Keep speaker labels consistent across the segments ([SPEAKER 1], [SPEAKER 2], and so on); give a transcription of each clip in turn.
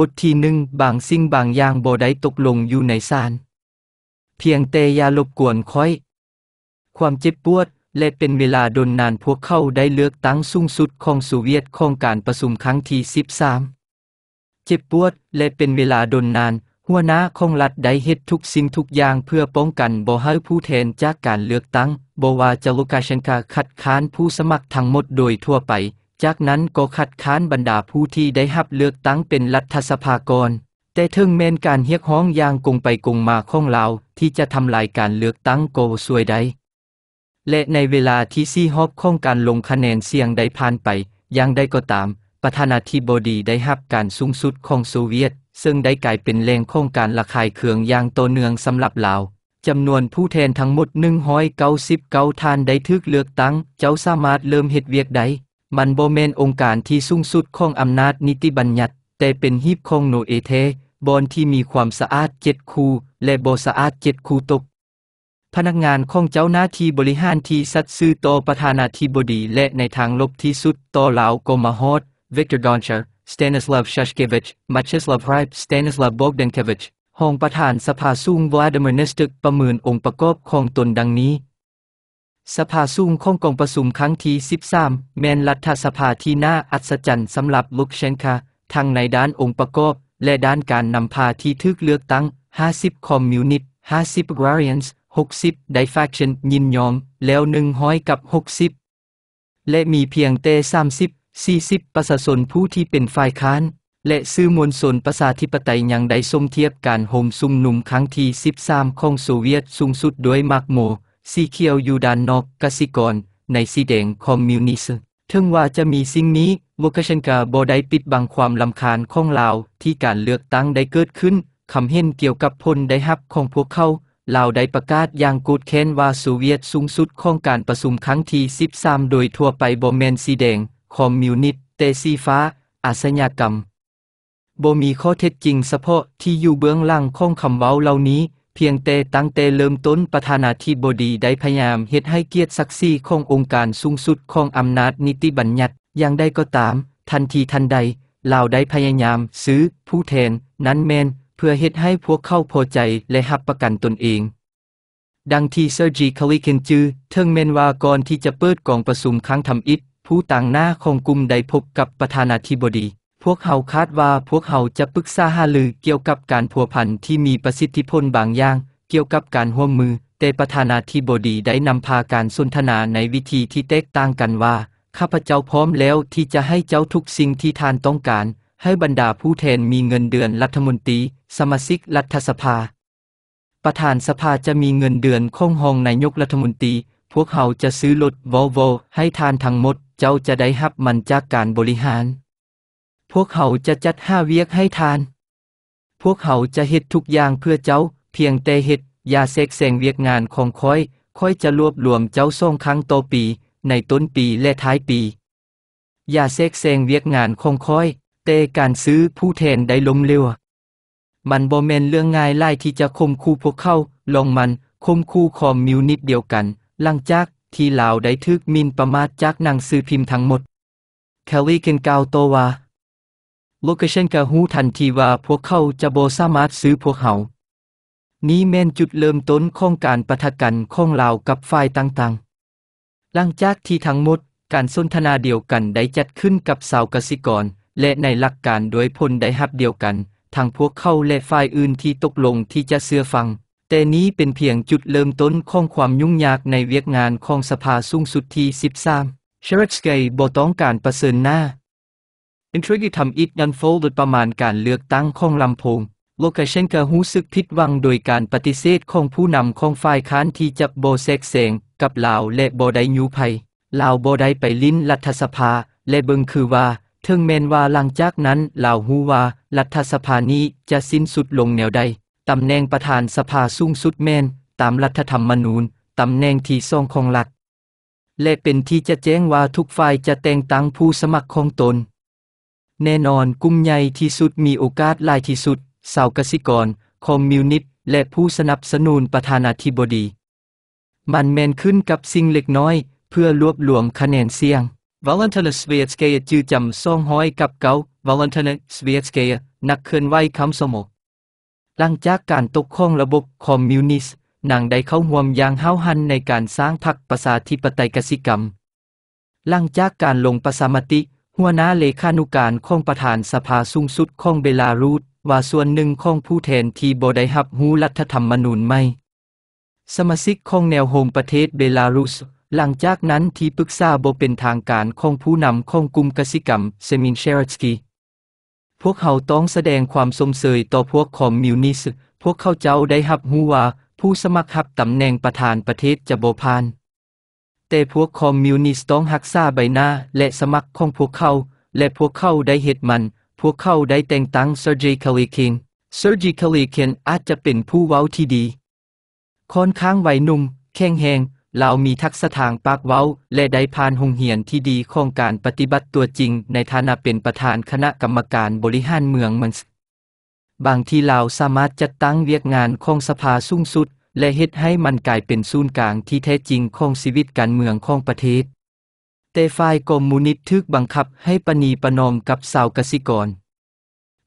[SPEAKER 1] บทที่หนึ่งบางสิ่งบางอย่างบ่ได้ตกลงอยู่ในศาล เพียงแต่อย่าลบกวนค่อย ความเจ็บปวดและเป็นเวลาดนนานพวกเขาได้เลือกตั้งสูงสุดของสูเวียตของการประชุมครั้งที่ 13 เจ็บปวดและเป็นเวลาดนนาน หัวหน้าของรัฐได้เฮ็ดทุกสิ่งทุกอย่างเพื่อป้องกันบ่ให้ผู้แทนจากการเลือกตั้งบ่ว่าจะลูกาเชนกาคัดค้านผู้สมัครทั้งหมดโดยทั่วไปจากนั้นก็คัดค้านบรรดาผู้ที่ได้หับเลือกตั้งเป็นรัฐสภากร แต่ถึงแม้นการเฮียกห้องอย่างกงไปกงมาของเราที่จะทำลายการเลือกตั้งโกสวยได้ และในเวลาที่ซีฮอบของการลงคะแนนเสียงได้ผ่านไปอย่างได้ก็ตามประธานาธิบดีได้หับการสูงสุดของโซเวียต ซึ่งได้กลายเป็นแรลงของการระคายเคืองอย่างโตเนืองสำหรับลาวจำนวนผู้แทนทั้งหมด199ท่านได้ทึกเลือกตั้ง เจ้าสามารถเริ่มเฮ็ดเวียกได้มันโบเมนองค์การที่สูงสุดของอำนาจนิติบัญญัติ แต่เป็นหีบของโนเอเท บอนที่มีความสะอาดเจ็ดคูและบสะอาดเจ็ดคูตก พนักงานของเจ้าหน้าที่บริหารที่สัตซ์ซื่อต่อประธานาธิบดี และในทางลบที่สุดต่อเหล่าโกมาฮอดวิกเตอร์ดอนเชอร์สเตนิสลาฟชัชเกวิชมาเชสลาฟไรฟ์สเตนิสลาฟบอกเดนเควิชห้องประธานสภาสูงวลาดิเมอร์เนสตึกประเมินองค์ประกอบของตนดังนี้สภาสูงของกองประสุมครั้งที่ 13 แมนรัฐสภาที่น่าอัศจรรย์สำหรับลุกเชนคาทั้งในด้านองค์ประกอบและด้านการนำพาที่ทึกเลือกตั้ง 50คอมมิวนิสต50 Variants 60 d i f a c t i o n ยินยอมแล้ว100กับ 60 และมีเพียงเต่30 40 ประชาสนผู้ที่เป็นฝ่ายค้านและซื้อมวลสนประชาธิปไตยยังได้สมเทียบการโฮมซุ่มหนุ่มครั้งที่13ของโซเวียตสูงสุดด้วยมากโมสีเขียวอยู่ด้านนอกกสิกร ในสีแดงคอมมิวนิสต์ถึงว่าจะมีสิ่งนี้โมคชันกาบอได้ปิดบังความลำคาญของลาวที่การเลือกตั้งได้เกิดขึ้นคำเห็นเกี่ยวกับพลได้ฮับของพวกเขาลาวได้ประกาศอย่างกูดแค้นว่าสูเวียตสูงสุดของการประสุมครั้งที่ 13 โดยทั่วไปบอแมนสีแดงคอมมิวนิสต์เตสีฟ้าอาสญากรรมบ่มีข้อเท็จจริงเฉพาะที่อยู่เบื้องหลังของคำเว้าเหล่านี้เพียงแต่ตั้งแต่เริ่มต้นประธานาธิบดีได้พยายามเฮ็ดให้เกียรติศักดิ์ศรีขององค์การสูงสุดของอำนาจนิติบัญญัติอย่างใดก็ตาม ทันทีทันใดลาวได้พยายาม ซื้อ ผู้แทน นั้นแมนเพื่อเฮ็ดให้พวกเขาพอใจและหับประกันตนเอง ดังที่เซอร์จีคาลิเคนจือเทิงเมนว่าก่อนที่จะเปิดกองประชุมครั้งทำอิฐ ผู้ต่างหน้าของกลุ่มได้พบกับประธานาธิบดีพวกเขาคาดว่าพวกเขาจะปรึกษาหารือเกี่ยวกับการผัวพันที่มีประสิทธิผลบางอย่าง เกี่ยวกับการห่วมมือแต่ประธานาธิบดีได้นำพาการสนทนาในวิธีที่แตกต่างกันว่าข้าพเจ้าพร้อมแล้วที่จะให้เจ้าทุกสิ่งที่ทานต้องการ ให้บรรดาผู้แทนมีเงินเดือนรัฐมนตรีสมาชิกรัฐสภา ประธานสภาจะมีเงินเดือนคงหองนายกรัฐมนตรี พวกเขาจะซื้อรถวอลโวให้ทานทั้งหมด เจ้าจะได้รับมันจากการบริหารพวกเขาจะจัดห้าเวียกให้ทาน พวกเขาจะเฮ็ดทุกอย่างเพื่อเจ้า เพียงแต่เฮ็ดอย่าเซกแซงเวียกงานของค้อยค้อยจะรวบรวมเจ้าส่งครั้งต่อปี ในต้นปีและท้ายปี อย่าเซกแซงเวียกงานของค้อยแต่การซื้อผู้แทนได้ล้มเร็วมันบ่แม่นเรื่องง่ายไล่ที่จะคมคู่พวกเขาลองมันคมคู่คอมมิวนิตเดียวกัน หลังจาก ที่ลาวได้ทึกมินประมาทจากหนังสือพิมพ์ทั้งหมด แคลลี่เกนกาวโตวาโลเคชันกะฮู้ทันทีว่าพวกเขาจะโบสามารถซื้อพวกเขานี้แม่นจุดเริ่มต้นของการปะทะกันของลาวกับฝ่ายต่างๆ หลังจากที่ทั้งหมดการสนทนาเดียวกันได้จัดขึ้นกับสาวกสิกร และในหลักการโดยพลได้หับเดียวกันทั้งพวกเขาและฝ่ายอื่นที่ตกลงที่จะเสื้อฟัง แต่นี้เป็นเพียงจุดเริ่มต้นของความยุ่งยากในเวียกงานของสภาสูงสุดที่13เชร์สเกย์บอต้องการประเสริญหน้าทรีย์ทำ it u n f o l d ด d ประมาณการเลือกตั้งของลำโพง โลกาเชนกรหูซึกพิดวังโดยการปฏิเสธของผู้นำของฝ่ายค้านที่จับโบเซกเสงกับลาวและบอไดยูไพลาวบอไดไปลิ้นรัฐสภาและเบิงคือว่าทึงแมนว่าหลังจากนั้นลาวฮูว่ารัฐสภานี้จะสิ้นสุดลงแนวใด ตำแหน่งประธานสภาสูงสุดแมนตามรัฐธรรมนูญตำแหน่งที่สองของรัฐและเป็นที่จะแจ้งว่าทุกฝ่ายจะแต่งตั้งผู้สมัครของตนแน่นอนกุ้งใหญ่ที่สุดมีโอกาสลายที่สุดสาวกสิกร คอมมิวนิสต์และผู้สนับสนุนประธานาธิบดีมันแมนขึ้นกับสิ่งเล็กน้อย เพื่อรวบรวมคะแนนเสียง Valentina Svetskaya จือจำซองห้อยกับเกา Valentina Svetskaya นักเคลื่อนไหวคำสมกหลังจากการตกข้องระบบคอมมิวนิสต์นางได้เข้าห่วมอย่างห้าวหันในการสร้างพรรคประชาธิปไตยกสิกรรม หลังจากการลงประชามติหัวหน้าเลขานุการของประธานสภาสูงสุดของเบลารุสว่าส่วนหนึ่งของผู้แทนที่บ่ได้รับรู้รัฐธรรมนูญไม่ สมาชิกของแนวโฮมประเทศเบลารุส หลังจากนั้นที่ปรึกษาบ่เป็นทางการของผู้นำของกลุ่มกสิกรรมเซมินเชรสกีพวกเขาต้องแสดงความสมเสยต่อพวกคอมมิวนิสต์พวกเขาเจ้าได้รับรู้ว่าผู้สมัครรับตำแหน่งประธานประเทศจะบ่ผ่านแต่พวกคอมมิวนิสต์ต้องหักษาใบหน้า และสมัครของพวกเขาและพวกเขาได้เหตุมัน พวกเขาได้แต่งตั้งเซอร์จิคลีคินเซอร์จิคลีคินอาจจะเป็นผู้เว้าที่ดีค่อนข้างไวนุ่มแข็งแรงเรามีทักษะทางปากเว้า และได้ผ่านหงเหียนที่ดีของการปฏิบัติตัวจริง ในฐานะเป็นประธานคณะกรรมการบริหารเมืองมันบางทีเราสามารถจัดตั้งเวียกงานของสภาสูงสุดและเฮ็ดให้มันกลายเป็นศูนย์กลางที่แท้จริงของชีวิตการเมืองของประเทศแต่ฝ่ายกอมมูนิสต์ถกบังคับให้ปณีประนอมกับสาวกสิกร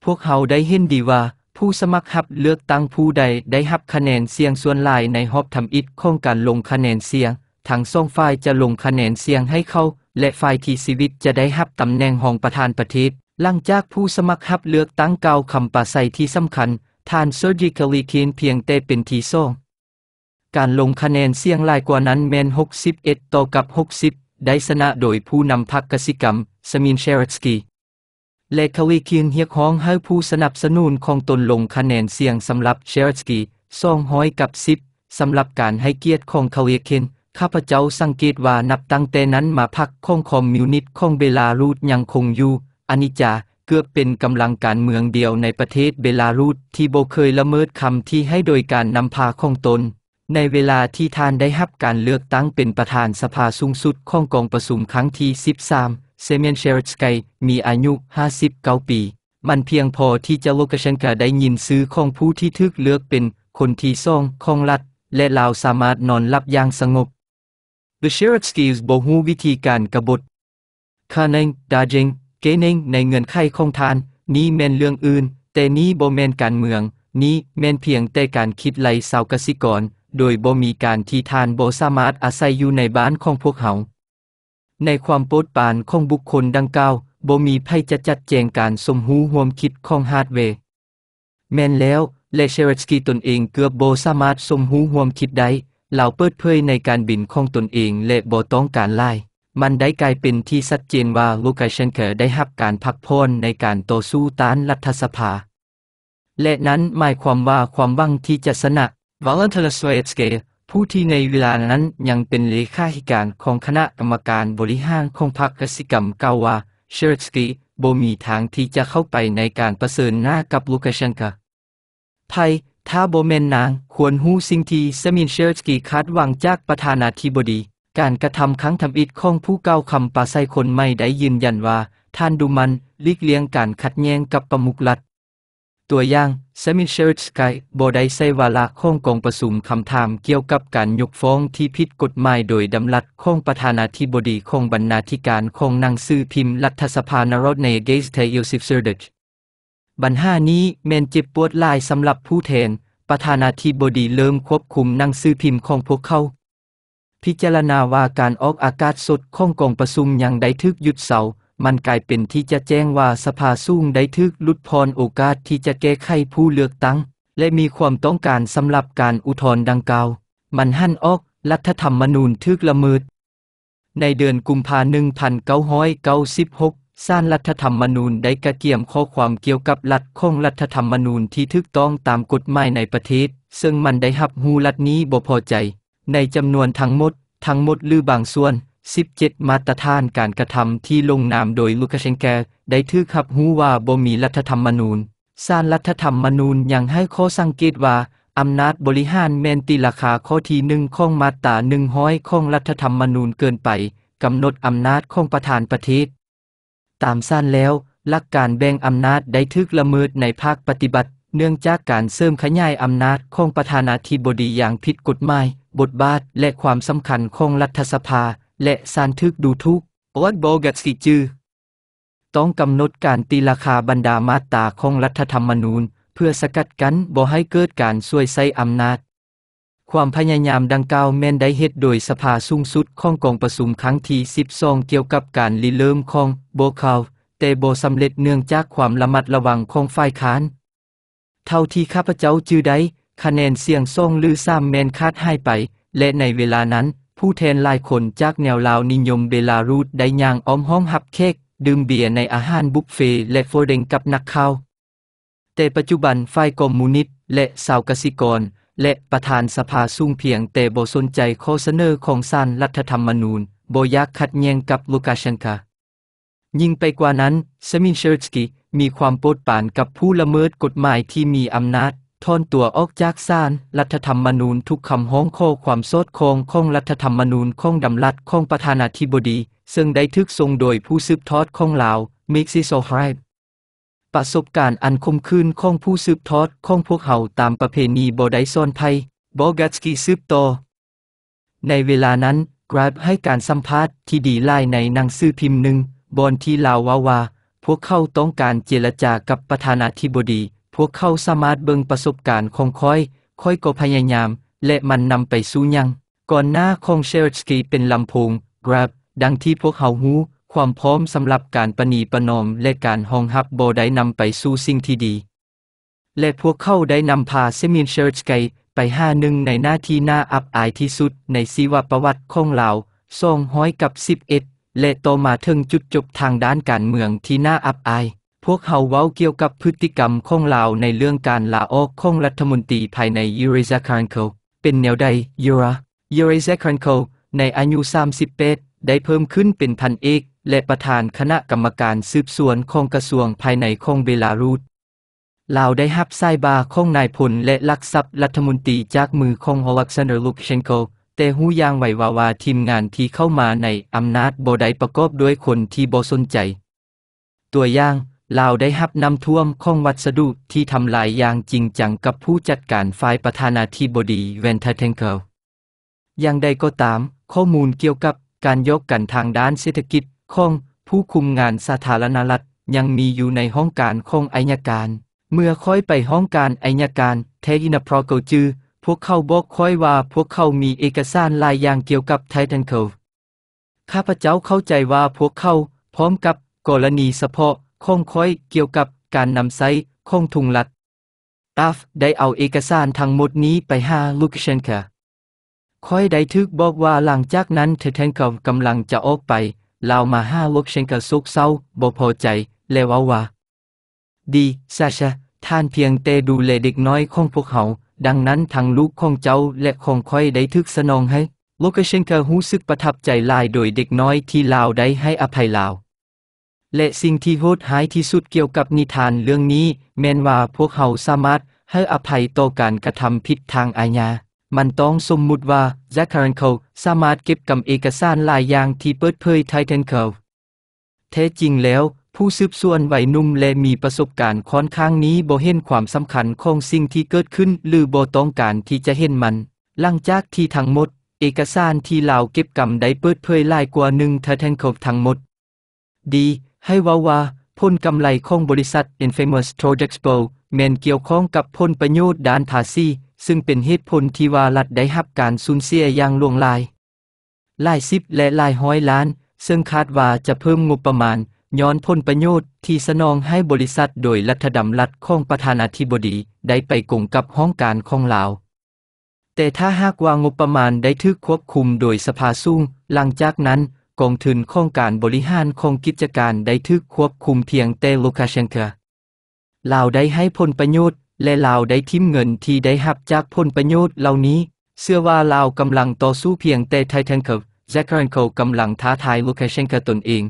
[SPEAKER 1] พวกเขาได้เห็นดีว่า ผู้สมัครรับเลือกตั้งผู้ใดได้รับคะแนนเสียงส่วนหลายในฮอบทำอิฐของการลงคะแนนเสียงทั้งสองฝ่ายจะลงคะแนนเสียงให้เขา และฝ่ายที่ชีวิตจะได้รับตำแหน่งรองประธานประเทศ หลังจากผู้สมัครรับเลือกตั้งเก่าคำปาใสที่สำคัญท่านเซอร์จิคาลีเินเพียงแต่เป็นที่สองการลงคะแนนเสียงลายกว่านั้นแมน61ต่อกับ 60 ได้ชนะโดยผู้นำพรรคกสิกรรมสมินเชรัตสกีและควีคินเฮียกห้องให้ผู้สนับสนุนของตนลงคะแนนเสียงสำหรับเชรัตสกี200กับ10สำหรับการให้เกียรติของควีคินข้าพเจ้าสังเกตว่านับตั้งแต่นั้นมาพักของคอมมิวนิสต์ของเบลารุสยังคงอยู่อนิจจาเกือบเป็นกำลังการเมืองเดียวในประเทศเบลารุสที่โบเคยละเมิดคำที่ให้โดยการนำพาของตนในเวลาที่ท่านได้รับการเลือกตั้งเป็นประธานสภาสูงสุดของกองประชุมครั้งที่ 13เซเมียนเชร์สกยมีอายุ 59 ปี มันเพียงพอที่จะโลกเชนกาได้ยินซื้อของผู้ที่ทึกเลือกเป็น คนที่ซ่องของรัฐและลาวสามารถนอนหลับอย่างสงบ The s h e r i f s k i s บอกหูวิธีการกระบฏคาเนงดาเจงเกเนงในเงินไขของทาน นี้แมนเรื่องอื่น แต่นี้บ่แมนการเมือง นี้แมนเพียงแต่การคิดไล่สาวกสิกรโดยบ่มีการที่ทานบ่สามารถอาศัยอยู่ในบ้านของพวกเขาในความโปรดปานของบุคคล ดังกล่าวบ่มีไผจะจัดแจงการสมหูหวมคิดของฮาร์ดเว์แม่นแล้วเลเชเรสกีตนเองเกือบบ่สามารถสมหูหวมคิดได้เหล่าเปิดเผยในการบินของตนเองและบ่ต้องการไล่มันได้กลายเป็นที่ชัดเจนว่าลูกาเชนเคอได้รับการพักพนในการต่อสู้ต้านรัฐสภา และนั้นหมายความว่าความหวังที่จะชนะวลาเทลสวเอตเกผู้ที่ในเวลานั้นยังเป็นเลขาธิการของคณะกรรมการบริหารของพรรคกสิกรรมกาวาเชอร์สกีโบมีทางที่จะเข้าไปในการประเสริญหน้ากับลูกาเชนกาไทยถ้าโบเมนนางควรหู้สิ่งที่สมินเชอร์สกีคาดหวังจากประธานาธิบดี การกระทำครั้งทำอิดของผู้เก้าคำปาไซคนไม่ได้ยืนยันว่า ท่านดูมันลิกเลี้ยงการขัดแย้งกับประมุกรัฐตัวอย่างเซมิเชอร์สกายบได้ใช้วาละข้องกองประสุมคำถามเกี่ยวกับการ ยกฟ้องที่ผิดกฎหมายโดยดำรัดข้องประธานาธิบดีของบรรณาธิการของนังสือพิมพ์รัฐสภานรดในเกสเทยลซิฟเซอร์ดชบัญหานี้เมนเจ็บปวดลายสำหรับผู้แทน ประธานาธิบดีเริ่มควบคุมนังสือพิมพ์ของพวกเขาพิจารณาว่าการออกอากาศสดข้องกองประสุมยังได้ทึกหยุดเสาร์มันกลายเป็นที่จะแจ้งว่าสภาสูงได้ทึกลุดพรโอกาสที่จะแก้ไขผู้เลือกตั้ง และมีความต้องการสำหรับการอุทธรณ์ดังกล่าว มันหั่นออกรัฐธรรมนูญทึกละเมิดในเดือนกุมภาหนึ่งพันเก้า9้อยเก้าสิบหกสารรัฐธรรมนูญได้กระเกี่ยมข้อความเกี่ยวกับหลักของรัฐธรรมนูญที่ถูกต้องตามกฎหมายในประเทศ ซึ่งมันได้หับหูลักนี้บ่พอใจ ในจำนวนทั้งหมดทั้งหมดหรือบางส่วน17 มาตรฐาน การกระทำที่ลงนามโดยลูคาเชนแกได้ถือขับหูว่าบ่มีรัฐธรรมนูญสารรัฐธรรมนูญยังให้ข้อสังเกตว่า อำนาจบริหารแมนติราคาข้อที่หนึ่งของมาตรา100ของรัฐธรรมนูญเกินไปกำหนดอำนาจของประธานประเทศตามสั้นแล้วหลักการแบ่งอำนาจได้ทึกละเมิดในภาคปฏิบัติ เนื่องจากการเสริมขยายอำนาจของประธานาธิบดีอย่างผิดกฎหมายบทบาทและความสำคัญของรัฐสภาและสารทึกดูทุกวัดโบกัสิจือต้องกำหนดการตีราคาบรรดามาตราของรัฐธรรมนูญ เพื่อสกัดกั้นบ่ให้เกิดการส่วยใส้อำนาจ ความพยายามดังกล่าวแม่นได้เฮ็ดโดยสภาสูงสุด ของกองประสุมครั้งที่12เกี่ยวกับการลิเริ่มของโบคาว แต่บ่สำเร็จเนื่องจากความระมัดระวังของฝ่ายค้าน เท่าที่ข้าพเจ้าจื้อได้คะแนนเสียงส่งหรือ3แม่นคาดหายไป และในเวลานั้นผู้แทนหลายคนจากแนวลาว นิยมเบลารุสได้ย่างอ้อมห้อมหับเค้กดื่มเบียร์ในอาหารบุฟเฟ่และโฟเดงกับนักข่าวแต่ปัจจุบันฝ่ายกอมมูนิสต์และสาวกสิกร และประธานสภาสูงเพียงแต่บ่สนใจข้อเสนอของศาลรัฐธรรมนูญบ่อยากขัดแย้งกับลูกาเชนกายิ่งไปกว่านั้นเซมินเชอร์สกีมีความโปรดปานกับผู้ละเมิดกฎหมายที่มีอำนาจทอนตัวออกจากศาลรัฐธรรมนูญทุกคำห้องข้อความโสดคงของรัฐธรรมนูญของดำรัดของประธานาธิบดี ซึ่งได้ทึกทรงโดยผู้สืบทอดของลาวมิกซิโซไฮประสบการณ์อันคมคืนของผู้สืบทอด ของพวกเขาตามประเพณีบอไดซอนไพบอกัสกีสืบต่อในเวลานั้นกราบให้การสัมภาษณ์ที่ดีไล่ในหนังสือพิมพ์หนึ่งบอนที่ลาวาวาพวกเขาต้องการเจรจากับประธานาธิบดีวกเขาสามารถเบิงประสบการณ์ของค่อยค่อย ก็พยายาม และมันนำไปสู่ยังก่อนหน้าของเชลสกีเป็นลำโพง Grab ดังที่พวกเขาหู ความพร้อมสำหรับการปณีประนอม และการห้องฮับโบได้นำไปสู่สิ่งที่ดี และพวกเขาได้นำพาเซมินเชลสกีไปห้าหนึ่งในหน้าที่น้าอับอายที่สุด ในชีวประวัติของเราสองห้อยกับสิบเอ็ดและต่อมาถึงจุดจบทางด้านการเมืองที่น่าอับอายพวกเขาเว้าเกี่ยวกับพฤติกรรมของลาวในเรื่องการลาออกของรัฐมนตรีภายในยูริซาคารเคิลเป็นแนวใดยูระยูริซาคานเคิลในอายุ3 8เปได้เพิ่มขึ้นเป็นพันเอกและประธานคณะกรรมการสืบสวนของกระทรวงภายในของเบลารุสลาวได้หับไซบาของนายพลและลักทรัพย์รัฐมนตรีจากมือของฮอลักซานเดอร์ลุคเชนโกแต่หูยางไหววาวาทีมงานที่เข้ามาในอำนาจบ่ได้ประกอบด้วยคนที่บ่สนใจ ตัวอย่างเราได้หับน้ำท่วมของวัสดุที่ทำลายอย่างจริงจังกับผู้จัดการฝ่ายประธานาธิบดีเวนเทเทนเกิลอย่างใดก็ตาม ข้อมูลเกี่ยวกับการยกกันทางด้านเศรษฐกิจ ของผู้คุมงานสาธารณรัฐ ยังมีอยู่ในห้องการของอายการ เมื่อค่อยไปห้องการอายการ เทยินาพรอกจือ พวกเขาบอกค่อยว่าพวกเขามีเอกสารลายอย่างเกี่ยวกับไททันเคิลข้าพเจ้าเข้าใจว่าพวกเขาพร้อมกับกรณีเฉพาะคงค้อยเกี่ยวกับการนำไซคงทุงลัดอัฟได้เอาเอกสารทั้งหมดนี้ไปหาลูกเชนค่ะค่อยได้ทึกบอกว่าหลังจากนั้นเทเทนกขกำลังจะออกไปเรามาห้าลูกเชนกับสุกเศร้าบ่พอใจเลวาว่าดีซาชาท่านเพียงเตดูเลเด็กน้อยของพวกเขาดังนั้นทางลูกของเจ้าและของค่อยได้ทึกสนองให้ลูกเชนเขารู้สึกประทับใจลายโดยเด็กน้อยที่ลาวได้ให้อภัยลาวและสิ่งที่โหดหายที่สุดเกี่ยวกับนิทานเรื่องนี้ แม้นว่าพวกเขาสามารถให้อภัยต่อการกระทำผิดทางอาญา มันต้องสมมุติว่าแ็คคารันเคลสามารถเก็บกำเอกสารหลายอย่างที่เปิดเผยไทเทนเคิลแท้จริงแล้ว ผู้สืบสวนวัยนุ่มและมีประสบการณ์ค่อนข้างนี้บ่เห็นความสำคัญของสิ่งที่เกิดขึ้นหรือบ่ต้องการที่จะเห็นมัน หลังจากที่ทั้งหมด เอกสารที่ลาวเก็บกำได้เปิดเผยลายกว่าหนึ่งทะแทนครบทั้งหมดดีให้วาวาพ้นกำไรของบริษัท Infamous t r o j e c t s b o แมนเกี่ยวข้องกับพ้นประโยชน์ด้านทาซีซึ่งเป็นเหตุผลที่ว่ารัฐได้รับการสูญเสียอย่างลวงลายหลายสิบและหลายห้อยล้าน ซึ่งคาดว่าจะเพิ่มงบประมาณ ย้อนพ้นประโยชน์ที่สนองให้บริษัทโดยรัฐดำรัฐของประธานาธิบดีได้ไปกงกับห้องการของลาว แต่ถ้าหากว่างบประมาณได้ถึกควบคุมโดยสภาสูงหลังจากนั้นกองทุนโครงการบริหารของกิจการได้ทึกควบคุมเพียงเตลูคาเชนเกลาวได้ให้ผลประโยชน์ และลาวได้ทิมเงินที่ได้หับจากผลประโยชน์เหล่านี้เชื่อว่าลาวกำลังต่อสู้เพียงเตไททันเคิแซครันโคกำลังท้าทายลูคาเชนเกตนเอง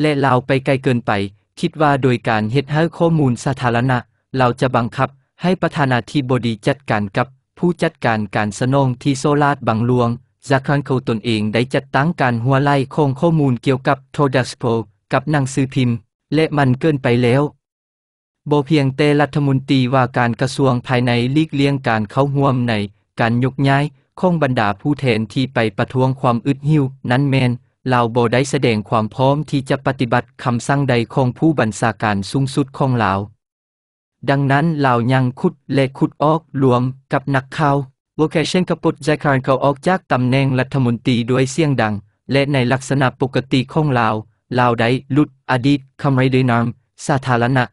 [SPEAKER 1] และลาวไปไกลเกินไป คิดว่าโดยการเฮ็ดให้ข้อมูลสาธารณะ เราจะบังคับให้ประธานาธิบดีจัดการกับผู้จัดการการสนองที่โซลาดบังลวงจากกัรเขาตนเองได้จัดตั้งการหัวไล่ของข้อมูลเกี่ยวกับโทดัสโพกับนังสือพิมพ์ และมันเกินไปแล้ว โบเพียงแต่รัฐมนตรีว่าการกระทรวงภายในลีกเลี่ยงการเข้าห่วมใน การยกย้ายของบรรดาผู้แทนที่ไปประท้วงความอึดหิว นั้นแมนลาวโบได้แสดงความพร้อมที่จะปฏิบัติคำสั่งใดของผู้บัญชาการสูงสุดของลาว ดังนั้นลาวยังคุดและคุดออกรวม กับนักข่าว l o เคช i o กระปุดใจคานเขาออกจากตำแหน่งรัฐมนตรีด้วยเสียงดัง และในลักษณะปกติของลาวลาวได้ลุด อดีตคำไรด้วยนาม สาธารณะ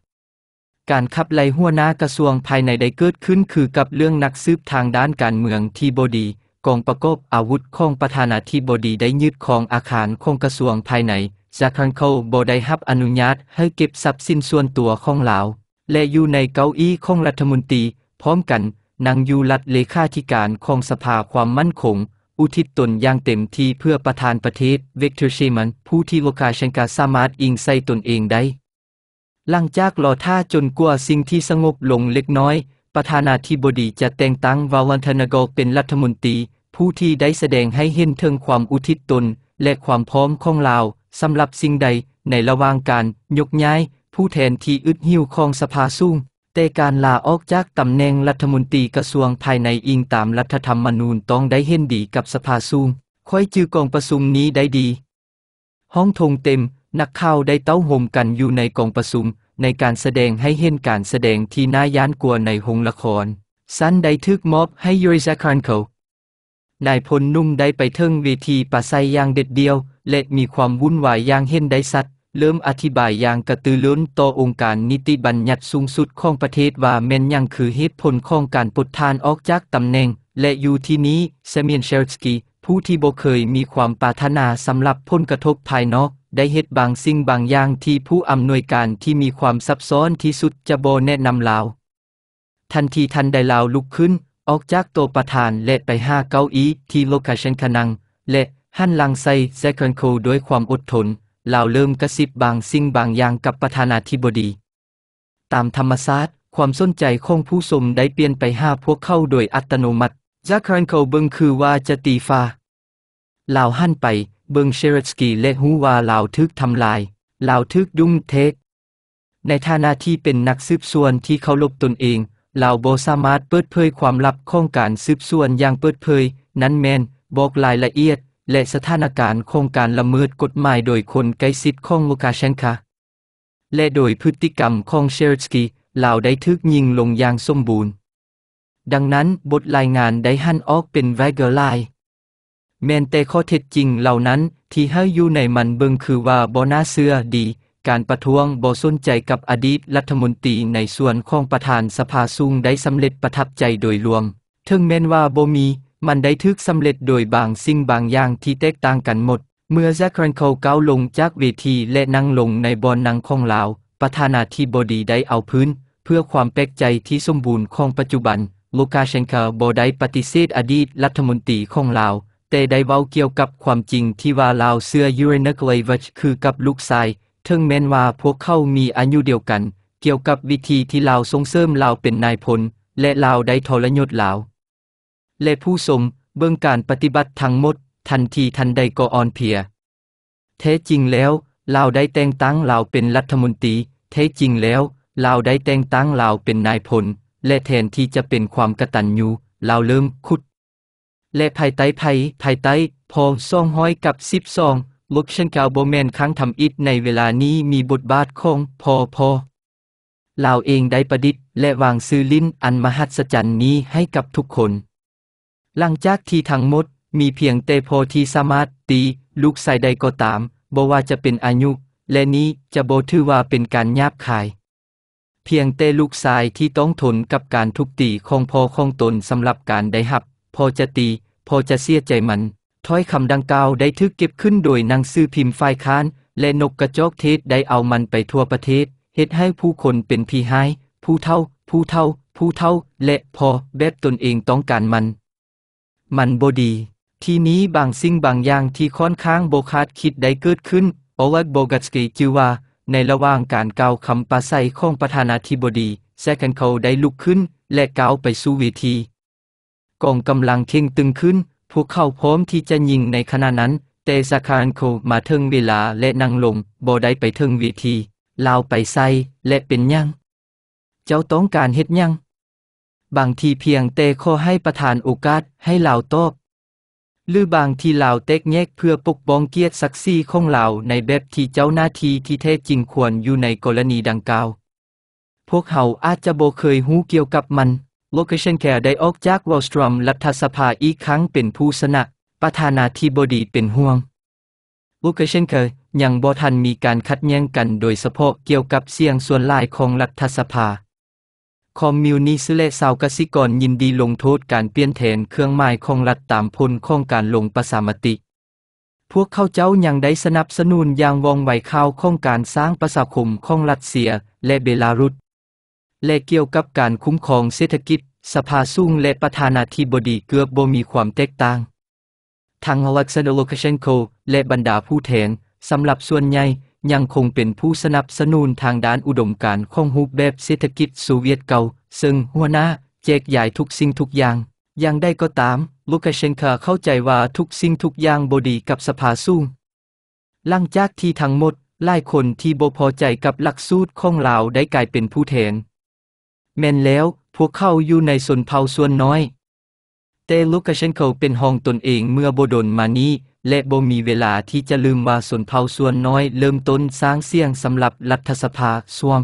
[SPEAKER 1] การขับไล่หัวหน้ากระทรวงภายในได้เกิดขึ้นคือกับเรื่องนักซืบทางด้านการเมืองที่บดีกองประกอบอาวุธของประธานาธิบดีได้ยึดของอาคารของกระทรวงภายในจาคันเขาบได้รับอนุญาตให้เก็บทรัพย์สินส่วนตัวของลาว และอยู่ในเก้าอี้ของรัฐมนตรีพร้อมกันนางยูรัตเลขาธิการของสภาความมั่นคง อุทิศตนอย่างเต็มที่เพื่อประธานประเทศเวกเตอร์เชมัน ผู้ที่โลกาชังกาสามารถอิงใส่ตนเองได้ หลังจากรอท่าจนกว่าสิ่งที่สงบลงเล็กน้อย ประธานาธิบดีจะแต่งตั้งวาวันทนโกเป็นรัฐมนตรี ผู้ที่ได้แสดงให้เห็นถึงความอุทิศตน และความพร้อมของลาวสำหรับสิ่งใดในระหว่างการ ยกย้าย ผู้แทนที่อึดหิวของสภาสูงแต่การลาออกจากตำแหน่งรัฐมนตรีกระทรวงภายในอิงตามรัฐธรรมนูญต้องได้เห็นดีกับสภาสูงค่อยจือกองประชุมนี้ได้ดี ห้องทงเต็ม นักข่าวได้เต้าห่มกันอยู่ในกองประชุมในการแสดงให้เห็นการแสดงที่น่าย้านกลัวในหงละคร สั้นได้ทึกมอบให้ยูริซาคานเขานายพลนุ่มได้ไปเทิงเวทีปะไซอย่างเด็ดเดียว และมีความวุ่นวายอย่างเห็นได้สัดเริ่มอธิบายอย่างกระตือร้นต่อองค์การนิติบัญญัติสูงสุดของประเทศว่าแม่นยังคือเหตุผลของการปลดทานออกจากตำแหน่ง และอยู่ที่นี้เซเมียนเชลสกีผู้ที่บ่เคยมีความปรารถนาสำหรับผลกระทบภายนอก ได้เฮ็ดบางสิ่งบางอย่างที่ผู้อำนวยการที่มีความซับซ้อนที่สุดจะบ่แนะนำลาวทันทีทันใดลาวลุกขึ้น ออกจากตัวประธานและไปห้าเก้าอี้ที่โลคาเชนคนัง และหันหลังใส่เซคันโคด้วยความอดทนเราเริ่มกระซิบบางสิ่งบางอย่างกับประธานาธิบดี ตามธรรมศาสตร์ ความสนใจของผู้ชมได้เปลี่ยนไปหาพวกเข้าโดยอัตโนมัติจากการเขาเบิงคือว่าจะตีฟาลาวหันไป เบิงเชรสกีและฮูว่าลาวทึกทำลายลาวทึกดุ้งเทก ในฐานะที่เป็นนักสืบสวนที่เขาลบตนเองลาวโบสามารถเปิดเผยความลับของการสืบสวนอย่างเปิดเผย นั้นแมนบอกรายละเอียดและสถานการณ์โครงการละเมิดกฎหมายโดยคนใกล้ชิดของลูกาเชนคา และโดยพฤติกรรมของเชร์สกี เหล่าได้ทึกยิงลงอย่างสมบูรณ์ ดังนั้นบทรายงานได้หั่นออกเป็นไวเกอร์ไลแมนแต่ข้อเท็จจริงเหล่านั้นที่ให้อยู่ในมันเบิงคือว่าบอน่าเสื้อดี การประท้วงบอสนใจกับอดีต รัฐมนตรีในส่วนของประธานสภาสูงได้สำเร็จประทับใจโดยรวมถึงแม้นว่าบมีมันได้ทึกสำเร็จโดยบางสิ่งบางอย่างที่แตกต่างกันหมด เมื่อแจ็ครันโคลก้าวลงจากเวทีและนั่งลงในบอนนังของลาวประธานาธิบดีได้เอาพื้น เพื่อความแปลกใจที่สมบูรณ์ของปัจจุบันลูกาเชนคาบอได้ปฏิเสธอดีตรัฐมนตรีของลาว แต่ได้เว้าเกี่ยวกับความจริงที่ว่าลาวเสื้อยูเรนักเลวัชคือกับลูกชายถึงแม้นว่าพวกเขา มีอายุเดียวกัน เกี่ยวกับวิธีที่ลาวส่งเสริมลาวเป็นนายพลและลาวได้ทรยศลาวและผู้สมเบื้องการปฏิบัติทั้งหมด ทันทีทันใดก็อ่อนเพียแท้จริงแล้วเราได้แต่งตั้งเราเป็นรัฐมนตรี แท้จริงแล้วเราได้แต่งตั้งเราเป็นนายพลและแทนที่จะเป็นความกระตันยูเราเริ่มขุด และภายใต้ภัย ภายใต้พองซ่องห้อยกับซิบซองลกเช่นกาวโบแมนครั้งทำอิดในเวลานี้มีบทบาทของพอพอเราเองได้ประดิษฐ์ และวางซื้อลิ้นอันมหัศจรรย์นี้ให้กับทุกคนหลังจากที่ทั้งหมด มีเพียงเตโพที่สามารถ ตี ลูกใส่ใดก็ตาม บ่ว่าจะเป็นอายุ และนี้จะบ่ถือว่าเป็นการยาบคาย เพียงเตลูกชายที่ต้องทนกับการทุบตีของพ่อของตนสำหรับการได้หับพอจะตี พอจะเสียใจมัน ถ้อยคำดังกล่าวได้ทึกเก็บขึ้นโดยนางซื้อพิมพ์ฝ่ายค้าน และนกกระจอกเทศได้เอามันไปทั่วประเทศ เหตุให้ผู้คนเป็นพีหายผู้เท่า ผู้เท่า ผู้เท่า และพอแบบตนเองต้องการมันมันบดี ทีนี้บางสิ่งบางอย่างที่ค่อนข้างโบคาดคิดได้เกิดขึ้น โอวักโบกัสกีจิว่าในระหว่างการกล่าวคำปาใสของประธานาธิบดีแซคันเขาได้ลุกขึ้นและกาวไปสู่เวทีกองกำลังเข่งตึงขึ้น พวกเขาพร้อมที่จะยิงในขณะนั้นเตสคานโคมาเทิงเวลาและนั่งลงโบได้ไปเทิงเวทีลาวไปใส่และเป็นยังเจ้าต้องการเฮ็ดยังบางทีเพียงเตโคให้ประธานโอกาสให้เหล่าโต๊บหรือบางทีเหล่าเต็กแยกเพื่อปกป้องเกียรติศักดิ์ศรีของเหล่าในแบบที่เจ้าหน้าที่ที่แท้จริงควรอยู่ในกรณีดังกล่าว พวกเขาอาจจะโบเคยหู้เกี่ยวกับมัน Location Care ได้ออกจากวอลสตรอมรัฐสภาอีกครั้งเป็นผู้สนะประธานาธิบดีเป็นห่วง Location Care ยังบ่ทันมีการคัดแย้งกัน โดยเฉพาะเกี่ยวกับเสียงส่วนหลายของรัฐสภาคอมมิวนิสต์และชาวกสิกรยินดีลงโทษการเปลี่ยนแทนเครื่องหมายของรัฐตามผลของการลงประชามติ พวกเขาเจ้ายังได้สนับสนุนอย่างว่องไวข่าวของการสร้างประชาคมของรัสเซียและเบลารุสและเกี่ยวกับการคุ้มครองเศรษฐกิจ สภาสูงและประธานาธิบดีเกือบบ่มีความแตกต่างทั้งอเล็กซานโดโลคเชนโคและบรรดาผู้แทนสำหรับส่วนใหญ่ยังคงเป็นผู้สนับสนุนทางด้านอุดมการณ์ของรูปแบบเศรษฐกิจโซเวียตเก่า ซึ่งหัวหน้าแจกใหญ่ทุกสิ่งทุกอย่างอย่างได้ก็ตาม ลูกาเชนคาเข้าใจว่าทุกสิ่งทุกอย่างบดีกับสภาสูงหลังจากที่ทั้งหมดหลายคนที่บ่พอใจกับหลักสูตรของเราได้กลายเป็นผู้แทนแม่นแล้ว พวกเขาอยู่ในสนเผ่าส่วนน้อยแต่ลูกาเชนคาเป็นห้องตนเองเมื่อบดนมานี้และบ่มีเวลาที่จะลืมว่าสนเผ่าส่วนน้อยเริ่มต้นสร้างเสียงสำหรับรัฐสภาสวม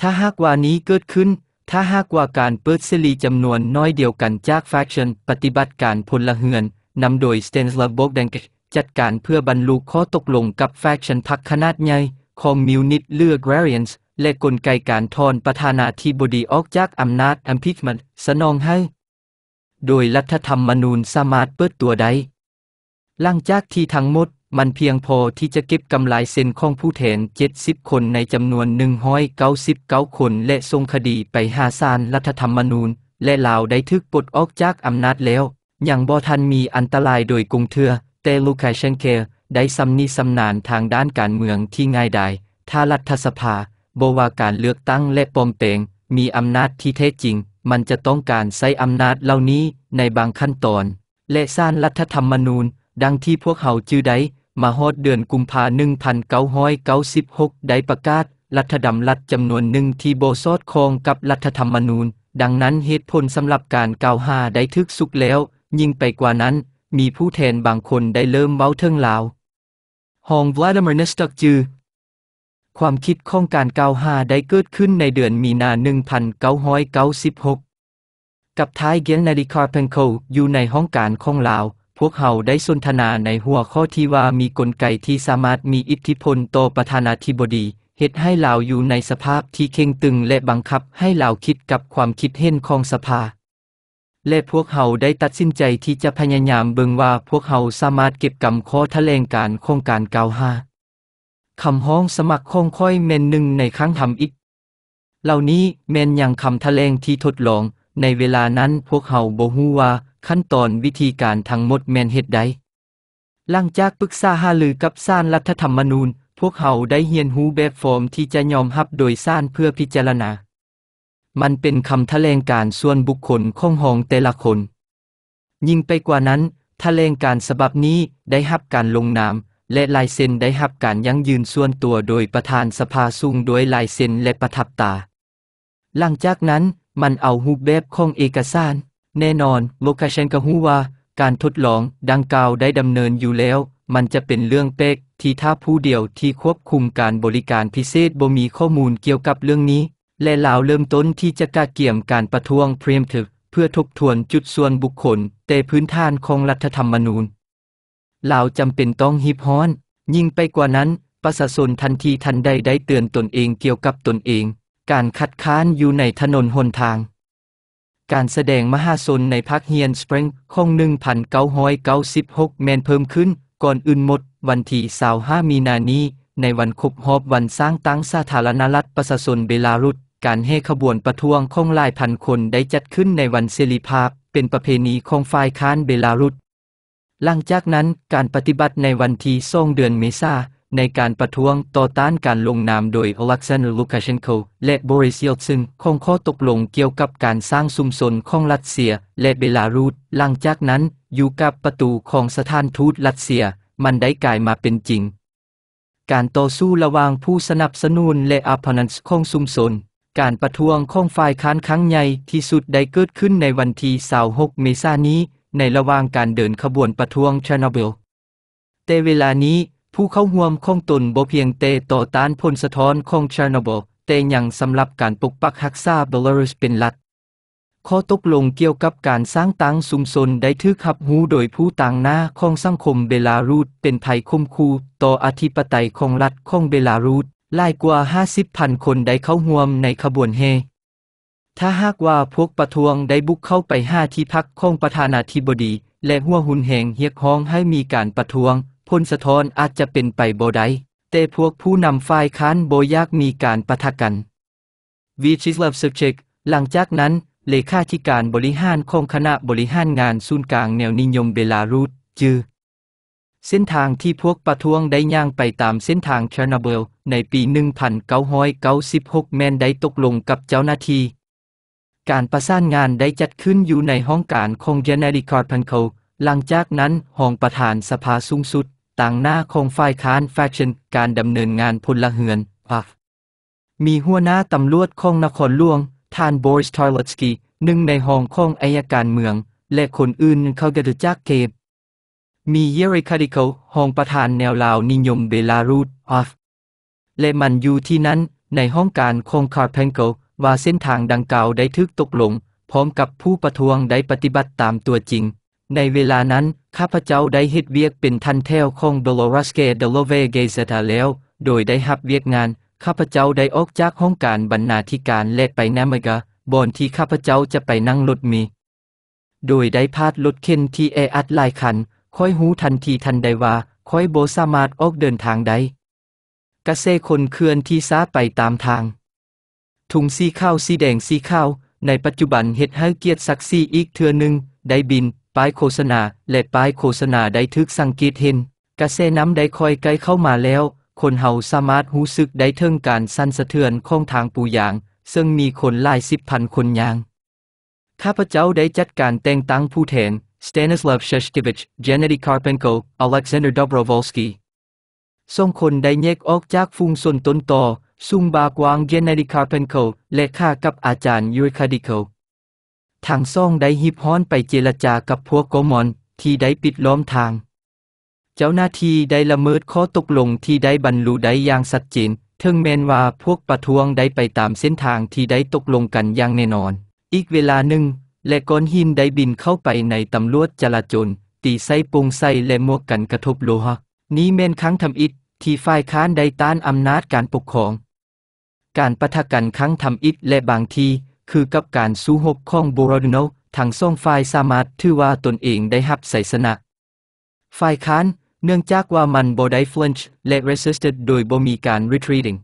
[SPEAKER 1] ถ้าหากว่านี้เกิดขึ้น ถ้าหากว่าการเปิดเสรีจำนวนน้อยเดียวกันจากแฟคชั่นปฏิบัติการพลเหือนนำโดยสเตนสลาบอกดงจัดการเพื่อบรรลุข้อตกลงกับแฟคชั่นพักขนาดใหญ่คอมมิวนิตเลือกแรเรียนส์และกลไกการทอนประธานาธิบดีออกจากอำนาจอัมพิชมันสนองให้ โดยรัฐธรรมนูญสามารถเปิดตัวได้หลังจากที่ทั้งหมดมันเพียงพอที่จะเก็บกำไรเซ็นของผู้แทน70 คนในจำนวน 199 คน และส่งคดีไปหาศาลรัฐธรรมนูญและลาวได้ทึกปลดออกจากอำนาจแล้ว อย่างบอทันมีอันตรายโดยกุงเทือแต่ลูคาเชนเค ได้สำนีสำนานทางด้านการเมืองที่ง่ายดายถ้ารัฐสภาบว่าการเลือกตั้งและปอมเปงมีอำนาจที่แท้จริง มันจะต้องการใช้อำนาจเหล่านี้ในบางขั้นตอน และสร้างรัฐธรรมนูญดังที่พวกเขาจือได้ มาฮอดเดือนกุมภา1996 ได้ประกาศ รัฐดำรัฐจำนวนหนึ่งที่โบสอดคองกับรัฐธรรมนูญ ดังนั้นเหตุผลสำหรับการกล่าวหาได้ทึกสุกแล้ว ยิ่งไปกว่านั้น มีผู้แทนบางคนได้เริ่มเว้าเทิงลาวฮองวลาดิมิร์นสตักจือความคิดของการก่าวหาได้เกิดขึ้นในเดือนมีนา 1996 กับท้ายเกียนนาริคาเพนโคอยู่ในห้องการของลาวพวกเขาได้สนทนาในหัวข้อที่ว่ามีกลไกที่สามารถมีอิทธิพลต่อประธานาธิบดีเหตุให้เราอยู่ในสภาพที่เข่งตึง และบังคับให้เราคิดกับความคิดเห็นของสภาและพวกเขาได้ตัดสินใจที่จะพยายามเบิงว่าพวกเขาสามารถเก็บกำข้อแเลงการโครงการกาหาคำห้องสมัครคงค่อยเมนหนึ่งในครั้งทำอีกเหล่านี้เมนยังคำทแเลงที่ทดลอง ในเวลานั้นพวกเขาบ่ฮู้ว่าขั้นตอนวิธีการทั้งหมดแมนเหตุใดหลังจากปรึกษาหาลือกับศาลรัฐธรรมนูญพวกเขาได้เรียนรู้แบบฟอร์มที่จะยอมรับโดยศาลเพื่อพิจารณามันเป็นคำแถลงการส่วนบุคคลของหองแต่ละคนยิ่งไปกว่านั้นแถลงการฉบับนี้ได้รับการลงนาม และลายเซ็นได้รับการยั่งยืนส่วนตัวโดยประธานสภาสูงโดยลายเซ็นและประทับตาหลังจากนั้นมันเอาฮูปแบบของเอกสารแน่นอนโลคาเชนกะฮูว่า การทดลองดังกล่าวได้ดำเนินอยู่แล้ว มันจะเป็นเรื่องเป๊กที่ถ้าผู้เดียวที่ควบคุมการบริการพิเศษบ่มีข้อมูลเกี่ยวกับเรื่องนี้ และลาวเริ่มต้นที่จะกาเกี่ยมการประท้วงเพรียมถึกเพื่อทบทวนจุดส่วนบุคคล แต่พื้นฐานของรัฐธรรมนูญลาวจำเป็นต้องฮิบฮ้อน ยิ่งไปกว่านั้นประชาชนทันทีทันใดได้เตือนตนเองเกี่ยวกับตนเอง การคัดค้านอยู่ในถนนหนทางการแสดงมหาชนในพักเฮียนสปริงของ1996 แมนเพิ่มขึ้น ก่อนอื่นหมด วันที่25มีนานี้ ในวันครบฮอบวันสร้างตั้งสาธารณรัฐประชาชนเบลารุสการให้ขบวนประท้วงของหลายพันคนได้จัดขึ้นในวันเสรีภาพเป็นประเพณีของฝ่ายค้านเบลารุสหลังจากนั้นการปฏิบัติในวันที่งเดือนเมษายนในการประท้วงต่อต้านการลงนามโดยอลักซานลูคาเชนโกและบริซียลซึ่งคงข้อตกลงเกี่ยวกับการสร้างซุมซนของรัสเซียและเบลารุสหลังจากนั้นอยู่กับประตูของสถานทูตรัสเซียมันได้กลายมาเป็นจริง การต่อสู้ระหว่างผู้สนับสนุนและอภพนันส์ของซุมซนการประท้วงของฝ่ายค้านครั้งใหญ่ที่สุดได้เกิดขึ้นในวันที่26เมษายนนี้ ในระหว่างการเดินขบวนประท้วงเชอเบลแต่เวลานี้ผู้เข้าห่วมของตนบ่เพียงแต่ต่อต้านพลสะท้อนของเชอร์โนบลแต่ยังสำหรับการปกปักรักษาเบลารุสเป็นหลักข้อตกลงเกี่ยวกับการสร้างตังสุมสนได้ถือขับหูโดยผู้ต่างหน้าของสังคมเบลารุสเป็นไทยคมคูต่ออธิปไตยของรัฐของเบลารุสหลายกว่า 50,000 คนได้เข้าห่วมในขบวนเฮ ถ้าหากว่าพวกประท้วงได้บุกเข้าไปห้าที่พักของประธานาธิบดี และหัวหุนแห่งเรียกร้องให้มีการประท้วงพลสะท้อนอาจจะเป็นไปบได้ แต่พวกผู้นำฝ่ายค้านโบยากมีการปะทะกัน วิชิสลาฟสเชกหลังจากนั้นเลขาธิการบริหารของคณะบริหารงานศูนย์กลางแนวนิยมเบลารุสจือเส้นทางที่พวกประท้วงได้ย่างไปตามเส้นทางเชรนาเบลในปี 1996 แมนได้ตกลงกับเจ้าหน้าที่ การประสานงานได้จัดขึ้นอยู่ในห้องการของเจเนริคอร์พันโคหลังจากนั้นห้องประธานสภาสูงสุดต่างหน้าคงฝ่ายค้านแฟชั่นการดำเนินงานพลเฮือนอ่ะมีหัวหน้าตำรวจของนครหลวงท่านบอริสทอยลสกีหนึ่งในห้องของอายการเมือง และคนอื่นเขาจะจักเก็บมีเยริคาดิโคห้องประธานแนวลาวนิยมเบลารุสอ่ะและมันอยู่ที่นั้นในห้องการคงคาร์เพนโกว่าเส้นทางดังกล่าวได้ทึกตกลง พร้อมกับผู้ประท้วงได้ปฏิบัติตามตัวจริงในเวลานั้น ข้าพเจ้าได้เฮ็ดเวียกเป็นทันแทวของโดโลร e สเกโ e l o เ e g a z e t แล้ว โดยได้หับเวียกงาน ข้าพเจ้าได้ออกจากห้องการบรรณาธิการและไปนามกะบอนที่ข้าพเจ้าจะไปนั่งรถมี โดยได้พาดรถเข็นที่แออัดหลายคันค่อยหูทันทีทันใดว่าค่อยโบสามารถออกเดินทางได้กระเซคนเคลื่อนที่ซาไปตามทาง ถุงสีข้าวสีแดงสีข้าว ในปัจจุบันเฮ็ดให้เกียรติศักดิ์ศรีอีกเทือนึงได้บินป้ายโฆษณาและป้ายโฆษณาได้ทึกสังเกตเห็นกระแสน้ำได้คอยใกล้เข้ามาแล้ว คนเฮาสามารถหู้สึกได้เทิงการสั่นสะเทือนของทางปูยาง ซึ่งมีคนหลายสิบพันคนยางข้าพเจ้าได้จัดการแต่งตั้งผู้แทน Stanislav Sheshkevich, Gennady Karpenko, Alexander Dobrovolsky ส่งคนได้แยกออกจากฟุงส่วนต้นต่อ ซุงบากวาง Gennady Karpenko และข้ากับอาจารย์ยูริคาดิโคทางซ่องได้หิบฮ้อนไปเจรจากับพวกโกมอน ที่ได้ปิดล้อมทาง เจ้าหน้าที่ได้ละเมิดข้อตกลงที่ได้บรรลุได้อย่างสัดจินทึงแมนว่า พวกประท้วงได้ไปตามเส้นทางที่ได้ตกลงกันอย่างแน่นอน อีกเวลาหนึ่ง และก้อนหินได้บินเข้าไปในตำรวจจราจรตีไส้ปงไส้และมวกกันกระทบโลหะ นี้แม่นครั้งทำอิดที่ฝ่ายค้านได้ต้านอำนาจการปกครอง การปะทะกันครั้งทำอิดและบางทีคือกับการสู้หบของบรดิโนทางซ่องฝ่ายสามารถถือว่าตนเองได้หับใสสนะฝ่ายค้าน เนื่องจากว่ามันบ่ได้ฟลินช์และ resisted โดยบ่มีการ retreating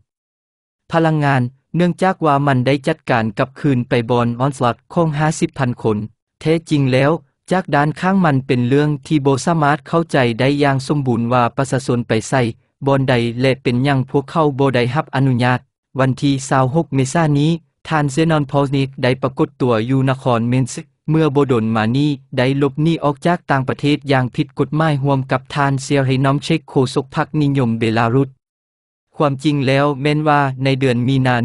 [SPEAKER 1] พลังงานเนื่องจากว่ามันได้จัดการกับคืนไปบอลออนสลัดของ 50,000 คน แท้จริงแล้ว จากด้านข้างมันเป็นเรื่องที่โบสามารถเข้าใจได้อย่างสมบูรณ์ว่าประชาชนไปใส่ บอลใดและเป็นยังพวกเข้าโบได้รับอนุญาต วันที่26เมษายนนี้ทานเซนอนพอลนิกได้ปรากฏตัวอยู่นครเมนซ์เมื่อโบดนมานี่ได้ลบหนี้ออกจากต่างประเทศอย่างผิดกฎหมายห่วมกับทานเซียรให้น้อมเช็คโคศกพักนิยมเบลารุสความจริงแล้วแม้นว่าในเดือนมีนา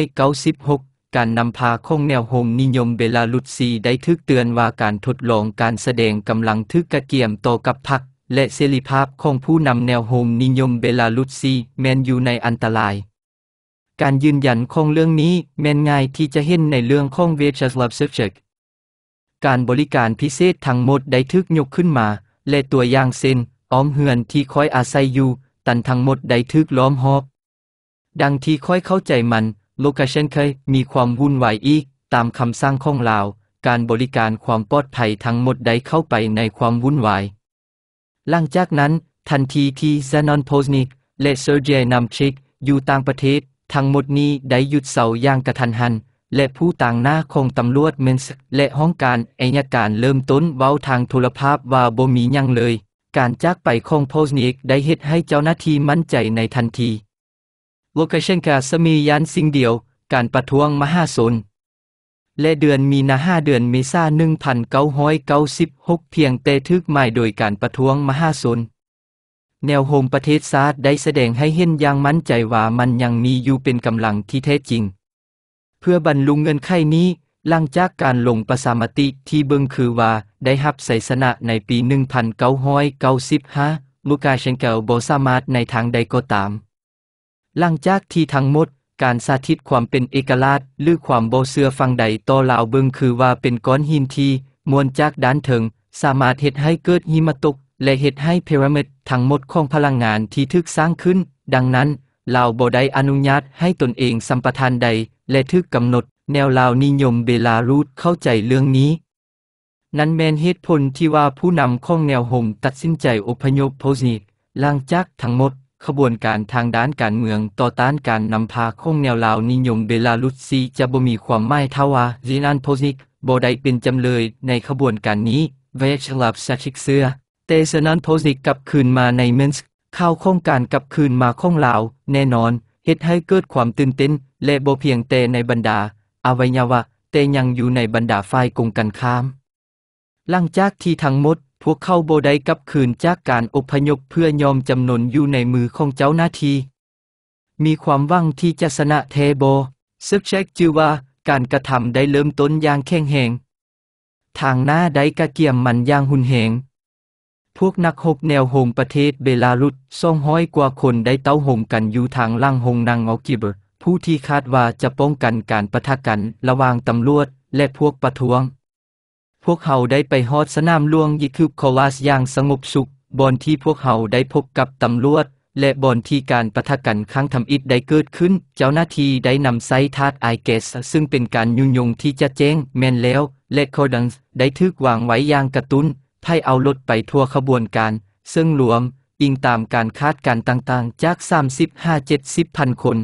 [SPEAKER 1] 1996 การนำพาของแนวโฮมนิยมเบลารุสซีได้ทึกเตือนว่าการทดลองการแสดงกำลังทึกกระเกียมต่อกับพักและเสรีภาพของผู้นำแนวโฮมนิยมเบลารุสซี แมนอยู่ในอันตรายการยืนยันของเรื่องนี้ แม่นง่ายที่จะเห็นในเรื่องของเวชสลับเซ s u b j e c t การบริการพิเศษทั้งหมดได้ทึกยกขึ้นมา และตัวอย่างเซนอ้อมเฮือนที่คอยอาศัยอยู่ตันทั้งหมดได้ทึกล้อมหอบ ดังที่คอยเข้าใจมัน โลกาเชนเคยมีความวุ่นวายอีก ตามคำสร้างของลาวการบริการความปลอดภัยทั้งหมดได้เข้าไปในความวุ่นวายหลังจากนั้น ทันทีที่ซานอนโพสนิกและเซอร์เจนำชิกอยู่ต่างประเทศทั้งหมดนี้ได้หยุดเสาอย่างกระทันหัน และผู้ต่างหน้าของตำรวจเมนส์และห้องการอายการเริ่มต้นเว้าทางโทรภาพว่าบ่มียังเลย การจากไปของโพสนิกได้เฮ็ดให้เจ้าหน้าที่มั่นใจในทันที โลคาเชนกาสมียานสิ่งเดียวการประท้วงมหาสน และเดือนมีนาห้าเดือนเมษา1996 เพียงแต่ทึกหมายโดยการประท้วงมหาสนแนวโฮมประเทศซาดได้แสดงให้เห็นอย่างมั่นใจว่ามันยังมีอยู่เป็นกำลังที่แท้จริง เพื่อบรรลุเงินไขนี้ หลังจากการลงประสามติที่เบิงคือว่า ได้หับไสยสนะในปี1995ลูกาเชนเกลโบสามารถในทางใดก็ตาม หลังจากที่ทั้งหมดการสาธิตความเป็นเอกลักษณ์หรือความโบเสือฟังใดต่อลาวเบิงคือว่าเป็นก้อนหินที่มวลจากด้านเถิงสามารถเห็ดให้เกิดหิมะตกและเหตุให้พีระมิดทั้งหมดของพลังงานที่ทึกสร้างขึ้น ดังนั้นลาวบได้อนุญาตให้ตนเองสัมปทานใดและทึกกำหนด แนวลาวนิยมเบลารูสเข้าใจเรื่องนี้ นั้นแมนเหตุผลที่ว่าผู้นำของแนวห่มตัดสินใจอพยพโพสิกลางจากทั้งหมดขบวนการทางด้านการเมือง ต่อต้านการนำพาของแนวลาวนิยมเบลารุสซีจะบ่มีความหมายทว่าจีนันโพสิกบ่ได้เป็นจำเลยในขบวนการนี้เวชลาบซาชิกเซือเตสนันโพสิกกลับคืนมาในเมนส์เข้าข้องการกลับคืนมาข้องลาว แน่นอนเฮ็ดให้เกิดความตื่นเต้น และบ่เพียงแต่ในบรรดา อวัยวะแต่ยังอยู่ในบรรดาฝ่ายกงกันข้าม หลังจากที่ทั้งหมด พวกเข้าโบได้กลับคืนจากการอพยพเพื่อยอมจำนนอยู่ในมือของเจ้าหน้าที่ มีความววังที่จะสนะเทโบซึกเช็คจือว่าการกระทำได้เริ่มต้นอย่างแข็งแหงทางหน้าได้กระเกี่ยมมันอย่างหุนเหงพวกนักฮกแนวโฮมประเทศเบลารุสส่องห้อยกว่าคนได้เต้าหงมกันอยู่ทางล่างหงนางออกิเบผู้ที่คาดว่าจะป้องกันการประทะกันระหว่างตำรวจ และพวกประท้วง พวกเขาได้ไปฮอดสนามหลวงยิคุบคอวาสอย่างสงบสุขบอนที่พวกเขาได้พบกับตำรวจและบอนที่การประทะกันครั้งทำอิดได้เกิดขึ้น เจ้าหน้าที่ได้นำไซทาตไอเกส ซึ่งเป็นการยุงยงที่จะแจ้ง แมนแล้ว และคอดังได้ทึกวางไว้อย่างกระตุ้นให้เอารถไปทั่วขบวนการ ซึ่งรวมอิงตามการคาดการต่างๆ จาก 35-70พันคน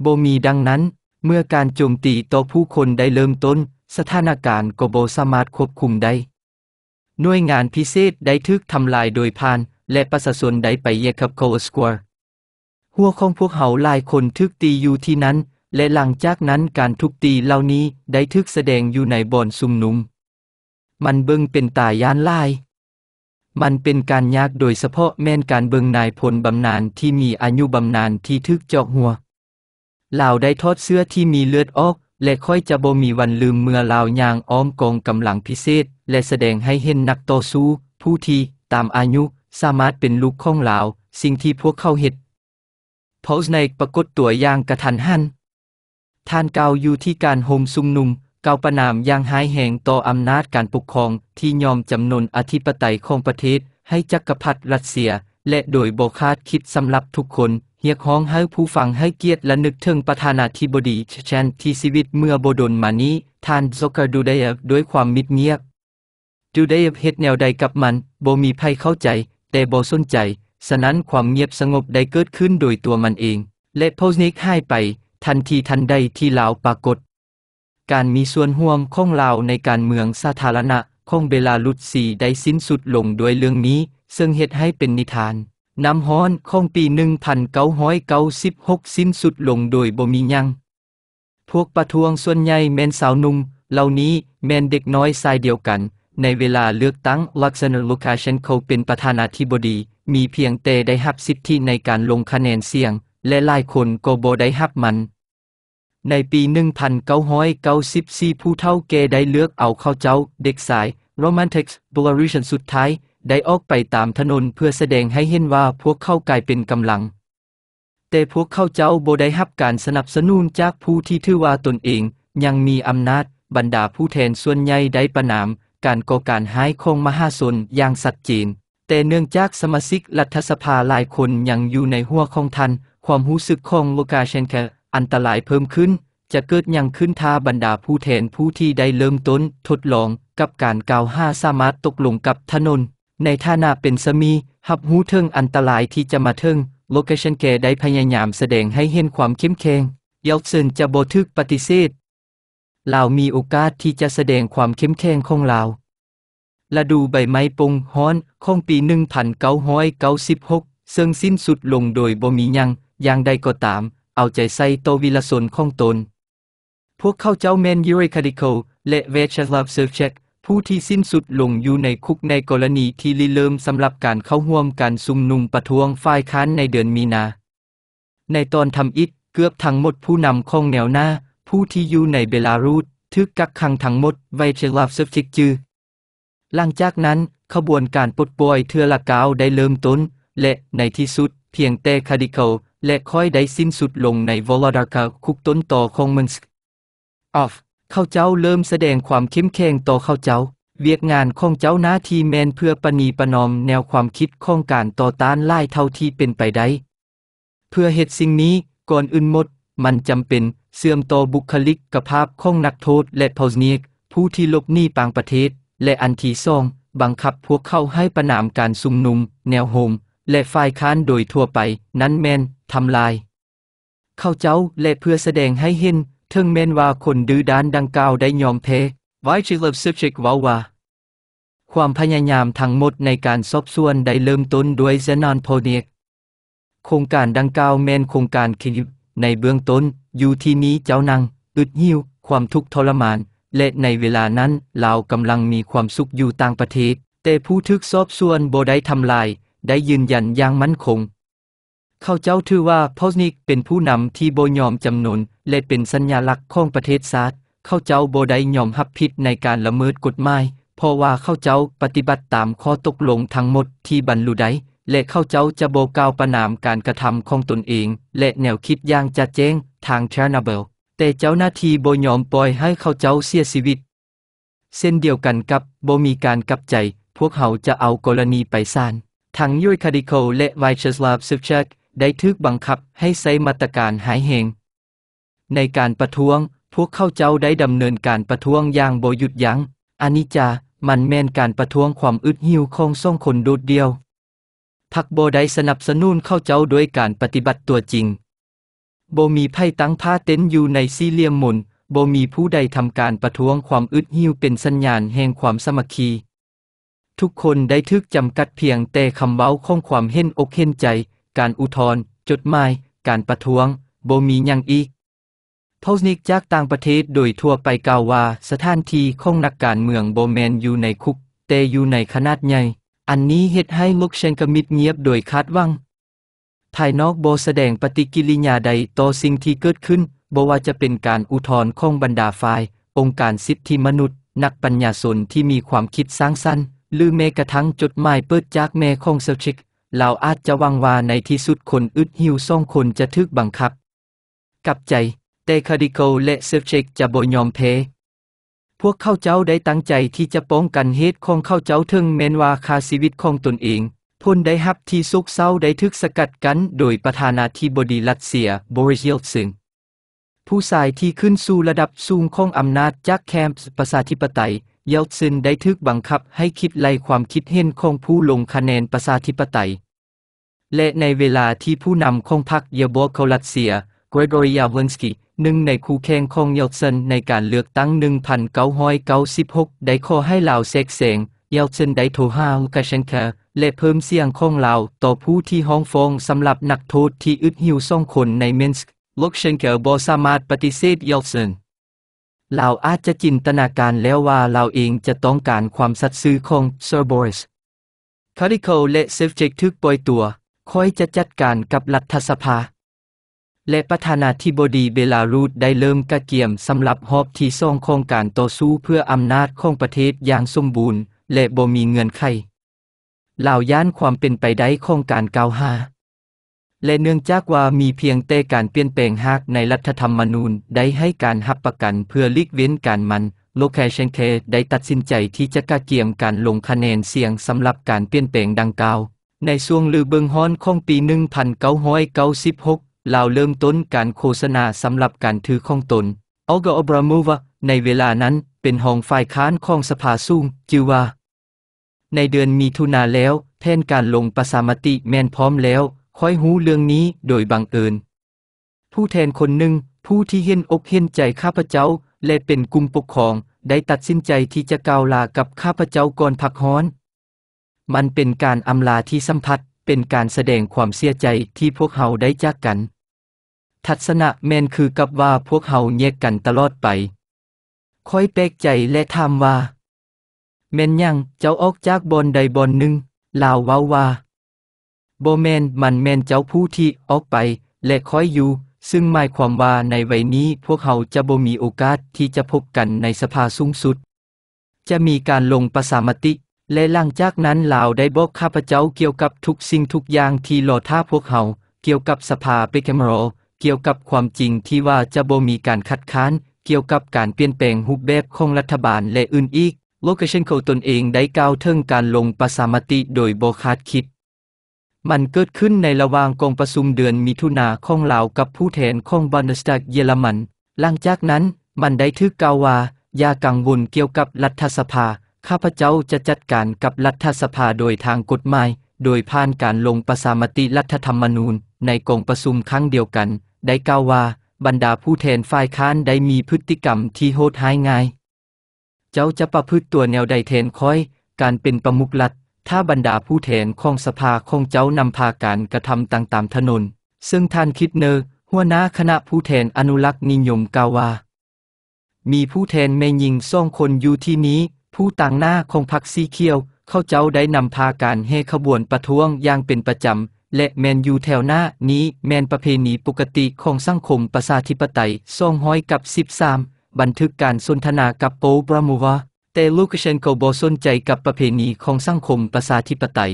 [SPEAKER 1] โบมีดังนั้นเมื่อการโจมตีต่อผู้คนได้เริ่มต้น สถานการณ์ก็โบสามารถควบคุมได้หน่วยงานพิเศษได้ทึกทำลายโดยพาน และประชาชนได้ไปเยกับโคสควอร์ หัวของพวกเขาหลายคนทึกตีอยู่ที่นั้น และหลังจากนั้นการทุกตีเหล่านี้ได้ทึกแสดงอยู่ในบ่อนซุมนุมมันเบิ่งเป็นตาย้านลาย มันเป็นการยากโดยเฉพาะแม่นการเบิ่งนายพลบำนาญที่มีอายุบำนาญที่ทึกเจาะหัวเหล่าได้ทอดเสื้อที่มีเลือดออก และค่อยจะบ่มีวันลืมเมื่อเหล่ายางอ้อมกองกำลังพิเศษ และแสดงให้เห็นนักต่อสู้ ผู้ที่ตามอายุสามารถเป็นลูกของเหล่าสิ่งที่พวกเขาเห็ดโพสในปรากฏตัวอย่างกระทันหันท่านเก่าอยู่ที่การโฮมซุมนุมเกาปนามยังหายแหงต่ออำนาจการปกครองที่ยอมจำนวนอธิปไตยของประเทศให้จักรพรรดิรัสเซีย และโดยโบคาดคิดสำหรับทุกคนเฮียก้องให้ผู้ฟังให้เกียรติและนึกถึงประธานาธิบดีเชนที่ชีวิตเมื่อโบดนมานี้ ท่านโซกาดูได้ด้วยความมิดเงียบ ดูได้เฮ็ดแนวใดกับมันบ่มีภัยเข้าใจ แต่บ่สนใจฉะนั้นความเงียบสงบได้เกิดขึ้นโดยตัวมันเอง และโพสนิกหายไป ทันทีทันใดที่ลาวปรากฏการมีส่วนห่วมของลาวในการเมืองสาธารณะของเบลารุสีได้สิ้นสุดลงด้วยเรื่องนี้ ซึ่งเหตุให้เป็นนิทานน้ำฮ้อนของปี1996 สิ้นสุดลงโดยบ่มียัง พวกประท้วงส่วนใหญ่แม่นสาวนุ่ม เหล่านี้แม่นเด็กน้อยสายเดียวกัน ในเวลาเลือกตั้งลักษณะลูคาเชนโคเป็นประธานาธิบดี มีเพียงแต่ได้หับสิทธิในการลงคะแนนเสียง และหลายคนก็บ่ได้หับมันในปี 1994 ผู้เท่าเกได้เลือกเอาเข้าเจ้าเด็กสาย Romantics b l o r i s h สุดท้าย ได้ออกไปตามถนนเพื่อแสดงให้เห็นว่าพวกเข้ากลายเป็นกำลัง แต่พวกเข้าเจ้าโบได้รับการสนับสนุนจากผู้ที่ถือว่าตนเอง ยังมีอำนาจบรรดาผู้แทนส่วนใหญ่ได้ประนาม การก่อการหายคงมหาสนอย่างสัด์จนแต่เนื่องจากสมาชิกรัฐสภาหลายคนยังอยู่ในหัวของทันความรู้สึกของโลกาเชนเคอันตรายเพิ่มขึ้น จะเกิดยังขึ้นท่าบรรดาผู้แทนผู้ที่ได้เริ่มต้น ทดลองกับการกาวห้าสามารถตกลงกับถนน ในท่านาเป็นสมีหับหูเทิงอันตรายที่จะมาเทิงโลเคชันแกได้พยายามแสดงให้เห็นความเข้มแข็งเยลเซินจะบทึกปฏิเสธเรามีโอกาสที่จะแสดงความเข้มแข็งของเราและดูใบไม้ปงฮ้อนของปี1996ซึ่งสิ้นสุดลงโดยบมียังอย่างใดก็ตามเอาใจใส่โตวิลส่วนของตน พวกเขาเจ้าเมนยูเรคาดิโคและเวชลาฟเซอร์เชกผู้ที่สิ้นสุดลงอยู่ในคุกในกรณีที่ลิเริ่มสำหรับการเข้าห่วมการซุมนุมประท้วงฝ่ายค้านในเดือนมีนา ในตอนทำอิฐเกือบทั้งหมดผู้นำของแนวหน้า ผู้ที่อยู่ในเบลารุสทึกกักขังทั้งหมดไวเชลาฟเซอร์เชกจือหลังจากนั้นขบวนการปลดปล่อยเทือละกาวได้เริ่มต้น และในที่สุด เพียงแต่คาดิเคิลและค่อยได้สิ้นสุดลงในวอลดาคาคุกต้นต่อของมันส์ออฟ เข้าเจ้าเริ่มแสดงความเข้มแข็งต่อเข้าเจ้า เวียกงานของเจ้าหน้าที่แมนเพื่อปณีประนอมแนวความคิดของการต่อต้านไล่เท่าที่เป็นไปได้ เพื่อเหตุสิ่งนี้ก่อนอื่นหมดมันจำเป็นเสื่อมต่อบุคลิกกภาพของนักโทษ และพาวเนียกผู้ที่ลบหนี้ปางประเทศ และอันทีซองบังคับพวกเข้าให้ประนามการซุ่มนุม แนวโฮมและฝ่ายค้านโดยทั่วไปนั้นแมนทำลาย เข้าเจ้าและเพื่อแสดงให้เห็นถึงแม้นว่าคนดื้อด้านดังกล่าวได้ยอมเทไว้ชิลบซิบชิกวาว่าความพยายามทั้งหมดในการสอบสวน ได้เริ่มต้นด้วยเซนอนโพเนียกโครงการดังกล่าวแมนโครงการคลิปในเบื้องต้นอยู่ที่นี้เจ้านางอึดหิวความทุกข์ทรมาน และในเวลานั้นเรากำลังมีความสุขอยู่ต่างประเทศแต่ผู้ทึกสอบสวนโบได้ทำลายได้ยืนยันอย่างมั่นคงขขาเจ้าถือว่าพอสนิกเป็นผู้นำที่โบยอมจำนวน และเป็นสัญญาลักษณ์ของประเทศชาธเขาเจ้าโบได้ยอมรับผิดในการละเมิดกฎหมาย เพราะว่าเขาเจ้าปฏิบัติตามข้อตกลงทั้งหมดที่บรรลุได้และเขาเจ้าจะโบกาวประนามการกระทำของตนเอง และแนวคิดอย่างจะแจ้งทางชนาเบลแต่เจ้าหน้าที่โบยอมปล่อยให้เขาเจ้าเสียชีวิตเส้นเดียวกันกับโบมีการกลับใจ พวกเขาจะเอากรณีไปซาน ทั้งยุยคาดิโคและไวเชสลาฟซึฟเชกได้ทึกบังคับให้ใช้มาตรการหายเหง ในการประท้วง พวกเข้าเจ้าได้ดำเนินการประท้วงอย่างโบหยุดยัง้งอานิจจามันแม่นการประท้วงความอึดหิวของส่งคนโดดเดียวพักโบได้สนับสนุนเข้าเจ้าด้วยการปฏิบัติตัวจริง โบมีไพ่ตั้งผ้าเต็น์อยู่ในซี่เลียมมุนโบมีผู้ใดทำการประท้วงความอึดหิวเป็นสัญญาณแห่งความสมัคคี ทุกคนได้ทึกจำกัดเพียงแต่คำเว้าของความเห็นอกเห็นใจการอุทธรณ์จดหมาย การประท้วงบ่มียังอีกพสนิกจากต่างประเทศโดยทั่วไปกล่าวว่าสถานที่ของนักการเมืองโบแมนอยู่ในคุก แต่อยู่ในขนาดใหญ่ อันนี้เฮ็ดให้ลุกเชนกมิดเงียบโดยคาดวังภายนอกโบแสดงปฏิกิริยาใดต่อสิ่งที่เกิดขึ้นบว่าจะเป็นการอุทธรณ์ของบรรดาฝ่าย องค์การสิทธิมนุษย์ นักปัญญาชนที่มีความคิดสร้างสรรค์หรือแม้กระทั่งจดหมายเปิดจากแม่ของเซลชิกเราอาจจะวังวาในที่สุดคนอึดหิวซ่องคนจะทึกบังคับ กับใจเตคาดิโก และเซฟเชกจะบ่ยอมเพพวกเข้าเจ้าได้ตั้งใจที่จะป้องกันเหตุของเข้าเจ้าถึงแม้นว่าคาชีวิตของตนเองพ้นได้ฮับที่ซุกเศร้าได้ทึกสกัดกันโดยประธานาธิบดีรัสเซียบริเยลซึงผู้สายที่ขึ้นสู่ระดับสูงของอำนาจจากแคมป์ประชาธิปไตย เยลซินได้ทึกบังคับให้คิดไล่ความคิดเห็นของผู้ลงคะแนนประชาธิปไตยและในเวลาที่ผู้นำของพรรคเยโบโคลัตเซีย กรโกริยาเวนสกีหนึ่งในคู่แข่งของเยลเซนในการเลือกตั้ง 1996 ได้ขอให้ลาวเซกเสงเยลเซนได้โทรหาลูกาเชนเคและเพิ่มเสียงของลาวต่อผู้ที่ห้องฟ้องสำหรับนักโทษที่อึดหิวสองคนในเมนสกลูกเชนเคบอสามารถปฏิเสธเยลเซนลาวอาจจะจินตนาการแล้วว่าลาวเองจะต้องการความสัตย์ซื่อของเซอร์บอริสคาริโคและเซฟเจกทึกปล่อยตัวคอยจะจัดการกับรัฐสภา และประธานาธิบดีเบลารุสได้เริ่มกระเกียมสำหรับหอบที่ซ่องโครงการต่อสู้เพื่ออำนาจของประเทศอย่างสมบูรณ์ และบ่มีเงื่อนไขเหล่าย่านความเป็นไปได้ของการกาวหาและเนื่องจากว่ามีเพียงแต่การเปลี่ยนแปลงหากในรัฐธรรมนูญได้ให้การหับประกันเพื่อลิกเว้นการมัน โลเคชันเคได้ตัดสินใจที่จะกระเกียมการลงคะแนนเสียงสำหรับการเปลี่ยนแปลงดังกล่าวในช่วงฤดูเบิงฮ้อนของปี 1996 ลาวเริ่มต้นการโฆษณาสำหรับการถือของตน ออกอ บรามูวา ในเวลานั้นเป็นห้องฝ่ายค้านของสภาสูงจิวาในเดือนมีทุนาแล้ว แทนการลงประสามติแม่นพร้อมแล้ว ค่อยหูเรื่องนี้โดยบังเอิญผู้แทนคนหนึ่ง ผู้ที่เห็นอกเห็นใจข้าพเจ้า และเป็นกลุ่มปกครองได้ตัดสินใจที่จะกล่าวลากับข้าพเจ้าก่อนพักฮ้อนมันเป็นการอำลาที่สัมผัส เป็นการแสดงความเสียใจที่พวกเขาได้จากกัน ทัศนะแมนคือกับว่าพวกเขาแยกกันตลอดไปค่อยแปลกใจและถามว่า แมนยังเจ้าออกจากบอนใดบอนหนึ่งลาวว้าว่าโบแมนมันแมนเจ้าผู้ที่ออกไป และคอยอยู่ ซึ่งหมายความว่าในวัยนี้พวกเขาจะบ่มีโอกาสที่จะพบกันในสภาสูงสุด จะมีการลงประสามติและหลังจากนั้นลาวได้บอกข้าพเจ้าเกี่ยวกับทุกสิ่งทุกอย่างที่หล่อท่าพวกเขาเกี่ยวกับสภาเปกมโร เกี่ยวกับความจริงที่ว่าจะบ่มีการคัดค้าน เกี่ยวกับการเปลี่ยนแปลงหุบแบบของรัฐบาลและอื่นอีกโลเชนเขาตนเองได้กล่าวถึงการลงประสามติโดยโบคาดคิด มันเกิดขึ้นในระหว่างกองประชุมเดือนมิถุนาของลาวกับผู้แทนของบันสตักเยอรมันหลังจากนั้นมันได้ทึกกล่าวว่าอย่ากังวลเกี่ยวกับรัฐสภาข้าพเจ้าจะจัดการกับรัฐสภาโดยทางกฎหมายโดยผ่านการลงประสามติรัฐธรรมนูญในกองประชุมครั้งเดียวกัน ได้กล่าวว่าบรรดาผู้แทนฝ่ายค้านได้มีพฤติกรรมที่โหดร้ายง่ายเจ้าจะประพฤติตัวแนวใดแทนค้อยการเป็นประมุขรัฐถ้าบรรดาผู้แทนของสภาของเจ้านำพาการกระทำต่างๆถนนซึ่งท่านคิดเนอหัวหน้าคณะผู้แทนอนุรักษ์นิยมกล่าวว่ามีผู้แทนแม่ยิงซ่องคนอยู่ที่นี้ผู้ต่างหน้าของพรรคสีเขียว เขาเจ้าได้นำพาการเฮขบวนประท้วงอย่างเป็นประจำ และแมนยูแถวหน้านี้แมนประเพณีปกติของสังคมประชาธิปไตยซ่องห้อยกับ13 บันทึกการสนทนากับโปบรามูวาแต่ลูกเชนโกบสนใจกับประเพณีของสังคมประชาธิปไตย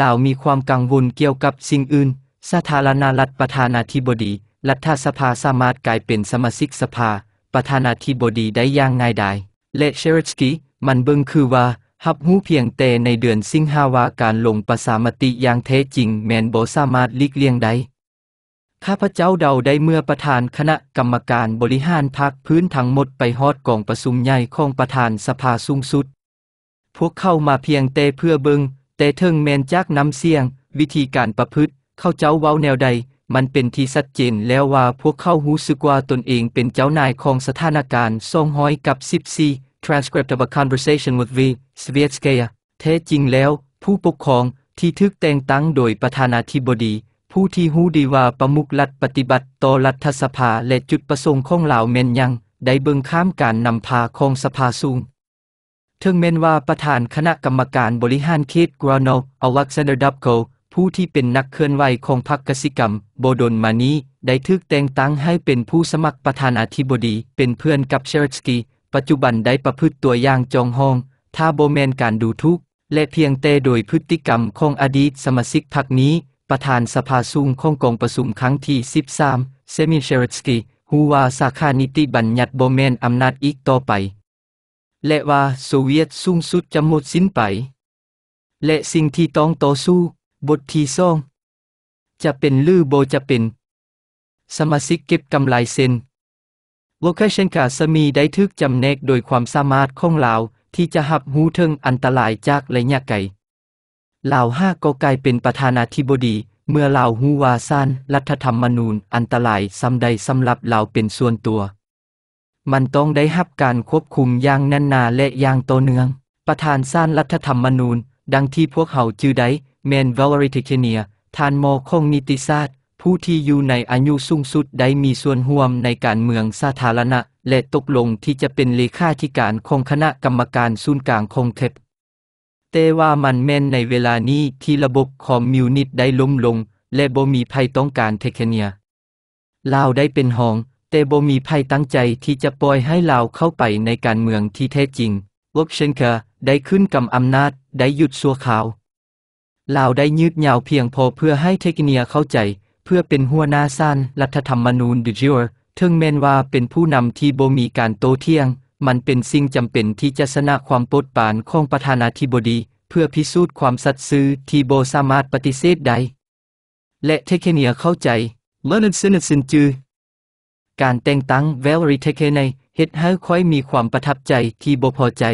[SPEAKER 1] ลาวมีความกังวลเกี่ยวกับสิ่งอื่นสาธารณรัฐประธานาธิบดี รัฐสภาสามารถกลายเป็นสมาชิกสภา ประธานาธิบดีได้อย่างง่ายดายเลเชอร์สกี้มันเบิงคือว่าฮับหู้เพียงแต่ในเดือนสิงหาว่าการลงประสามติอย่างเท้จริง แมนโบสามารถลิกเลี่ยงได้ข้าพเจ้าเดาได้เมื่อประธานคณะกรรมการบริหารพักพื้นทั้งหมดไปฮอดกองประสุมใหญ่ของประธานสภาสูงสุด พวกเข้ามาเพียงแต่เพื่อเบิงแต่เทิงแมนจากน้ำเสียง วิธีการประพฤติ เข้าเจ้าเว้าแนวใดมันเป็นที่ชัดเจนแล้วว่าพวกเขาหูสึกว่าตนเองเป็นเจ้านายของสถานการณ์ซ่องห้อยกับ14 transcript of a conversation with V s v i e t s k a แท้จริงแล้วผู้ปกครองที่ทึกแต่งตั้งโดยประธานาธิบดี ผู้ที่หูดีว่าประมุขรัฐปฏิบัติต่อรัฐสภาและจุดประสงค์ของเหล่าเมนยังได้เบิงข้ามการนำพาของสภาสูงถึงแม้นว่าประธานคณะกรรมการบริหารเขตกรานอลอเล็กซานเดอร์ดับโกผู้ที่เป็นนักเคลื่อนไหวของพรรคกสิกรรม โบดนมานีได้ถูกแต่งตั้งให้เป็นผู้สมัครประธานาธิบดี เป็นเพื่อนกับเชอร์สกี ปัจจุบันได้ประพฤติตัวอย่างจองห้อง ถ้าโบแมนการดูทุกและเพียงแต่โดยพฤติกรรมของอดีตสมาชิกพรรคนี้ ประธานสภาสูงของกองประชุมครั้งที่ 13เซมิเชอร์สกีฮูวาสาขานิติบัญญัติโบแมนอำนาจอีกต่อไปและว่าโซเวียตสูงสุดจะหมดสิ้นไป และสิ่งที่ต้องต่อสู้บทที่สอง จะเป็นลือโบจะเป็น สมาชิกเก็บกำไรเซนโลเคชันกาสมีได้ทึกจำแนกโดยความสามารถของลาวที่จะหับหูเทิงอันตรายจากระยะไกลลาวห้าก็กลายเป็นประธานาธิบดี เมื่อลาวฮูวาซานรัฐธรรมนูญอันตรายซ้ำใดสำหรับลาวเป็นส่วนตัว มันต้องได้หับการควบคุมอย่างแน่นนาและอย่างโตเนือง ประธานซ่านรัฐธรรมนูญ ดังที่พวกเขาจือได้เมนววลริเทเคเนียทานโมคงนิติศาสตร์ ผู้ที่อยู่ในอายุสูงสุดได้มีส่วนห่วมในการเมืองสาธารณะ และตกลงที่จะเป็นเลขาธิการของคณะกรรมการศูนย์กลางคงเทปแต่ว่ามันแม่นในเวลานี้ที่ระบบคอมมิวนิตได้ล้มลง และบ่มีภัยต้องการเทคเนียลาวได้เป็นหองแต่บ่มีภัยตั้งใจที่จะปล่อยให้ลาวเข้าไปในการเมืองที่แท้จริงวอกเชนเคอร์ได้ขึ้นกำอำนาจได้หยุดสัวขาวลาวได้ยืดยาวเพียงพอเพื่อให้เทคเนียเข้าใจ เพื่อเป็นหัวหน้าสั้นรัฐธรรมนูญดิจิวถึงแม้นว่าเป็นผู้นำที่บมีการโตเทียง มันเป็นสิ่งจำเป็นที่จะชนะความโปรดปรานของประธานาธิบดี เพื่อพิสูจน์ความสัตย์ซื่อที่โบสามารถปฏิเสธได้ และเทคเนียเข้าใจ Leonard s i n n e n จือการแต่งตั้ง Valerie t e k e n e เฮ็ดให้ค่อยมีความประทับใจที่บพอใจ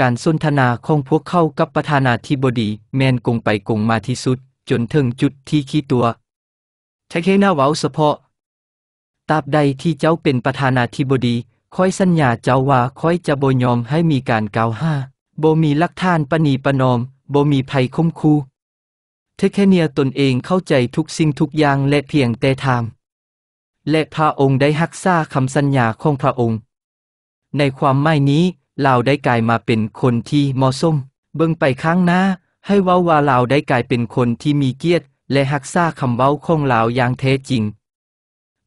[SPEAKER 1] การสนทนาของพวกเขากับประธานาธิบดี แมนกงไปกงมาที่สุด จนถึงจุดที่ขี้ตัวใช้คหน้าเว้าเฉพาะตราบใดที่เจ้าเป็นประธานาธิบดีคอยสัญญาเจ้าว่าคอยจะบ่ยอมให้มีการกล่าวหาบ่มีลักทานปณีประนอมบ่มีภัยคมคูเทคเนียตนเองเข้าใจทุกสิ่งทุกอย่างและเพียงแต่ทำและพระองค์ได้ฮักษาคำสัญญาของพระองค์ ในความหมายนี้เราได้กลายมาเป็นคนที่มอส้มเบิ่งไปข้างหน้าให้ว้าว่าเราได้กลายเป็นคนที่มีเกียรติ และหักษาคำเว้าของเราอย่างแท้จริง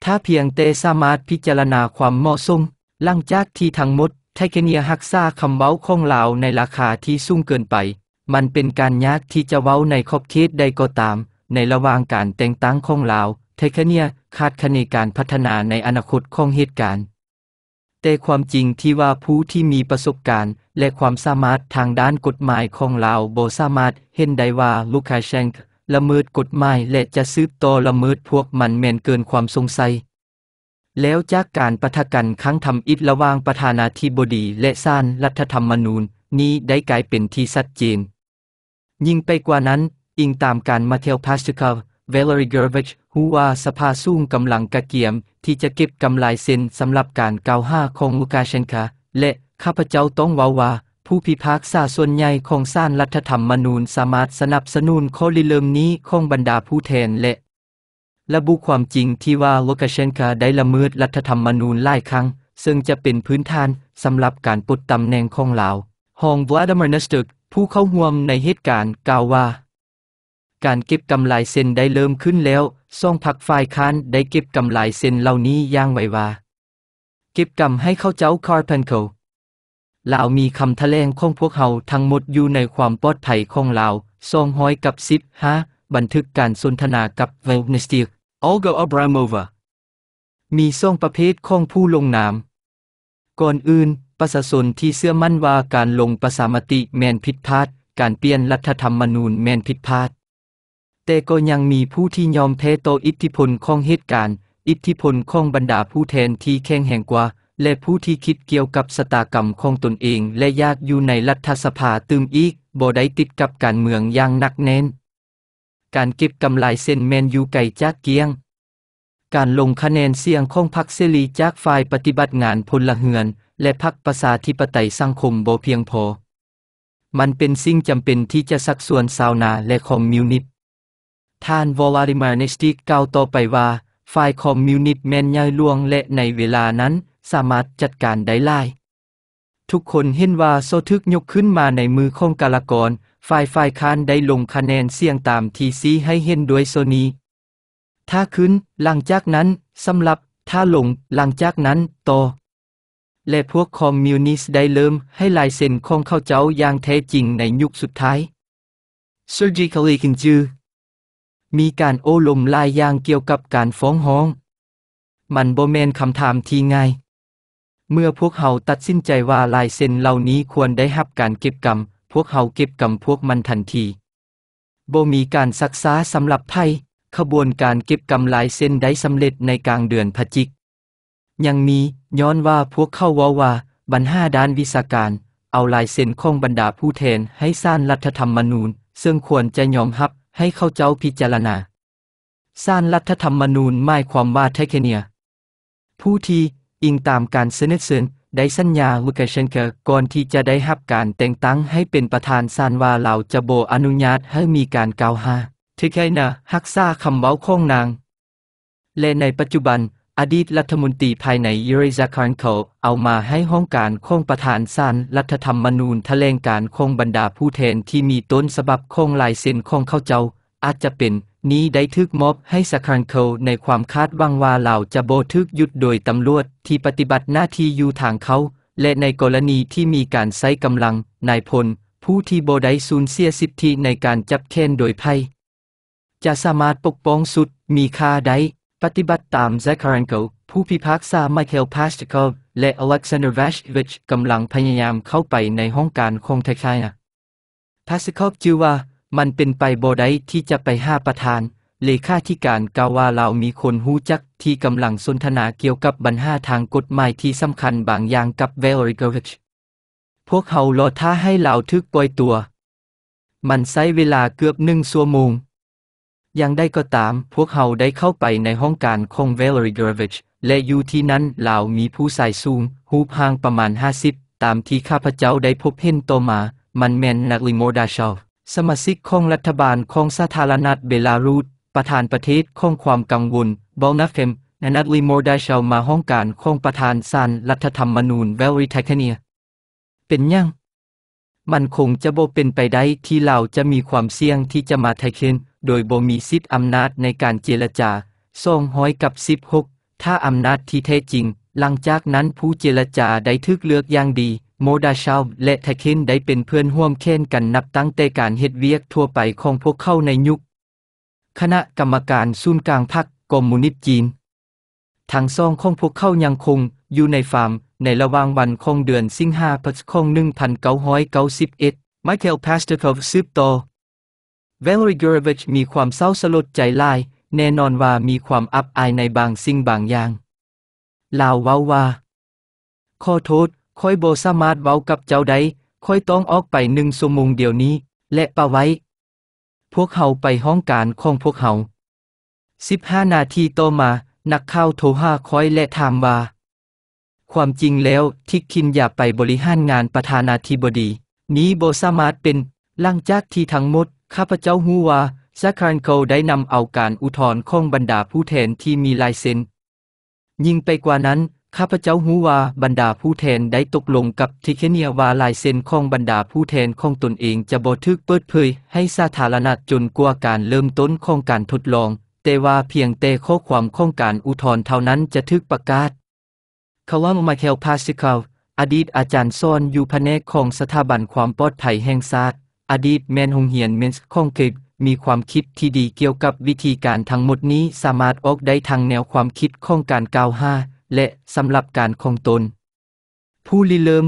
[SPEAKER 1] ถ้าเพียงเตสามารถพิจารณาความเหมาะสมหลังจากที่ทั้งหมดไทเกเนียหักษาคำเว้าของเราในราคาที่สูงเกินไป มันเป็นการยากที่จะเว้าในขอบเขตใดก็ตาม ในระหว่างการแต่งตั้งของเราไทเกเนียคาดคะเนการพัฒนาในอนาคตของเหตุการณ์แต่ความจริงที่ว่าผู้ที่มีประสบการณ์และความสามารถทางด้านกฎหมายของลาวบ่สามารถเห็นได้ว่าลูกคาเชงละเมิดกฎหมายและจะซืบต่อละเมิดพวกมันแม่นเกินความสงสัย แล้วจากการปะทะกันครั้งทำอิฐระว่างประธานาธิบดีและสร้างรัฐธรรมนูญ นี้ได้กลายเป็นที่ชัดเจน ยิ่งไปกว่านั้นอิงตามการมาเทลพาสคาเวลรีเกอร์เวชฮูว่าสภาสูงกำลังกระเกียมที่จะเก็บกำไรเซนสำหรับการเกาห้าของลูกาเชนคาและ ข้าพเจ้าต้องว่าว่า ผู้พิพากษาส่วนใหญ่ของส้างรัฐธรรมนูญสามารถสนับสนุนข้อริเริ่มนี้ของบรรดาผู้แทน และ ระบุความจริงที่ว่าลูกาเชนคาได้ละเมิดรัฐธรรมนูญหลายครั้ง ซึ่งจะเป็นพื้นฐานสำหรับการปลดตำแหน่งของลาวฮองวลาดิมิร์นสตึกผู้เข้าห่วมในเหตุการณ์กล่าวว่าการเก็บกำไรเซ็นได้เริ่มขึ้นแล้วซ่องพักฝ่ายค้านได้เก็บกำไรเซ็นเหล่านี้ย่างไว้ว่า เก็บกำให้เข้าเจ้าคาร์เพนเคิลลาวมีคำแถลงของพวกเฮาทั้งหมดอยู่ในความปลอดภัยของลาวซองห้อยกับซิปฮะบันทึกการสนทนากับเวลเนสติกออลกอบรามวามีซองประเภทของผู้ลงนาม ก่อนอื่น ประชาชนที่เชื่อมั่นว่าการลงประสามติแมนผิดพลาด การเปลี่ยนรัฐธรรมนูญแมนผิดพลาดแต่ก็ยังมีผู้ที่ยอมแพ้ต่ออิทธิพลของเหตุการณ์ อิทธิพลของบรรดาผู้แทนที่แข็งแห่งกว่า และผู้ที่คิดเกี่ยวกับสตากรรมของตนเอง และยากอยู่ในรัฐสภาตึมอีกบ่ได้ติดกับการเมืองอย่างหนักแน่นการเก็บกำไรเส้นแมนยูไก่จากเกียง การลงคะแนนเสียงของพรรคเสรีจากฝ่ายปฏิบัติงานพลเหือน และพรรคประชาธิปไตยสังคมบ่เพียงพอ มันเป็นสิ่งจำเป็นที่จะสักส่วนชาวนาและคอมมิวนิสตท่านวลาดิมานนสติกกล่าวต่อไปว่า ฝ่ายคอมมิวนิสต์แม่นย่อยลวงและในเวลานั้นสามารถจัดการได้หลาย ทุกคนเห็นว่าโซทึกยกขึ้นมาในมือของกาลกรฝ่ายฝ่ายค้านได้ลงคะแนนเสียงตามทีซีให้เห็นด้วยโซนี ถ้าขึ้นหลังจากนั้น สำหรับ ถ้าลงหลังจากนั้น ต่อ และพวกคอมมิวนิสต์ได้เริ่มให้ลายเซ็นของเขาเจ้าอย่างแท้จริงในยุคสุดท้าย surgically c o n j u e มีการโอ้ลมลายยางเกี่ยวกับการฟ้องห้อง มันโบเมนคำถามทีง่าย เมื่อพวกเขาตัดสินใจว่าลายเซ็นเหล่านี้ควรได้รับการเก็บกรรมพวกเขาเก็บกรรมพวกมันทันที โบมีการซักษาสำหรับไทยขบวนการเก็บกรรมลายเส้นได้สำเร็จในกลางเดือนพฤศจิกยังมีย้อนว่าพวกเข้าว่าว่าบรรหาด้านวิสาการเอาลายเส้นของบรรดาผู้แทนให้สร้างรัฐธรรมนูญซึ่งควรจะยอมรับให้เข้าเจ้าพิจารณาสร้างรัฐธรรมนูญหมายความว่าไทเทเนีย ผู้ที่อิงตามการเสนอเสนได้สัญญาลูกเชนเกอร์ก่อนที่จะได้รับการแต่งตั้ง ให้เป็นประธานสานว่าเราจะโบอนุญาตให้มีการก่าวหาที่ใคเนะฮักซาคำเว้าข้องนาง และในปัจจุบันอดีตรัฐมนตรีภายในยูริซาคานเคเอามาให้ห้องการคงประธานสานรัฐธรรมนูญแถลงการคงบรรดาผู้แทนที่มีต้นสบับคงลายเซ็นคงเข้าเจ้า อาจจะเป็นนี้ได้ทึกมอบให้สคารเคในความคาดวังว่าเหล่าจะโบทึกยุดโดยตำรวจที่ปฏิบัติหน้าที่อยู่ทางเขา และในกรณีที่มีการใช้กำลัง นายพล ผู้ที่โบได้สูญเสียสิทธิในการจับแค้นโดยไพ่จะสามารถปกป้องสุดมีค่าได้ปฏิบัติตามแซคคารันโกผู้พิพากษาไมเคิลพาสติคอและอเล็กซานเดอร์วชวิชกำลังพยายามเข้าไปในห้องการคงไทยนะพาสติคอจือว่า มันเป็นไปบ่ได้ที่จะไปห้าประธาน เลขาธิการกาวาเรามีคนหูจักที่กำลังสนทนาเกี่ยวกับบัญหาทางกฎหมายที่สำคัญบางอย่างกับเวลริกวิช พวกเขารอท่าให้เราทึกปล่อยตัว มันใช้เวลาเกือบหนึ่งชั่วโมงอย่างได้ก็ตาม พวกเขาได้เข้าไปในห้องการของเวลริเกรวิชและอยู่ที่นั้นเหล่ามีผู้ชายสูง หูพางประมาณห้าสิบตามที่ข้าพเจ้าได้พบเห็นต่อมา มันแมนนักลิโมดาชอฟสมาชิกของรัฐบาลของสาธารณรัฐเบลารุสประธานประเทศของความกังวลบอลนาเฟมนนัดลิโมดาชอฟมาห้องการของประธานสาลรัฐธรรมนูญเวลริไทเทเนีย เป็นยังมันคงจะโบเป็นไปได้ที่เราจะมีความเสี่ยงที่จะมาไทเคนโดยบ่มีสิทธิอำนาจในการเจรจาส่งห้อยกับสิกถ้าอำนาจที่แท้จริง หลังจากนั้นผู้เจรจาได้ทึกเลือกอย่างดี โมดาชาวและแทคินได้เป็นเพื่อนห่วมเค้นกันนับตั้งแต่การเฮ็ดเวียกทั่วไปของพวกเข้าในยุค คณะกรรมการศูนย์กลางพรรคกอมมูนิสต์จีนทางซ่องของพวกเขายังคง อยู่ในฟาร์มในระหว่างวันของเดือนสิงหาคมของ1991มเคิลพาสเตอร์คอฟซปโตอ v ว l ร r กอร์วิชมีความเศร้าสลดใจลาย แน่นอนว่ามีความอับอายในบางสิ่งบางอย่าง ลาวเว้าว่าขอโทษค่อยโบสามารถเว้ากับเจ้าได้ค่อยต้องออกไปหนึ่งสมงเดี๋ยวนี้ และปะไว้ พวกเขาไปห้องการของพวกเขาสิบห้านาทีต่อมา นักข่าวโทรหาคอยและถามว่าความจริงแล้ว ทิกคินอย่าไปบริหารงานประธานาธิบดี นี้โบสามารถเป็นลลังจากที่ทั้งหมดข้าพเจ้าฮูว่าซาคารโกได้นำเอาการอุทธรณ์ของบรรดาผู้แทนที่มีลายเซ็นยิ่งไปกว่านั้นข้าพเจ้าฮูว่าบรรดาผู้แทนได้ตกลงกับทิเคเนียว่าลายเซ็นของบรรดาผู้แทนของตนเองจะบทึกเปิดเผยให้สาธารณะจนกว่าการเริ่มต้นของการทดลองแต่ว่าเพียงแต่ข้อความของการอุทธรณ์เท่านั้นจะทึกประกาศ คาว่ามาเคลพาสิคาลอดีตอาจารย์ซ่อนอยู่แผนกของสถาบันความปลอดภัยแห่งชาติอดีตแมนหงเหียนเมนส์คองเกตมีความคิดที่ดีเกี่ยวกับวิธีการทั้งหมดนี้สามารถออกได้ทางแนวความคิดของการกาวหาและสำหรับการคงตน ผู้ลิเริ่ม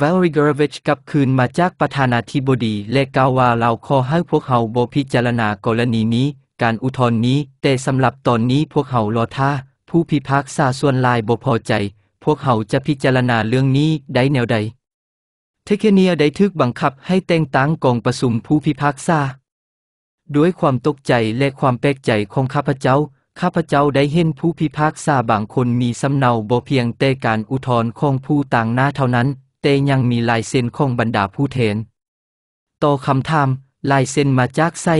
[SPEAKER 1] วลริกราเวชกลับคืนมาจากประธานาธิบดี และกาวว่าเราขอให้พวกเขาบพิจารณากรณีนี้ การอุทธรณ์นี้ แต่สำหรับตอนนี้พวกเขารอท่าผู้พิพากษาส่วนลายบพอใจ พวกเขาจะพิจารณาเรื่องนี้ได้แนวใดเทเนียได้ทึกบังคับให้แต่งตั้งกองประสุมผู้พิพากษาด้วยความตกใจและความแปลกใจของข้าพเจ้าข้าพเจ้าได้เห็นผู้พิพากษาบางคนมีสำเนาบ่เพียงแต่การอุทธรณ์ของผู้ต่างหน้าเท่านั้นแต่ยังมีลายเซ็นของบรรดาผู้เทนต่อคำถามลายเซ็นมาจากไส้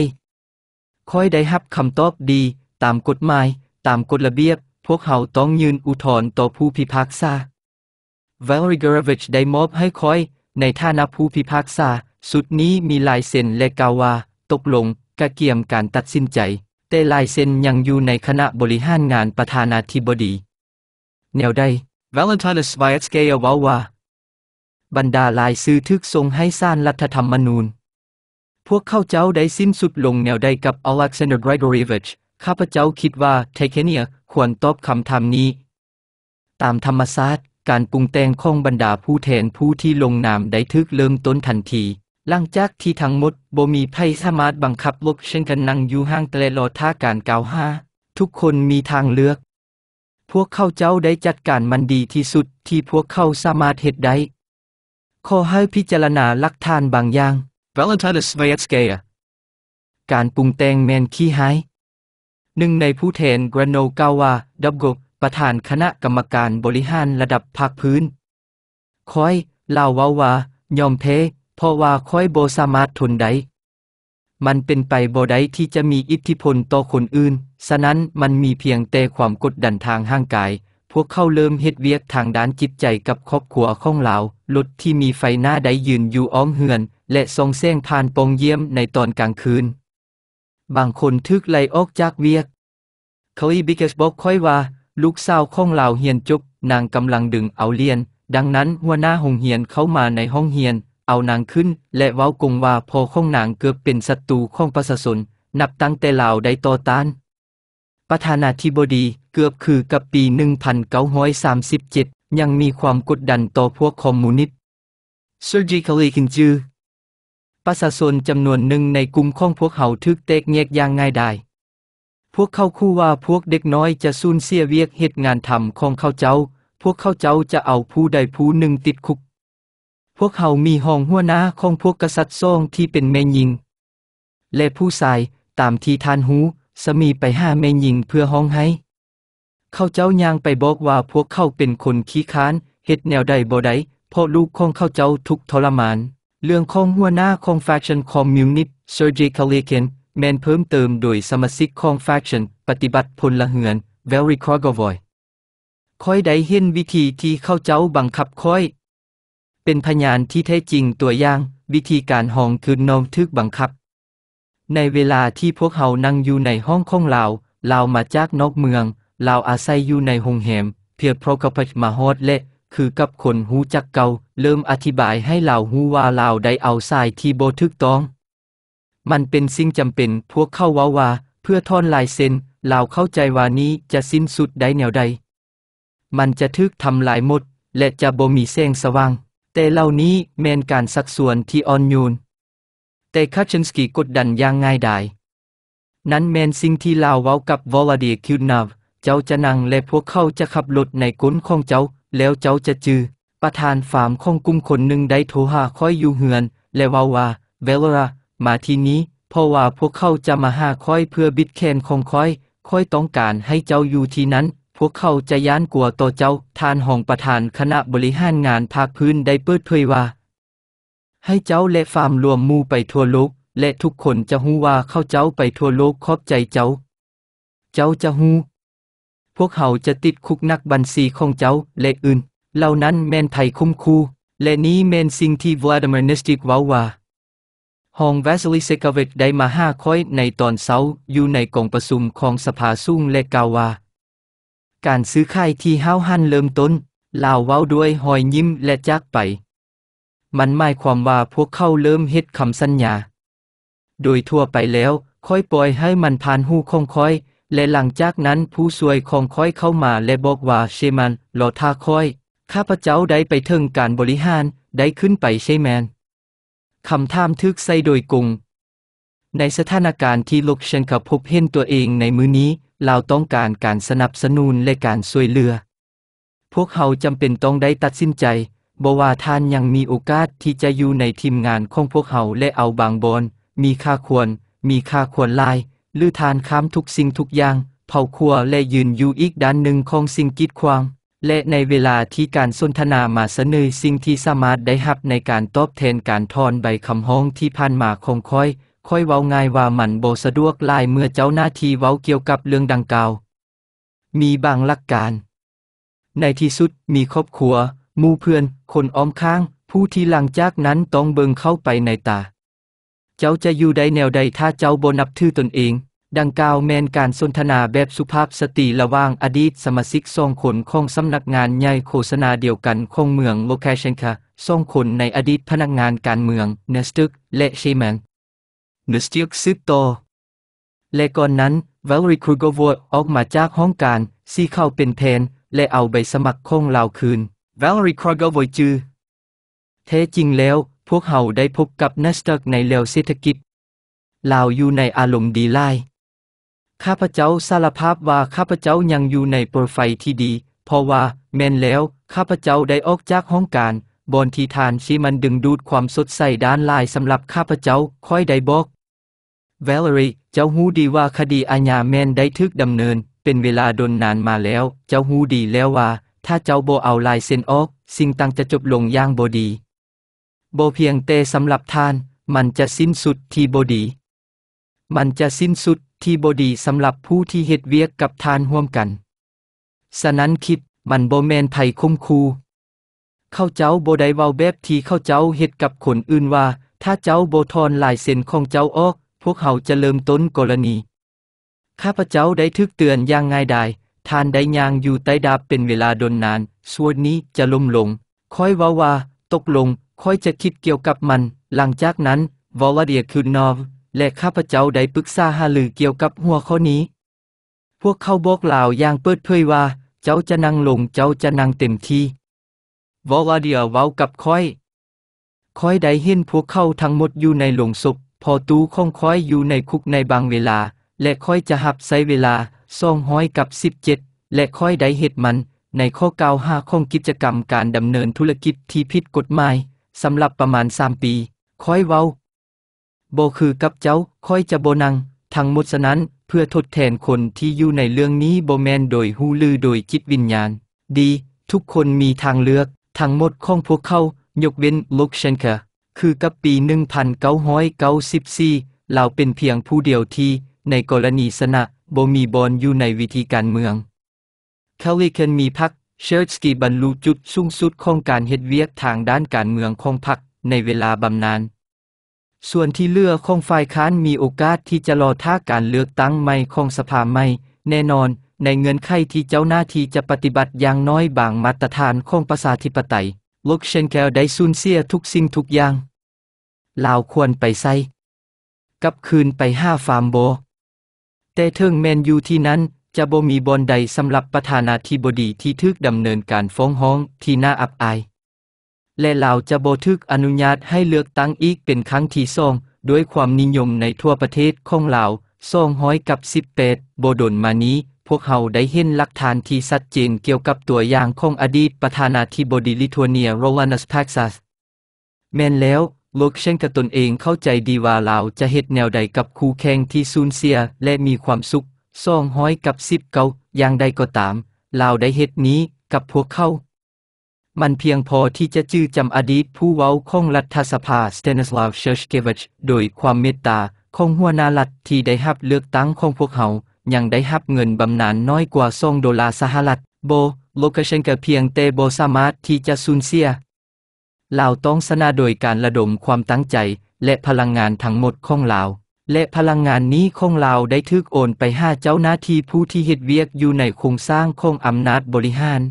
[SPEAKER 1] ค่อยได้รับคำตอบดีตามกฎหมายตามกฎระเบียบ พวกเขาต้องยืนอุทธรณ์ต่อผู้พิพากษา v a l r i g o r o v i c h ได้มอบให้คอยในฐานะผู้พิพากษาสุดนี้มีลายเซ็นและกาวา ตกลง กระเกี่ยมการตัดสินใจ แต่ลายเซ็นยังอยู่ในคณะบริหารงานประธานาธิบดี แนวใด Valentina Sviatskaya ว่าว่าบรรดาลายซื้อทึกทรงให้สร้างรัฐธรรมนูญ พวกเข้าเจ้าได้สิ้นสุดลงแนวใดกับ Alexander g r i g o r e v i c h ข้าพเจ้าคิดว่าเทเคเนียควรตอบคำถามนี้ ตามธรรมศาสตร์การปรุงแต่งของบรรดาผู้แทนผู้ที่ลงนามได้ทึกเริ่มต้นทันที หลังจากที่ทั้งหมดบ่มีไพ่สามารถบังคับลบเช่นกันนั่งอยู่ห้างแต่รอท่าการกาวหาทุกคนมีทางเลือก พวกเข้าเจ้าได้จัดการมันดีที่สุดที่พวกเข้าสามารถเหตุได้ขอให้พิจารณาลักฐานบางอย่าง Valentina Svetskaya การปรุงแต่งแมนขี้หายหนึ่งในผู้แทนกรโนกาวาดับกบประธานคณะกรรมการบริหารระดับภาคพื้นคอยเล่าว่าว่ายอมแพ้เพราะว่าคอยโบสามารถทนได้ มันเป็นไปบ่ได้ที่จะมีอิทธิพลต่อคนอื่น ฉะนั้นมันมีเพียงแต่ความกดดันทางห่างกาย พวกเข้าเริ่มเฮ็ดเวียกทางด้านจิตใจกับครอบครัวของเรารถที่มีไฟหน้าได้ยืนอยู่อ้อมเหือน และทรงเส้งผ่านปงเยี่ยมในตอนกลางคืน บางคนทึกไล่ออกจากเวียกเขาอีบิเกสบอกค่อยว่าลูกสาวของลาวเฮียนจุกนางกำลังดึงเอาเลียน ดังนั้นหัวหน้าหงเฮียนเข้ามาในห้องเฮียน เอานางขึ้น และเว้ากงว่าพอของนางเกือบเป็นศัตรูของประชาชนนับตั้งแต่ลาวได้ต่อต้าน ประธานาธิบดีเกือบคือกับปี 1937 ยังมีความกดดันต่อพวกคอมมิวนิสต์ surgically คินจือประชาชนจำนวนหนึ่งในกลุ่มของพวกเขาทึกเตกแยกอย่างง่ายดายพวกเขาคู่ว่าพวกเด็กน้อยจะสูญเสียเวียกเหตุงานทำของเขาเจ้า พวกเขาเจ้าจะเอาผู้ใดผู้หนึ่งติดคุก พวกเขามีห้องหัวหน้าของพวกกษัตริย์ซ่องที่เป็นแม่ยิง และผู้ชายตามที่ทานหูสมีไปห้าแม่ยิงเพื่อห้องให้ เขาเจ้ายางไปบอกว่าพวกเขาเป็นคนขี้ค้านเหตุแนวใดบ่ใดพราะลูกของเขาเจ้าทุกทรมาน เรื่องของหัวหน้าของแฟชั่นคอมมิวนิสต์เซอร์เจคาเลเคนแมนเพิ่มเติมโดยสมาชิกของแฟคชั่นปฏิบัติพลละเหือน เวลริคอร์กวอยคอยได้เห็นวิธีที่เข้าเจ้าบังคับคอย เป็นพยานที่แท้จริงตัวอย่าง วิธีการห้องคืนนอมทึกบังคับ ในเวลาที่พวกเขานั่งอยู่ในห้องของเราเรามาจากนอกเมืองเราอาศัยอยู่ในโรงแรมเพียรเพราะกับมาฮอดเละ คือกับคนหูจักเกาเริ่มอธิบายให้เราหูว่าเราได้เอาทรายที่โบทึกต้องมันเป็นสิ่งจำเป็นพวกเข้าว้าว่าเพื่อท่อนลายเซนเราเข้าใจว่านี้จะสิ้นสุดได้แนวใด มันจะทึกทำลายหมด และจะบ่มีแสงสว่าง แต่เหล่านี้แมนการสักส่วนที่อ่อนโยนแต่คาชินสกีกดดันอย่างง่ายดายนั้นแมนสิ่งที่ลาวเว้ากับวอลาเดียคิวนาฟเจ้าจะนั่งและพวกเขาจะขับรถในก้นของเจ้า แล้วเจ้าจะจือ ประธานฟาร์มของกลุ่มคนหนึ่งได้โทรหาค่อยอยู่เหือนและว่าว่า เวลามาที่นี้เพราะว่าพวกเขาจะมาหาค่อยเพื่อบิดเคนของค่อยค่อยต้องการให้เจ้าอยู่ที่นั้น พวกเขาจะย้านกลัวต่อเจ้า ทานห้องประธานคณะบริหารงานภาคพื้นได้เปิดเผยว่า ให้เจ้าและฟาร์มรวมมูไปทั่วโลก และทุกคนจะหู้ว่าเข้าเจ้าไปทั่วโลกขอบใจเจ้า เจ้าจะหู้ พวกเขาจะติดคุกนักบัญชีของเจ้าและอื่น เหล่านั้นแม่นไทยคุ้มคู่และนี้แม่นสิ่งที่วลาดิเมีร์เนสติกว่าว่าฮองเวสลิเซกเวตได้มาห้าค้อยในตอนเช้าอยู่ในกองประชุมของสภาสูงและกาวว่าการซื้อขายที่ห้าวหันเริ่มต้นลาวเว้าด้วยหอยยิ้มและจากไป มันหมายความว่าพวกเขาเริ่มเฮ็ดคำสัญญา โดยทั่วไปแล้วค่อยปล่อยให้มันผ่านหูของค่อยและหลังจากนั้นผู้ช่วยของค่อยเข้ามาและบอกว่าเชมันรอท่าค่อยข้าพเจ้าได้ไปถึงการบริหารได้ขึ้นไปใช่แมนคำท่ามทึกใส่โดยกุง ในสถานการณ์ที่ลูกเชนับพบเห็นตัวเองในมือนี้ เราต้องการการสนับสนุนและการช่วยเหลือ พวกเขาจำเป็นต้องได้ตัดสินใจบว่าท่านยังมีโอกาสที่จะอยู่ในทีมงานของพวกเขาและเอาบางบอนมีค่าควร มีค่าควรลาย หรือทานค้ามทุกสิ่งทุกอย่าง เผาครัวและยืนอยู่อีกด้านหนึ่งของสิ่งกิดควางและในเวลาที่การสนทนามาเสนอสิ่งที่สามารถได้หับในการตอบแทนการทอนใบคำห้องที่ผ่านมาคงค่อยค่อยเว้าง่ายว่ามันบ่สะดวกลายเมื่อเจ้าหน้าที่เว้าเกี่ยวกับเรื่องดังกล่าว มีบางหลักการ ในที่สุดมีครอบครัว มู่เพื่อน คนอ้อมข้าง ผู้ที่หลังจากนั้นต้องเบิงเข้าไปในตา เจ้าจะอยู่ได้แนวใดถ้าเจ้าบ่นับถือตนเองดังกล่าวแมนการสนทนาแบบสุภาพสตรีระหว่างอดีตสมาชิกสองคนของสำนักงานใหญ่โฆษณาเดียวกันของเมืองโลเคชันค่ะสองคนในอดีตพนักงานการเมืองเนสตึกและเชแมนเนสตึกซตโตและก่อนนั้นวลริครูโกวอออกมาจากห้องการ ซีเข้าเป็นแทน และเอาใบสมัครของเราคืนวลริครูโกวอจือแท้จริงแล้ว พวกเขาได้พบกับนัสตึกในเลวเศรษฐกิจลาวอยู่ในอารมณ์ดีไล่ข้าพเจ้าสารภาพว่าข้าพเจ้ายังอยู่ในโปรไฟล์ที่ดี เพราะว่า แม่นแล้วข้าพเจ้าได้ออกจากห้องการบนที่ทานที่มันดึงดูดความสดใสด้านลายสำหรับข้าพเจ้า ค่อยได้บอกเวลรีเจ้าฮูดีว่าคดีอาญาแม่นได้ทึกดำเนิน เป็นเวลาดนนานมาแล้ว เจ้าฮูดีแล้วว่า ถ้าเจ้าโบเอาลายเซ็นออก สิ่งต่างจะจบลงอย่างบดีโบเพียงเตสำหรับทาน มันจะสิ้นสุดที่บดี มันจะสิ้นสุดที่บดีสำหรับผู้ที่เฮ็ดเวียกกับทานห่วมกันสะนั้นคิดมันโบแมนไผคุ้มคูเข้าเจ้าโบได้เว้าแบบที่เข้าเจ้าเฮ็ดกับคนอื่นว่า ถ้าเจ้าโบทอนลายเซ็นของเจ้าออก พวกเขาจะเริ่มต้นกรณี ข้าพเจ้าได้ทึกเตือนอย่างง่ายดายทานได้ยางอยู่ใต้ดาบเป็นเวลาดนนานส่วนนี้จะล้มลงค่อยว่าว่า ตกลงค่อยจะคิดเกี่ยวกับมัน หลังจากนั้นวอลเดียคือนอฟและข้าพเจ้าได้ปรึกษาหารือเกี่ยวกับหัวข้อนี้ พวกเขาบอกลาวอย่างเปิดเผยว่า เจ้าจะนั่งลงเจ้าจะนั่งเต็มที่วอลาเดียเว้ากับค้อยค้อยได้เห็นพวกเขาทั้งหมดอยู่ในหลงศพพอตู้ของค้อยอยู่ในคุกในบางเวลา และค้อยจะหับใช้เวลาสองห้อยกับสิบเจ็ด และค้อยได้เหตุมันในข้อก่าวหาของกิจกรรมการดำเนินธุรกิจที่ผิดกฎหมายสำหรับประมาณสามปีค้อยเว้าโบคือกับเจ้าค่อยจะโบนัง ทั้งหมดสนั้นเพื่อทดแทนคนที่อยู่ในเรื่องนี้โบแมนโดยฮูลือโดยจิตวิญญาณ ดี ทุกคนมีทางเลือก ทั้งหมดของพวกเขายกเว้นลุกเชนเคคือกับปี 1994เราเป็นเพียงผู้เดียวที่ในกรณีสนะโบมีบอลอยู่ในวิธีการเมืองเคลิเคนมีพักเชลสกีบรรลุจุดสูงสุดของการเฮ็ดเวียกทางด้านการเมืองของพรรคในเวลาบำนาญส่วนที่เลือกของฝ่ายค้านมีโอกาสที่จะรอท่าการเลือกตั้งใหม่ของสภาใหม่ แน่นอน ในเงื่อนไขที่เจ้าหน้าที่จะปฏิบัติอย่างน้อยบางมาตรฐานของประสาธิปไตยลกเชนแกลได้สูญเสียทุกสิ่งทุกอย่างลาวควรไปไซกับคืนไปห้าฟาร์มโบ แต่เทิงแมนยูที่นั้น จะบ่มีบอลใดสำหรับประธานาธิบดีที่ทึกดำเนินการฟ้องห้องที่น่าอับอายและเราจะบันทึกอนุญาตให้เลือกตั้งอีกเป็นครั้งที่สอง ด้วยความนิยมในทั่วประเทศของเราสองห้อยกับสิบแปดโบดนมานี้ พวกเขาได้เห็นหลักฐานที่ชัดเจนเกี่ยวกับตัวอย่างของอดีตประธานาธิบดีลิทัวเนีย โรวานัสแพ็กซัสแม่นแล้วลูกเช่นกับตนเองเข้าใจดีว่าเราจะเห็ดแนวใดกับคู่แข่งที่ซูนเซียและมีความสุขสองห้อยกับสิบเกาอย่างใดก็ตามเราได้เห็ดนี้กับพวกเขามันเพียงพอที่จะจื้อจำอดีตผู้เว้าของรัฐสภาสเตนสลาฟเชอร์ชเกวิชโดยความเมตตาของหัวหน้ารัฐที่ได้รับเลือกตั้งของพวกเขายังได้รับเงินบำนาญนน้อยกว่าซองดอลลาร์สหรัฐโบโลกเชนกเพียงเตโบสามารถที่จะสูญเสียลาวต้องสนาโดยการระดมความตั้งใจ และพลังงานทั้งหมดของลาว และพลังงานนี้ของลาวได้ทึกโอนไปห้าเจ้าหน้าที่ผู้ที่เหตุเวียกอยู่ในโครงสร้างของอำนาจบริหาร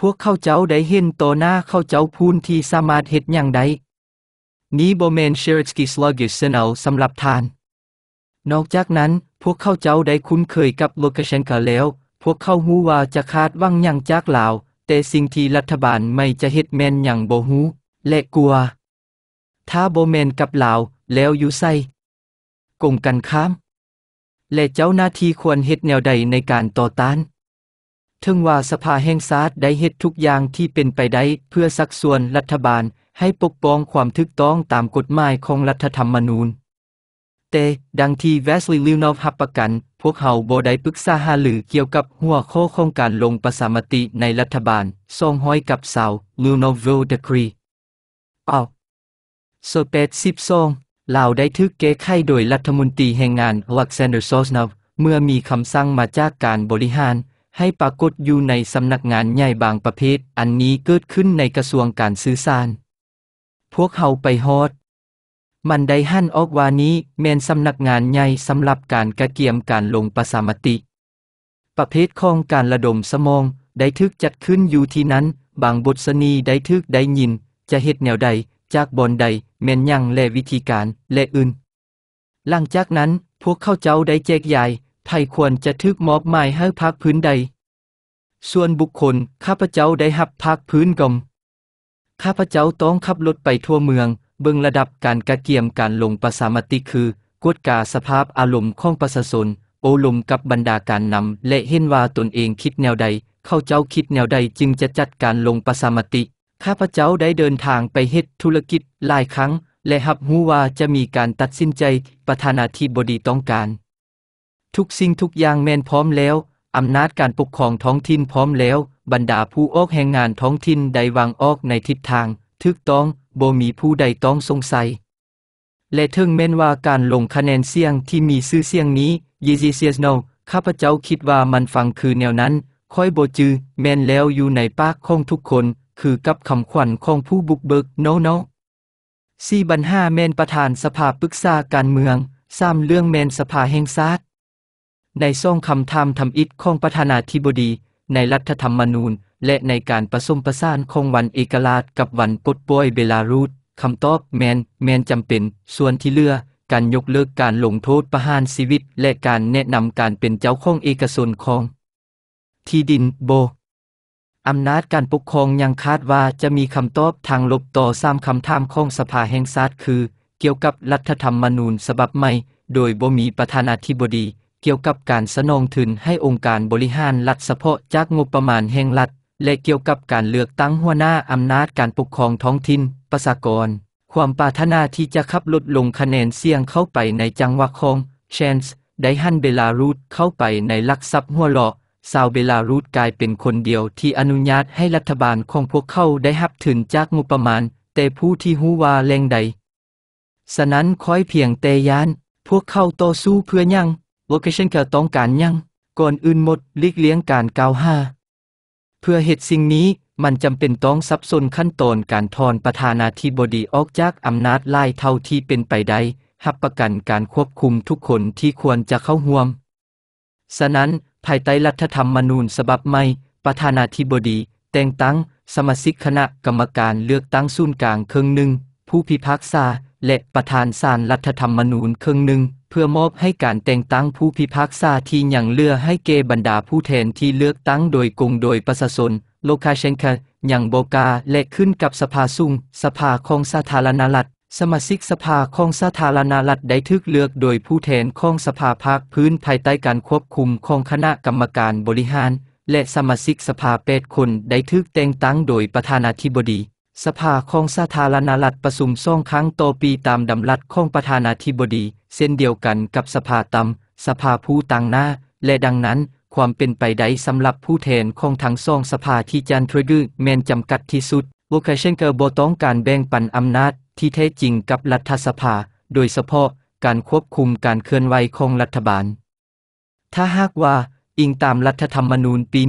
[SPEAKER 1] พวกเข้าเจ้าได้เห็นต่อหน้าเข้าเจ้าพูนที่สามารถเห็ดอย่างใด นี้โบเมนเชริสกิสลอกิสเซนเอาสำหรับทาน นอกจากนั้นพวกเข้าเจ้าได้คุ้นเคยกับโลกาเชนกาแล้ว พวกเข้าหูว่าจะคาดว่างอย่างจากลาว แต่สิ่งที่รัฐบาลไม่จะเห็ดแมนอย่างโบหูและกลัว ถ้าโบเมนกับลาวแล้วอยู่ไส่กงกันข้าม และเจ้าหน้าที่ควรเห็ดแนวใดในการต่อต้านเทิงว่าสภาแห่งชาติได้เฮ็ดทุกอย่างที่เป็นไปได้เพื่อสักส่วนรัฐบาลให้ปกป้องความถูกต้องตามกฎหมายของรัฐธรรมนูญแต่ ดังที่เวสลีลิวนอฟฮับประกัน พวกเขาบ่ได้ปรึกษาหารือเกี่ยวกับหัวข้อของการลงประสามติในรัฐบาล200กับเสาลูนอฟว i ลด e Decree เอาซเปด12ลาได้ทึกแก้ไขโดยรัฐมนตรีแห่งงาน a l e ซ a n d e r s o s n o v เมื่อมีคำสั่งมาจากการบริหารให้ปรากฏอยู่ในสำนักงานใหญ่บางประเภท อันนี้เกิดขึ้นในกระทรวงการสื่อสาร พวกเขาไปฮอด มันได้หั่นออกว่านี้แมนสำนักงานใหญ่สำหรับการกระเกียมการลงประสามติ ประเภทของการระดมสมอง ได้ทึกจัดขึ้นอยู่ที่นั้น บางบทสนีได้ทึกได้ยิน จะเหตุแนวใดจากบอนใด แมนยังและวิธีการและอื่น หลังจากนั้นพวกเข้าเจ้าได้แจกใหญ่ไทยควรจะทึกมอบหมายให้พักพื้นใด ส่วนบุคคลข้าพเจ้าได้หับพักพื้นกมข้าพเจ้าต้องขับรถไปทั่วเมือง เบิองระดับการกระเกี่ยมการลงประสามติคือ กวดกาสภาพอารมณ์ของประสาสนโอลมกับบรรดาการนำ และเห็นว่าตนเองคิดแนวใด เข้าเจ้าคิดแนวใดจึงจะจัดการลงประสามติ ข้าพเจ้าได้เดินทางไปเฮ็ดธุรกิจหลายครั้ง และหับหูว่าจะมีการตัดสินใจประธานาธิบดีต้องการทุกสิ่งทุกอย่างแมนพร้อมแล้ว อำนาจการปกครองท้องถิ่นพร้อมแล้ว บรรดาผู้ออกแห่งงานท้องถิ่นไดวางออกในทิศทางทึกต้องบ่มีผู้ใดต้องสงสัยและถึงแม้นว่าการลงคะแนนเสียงที่มีซื่อเสียงนี้ยีซีเซียสโนข้าพเจ้าคิดว่ามันฟังคือแนวนั้น ค่อยโบจือแมนแล้วอยู่ในปากของทุกคนคือกับคำขวัญของผู้บุกเบิกโนโนซีบันห้าแมนประธานสภาปรึกษาการเมืองซ้ำเรื่องแมนสภาแห่งชาติในซ่องคำถามทำอิดของประธานาธิบดี ในรัฐธรรมนูญ และในการประสมประสานของวันเอกราชกับวันปดป่วยเบลารุสคำตอบแมน แมนจำเป็น ส่วนที่เลือ การยกเลิกการลงโทษประหารชีวิต และการแนะนำการเป็นเจ้าของเอกชนของ ที่ดินโบอำนาจการปกครองยังคาดว่าจะมีคำตอบทางลบต่อสามคำถามของสภาแห่งชาติคือ เกี่ยวกับรัฐธรรมนูญฉบับใหม่ โดยบ่มีประธานาธิบดีเกี่ยวกับการสนองทุนให้องค์การบริหารรัฐเฉพาะจากงบประมาณแห่งรัฐและเกี่ยวกับการเลือกตั้งหัวหน้า อำนาจการปกครองท้องถิ่นประชากร ความปรารถนาที่จะขับลดลงคะแนนเสียงเข้าไปในจังหวดของเชนส์ได้หันเบลารุสเข้าไปในลักทรัพย์หัวหลอกชาวเบลารุสกลายเป็นคนเดียวที่อนุญาตให้รัฐบาลของพวกเขาได้หับถึงจากงบประมาณแต่ผู้ที่หูว่าแรงใดฉะนั้นค่อยเพียงเตยานพวกเขาต่อสู้เพื่อยัง l o c a ช i o n ก็ต้องการยังก่อนอื่นหมดลีกเลี้ยงการกาวหาเพื่อเหตุสิ่งนี้มันจำเป็นต้องซับซ้อนขั้นตอนการถอนประธานาธิบดีออกจากอำนาจไล่เท่าที่เป็นไปได้หับประกันการควบคุมทุกคนที่ควรจะเข้าห่วมฉะนั้น ภายใต้รัฐธรรมนูญฉบับใหม่ประธานาธิบดีแต่งตั้ง สมาชิกคณะกรรมการเลือกตั้งศูนย์กลางครึ่งหนึ่งผู้พิพากษาและประธานศาลรรัฐธรรมนูญครึ่งหนึ่งเพื่อมอบให้การแต่งตั้งผู้พิพากษาที่ยังเลือกให้เกบรรดาผู้แทนที่เลือกตั้งโดยกงโดยประชาชนโลคาเชนคายังโบกาและขึ้นกับสภาสูงสภาของสาธารณรัฐสมาชิกสภาของสาธารณรัฐได้ทึกเลือกโดยผู้แทนของสภาภาคพื้นภายใต้การควบคุมของคณะกรรมการบริหาร และสมาชิกสภา8คนได้ทึกแต่งตั้งโดยประธานาธิบดีสภาของสาธารณรัฐประสุมซ่องครั้งต่อปีตามดำรัสของประธานาธิบดีเช่นเดียวกันกับสภาตำสภาผู้ต่างหน้า และดังนั้นความเป็นไปได้สำหรับผู้แทนของทั้งสองสภาที่จันทร์ดื้อแมนจำกัดที่สุดโลคาเชนเกอร์บต้องการแบ่งปันอำนาจที่แท้จริงกับรัฐสภา โดยเฉพาะการควบคุมการเคลื่อนไหวของรัฐบาล ถ้าหากว่าอิงตามรัฐธรรมนูญปี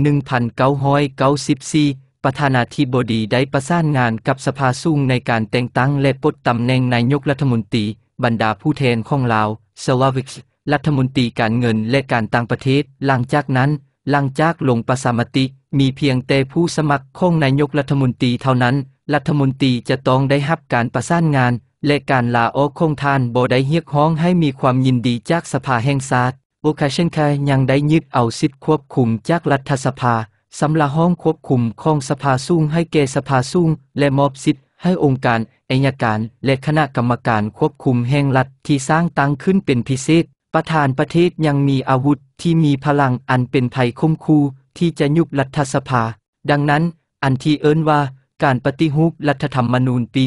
[SPEAKER 1] 1994ประธานาธิบดีได้ประสานงานกับสภาสูงในการแต่งตั้งและปลดตำแหน่งนายกรัฐมนตรี บรรดาผู้แทนของลาวสวาวิกรัฐมนตรีการเงินและการต่างประเทศ หลังจากนั้น หลังจากลงประสามติ มีเพียงแต่ผู้สมัครของนายกรัฐมนตรีเท่านั้น รัฐมนตรีจะต้องได้รับการประสานงานและการลาออกคงทานบ่ได้เรียกร้องให้มีความยินดีจากสภาแห่งชาติโอคาเชนคายังได้ยึดเอาสิทธิควบคุมจากรัฐสภาสำหรับห้องควบคุมของสภาสูงให้แก่สภาสูงและมอบสิทธิ์ให้องค์การอัยการ และคณะกรรมการควบคุมแห่งรัฐที่สร้างตั้งขึ้นเป็นพิเศษ ประธานประเทศยังมีอาวุธที่มีพลังอันเป็นภัยคมคูที่จะยุบรัฐสภา ดังนั้น อันที่เอิ้นว่า การปฏิหูปรัฐธรรมนูญปี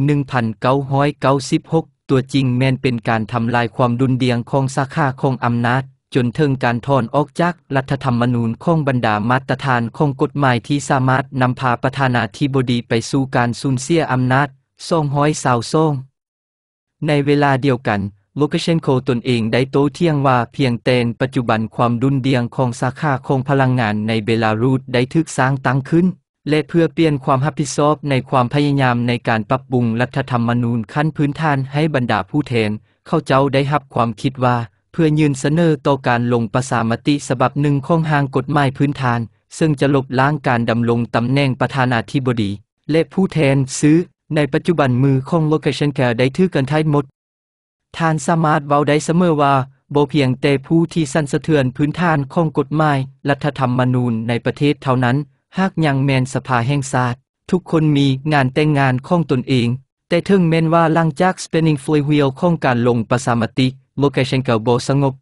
[SPEAKER 1] 1996 ตัวจริงแมนเป็นการทำลายความดุลเดียงของสาขาของอำนาจจนถึงการถอนออกจากรัฐธรรมนูญของบรรดามาตรฐานของกฎหมายที่สามารถนำพาประธานาธิบดีไปสู่การสูญเสียอำนาจ222ในเวลาเดียวกัน โลูกเชนโคตนเองได้โต้เถียงว่าเพียงแต่ปัจจุบันความดุนเดียงของสาขาของพลังงานในเบลารุสได้ถูกสร้างตั้งขึ้น และเพื่อเปลี่ยนความรับผิดชอบในความพยายามในการปรับปรุงรัฐธรรมนูญขั้นพื้นฐานให้บรรดาผู้แทนเข้าเจ้าได้รับความคิดว่าพื่อยื่นเสนอต่อการลงประสามติฉบับหนึ่งของหางกฎหมายพื้นฐาน ซึ่งจะลบล้างการดำรงตำแหน่งประธานาธิบดีและผู้แทนซื้อในปัจจุบันมือของ Location Care ได้ถือกันท้ยหมดท่านสามารถเว้าได้เสมอว่าบ่เพียงแต่ผู้ที่สั่นสะเทือนพื้นฐานของกฎหมายรัฐธรรมนูญในประเทศเท่านั้น หากยังแมนสภาแห่งชาติทุกคนมีงานแต่งงานของตนเอง แต่ถึงแม้นว่าหลังจาก spinning flywheel ของการลงประสามติ l เคช s h เก k โบสงบ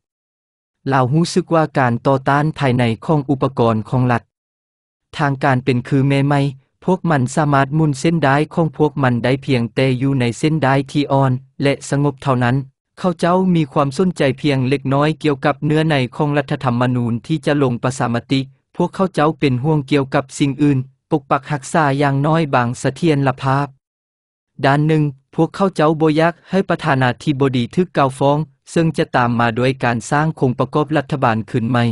[SPEAKER 1] เรารู้สึกว่าการต่อต้านภายในของอุปกรณ์ของหลัดทางการเป็นคือเม์ไม่พวกมันสามารถมุนเส้นได้ของพวกมันได้เพียงแต่อยู่ในเส้นได้ที่อ่อน และสงบเท่านั้น เขาเจ้ามีความสนใจเพียงเล็กน้อยเกี่ยวกับเนื้อในของรัฐธรรมนูญที่จะลงประสามติ พวกเขาเจ้าเป็นห่วงเกี่ยวกับสิ่งอื่น ปกปักหักษาอย่างน้อยบางสะเทียนละภาพด้านหนึ่งพวกเขาเจ้าโบยักให้ประธานาธิบดีทึกเก่าฟ้องซึ่งจะตามมาด้วยการสร้างคงประกอบรัฐบาลขึ้นใหม่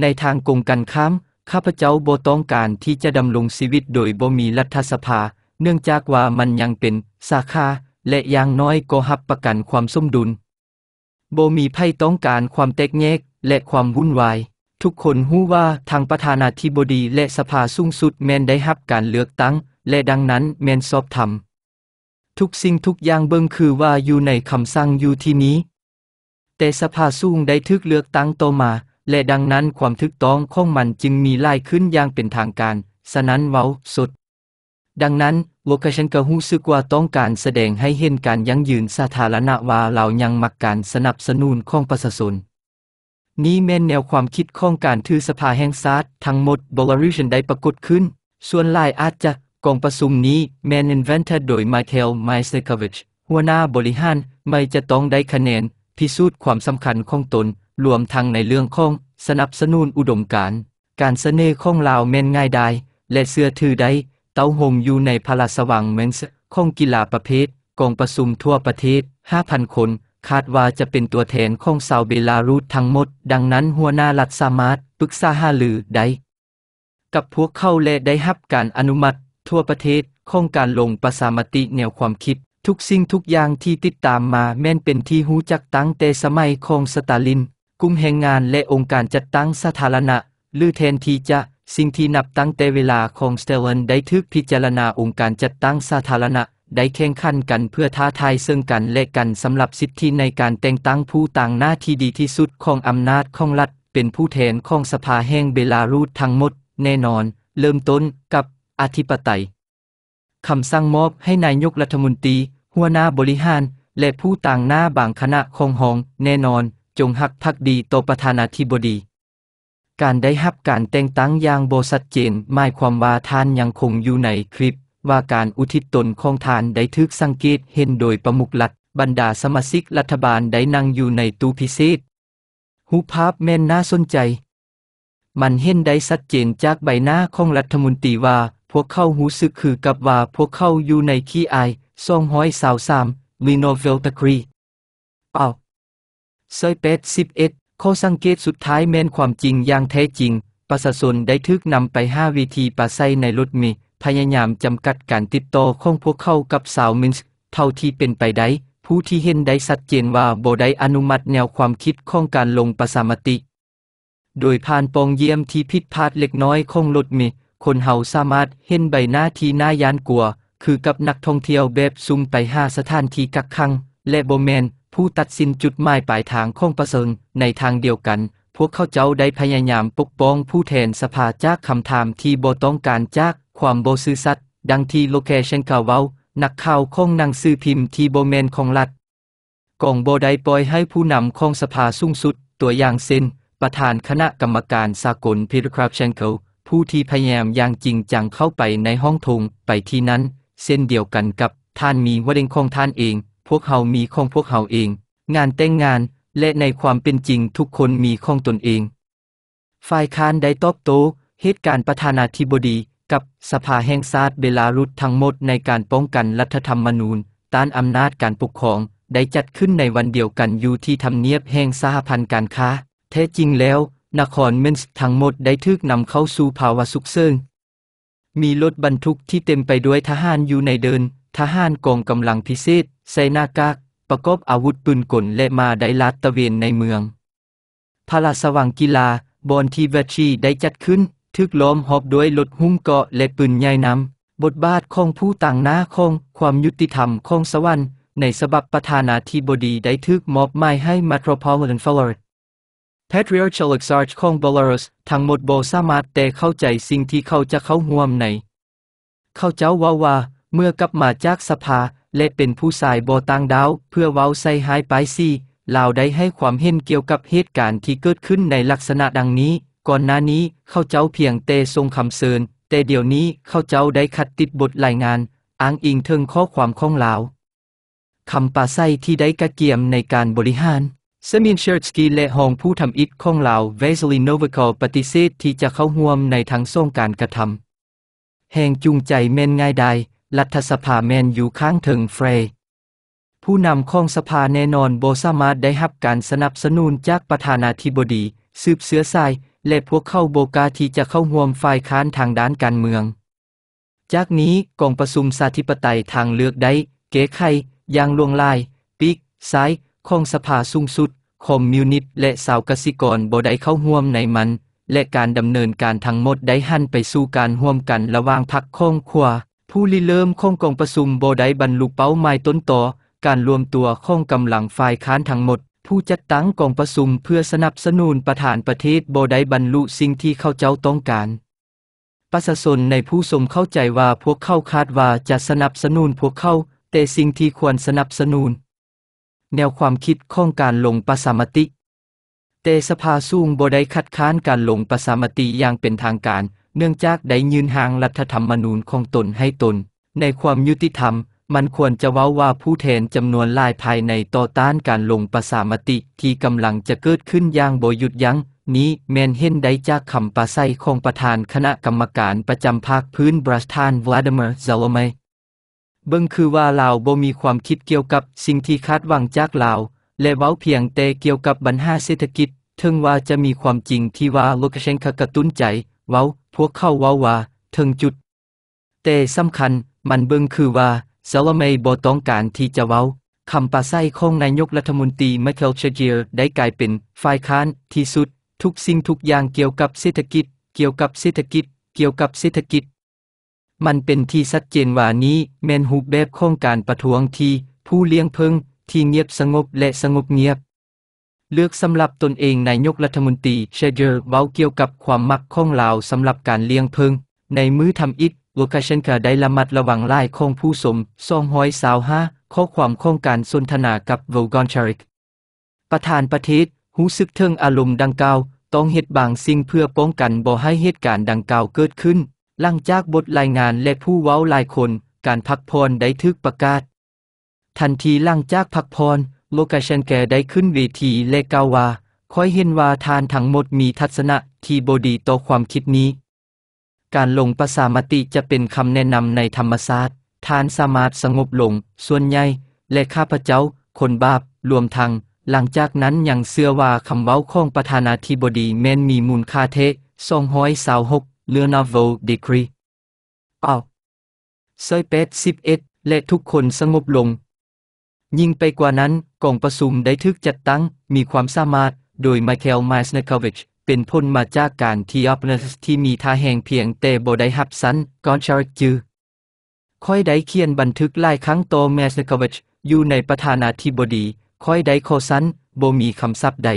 [SPEAKER 1] ในทางกงกันข้าม ข้าพเจ้าบ่ต้องการที่จะดำรงชีวิตโดยบ่มีรัฐสภา เนื่องจากว่ามันยังเป็นสาขา และอย่างน้อยก็หับประกันความสมดุล โบมีไพ่ต้องการความแตกแยกและความวุ่นวาย ทุกคนหู้ว่าทางประธานาธิบดีและสภาสูงสุดแมนได้หับการเลือกตั้ง และดังนั้นแมนสอบทำทุกสิ่งทุกอย่างเบิ่งคือว่าอยู่ในคำสั่งอยู่ที่นี้ แต่สภาสูงได้ทึกเลือกตั้งต่อมาและดังนั้นความทึกต้องของมันจึงมีไล่ขึ้นอย่างเป็นทางการสนั้นเว้าสุดดังนั้นวกชันกะหู้สึกว่าต้องการแสดงให้เห็นการยั่งยืนสาธารณะว่าเรายังมักการสนับสนุนของประชาชนนี้แม่นแนวความคิดของการทือสภาแห่งชาติทั้งหมดบอลริชันได้ปรากฏขึ้น ส่วนลายอาจจะกองประชุมนี้แมนเวนเ n อร์โดยมาเทลไมเ i s e k o v i ิชหัวหน้าบริหาร ไม่จะต้องได้คะแนนพิสูจน์ความสำคัญของตนรวมทั้งในเรื่องของ สนับสนุนอุดมการ การเสนอของลาวแม่นง่ายได้และเสื้อถือได้ เต้าหงอยู่ในพลาสว่างเมนส์ของกีฬาประเภท กองประชุมทั่วประเทศ 5,000 คน คาดว่าจะเป็นตัวแทนของชาวเบลารุสทั้งหมด ดังนั้นหัวหน้ารัฐสามารถปรึกษาหาลือได้กับพวกเขาและได้รับการอนุมัติทั่วประเทศโครงการลงประสามติแนวความคิด ทุกสิ่งทุกอย่างที่ติดตามมาแม่นเป็นที่หูจักตั้งแต่สมัยของสตาลิน กุมแห่งงานและองค์การจัดตั้งสาธารณะ หรือแทนที่จะสิ่งที่นับตั้งแต่เวลาของสเตเลนได้ทึกพิจารณาองค์การจัดตั้งสาธารณะ ได้แข่งขันกันเพื่อท้าทายซึ่งกันและกันสำหรับสิทธิในการแต่งตั้งผู้ต่างหน้าที่ดีที่สุดของอำนาจของรัฐเป็นผู้แทนของสภาแห่งเบลารุสทั้งหมด แน่นอน เริ่มต้นกับอธิปไตยคำสั่งมอบให้นายกรัฐมนตรี หัวหน้าบริหาร และผู้ต่างหน้าบางคณะคงหองแน่นอน จงหักทักดีต่อประธานาธิบดี การได้รับการแต่งตั้งอย่างโบสัดเจนหมายความว่าท่านยังคงอยู่ในคลิป ว่าการอุทิศตนของท่านได้ทึกสังเกต เห็นโดยประมุกลัฐบรรดาสมาชิกรัฐบาลได้นั่งอยู่ในตู้พิเศษหูภาพแม่นน่าสนใจ มันเห็นได้ชัดเจนจากใบหน้าของรัฐมนตรีว่าวกเข้าหูสึกคือกับว่าพวกเข้าอยู่ในขี้อายซองห้อยสาวสามมีโนเวลตะครีเป่าเซยเป็ดสิบเอ็ดข้อสังเกตสุดท้ายแม่นความจริงอย่างแท้จริง ประชาชนได้ทึกนำไปห้าวิธีปะใส่ในรถมีพยายามจำกัดการติดต่อของพวกเข้ากับสาวมินส์เท่าที่เป็นไปได้ ผู้ที่เห็นได้สัดเจนว่าโบได้อนุมัติแนวความคิดของการลงประสามติ โดยผ่านปองเยี่ยมที่ผิดพลาดเล็กน้อยของรถมีคนเฮาสามารถเห็นใบหน้าที่น่ายานกลัว คือกับนักท่องเที่ยวแบบซุ่มไปหาสถานที่กักขังและโบแมนผู้ตัดสินจุดหมายปลายทางของประเสริฐในทางเดียวกัน พวกเขาเจ้าได้พยายามปกป้องผู้แทนสภาจากคำถามที่บ่ต้องการจาก ความบ่ซื่อสัตย์ดังที่โลเคชันกล่าวเว้า นักข่าวของหนังสือพิมพ์ ที่โบแมนของรัฐกองโบได้ปล่อยให้ผู้นำของสภาสูงสุดตัวอย่างเช่นประธานคณะกรรมการสากลพิรคราบเชนเคิลผู้ที่พยายาม อย่างจริงจังเข้าไปในห้องทงไปที่นั้นเส้นเดียวกันกับท่านมีวัเองของท่านเอง พวกเขามีของพวกเขาเอง งานแต่งงานและในความเป็นจริงทุกคนมีของตนเอง ฝ่ายค้านได้ตอบโต้เหตุการณ์ประธานาธิบดีกับสภาแห่งชาติเบลารุสทั้งหมดในการป้องกันรัฐธรรมนูญ ต้านอำนาจการปกครองได้จัดขึ้นในวันเดียวกันอยู่ที่ทำเนียบแห่งสหพันธ์การค้าแท้จริงแล้วนครเมนส์ทั้งหมดได้ถูกนำเข้าสู่ภาวะสุกเซิง มีรถบรรทุกที่เต็มไปด้วยทหารอยู่ในเดิน ทหารกองกำลังพิเศษใส่หน้ากาก ประกอบอาวุธปืนกลและมาได้ลาดตะเวนในเมืองพาราสว่างกีฬาบอลทีเวชีได้จัดขึ้น ทึกล้อมหอบด้วยรถหุ้มเกาะและปืนใหญ่นำบทบาทของผู้ต่างหน้าของความยุติธรรมของสวรรค์ในสบับประธานาธิบดีได้ทึกมอบหมายให้มาโทรพอลเลนฟอร์ด Patriarchal Exarch ของบลารุสทั้งหมดบ่สามารถแต่เข้าใจสิ่งที่เขาจะเข้าห่วมใน เขาเจ้าว่าว่า เมื่อกลับมาจากสภา และเป็นผู้สายบ่ต่างดาว เพื่อเว้าใส่หายไปซี่ลาวได้ให้ความเห็นเกี่ยวกับเหตุการณ์ที่เกิดขึ้นในลักษณะดังนี้ ก่อนหน้านี้เขาเจ้าเพียงแต่ทรงคำเชิญ แต่เดี๋ยวนี้เขาเจ้าได้ขัดติดบทรายงาน อ้างอิงถึงข้อความของลาวคำปาไส้ที่ได้กระเกียมในการบริหารมินเชิร์สกีและหองผู้ทำอิทของเราเวสลินโนเวคอปฏิเสธที่จะเข้าห่วมในทางส่งการกระทำแห่งจูงใจแมนง่ายใดรัฐสภาแมนอยู่ข้างถึงเฟร ผู้นำของสภาแน่นอนโบสามารถได้รับการสนับสนุนจากประธานาธิบดีสืบเสือสาย และพวกเข้าโบกาที่จะเข้าห่วมฝ่ายค้านทางด้านการเมือง จากนี้กองประชุมสาธิปไตยทางเลือกได้เก๋ไขอย่างลวงลายปิกซ้ายของสภาสูงสุดคอมมิวนิสต์และสาวกสิกรบ่ได้เข้าห่วมในมัน และการดำเนินการทั้งหมดได้หันไปสู่การห่วมกันระหว่างพรรคข้องขวาผู้ริเริ่มของกองประชุมบ่ได้บรรลุเป้าหมายต้นต่อ การรวมตัวของกำลังฝ่ายค้านทั้งหมด ผู้จัดตั้งกองประชุม เพื่อสนับสนุนประธานประเทศบ่ได้บรรลุสิ่งที่เขาเจ้าต้องการ ประชาชนในผู้สมเข้าใจว่าพวกเขาคาดว่าจะสนับสนุนพวกเขาแต่สิ่งที่ควรสนับสนุนแนวความคิดข้องการลงประสามติ เตสภาสูงบ่ได้คัดค้านการลงประสามติอย่างเป็นทางการ เนื่องจากได้ยืนหางรัฐธรรมนูญของตนให้ตน ในความยุติธรรม มันควรจะว้าว่าผู้แทนจำนวนลายภายในต่อต้านการลงประสามติ ที่กำลังจะเกิดขึ้นอย่างบ่หยุดยัง้ง นี้แมนเห็นได้จากคำปราศัยของประธานคณะกรรมการประจำภาคพื้นบรัสทานวลาดิเมอร์เซลโลเมเบิ่งคือว่าลาวบ่มีความคิดเกี่ยวกับสิ่งที่คาดหวังจากลาว และเว้าเพียงแต่เกี่ยวกับบัญหาเศรษฐกิจถึงว่าจะมีความจริงที่ว่าโลกเชนคกระตุ้นใจ เว้า พวกเข้าเว้าว่า ถึงจุด แต่สำคัญมันเบิ่งคือว่า ซาลเมย์บ่ต้องการที่จะเว้าคำปาไส้ของนายกรัฐมนตรีไมเคิลเชเจียร์ได้กลายเป็นฝ่ายค้านที่สุด ทุกสิ่งทุกอย่างเกี่ยวกับเศรษฐกิจเกี่ยวกับเศรษฐกิจ เกี่ยวกับเศรษฐกิจมันเป็นที่ชัดเจนว่านี้ แมนฮูแบบขคองการประท้วงที่ ผู้เลี้ยงเพิงที่เงียบสงบและสงบเงียบ เลือกสำหรับตนเองนายกรัฐมนตรี เชเดอร์เ้าเกี่ยวกับความมักข้องลาวสำหรับการเลี้ยงเพิง ในมื้อทำอิฐลกาเชนกาได้ละมัดระวังไล่ของผู้สมซองหอยสาวห้าข้อความข้องการสนทนากับโวกอนชาริกประธานประเทศหูซึกเทิงอารมณ์ดังกล่าวต้องเหตุบางสิ่งเพื่อป้องกันบ่ให้เหตุการณ์ดังกล่าวเกิดขึ้นหลังจากบทรายงานและผู้เว้าหลายคน การพักพรได้ทึกประกาศ ทันทีหลังจากพักพร โลกาเชนแกได้ขึ้นเวทีและกล่าวว่าค่อยเห็นว่าทานทั้งหมดมีทัศนะที่บดีต่อความคิดนี้ การลงประสามติจะเป็นคำแนะนำในธรรมศาสตร์ ทานสามารถสงบลงส่วนใหญ่และข้าพเจ้าคนบาปรวมทั้งหลังจากนั้นยังเสื้อว่าคำเว้าของประธานาธิบดีแม่นมีมูลค่าเทสองห้อยสาวหก Lenovo Degree เป่าเอยแปดสิบเอ็ดและทุกคนสงบลง ยิ่งไปกว่านั้นกองประชุมได้ทึกจัดตั้งมีความสามารถ โดยไมเคิลมาสเนคอวิชเป็น้ลมาจากการที่อัปเนสที่มีท่าแห่งเพียงแต่บได้หับสันกอนชาร์จือค่อยได้เขียนบันทึกหลายครั้งโตมาแมสเนคอวิชอยู่ในประธานาธิบดีค่อยได้โคสันบ่มีคำศัพท์ใด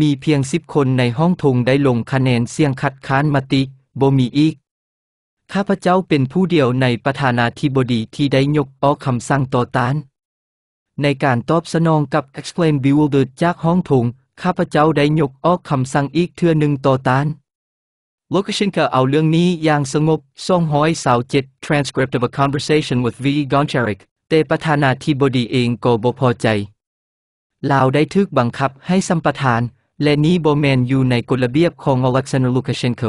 [SPEAKER 1] มีเพียงสิบคนในห้องทงได้ลงคะแนนเสียงคัดค้านมติบ่มีอีก ข้าพเจ้าเป็นผู้เดียวในประธานาธิบดีที่ได้ยกออกคำสั่งต่อต้าน ในการตอบสนองกับ Exclaim Builder จากห้องทงข้าพเจ้าได้ยกออกคำสั่งอีกเทื่อหนึ่งต่อต้าน โลกชินกาเอาเรื่องนี้อย่างสงบงอยสาวเจ็ด Transcript of a Conversation with V. Goncharik แต่ประธานาธิบดีเองก็บ่พอใจ ลาวได้ทึกบังคับให้สัมปทานและนี้โบแมนอยู่ในกฎระเบียบของอวลชกซานลูคาเชนโค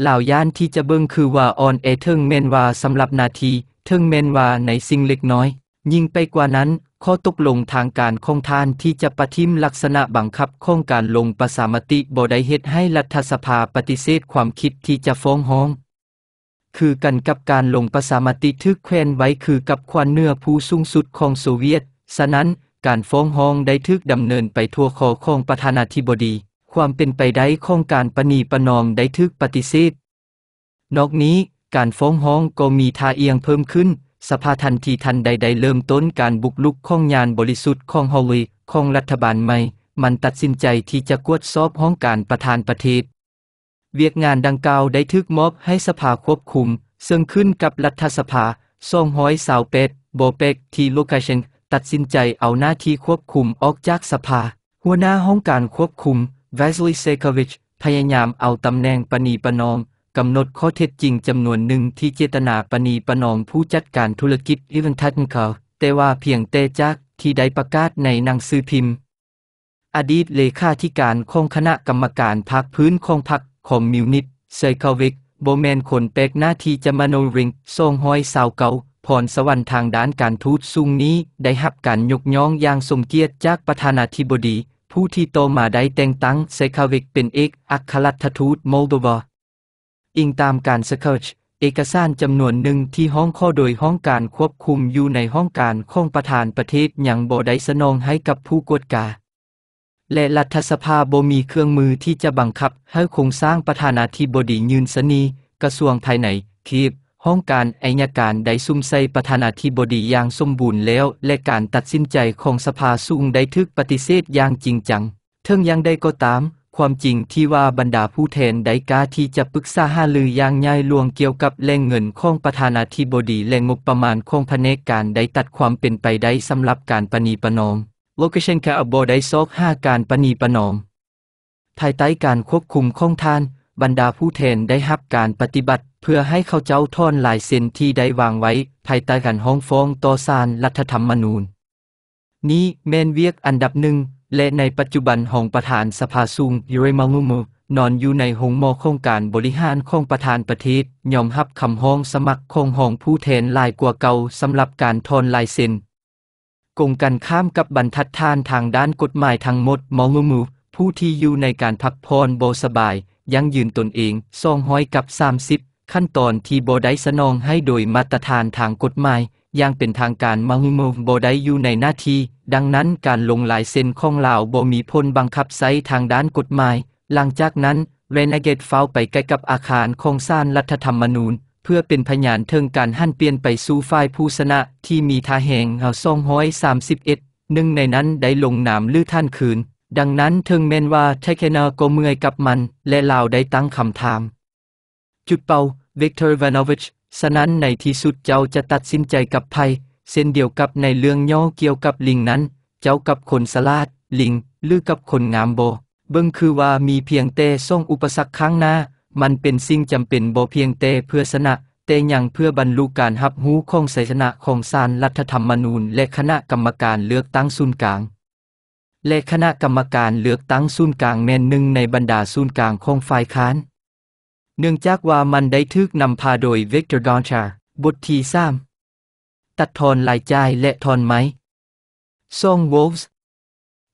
[SPEAKER 1] เหล่าย่านที่จะเบิ่งคือว่า ออนเอเทิงเมนวาสำหรับนาทีเทิงเมนวาในสิ่งเล็กน้อย ยิ่งไปกว่านั้น ข้อตกลงทางการของทานที่จะปฏิมลักษณะบังคับของการลงประสามติบ่ได้เฮ็ดให้รัฐสภาปฏิเสธความคิดที่จะฟ้องห้อง คือกันกับการลงประสามติทึกแควนไว้คือกับควานเนื้อผู้สูงสุดของโซเวียตฉะนั้นการฟ้องห้องได้ทึกดำเนินไปทั่วคอของประธานาธิบดี ความเป็นไปได้ของการปณีประนอมได้ทึกปฏิเสธ นอกนี้ การฟ้องห้องก็มีท่าเอียงเพิ่มขึ้น สภาทันทีทันใดๆเริ่มต้นการบุกลุกข้องยานบริสุทธิ์ของฮอลลีของรัฐบาลใหม่ มันตัดสินใจที่จะกวดสอบห้องการประธานประเทศ เวียกงานดังกล่าวได้ทึกมอบให้สภาควบคุม ซึ่งขึ้นกับรัฐสภา228โบเปกทีโลกาเชนตัดสินใจเอาหน้าที่ควบคุมออกจากสภาหัวหน้าห้องการควบคุม v a s i l เ s e k ว v i c h พยายามเอาตำแหน่งปณีปนองกำหนดข้อเท็จจริงจำนวนหนึ่งที่เจตนาปณีปนองผู้จัดการธุรกิจอเวนทัตเขาแต่ว่าเพียงเตจาก ที่ได้ประกาศในหนังสือพิมพ์ อดีตเลขาธิการของคณะกรรมการพักพื้นของพักของมิวนิตเซคาวิกโบแมนคนเป็กหน้าที่จะมาโนริงทรงห้อยสาวเกาพรสวรรค์ทางด้านการทูตสูงนี้ ได้หับการยกย่องอย่างสมเกียรติจากประธานาธิบดี ผู้ที่โตมาได้แต่งตั้งเซคาวิกเป็นเอกอัครรัฐทูตโมลโดวาอิงตามการสเคิร์ช เอกสารจำนวนหนึ่งที่ห้องข้อโดยห้องการควบคุมอยู่ในห้องการของประธานประเทศยังบ่ได้สนองให้กับผู้กดกา และรัฐสภาบ่มีเครื่องมือที่จะบังคับให้โครงสร้างประธานาธิบดียืนสนีกระทรวงภายในคีบห้องการอัยการได้ซุ่มใส่ประธานาธิบดีอย่างสมบูรณ์แล้ว และการตัดสินใจของสภาสูงได้ทึกปฏิเสธอย่างจริงจังเทิงยังได้ก็ตาม ความจริงที่ว่าบรรดาผู้แทนได้กาที่จะปรึกษาหาลืออย่างใหญ่ลวงเกี่ยวกับแหล่งเงินของประธานาธิบดีและงบประมาณของพเนกการได้ตัดความเป็นไปได้สำหรับการปณีประนอมโลกคชนคาอบอได้ซอกห้าการปณีประนอมภายใต้การควบคุมของท่านบรรดาผู้แทนได้รับการปฏิบัติเพื่อให้เขาเจ้าท่อนลายเซ็นที่ได้วางไว้ ภายใต้การห้องฟ้องต่อศาลรัฐธรรมนูญ นี้แมนเวียกอันดับหนึ่งและในปัจจุบันห้องประธานสภาสูงยูเรมังุมนอนอยู่ในหงมอโครงการบริหารของประธานประเทศยอมรับคำห้องสมัครของห้องผู้แทนลายกว่าเก่าสำหรับการทอนลายเซ็นกงกันข้ามกับบรรทัดทานทางด้านกฎหมายทั้งหมดมองมูผู้ที่อยู่ในการพักผ่อนบสบายยังยืนตนเองซองห้อยกับสามสิบขั้นตอนที่บได้สนองให้โดยมาตรฐานทางกฎหมายอย่างเป็นทางการมังมโบได้อยู่ในหน้าที่ ดังนั้นการลงลายเซ็นของลาวบมีพลบังคับใช้ทางด้านกฎหมาย หลังจากนั้นเรนเกตเฝ้าไปใกล้กับอาคารของสร้างรัฐธรรมนูญ เพื่อเป็นพยานเทิงการหั่นเปลี่ยนไปสู่ฝ่ายผู้ชนะที่มีทาแห่งเฮา231หนึ่งในนั้นได้ลงนามลือท่านคืนดังนั้นถึงเมนว่าเทเคเนอร์ก็เมื่อยกับมันและลาวได้ตั้งคำถาม จุดเป่าวิกเตอร์วานอวิชสนั้นในที่สุดเจ้าจะตัดสินใจกับไพเส้นเดียวกับในเรื่องย่อเกี่ยวกับลิงนั้น เจ้ากับคนสลาดลิง หรือกับคนงามโบ เบิ้งคือว่ามีเพียงเต้ส่งอุปสรรคข้างหน้า มันเป็นสิ่งจำเป็นโบเพียงเต้เพื่อชนะแต่ยังเพื่อบรรลุการหับหูของไสยชนะของศาลรัฐธรรมนูญและคณะกรรมการเลือกตั้งศูนย์กลางเลขคณะกรรมการเลือกตั้งศูนย์กลางแม่นหนึ่งในบรรดาศูนย์กลางของฝ่ายค้าน เนื่องจากว่ามันได้ทึกนำพาโดยวิกตอร์ดอนชาบทที่สามตัดทอนลายจ่ายและทอนไม้ซองวอลส์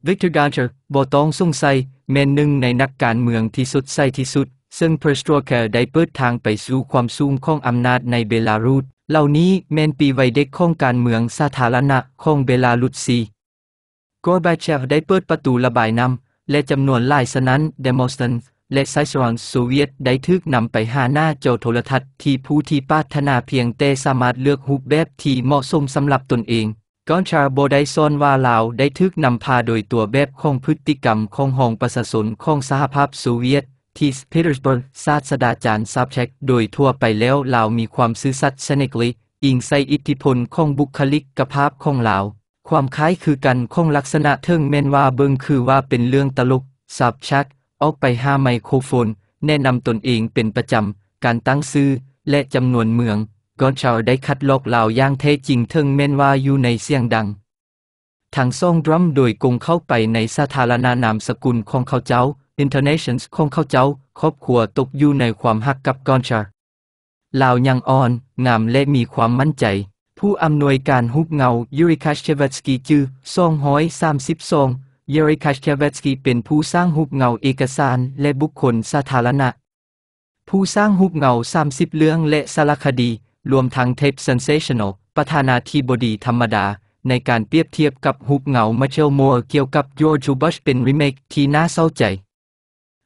[SPEAKER 1] วิกตอร์ดอนชาบอต้องสงสัยแม่นหนึ่งในนักการเมืองที่สุดใส่ที่สุด ซึ่งเพรสโตรเคได้เปิดทางไปสู่ความสูงของอำนาจในเบลารุสเหล่านี้แมนปีวัยเด็กของการเมืองสาธารณะของเบลารุสซีกอ r b a c เช v ได้เปิดประตูระบายน้ำและจำนวนหลายสนั้นเดโมสันและไซสรอนสูเวียต ได้ทึกนำไปหาหน้าโจโทรทัศน์ที่ผู้ที่ปาถนาเพียงแต่สามารถเลือกหูบแบบที่เหมาะสมสำหรับตนเองกอนชาโบไดซอนว่าลาวได้ทึกนำพาโดยตัวแบบของพฤติกรรมของห้องประสาสนของสหภาพสูเวียต ที่สปีเตอร์สเบิร์กศาสดาจารย์ซับเช็คโดยทั่วไปแล้วลาวมีความซื่อสัตย์เซนิกลิอิงใส่อิทธิพลของบุคลิกภาพของลาวความคล้ายคือกันคงลักษณะเทิงแมนว่าเบิงคือว่าเป็นเรื่องตลกสับชัก ออกไปห้าไมโครโฟน แนะนำตนเองเป็นประจำ การตั้งซื้อ และจำนวนเมืองก่อนชาวได้คัดลอกเหล่าย่างเทจริงเทิงแมนว่าอยู่ในเสียงดังทางซ่องดรัมโดยกงเข้าไปในสาธารณานามสกุลของเขาเจ้า Internations ของเขาเจ้า ครอบครัวตกอยู่ในความหักกับกอนชาลาวยังอ่อนงามและมีความมั่นใจผู้อำนวยการฮุบเงายูริคชเชวัตสกีจือซองห้อยสามสิบซองยูริคชเชวัตสกีเป็นผู้สร้างฮุบเงาเอกสารและบุคคลสาธารณะ ผู้สร้างฮุบเงาสามสิบเรื่องและสารคดี รวมทั้งเทปเซนเซชันอลประธานาธิบดีธรรมดาในการเปรียบเทียบกับฮุบเงามาเชลโมเกี่ยวกับโยจูบัชเป็นรีเมคที่น่าเศร้าใจ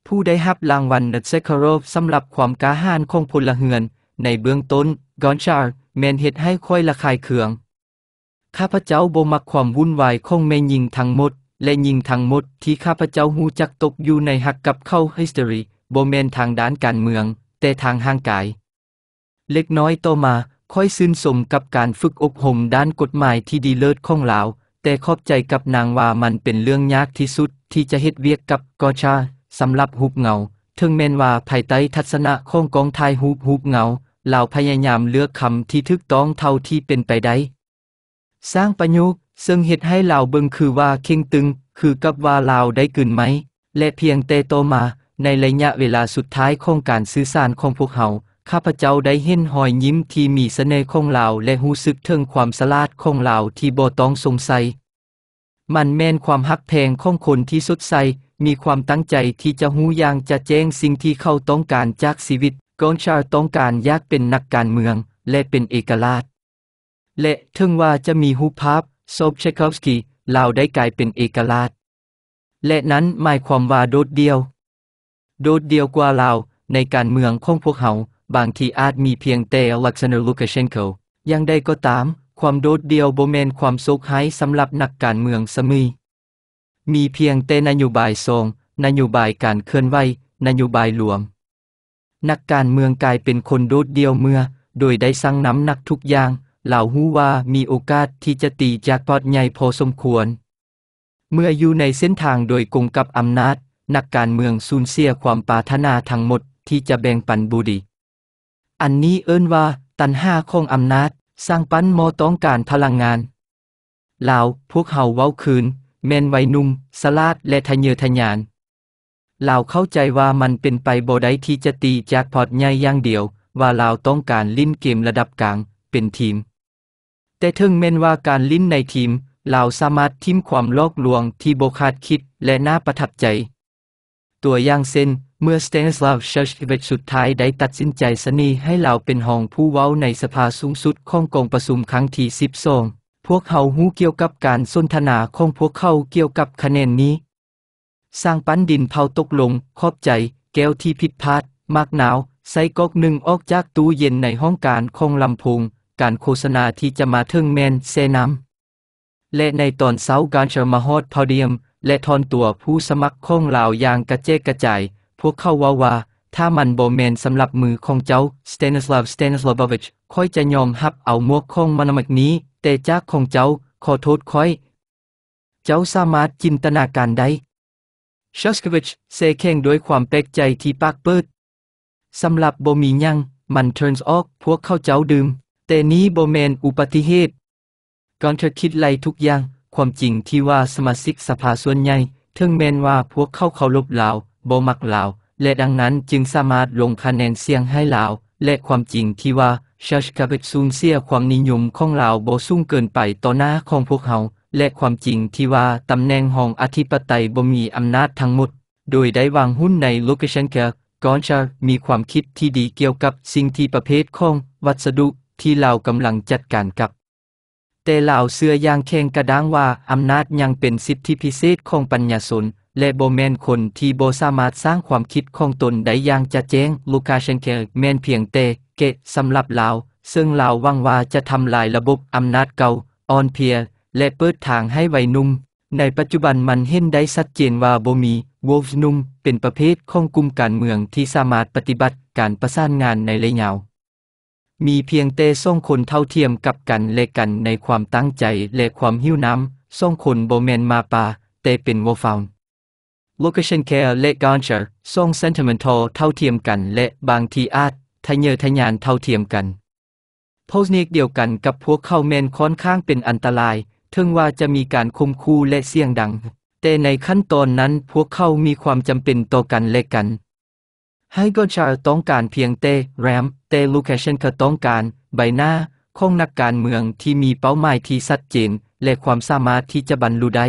[SPEAKER 1] ผู้ได้รับรางวัลเดอะเซคารฟสำหรับความกล้าหาญของพลเรือน ในเบื้องต้นกอนชาร์แมนเฮ็ดให้ค่อยละคายเคือง ข้าพเจ้าบ่มักความวุ่นวายของแม่ยิงทั้งหมด และยิงทั้งหมด ที่ข้าพเจ้าหูจักตกอยู่ในหักกับเข้าฮิสตอรีบ่แมนทางด้านการเมือง แต่ทางห่างกาย เล็กน้อยต่อมาค่อยซึนสมกับการฝึกอบรมด้านกฎหมายที่ดีเลิศของลาว แต่ขอบใจกับนางว่ามันเป็นเรื่องยากที่สุดที่จะเฮ็ดเวียกกับกอชาสำหรับหูบเงาถึงแม้นว่าภายใต้ทัศนะของกองทายหูบหูบเงาเราพยายามเลือกคำที่ถูกต้องเท่าที่เป็นไปได้สร้างประโยคซึ่งเหตุให้เราเบิ่งคือว่าเข่งตึง คือกับว่าเราได้กลืนไหม และเพียงเตโตมา ในระยะเวลาสุดท้ายของการสื่อสารของพวกเขาข้าพเจ้าได้เห็นหอยยิ้มที่มีเสน่ห์ของเราและหูซึกถึงความสลาดของเราที่บ่ต้องสงสัยมันแม่นความฮักแพงของคนที่สดใสมีความตั้งใจที่จะหู้อย่างจะแจ้งสิ่งที่เขาต้องการจากชีวิตกองชาต้องการอยากเป็นนักการเมืองและเป็นเอกราช และถึงว่าจะมีฮุพาพโซบเชคอฟสกีเราได้กลายเป็นเอกราช และนั้นหมายความว่าโดดเดียว โดดเดียวกว่าเราในการเมืองของพวกเขาบางทีอาจมีเพียงแต่ลักษณะลูกเชนโกยังได้ก็ตาม ความโดดเดียวโบเมนความโขใหายสำหรับนักการเมืองสมีมีเพียงแต่นโยบายทรงนโยบายการเคลื่อนไหวนโยบายรวมนักการเมืองกลายเป็นคนโดดเดี่ยวเมื่อ โดยได้สร้างน้ำหนักทุกอย่าง เหล่าฮู้ว่ามีโอกาสที่จะตีจากพอดใหญ่พอสมควร เมื่ออยู่ในเส้นทางโดยกงกับอำนาจ นักการเมืองสูญเสียความปาธถนาทั้งหมดที่จะแบ่งปันบุดี อันนี้เอิ้นว่าตันห้าของอำนาจสร้างปั้นมอต้องการพลังงานลาวพวกเฮาเว้าคืน แมนไวนุ่มสลาดและทะเยอทะยานเราเข้าใจว่ามันเป็นไปบ่ได้ที่จะตีแจ็คพอตใหญ่อย่างเดียว ว่าเราต้องการลิ้นเกมระดับกลางเป็นทีม แต่ถึงแม้นว่าการลิ้นในทีม เราสามารถทิมความลอกลวงที่โบคาดคิดและน่าประทับใจ ตัวอย่างเช่นเมื่อสเตนสลาฟเชชเวตสุดท้ายได้ตัดสินใจสนีให้เราเป็นห้องผู้เว้าในสภาสูงสุดของกองประชุมครั้งที่สิบสองพวกเขาหู้เกี่ยวกับการสนทนาของพวกเขาเกี่ยวกับคะแนนนี้สร้างปั้นดินเผาตกลงขอบใจ แก้วที่ผิดพลาด มากหนาวใส่ก๊อกหนึ่งออกจากตู้เย็นในห้องการคองลำพงการโฆษณาที่จะมาเทิงแมนเซน้ำ และในตอนเสาการเชมาฮอดพอเดียม และทอนตัวผู้สมัครของลาวอย่างกระเจกระจาย พวกเขาว่าว่าถ้ามันโบแมนสำหรับมือของเจ้าสเตนสลาฟสเตนสลาบอวิชค่อยจะยอมหับเอาหมวกของมันมักนี้ แต่จากของเจ้า ขอโทษค่อย เจ้าสามารถจินตนาการได้ชอส s ว a k c h เซแข่งด้วยความแปลกใจที่ปากเปิด สำหรับโบมียัง มัน turns ออกพวกเข้าเจ้าดื่ม แต่นี้โบแมนอุปติเหตุ ก่อนเธอคิดไรทุกอย่างความจริงที่ว่าสมาชิกสภาส่วนใหญ่ถึงแมนว่าพวกเข้าเคารพลาวโบมักลาว และดังนั้นจึงสามารถลงคะแนนเสียงให้ลาวและความจริงที่ว่าชัชกาเบตซูนเสียความนิยมของลาวโบสูงเกินไปต่อหน้าของพวกเขาและความจริงที่ว่าตำแหน่งของอธิปไตยบ่มีอำนาจทั้งหมด โดยได้วางหุ้นในโลเคชันกคร์กอนชามีความคิดที่ดีเกี่ยวกับสิ่งที่ประเภทของวัสดุที่เรากำลังจัดการกับ แต่เหล่าเสื้อย่างแข่งกระด้างว่า อำนาจยังเป็นสิทธิพิเศษของปัญญาชนและโบแมนคนที่โบสามารถสร้างความคิดของตนได้อย่างจะแจ้งลูกาเชนเคแมนเพียงแต่เกะสำหรับเราซึ่งเราวัางว่าจะทำลายระบบอำนาจเก่าออนเพียและเปิดทางให้วัยนุ่ม ในปัจจุบันมันเห็นได้ชัดเจนว่าโบมีวอลฟ์นุ่มเป็นประเภทของกลุ่มการเมืองที่สามารถปฏิบัติการประสานงานในระยะยาวมีเพียงแต่ส่งคนเท่าเทียมกับกันและกันในความตั้งใจและความหิวน้ำส่งคนโบแมนมาปาแต่เป็นวอฟาวน์โลเคชันแครและกอนเชอร์ส่งเซนติเมนทอลเท่าเทียมกันและบางทีอาจทะเยอทะยานเท่าเทียมกันโพสเนกเดียวกันกับพวกเขาแมนค่อนข้างเป็นอันตรายถึงว่าจะมีการคุมคู่และเสียงดัง แต่ในขั้นตอนนั้นพวกเขามีความจำเป็นต่อกันและกันให้ก็ชาต้องการเพียงเตแรมเตลูเคชันก็ต้องการ ใบหน้าของนักการเมืองที่มีเป้าหมายที่ชัดเจน และความสามารถที่จะบรรลุได้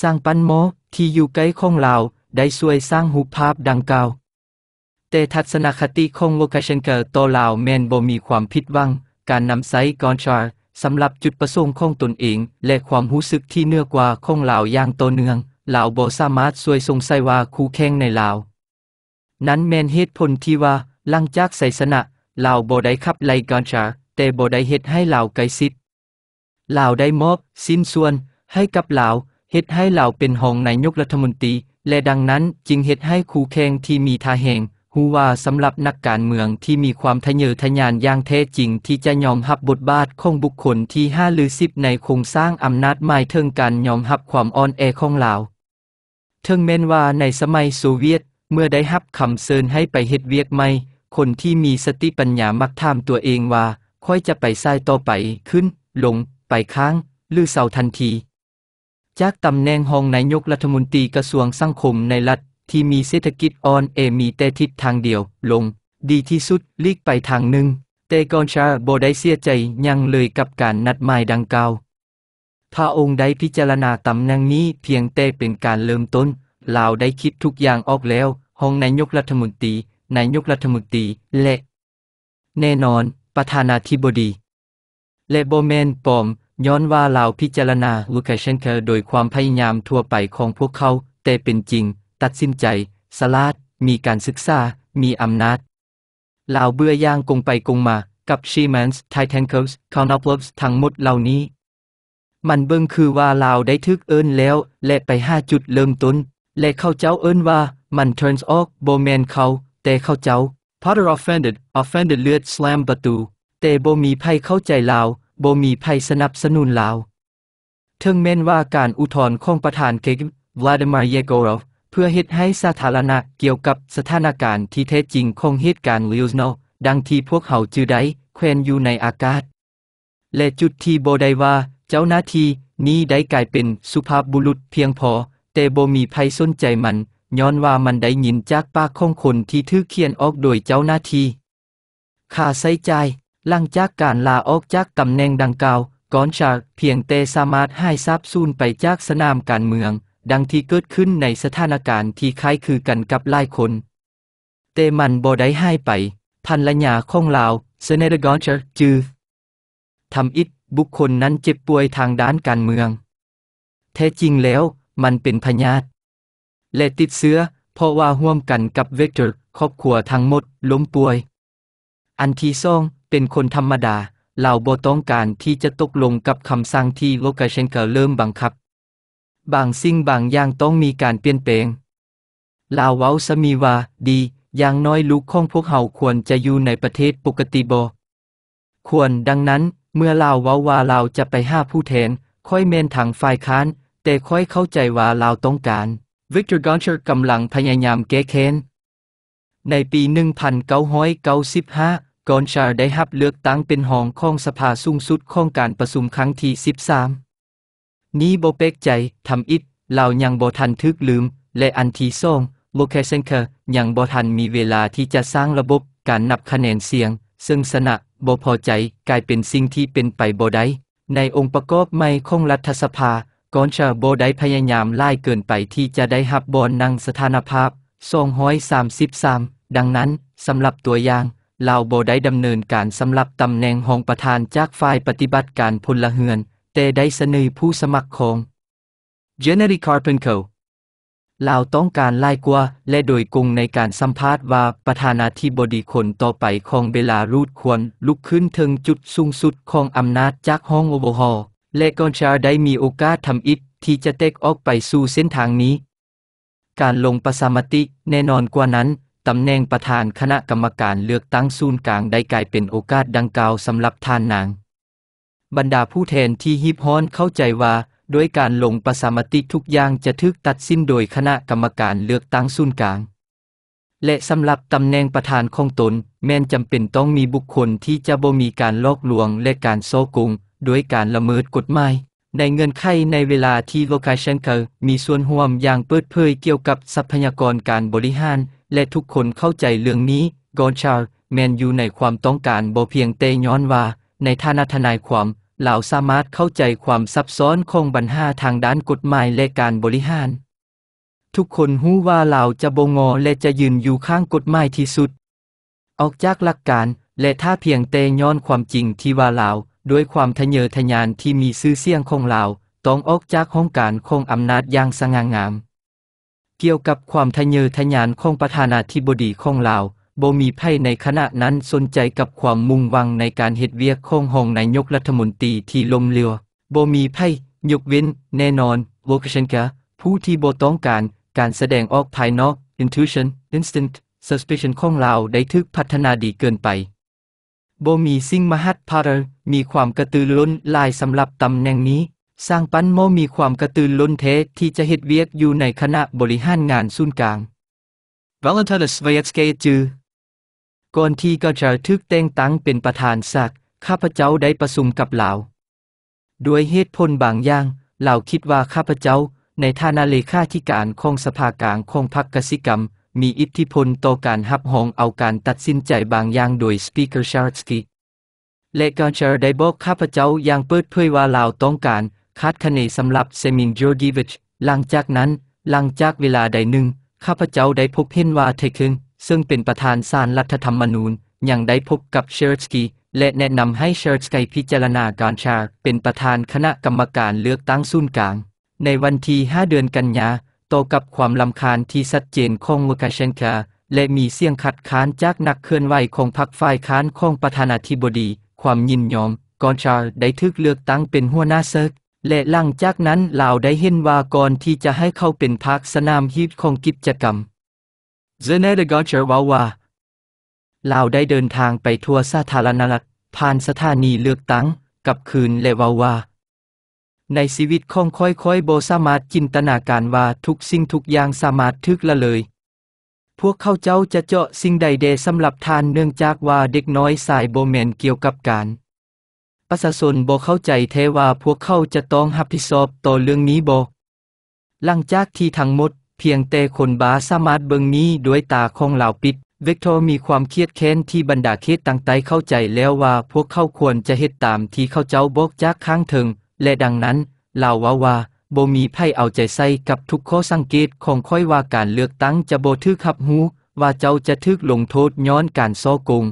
[SPEAKER 1] สร้างปันโมที่อยู่ใกล้ของเราได้ช่วยสร้างหูภาพดังกล่าวแต่ทัศนคติของโลคาเชนเกอร์ตัวลาวแมนบ่มีความผิดหวัง การนำไซกอนชาร์สำหรับจุดประสงค์ของตนเอง และความรู้สึกที่เนื้อกว่าของลาวอย่างต่อเนื่องลาวบ่สามารถช่วยทรงัสว่าคู่แข่งในลาว นั้นแม่นเหตุผลที่ว่าหลังจากไสสนะลาวบ่ได้ขับไล่กอนชา แต่บ่ได้เฮ็ดให้ลาวไกลสิหลาวได้มอบสิ้นส่วนให้กับลาวเฮ็ดให้ลาวเป็นหองนายกรัฐมนตรีและดังนั้นจึงเฮ็ดให้คู่แข่งที่มีทาแห่งฮูว่าสำหรับนักการเมืองที่มีความทะเยอทะยานอย่างแท้จริงที่จะยอมรับบทบาทของบุคคลที่ห้าหรือสิบในโครงสร้างอำนาจหมายถึงการยอมรับความอ่อนแอของลาวถึงแม้นว่าในสมัยโซเวียตเมื่อได้รับคำเชิญให้ไปเฮ็ดเวียกใหม่คนที่มีสติปัญญามักถามตัวเองว่า ค่อยจะไปซ้ายต่อไปขึ้นลงไปค้าง หรือเสาทันที จากตำแหน่งรองนายกรัฐมนตรีกระทรวงสังคมในรัฐที่มีเศรษฐกิจอ่อนเอมีแต่ทิศทางเดียว ลง ดีที่สุดลีกไปทางหนึ่งแต่กอนชาโบได้เสียใจยังเลยกับการนัดหมายดังกล่าว ถ้าองค์ได้พิจารณาตำแหน่งนี้ เพียงแต่เป็นการเริ่มต้นลาวได้คิดทุกอย่างออกแล้ว ห้องนายกรัฐมนตรีนายกรัฐมนตรีและ แน่นอนประธานาธิบดี และโบเมนปอม ย้อนว่าลาวพิจารณาลูคาเชนเคอร์ โดยความพยายามทั่วไปของพวกเขาแต่เป็นจริงตัดสินใจ สลาดมีการศึกษา มีอำนาจลาวเบื่อย่างกงไปกงมา กับชีแมนส์ไทเทนเคิลส์คานอปลสทั้งหมดเหล่านี้ มันเบิ่งคือว่าลาวได้ทึกเอิญนแล้วและไปห้าจุดเริ่มต้น และเข้าเจ้าเอิญนว่ามัน turns ออกโบแมนเขา แต่เข้าเจ้า Potter offended offended เลือด slam ประตูแต่โบมีไพ่เข้าใจลาวโบมีไพ่สนับสนุนลาวถึงแม้นว่าการอุทธรณ์ของประธานเกกวลาดิมาร์เยโกรฟเพื่อเฮ็ดให้สาธารณะเกี่ยวกับสถานการณ์ที่แท้จริงของเหตุการณ์ลิวสโนดังที่พวกเขาจือได้แควนอยู่ในอากาศ และจุดที่โบได้ว่าเจ้าหน้าที่ นี้ได้กลายเป็นสุภาพบุรุษเพียงพอแต่โบมีภัยสนใจมัน ย้อนว่ามันได้ยินจากปากของคนที่ถือเขียนออกโดยเจ้าหน้าที่ค่าใส้จ่ลังจากการลาออกจากตำแหน่งดังกล่าวกอนจากเพียงแต่สามารถให้ทราบซสูญไปจากสนามการเมืองดังที่เกิดขึ้นในสถานการณ์ที่คล้ายคือกันกับหลายคน เตมันบ่ได้ให้ไป พันละญาของลาว เซเนดกอนเชอร์จือทำอิดบุคคลนั้นเจ็บป่วยทางด้านการเมือง แท้จริงแล้วมันเป็นพยาต และติดเสื้อเพราะว่าห่วมกันกับเวกเตอร์ ครอบครัวทั้งหมดล้มป่วย อันที่องเป็นคนธรรมดาเราบ่ต้องการที่จะตกลงกับคำสั่งที่โลกาเชนเกเริ่มบังคับบางสิ่งบางอย่างต้องมีการเปลี่ยนแปลง ลาวเว้าสมีว่าดี อย่างน้อยลูกของพวกเขาควรจะอยู่ในประเทศปกติบอควรดังนั้นเมื่อลาวเว้าว่าวจะไปห้าผู้แทนค่อยเมนทางฝ่ายค้านแต่ค่อยเข้าใจว่าลาวต้องการ วิกตอร์กอนเชอร์กำลังพยายามแก้แค้นในปี 1995 กอนชาร์ได้รับเลือกตั้งเป็นหองของสภาสูงสุดของการประชุมครั้งที่13นี้โบเปกใจทำอิดเรายังโบทันทึกลืม และอันทีส่งโบเคเซนเคอร์ยังโบทันมีเวลาที่จะสร้างระบบการนับคะแนนเสียง ซึ่งสนะโบพอใจกลายเป็นสิ่งที่เป็นไปโบได้ในองค์ประกอบใหม่ของรัฐสภาก่อนชาโบได้พยายามไล่เกินไปที่จะได้หับบอลนั่งสถานภาพ233 ดังนั้นสำหรับตัวอย่างเลาโบได้ดำเนินการสำหรับตำแหน่งของประธานจากฝ่ายปฏิบัติการพลเรือน่ได้เสนอผู้สมัครของเ e n n y Carpenco เราต้องการไล่กว่าและโดยกงในการสัมภาษณ์ว่าประธานาธิบดีคนต่อไป ของเบลารูดควรลุกขึ้นถึงจุดสูงสุดของอำนาจจากห้องโอเวอร์ฮอลและกอนชาได้มีโอกาสทำอิทที่จะเตกออกไปสู่เส้นทางนี้ การลงประสามติแน่นอนกว่านั้นตำแหน่งประธานคณะกรรมการเลือกตั้งศูนย์กลางได้กลายเป็นโอกาสดังกล่าวสำหรับท่านนางบรรดาผู้แทนที่ฮิบฮ้อนเข้าใจว่าด้วยการลงประสามติทุกอย่างจะถึกตัดสิ้นโดยคณะกรรมการเลือกตั้งศูนย์กลาง และสำหรับตำแหน่งประธานของตน แม้นจำเป็นต้องมีบุคคลที่จะบ่มีการลอกลวงและการโซกุงด้วยการละเมิดกฎหมายในเงินไขในเวลาที่โลกาเชนเกอร์มีส่วนห่วมอย่างเปิดเผยเกี่ยวกับทรัพยากรการบริหาร และทุกคนเข้าใจเรื่องนี้ กอนชาลแมนอยู่ในความต้องการบ่เพียงเตย้อนว่า ในฐานะทนายความเราสามารถเข้าใจความซับซ้อนของบัญหาทางด้านกฎหมายและการบริหาร ทุกคนหู้ว่าเราจะบงอและจะยืนอยู่ข้างกฎหมายที่สุด ออกจากหลักการและถ้าเพียงแต่ย้อนความจริงที่ว่าเราด้วยความทะเยอทะยานที่มีซื่อเสียงของเราต้องออกจากห้องการคงอำนาจอย่างสง่างาม เกี่ยวกับความทะเยอทะยานของประธานาธิบดีของเราบ่มีไพ่ในขณะนั้นสนใจกับความมุ่งวังในการเหตุเวียกของห้องนายกรัฐมนตรีที่ลมเรือบ่มีไพ่ยกเว้น แน่นอนวอคชันกะผู้ที่บ่ต้องการการแสดงออกภายนอก intuition instinct suspicion ของเราได้ทึกพัฒนาดีเกินไปบ่มีสิ่งมหัศพารยมีความกระตือร้นลายสำหรับตำแหน่งนี้สร้างปั้นโมมีความกระตือร้นเทที่จะเหตุเวียกอยู่ในคณะบริหารงานศูนย์กลาง v a l e n t i n u Svetskaya จือก่อนที่ก็จะทึกแต่งตั้งเป็นประธานศักข้าพเจ้าได้ประสุมกับเหล่าด้วยเหตุผลบางอย่างเหล่าคิดว่าข้าพเจ้าในฐานะเลขาธิการของสภากลางของพรรคกสิกรรม มีอิทธิพลต่อการหับหองเอาการตัดสินใจบางอย่างโดยสปีกเกอร์ชาร์สกีและกาเชอร์ได้บอกข้าพเจ้าอย่างเปิดเผยว่าลาวต้องการคาดคะเนสำหรับเซมินโจดิวิชหลังจากนั้นหลังจากเวลาใดหนึ่งข้าพเจ้าได้พบเห็นว่าเทคึงซึ่งเป็นประธานศาลรรัฐธรรมนูญยังได้พบกับเชอร์สกี และแนะนำให้เชอร์สกีพิจารณาการชาเป็นประธานคณะกรรมการเลือกตั้งศูนย์กลาง ในวันที่5เดือนกันยาต่อกับความลำคาญที่ชัดเจนของมูกาเชนกาและมีเสียงขัดค้านจากนักเคลื่อนไหวของพรรคฝ่ายค้านของประธานาธิบดี ความยินยอม กอนชาได้ทึกเลือกตั้งเป็นหัวหน้าเซิร์กและหลังจากนั้นลาวได้เห็นว่าก่อนที่จะให้เข้าเป็นพรรคสนามฮีบของกิจกรรมเจเนเดกอเจอวาวา เราได้เดินทางไปทัวร์สาธารณรัฐผ่านสถานีเลือกตั้งกับคืนเลวาวา ในชีวิตของค่อยๆโบสามารถจินตนาการว่าทุกสิ่งทุกอย่างสามารถทึกละเลย พวกเขาเจ้าจะเจาะสิ่งใดเดสำหรับทานเนื่องจากว่าเด็กน้อยสายโบแมนเกี่ยวกับการประชาชนโบเข้าใจเทว่าพวกเขาจะต้องหับผิดชอบต่อเรื่องนี้โบหลังจากที่ทั้งหมดเพียงแต่คนบาสามารถเบิงนี้ด้วยตาของเหล่าปิด เวกทอมีความเครียดแค้นที่บรรดาเขตต่างใต้เข้าใจแล้วว่าพวกเขาควรจะเฮ็ดตามที่เขาเจ้าบอกจากข้างถึง และดังนั้นเหล่าว่าว่าบ่มีไพ่เอาใจใส่กับทุกข้อสังเกตของค่อยว่าการเลือกตั้งจะบ่ทึกขับหู ว่าเจ้าจะทึกลงโทษย้อนการซ้อโกง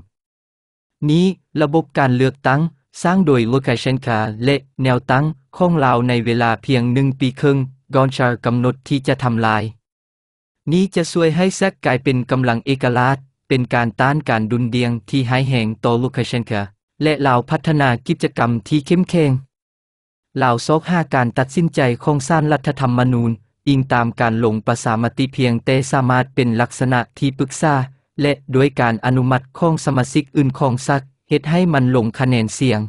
[SPEAKER 1] นี้ระบบการเลือกตั้งสร้างโดยลูคาเชนคาและแนวตั้งของลาวในเวลาเพียงหนึ่งปีครึ่งกอนชาร์กำหนดที่จะทำลายนี้จะช่วยให้แซกกลายเป็นกำลังเอกลักษณ์เป็นการต้านการดุนเดียงที่หายแห่งตลูคาเชนกาและเหล่าพัฒนากิจกรรมที่เข้มแข็งเหล่าซอกห้าการตัดสินใจของสางรัฐธรรมนูญ อิงตามการลงประสามติเพียงแต่สามารถเป็นลักษณะที่ปรึกษาและด้วยการอนุมัติของสมาชิกอื่นของซักเหตุให้มันลงคะแนนเสียง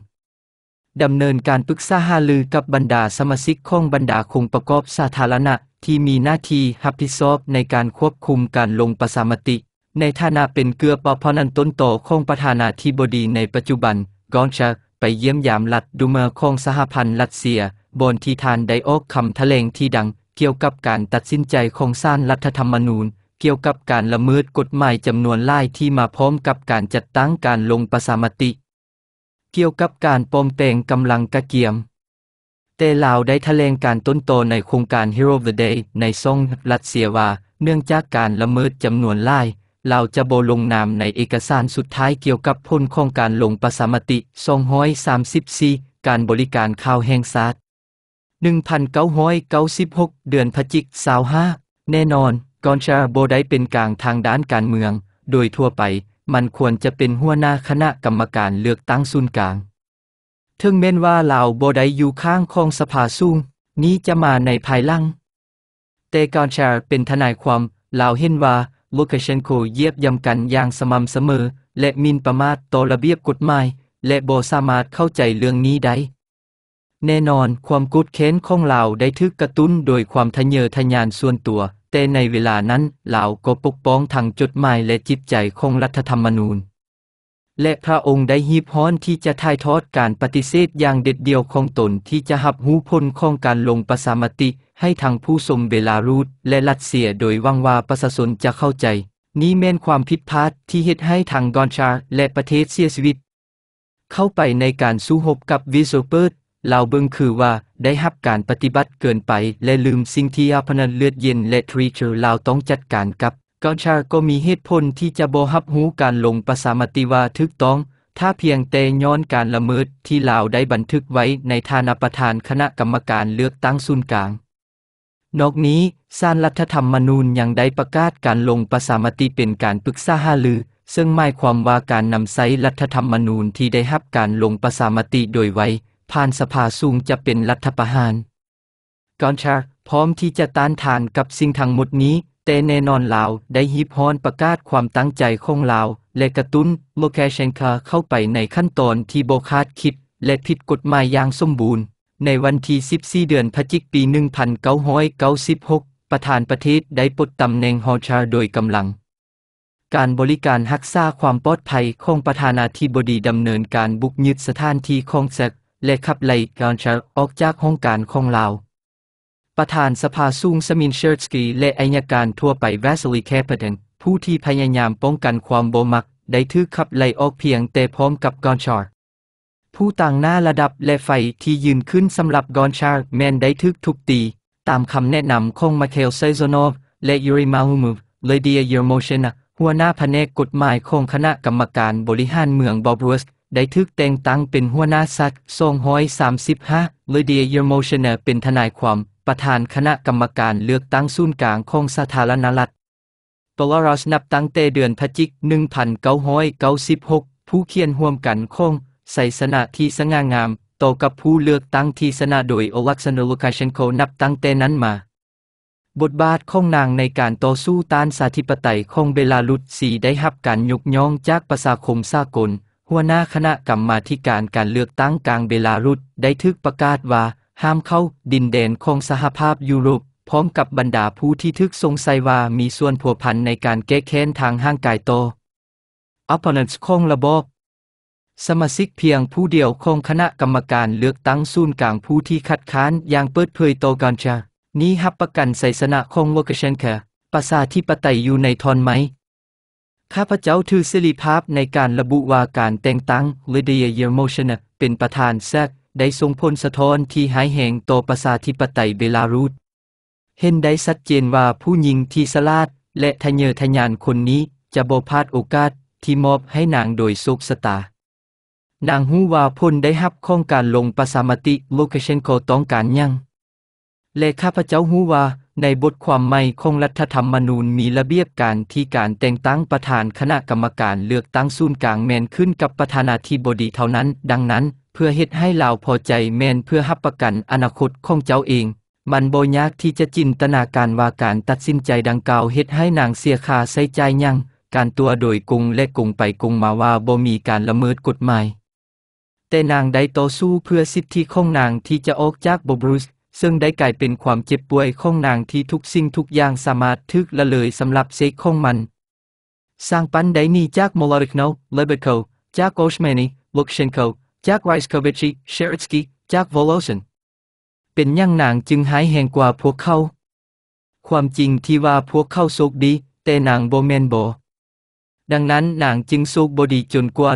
[SPEAKER 1] ดำเนินการปรึกษาหาลือกับบรรดาสมาชิกของบรรดาคงประกอบสาธารณะที่มีหน้าที่ฮับพิซอบในการควบคุมการลงประสามติ ในฐานะเป็นเกือปอพนันต้นโตของประธานาธิบดีในปัจจุบัน กอนชาไปเยี่ยมยามลัดดูเมอร์ของสหพันธ์รัสเซีย บนที่ทานไดออกคำแถลงที่ดัง เกี่ยวกับการตัดสินใจของศาลรัฐธรรมนูญ เกี่ยวกับการละเมิดกฎหมายจำนวนล่ายที่มาพร้อมกับการจัดตั้งการลงประสามติ เกี่ยวกับการปลอมแต่งกำลังกระเกียมเตลาวได้ทะเลงการต้นโตในโครงการ Hero of the Day ในซ่องรัสเซียว่า เนื่องจากการละเมิดจำนวนล่ายเราจะโบลงนามในเอกสารสุดท้ายเกี่ยวกับพนโครงการลงประสามติ234การบริการข่าวแห่งศาส1996 เดือนพฤศจิกายนแน่นอน กอนชาโบได้เป็นกลางทางด้านการเมือง โดยทั่วไป มันควรจะเป็นหัวหน้าคณะกรรมการเลือกตั้งศูนย์กลางถึงแม้นว่าลาวบ่ได้อยู่ข้างของสภาสูงนี้จะมาในภายหลังแต่กอนชาเป็นทนายความลาวเห็นว่าลูคาเชนโคเยียบยำกันอย่างสม่ำเสมอ และมินประมาทต่อระเบียบกฎหมาย และบ่สามารถเข้าใจเรื่องนี้ได้แน่นอนความกุดเค้นของลาวได้ทึกกระตุ้นโดยความทะเยอทะยานส่วนตัวแต่ในเวลานั้นลาวก็ปกป้องทางจดหมายและจิตใจของรัฐธรรมนูญและพระองค์ได้ฮีบฮ้อนที่จะถ่ายทอดการปฏิเสธอย่างเด็ดเดี่ยวของตนที่จะหับหูพลของการลงประสามติ ให้ทางผู้สมเบลารุสและรัสเซียโดยวังว่าประชาชนจะเข้าใจ นี้แม่นความผิดพลาดที่เฮ็ดให้ทางกอนชาและประเทศเสียชีวิต เข้าไปในการสู้หบกับวิโซเปิร์ดลาวเบิงคือว่าได้หับการปฏิบัติเกินไป และลืมสิ่งที่อาพนันเลือดเย็น และทรีเชอร์ลาวต้องจัดการกับก็ชาก็มีเหตุผลที่จะบอหับหูการลงประสามติว่าทึกต้อง ถ้าเพียงแต่ย้อนการละเมิดที่ลาวได้บันทึกไว้ในฐานะประธานคณะกรรมการเลือกตั้งศูนย์กลาง นอกนี้สารรัฐธรรมนูญยังได้ประกาศการลงประสามติเป็นการปรึกษาหาลือ ซึ่งหมายความว่าการนำไซรัฐธรรมนูญที่ได้รับการลงประสามติโดยไว้ผ่านสภาสูงจะเป็นรัฐประหารกอนชาพร้อมที่จะต้านทานกับสิ่งทั้งหมดนี้ต่แน่นอนลาว ได้ฮิบฮอนประกาศความตั้งใจของลาว และกระตุ้นโมแคเชนคาเข้าไปในขั้นตอนที่โบคาดคิด และผิดกฎหมายอย่างสมบูรณ์ ในวันที่14 เดือนพฤศจิกปี 1996 ประธานประเทศได้ปลดตำแหน่งฮอชาโดยกำลัง การบริการฮักษาความปลอดภัยของประธานาธิบดีดำเนินการบุกยึดสถานที่ของแซกและขับไล่การชาออกจากห้องการของลาวประธานสภาซูงสมินเชิร์สกี และอายการทั่วไปแวสลีแคปเดนผู้ที่พยายามป้องกันความโบมัก ได้ทึกขับไล่ออกเพียงแต่พร้อมกับกอนชาร์ ผู้ต่างหน้าระดับและไฟที่ยืนขึ้นสำหรับกอนชาร์ แมนได้ทึกทุกตี ตามคำแนะนำของมาเคลเซโซนอฟและยูริมาฮูมูเลเดียเยอร์โมเชนาหัวหน้าแผนกกฎหมายของคณะกรรมการบริหารเมืองบอบรูสได้ทึกแต่งตั้งเป็นหัวหน้าสัตว์ทรงห้อยสามสิบห้าเลเดียเยอร์โมเชนาเป็นทนายความประธานคณะกรรมการเลือกตั้งศูนย์กลางของสาธารณรัฐปวรสนับตั้งแต่เดือนพจิก1996 ผู้เขียนห่วมกันคงใส่สนะที่สง่างามต่อ กับผู้เลือกตั้งที่สนะโดยโอลักซานลูคาเชนโคนับตั้งแต่นั้นมา บทบาทของนางในการต่อสู้ต้านสาธิปไตยของเบลารุสสีได้รับการยกย่องจากประชาคมสากล หัวหน้าคณะกรรมาการการเลือกตั้งกลางเบลารุสได้ทึกประกาศว่าห้ามเข้าดินแดนของสหภาพยุโรปพร้อมกับบรรดาผู้ที่ทึกสงสัยว่า มีส่วนผัวพันในการแก้แค้นทางห่างกายโตอัปเนตของระบอบสมาชิกเพียงผู้เดียว ของคณะกรรมการเลือกตั้งศูนย์กลางผู้ที่คัดค้านอย่างเปิดเผยโตกันชานี้หับประกันไสสนะของวกเชนเคประาาธิปไตยอยู่ในทอนไหมข้าพเจ้าถือสิริภาพในการระบุว่าการแต่งตั้งลิเดียเยโมชนเป็นประธานแทรกได้ส่งผลสะท้อนที่หายแห่งต่อประชาธิปไตยเบลารุสเห็นได้ชัดเจนว่าผู้หญิงที่สลาด และทะเยอทะยานคนนี้จะบ่พลาดโอกาสที่มอบให้นางโดยสุขสตา นางฮู้ว่าพลได้รับข้องการลงประสามติ โลเคเชนโคต้องการยังและข้าพเจ้าฮู้ว่า ในบทความใหม่ของรัฐธรรมนูญมีระเบียบการที่การแต่งตั้งประธานคณะกรรมการเลือกตั้งศูนย์กลางแมนขึ้นกับประธานาธิบดีเท่านั้น ดังนั้นพื่อเฮ็ดให้ลาวพอใจแมนเพื่อหับประกันอนาคตของเจ้าเอง มันบ่ยากที่จะจินตนาการ ว่าการตัดสินใจดังกล่าวเฮ็ดให้นางเสียค่าใช้จ่ายยังการตัวโดยกุงและกุงไปกุงมาว่าบ่มีการละเมิดกฎหมาย แต่นางได้ต่อสู้เพื่อสิทธิของนางที่จะออกจากบบรุสซึ่งได้กลายเป็นความเจ็บป่วยของนางที่ทุกสิ่งทุกอย่างสามารถทึกละเลยสำหรับเซกของมันสร้างปันไดนี้จากโมลาริกโนเลเบโคจากโอชเมนีลุกเชนโคจากไรส์คเวชิเชริสกี้จากโวโลชันเป็นยังนางจึงหายแห่งกว่าพวกเขาความจริงที่ว่าพวกเขาโศกดี แต่นางโบเมนโบดังนั้นนางจึงโศกบดีจนกว่า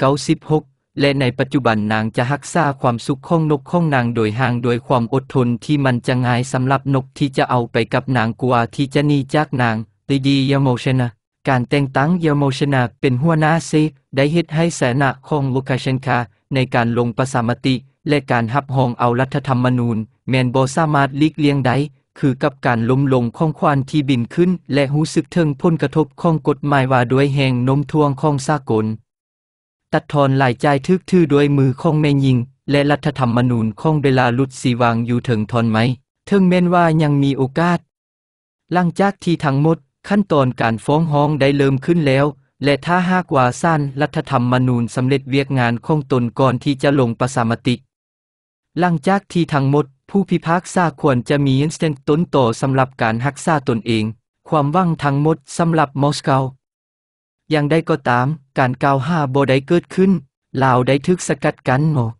[SPEAKER 1] 1996 และในปัจจุบันนางจะหักษาความสุขของนกของนางโดยห่างโดยความอดทนที่มันจะง่ายสำหรับนกที่จะเอาไปกับนางกว่าที่จะหนีจากนางดีดียาโมเชนะการแต่งตั้งเยโมชนาเป็นหัวหน้าซีได้เฮ็ดให้แสนาของลูคาเชนคา ในการลงประสามติ และการหับหองเอารัฐธรรมนูญ แมนบสามารถลีกเลี่ยงได้คือกับการล้มลงของควานที่บินขึ้น และหูสึกเทิงพ้นกระทบของกฎหมายว่าด้วยแห่งนมทวงของสากล ตัดทอนหลายจทึกทื่อด้วยมือของแม่ยิง และรัฐธรรมนูญของเวลาลุดสีวางอยู่ถึงทอนไหมเทิงแมนว่ายังมีโอกาส หลังจากที่ทั้งหมดขั้นตอนการฟ้องห้องได้เริ่มขึ้นแล้ว และถ้าหากว่าสานรัฐธรรมนูญสำเร็จเวียกงานของตนก่อนที่จะลงประสามติ หลังจากที่ทั้งหมด ผู้พิพากษาควรจะมีอินสแตนต้นต่อสำหรับการหักษาตนเอง ความว่างทั้งหมดสำหรับมอสโกอย่างใดก็ตามการกล่าวหาบ่ได้เกิดขึ้นลาวได้ทึกสกัดกันหมด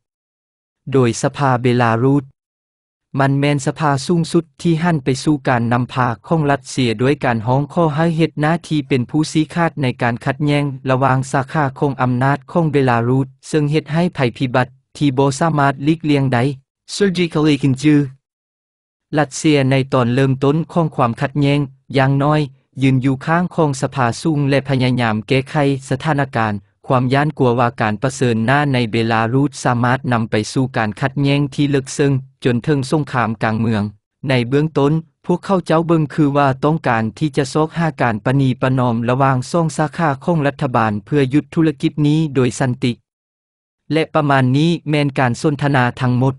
[SPEAKER 1] โดยสภาเบลารุสมันแมนสภาสูงสุดที่หันไปสู่การนำพาของรัสเซียด้วยการห้องข้อให้เหตุหน้าที่เป็นผู้ซีคาดในการขัดแย้งระหว่างสาขาคงอำนาจของเบลารุสซึ่งเหตุให้ภัยพิบัติที่โบสามารถลีกเลียงได้ surgically กินจือรัสเซียในตอนเริ่มต้นของความขัดแย้งอย่างน้อยยืนอยู่ข้างของสภาสูงและพยายามแก้ไขสถานการณ์ความย่านกลัวว่าการประเสริญหน้าในเบลารุสสามารถนำไปสู่การขัดแย้งที่ลึกซึ้งจนถึงสงครามกลางเมือง ในเบื้องต้น พวกเขาเจ้าเบิงคือว่าต้องการที่จะซอกห้าการปณีประนอมระหว่างซ่องสาขาของรัฐบาลเพื่อยุดธุรกิจนี้โดยสันติและประมาณนี้แมนการสนทนาทั้งหมด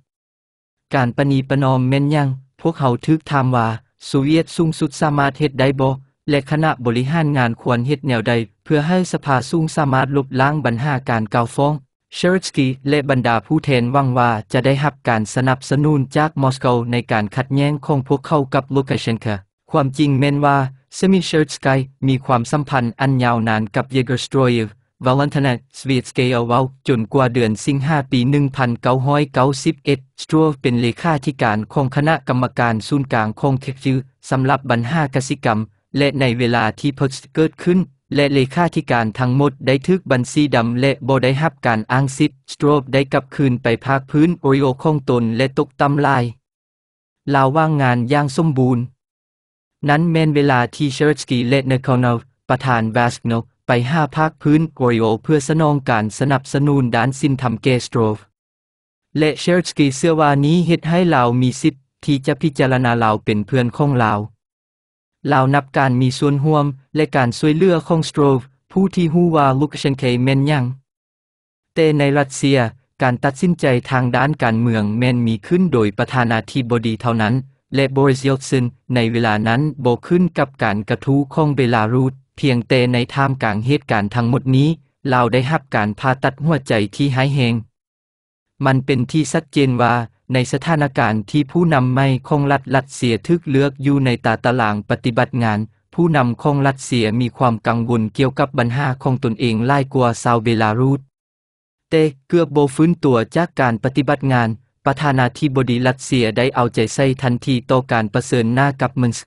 [SPEAKER 1] การปณีประนอมแม่นยังพวกเขาทึกถามว่าสุเวียตสูงสุดสามารถเฮ็ดได้บ่และคณะบริหารงานควรเฮ็ดแนวใดเพื่อให้สภาสูงสามารถลบล้างบัญหาการเก่าฟ้องเชอร์สกีและบรรดาผู้แทนวังว่าจะได้รับการสนับสนุนจากมอสโกในการขัดแย้งของพวกเขากับลูกาเชนคาความจริงแม้นว่าเซมิเชอร์สกายมีความสัมพันธ์อันยาวนานกับเยเกอร์สโตรีฟวาลันทนาสวีสเกลเวลจนกว่าเดือนสิงหาปี 1991สตรฟเป็นเลขาธิการของคณะกรรมการศูนย์กลางของเทคฟิวสำหรับบัญหากสิกรรม และในเวลาที่เพิกเกิดขึ้นและเลขาธิการทั้งหมดได้ทึกบัญชีดำและบ่ได้รับการอ้างสิทธิ์สโตรบได้กลับคืนไปภาคพื้นโอริโอของตนและตกตำลายลาวว่างงานอย่างสมบูรณ์ นั้นแม่นเวลาที่เชอร์สกีและเนคอนฟประธานวาสโนไปห้าภาคพื้นโอริโอเพื่อสนองการสนับสนุนด้านสินธรรมเกสโตรฟ และเชอร์สกีเสื้อวานี้เฮ็ดให้ลาวมีสิทธิ์ ที่จะพิจารณาลาวเป็นเพื่อนของลาวลาวนับการมีส่วนห่วมและการช่วยเหลือของสโตรฟ ผู้ที่ฮู้ว่าลูกเชนเคเมนยังแต่ในรัสเซียการตัดสินใจทางด้านการเมืองแมนมีขึ้นโดยประธานาธิบดีเท่านั้น และบริสยลซินในเวลานั้นโบขึ้นกับการกระทู้ของเบลารุสเพียงแต่ในท่ามกลางเหตุการณ์ทั้งหมดนี้ เราได้รับการผ่าตัดหัวใจที่หายแหงมันเป็นที่ชัดเจนว่าในสถานการณ์ที่ผู้นำไม่คงรัดรัดเสียทึกเลือกอยู่ในตาตารางปฏิบัติงาน ผู้นำคงรัดเสียมีความกังวลเกี่ยวกับบัญหาของตนเองไล่กลัวซาวเบลารูสเตเกือบโบฟื้นตัวจากการปฏิบัติงานประธานาธิบดีรัสเซียได้เอาใจใส่ทันทีต่อการประเสริญหน้ากับมินส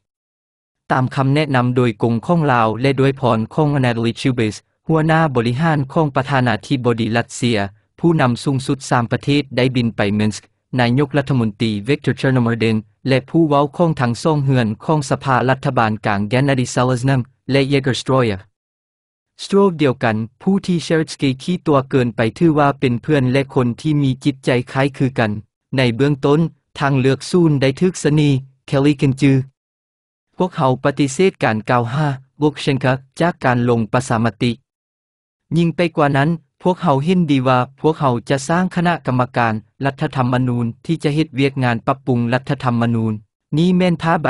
[SPEAKER 1] ตามคำแนะนำโดยกงข้องลาวและโดยพรข้องนาลิชิเบสหัวหน้าบริหารข้องประธานาธิบดีรัสเซียผู้นำสูงสุดสามประเทศได้บินไปมินสนายกรัฐมนตรีเวกเตอร์เชอร์นมอร์เดนและผู้เว้าข้องทางซ่องเฮือนของสภารัฐบาลกลางแกนาดิซาลสนัมและเยเกอร์สโตรยยสโตรกเดียวกันผู้ที่เชร์สกีขี้ตัวเกินไปถือว่าเป็นเพื่อนและคนที่มีจิตใจคล้ายคือกัน ในเบื้องต้นทางเลือกซูนได้ทึกสนีเคลลี่กคนจือพวกเขาปฏิเสธการกล่าวหาบุกเชนกะจากการลงประสามติ ยิ่งไปกว่านั้นพวกเขาเห็นดีว่าพวกเขาจะสร้างคณะกรรมการรัฐธรรมนูญที่จะเฮ็ดเวียกงานปรับปรุงรัฐธรรมนูญ นี้แม่นท้าใบ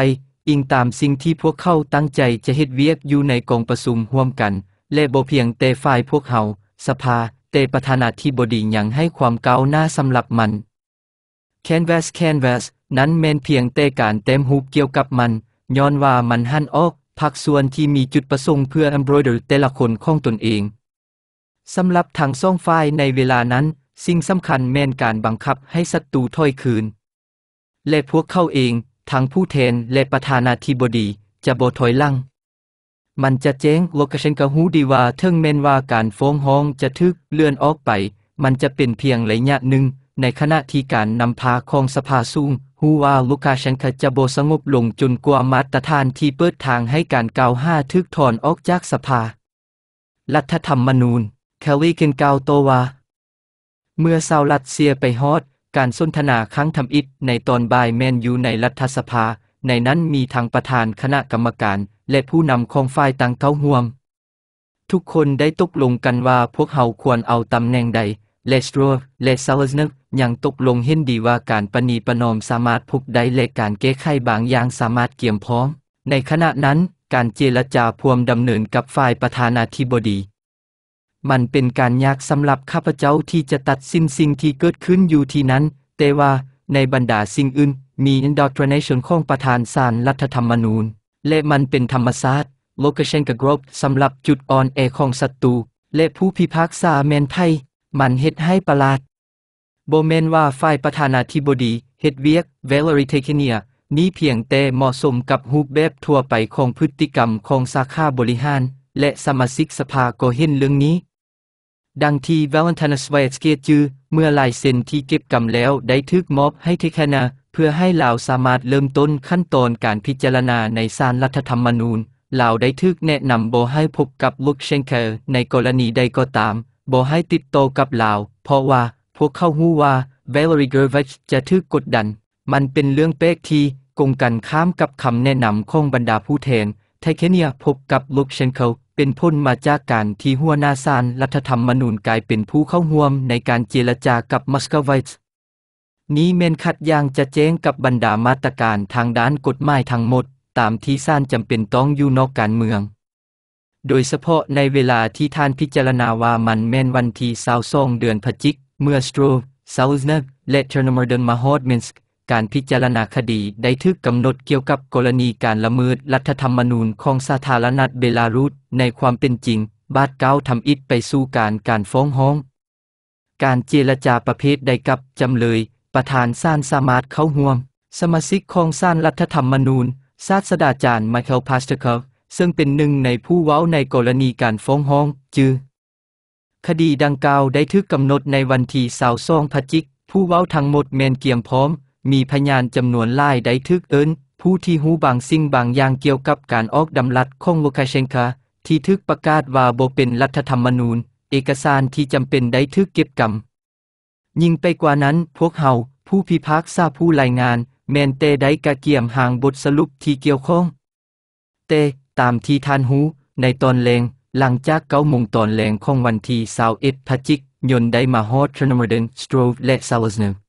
[SPEAKER 1] อิงตามสิ่งที่พวกเขาตั้งใจจะเฮ็ดเวียกอยู่ในกองประชุมร่วมกัน และบ่เพียงแต่ฝ่ายพวกเขาสภาแต่ประธานาธิบดียังให้ความก้าวหน้าสำหรับมัน Canvas Canvas นั้นแม่นเพียงแต่การเต็มหูเกี่ยวกับมัน ย้อนว่ามันหั่นออกพักส่วนที่มีจุดประสงค์เพื่อ Embroider แต่ละคนของตนเองสำหรับทางซ่องฝ่ายในเวลานั้นสิ่งสำคัญแม่นการบังคับให้ศัตรูถอยคืน และพวกเขาเอง ทั้งผู้แทนและประธานาธิบดีจะบ่ถอยลังมันจะแจ้งลกเชนกะฮูดีว่าเทิงแม่นว่าการฟ้องห้องจะทึกเลื่อนออกไป มันจะเป็นเพียงระยะหนึ่ง ในขณะที่การนำพาของสภาสูงฮูว่าลูกาเชนคจะโบสงบลงจนกว่ามาตรฐานที่เปิดทางให้การกาวห้าทึกถอนออกจากสภารัฐธรรมนูญแคลลี่กินกาโตวาเมื่อสาวรัสเซียไปฮอด การสนทนาครั้งทำอิฐในตอนบ่ายแมนยูในรัฐสภา ในนั้นมีทางประธานคณะกรรมการ และผู้นำของฝ่ายต่างเข้าห่วม ทุกคนได้ตกลงกันว่าพวกเขาควรเอาตำแหน่งใด เลสโตรและซาวสเนกยังตกลงเห็นดีว่าการปณีประนอมสามารถพกได้และการแก้ไขบางอย่างสามารถเกี่ยมพร้อม ในขณะนั้น การเจรจาพวมดำเนินกับฝ่ายประธานาธิบดีมันเป็นการยากสำหรับข้าพเจ้าที่จะตัดสินสิ่งที่เกิดขึ้นอยู่ที่นั้น แต่ว่าในบรรดาสิ่งอื่น มี indoctrination ของประธานสารรัฐธรรมนูญ และมันเป็นธรรมศาสตร์โลกเชนกับกรอบสำหรับจุดอ่อนแอของศัตรูและผู้พิพากษาแมนไทย มันเฮ็ดให้ประหลาด โบเมนว่าฝ่ายประธานาธิบดีเฮ็ดเวียกเวลริเทคเนียนี้เพียงแต่เหมาะสมกับรูปแบบทั่วไปของพฤติกรรมของสาขาบริหาร และสมาชิกสภาก็เห็นเรื่องนี้ดังที่วาวันทานสเวสเกียจือเมื่อลายเซ็นที่เก็บกำแล้วได้ทึกมอบให้เทคนาเพื่อให้ลาวสามารถเริ่มต้นขั้นตอนการพิจารณาในสารรัฐธรรมนูญลาวได้ทึกแนะนำโบให้พบกับลุกเชนเคอร์ในกรณีใดก็ตามโบให้ติดต่อกับลาวเพราะว่าพวกเขาหู้ว่าเวลริเกอร์เวชจะทึกกดดัน มันเป็นเรื่องเป๊กที่กงกันข้ามกับคำแนะนำของบรรดาผู้แทนไทเคเนียพบกับลุกเชนเคอร์เป็นพ้นมาจากการที่หัวหน้าศาลรัฐธรรมนูญกลายเป็นผู้เข้าร่วมในการเจรจากับมัสโกไวส์นี้แม่นขัดอย่างจะแจ้งกับบรรดามาตรการทางด้านกฎหมายทั้งหมดตามที่ศาลจำเป็นต้องอยู่นอกการเมือง โดยเฉพาะในเวลาที่ท่านพิจารณาว่ามันแม่นวันที่22เดือนพฤศจิก เมื่อสโตรเซาเนกและเทอร์นมอร์เดนมาฮอดมินสก์การพิจารณาคดีได้ทึกกำหนดเกี่ยวกับกรณีการละเมิดรัฐธรรมนูญของสาธารณรัฐเบลารุสในความเป็นจริง บาดเก้าทำอิดไปสู่การการฟ้องห้อง การเจรจาประเภทใดกับจำเลย ประธานศานสามารถเข้าห่วม สมาชิกของศานรัฐธรรมนูญศาสตราจารย์มาเคิลพาสเตอร์เคซึ่งเป็นหนึ่งในผู้เว้าในกรณีการฟ้องห้องจือคดีดังกล่าวได้ทึกกำหนดในวันที่22พฤศจิกผู้เว้าทั้งหมดเมนเกียมพร้อมมีพยานจำนวนหลายได้ทึกเอินผู้ที่หูบางสิ่งบางอย่างเกี่ยวกับการออกดำลัดของลคาเชนคาที่ทึกประกาศว่าบ่เป็นรัฐธรรมนูญ เอกสารที่จำเป็นได้ทึกเก็บกำยิ่งไปกว่านั้นพวกเฮาผู้พิพากษาผู้รายงาน แมนเตได้กะเกี่ยมห่างบทสรุปที่เกี่ยวข้อง เตตามที่ทานหูในตอนเลงหลังจากเก้ามงตอนแรงของวันที่21พัจิกยนได้มาฮอดทรนมเดนสโตรฟและซาลสเนอร์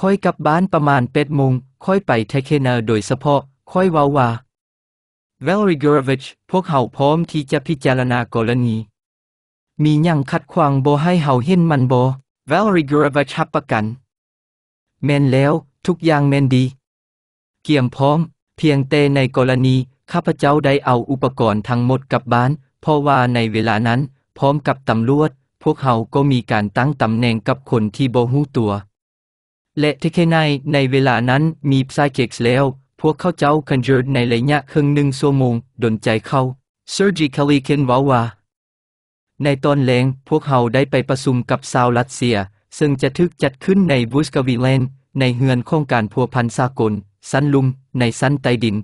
[SPEAKER 1] ค่อยกลับบ้านประมาณเป็ดมงค่อยไปเทคเนอร์ โดยเฉพาะค่อยวาว่า v a l r i g o r o v i c h พวกเขาพร้อมที่จะพิจารณากรณี มียังขัดขวางโบให้เขาเห็นมันโบ v a l r i g o r o v i c h รับประกัน แมนแล้ว ทุกอย่างแมนดีเกี่ยมพร้อม เพียงแต่ในกรณีข้าพเจ้าได้เอาอุปกรณ์ทั้งหมดกลับบ้าน เพราะว่าในเวลานั้น พร้อมกับตำรวจพวกเขาก็มีการตั้งตำแหน่งกับคนที่โบหูตัวและที่คนานในเวลานั้นมีไซเคิกแล้วพวกเขาเจ้าคันเจอในระยะครึ่งหนึ่งชั่วโมงดนใจเขาเซอร์จิคาลีเคนว่าว่าในตอนแรงพวกเขาได้ไปประชุมกับชาวรัสเซีย ซึ่งจะทึกจัดขึ้นในบุสกาวิเลนในเฮือนครงการพัวพันสากล สันลุม ในสันใตดิน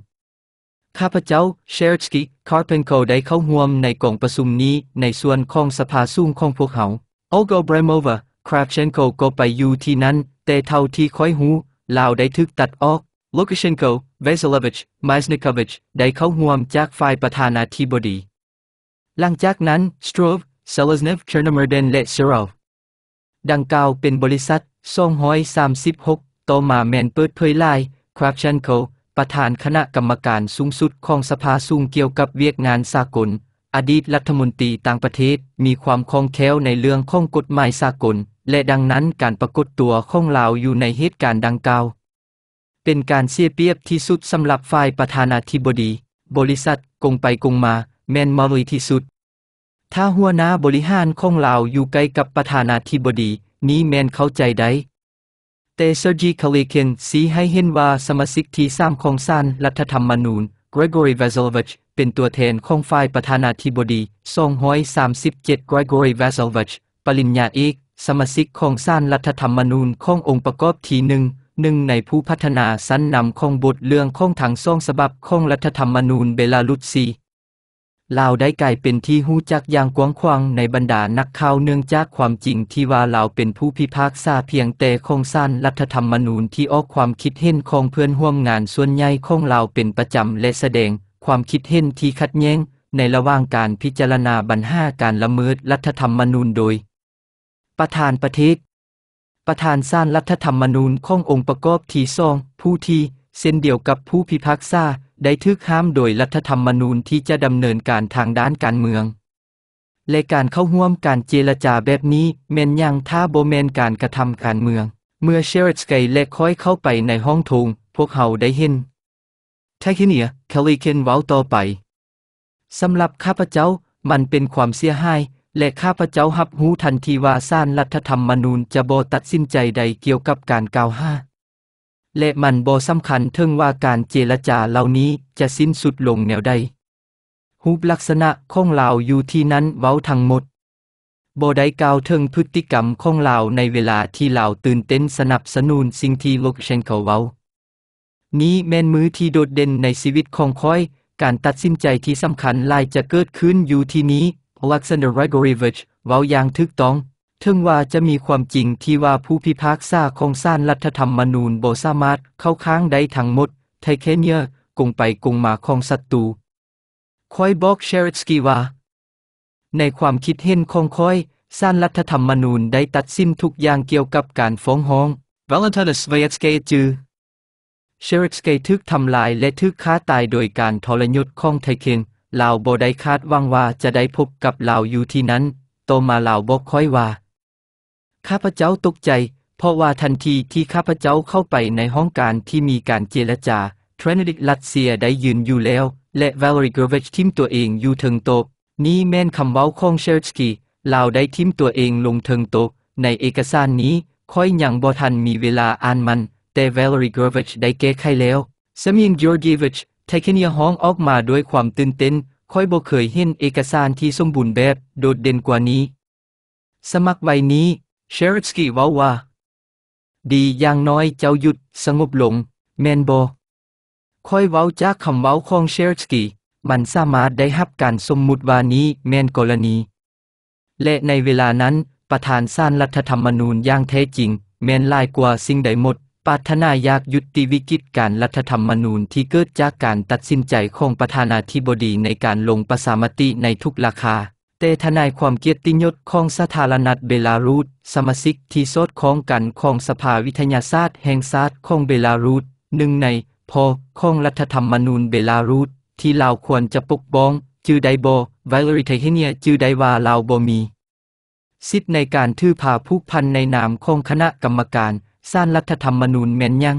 [SPEAKER 1] ข้าพเจ้าเชอร์สกิคาร์เพนโคได้เข้าห่วมในกองประชุมนี้ในส่วนของสภาสูงของพวกเขาโอโกเบรโมเวาร์คราฟเชนโคก็ไปอยู่ที่นั้น tê ่ h ท o thi khói hú, lào đẩy thức tạch ก c l u k a s h e n ล o v e s e l o ิ i c h m y s n i k o v ได้เข้าห่วมจากฝ่ายประธานาธิบดีหลังจากนั้นสโตรฟเซลสเนฟเชอร์นเมอร์เดนและเซรอฟดังกล่าวเป็นบริษัท236 ต่อมาแมนเปิดเผยลายคราฟชันโคประธานคณะกรรมการสูงสุดของสภาสูงเกี่ยวกับเวียกงานสากล อดีตรัฐมนตรีต่างประเทศมีความคล่องแคล่วในเรื่องข้องกฎหมายสากลและดังนั้นการปรากฏตัวของเลาอยู่ในเหตุการณ์ดังกล่าว เป็นการเสียเปรียบที่สุดสำหรับฝ่ายประธานาธิบดี บริษัทกงไปกงมา แมนมอรุยที่สุด ถ้าหัวหน้าบริหารของเลาอยู่ใกล้กับประธานาธิบดี นี้แมนเข้าใจได้เตซอร์จีคาลิเคนสีให้เห็นว่าสมาชิกที่สามของศาลรัฐธรรมนูญ เกรกอรีวาซลวิชเป็นตัวแทนของฝ่ายประธานาธิบดี237เกรกอรีวาซลวิชปริญญาเอกสมาชิกของสางรัฐธรรมนูญขององค์ประกอบทีหนึ่งหนึ่งในผู้พัฒนาสั้นนำของบทเรื่องของทางซ่องสบับของรัฐธรรมนูญเบลารุสซีลาวได้กลายเป็นที่หู้จักอย่างกว้างขวางในบรรดานักข่าวเนื่องจากความจริงที่ว่าลาวเป็นผู้พิพากษาเพียงแต่ของสั้นรัฐธรรมนูญที่ออกความคิดเห็นของเพื่อนห่วมงานส่วนใหญ่ของลาวเป็นประจำและแสดงความคิดเห็นที่ขัดแย้งในระหว่างการพิจารณาบัญหาการละเมิดรัฐธรรมนูญโดยประธานประเทศ ประธานสร้างรัฐธรรมนูญขององค์ประกอบที่สองผู้ที่เส้นเดียวกับผู้พิพากษาได้ทึกห้ามโดยรัฐธรรมนูญที่จะดำเนินการทางด้านการเมือง และการเข้าห่วมการเจรจาแบบนี้เมนยังท่าโบเมนการกระทำการเมือง เมื่อเชอร์สไกและค่อยเข้าไปในห้องทงพวกเขาได้เห็นทคิเนียคลิเคนว้าต่อไปสำหรับข้าพเจ้ามันเป็นความเสียหายและข้าพเจ้าหับหูทันทีว่าสารรัฐธรรมนูญจะบอตัดสินใจใดเกี่ยวกับการกล่าวหาและมันบอสำคัญเทิงว่าการเจรจาเหล่านี้จะสิ้นสุดลงแนวใดหูลักษณะของเลาอยู่ที่นั้นเว้าทั้งหมดบได้กล่าวถึงพฤติกรรมของเลาในเวลาที่เลาตื่นเต้นสนับสนุนสิ่งที่ลูกเชนเขาเว้า นี้แม่นมือที่โดดเด่นในชีวิตของค้อย การตัดสินใจที่สำคัญลายจะเกิดขึ้นอยู่ที่นี้อเล็กซานเดอร์เรโกริวิเว้าอย่างถูกต้องถึงว่าจะมีความจริงที่ว่าผู้พิพากษาของศาลรัฐธรรมนูญบ่สามารถ เข้าค้างได้ทั้งหมด ไทเคเนียกงไปกงมาของศัตรูคอยบอกเชริสกีว่า ในความคิดเห็นของคอยศาลรัฐธรรมนูญได้ตัดสินทุกอย่างเกี่ยวกับการฟ้องร้อง วา l e ท t i สเว v ยสเกจูเชริสกีทึกทำลายและทึกฆ่าตายโดยการทรยศของไทเคนเราโบได้คาดว่างว่าจะได้พบกับเราอยู่ที่นั้น โตมาเราบอกค่อยว่าข้าพเจ้าตกใจ เพราะว่าทันทีที่ข้าพเจ้าเข้าไปในห้องการที่มีการเจรจาเทรนดิคลัตเซียได้ยืนอยู่แล้ว และวาลริกเวชทิมตัวเองอยู่เทิงโตก นี่แม่นคำเว้าของเชอร์สกีเาาได้ทิมตัวเองลงเทิงโตก ในเอกสารนี้ ค่อยยังบ่ทันมีเวลาอ่านมัน แต่วาลริกเวชได้แก้ไขแล้วซมินจอร์กิเชไทเคเนียห้องออกมาด้วยความตื่นเต้นค่อยบ่เคยเห็นเอกสารที่สมบูรณ์แบบโดดเด่นกว่านี้ สมัครใบนี้เชริสกี้ว่าว่าดีอย่างน้อยเจ้าหยุดสงบลง แมนบอค่อยเว้าจากคำเว้าของเชริสกี้มันสามารถได้รับการสมมุติว่านี้ แมนกรณีและในเวลานั้น ประธานสร้างรัฐธรรมนูญอย่างแท้จริง แมนลายกว่าสิ่งใดหมดปรานายากยุติวิกฤตการรัฐธรรมนูญที่เกิดจากการตัดสินใจของประธานาธิบดีในการลงประสามติในทุกราคาแต่ทนายความเกียรติยศของสถารัฐเบลารุสสมาชิกที่สอดคล้องกันของสภาวิทยาศาสตร์แห่งชาติของเบลารุสหนึ่งในพอของรัฐธรรมนูญเบลารุสที่ลาวควรจะปกป้องจือไดบอไวลริเทเฮเนียจือไดว่าลาวบ่มี สิทธิ์ในการทือพาผู้พันในนามของคณะกรรมการสร้างรัฐธรรมนูญแม่นยัง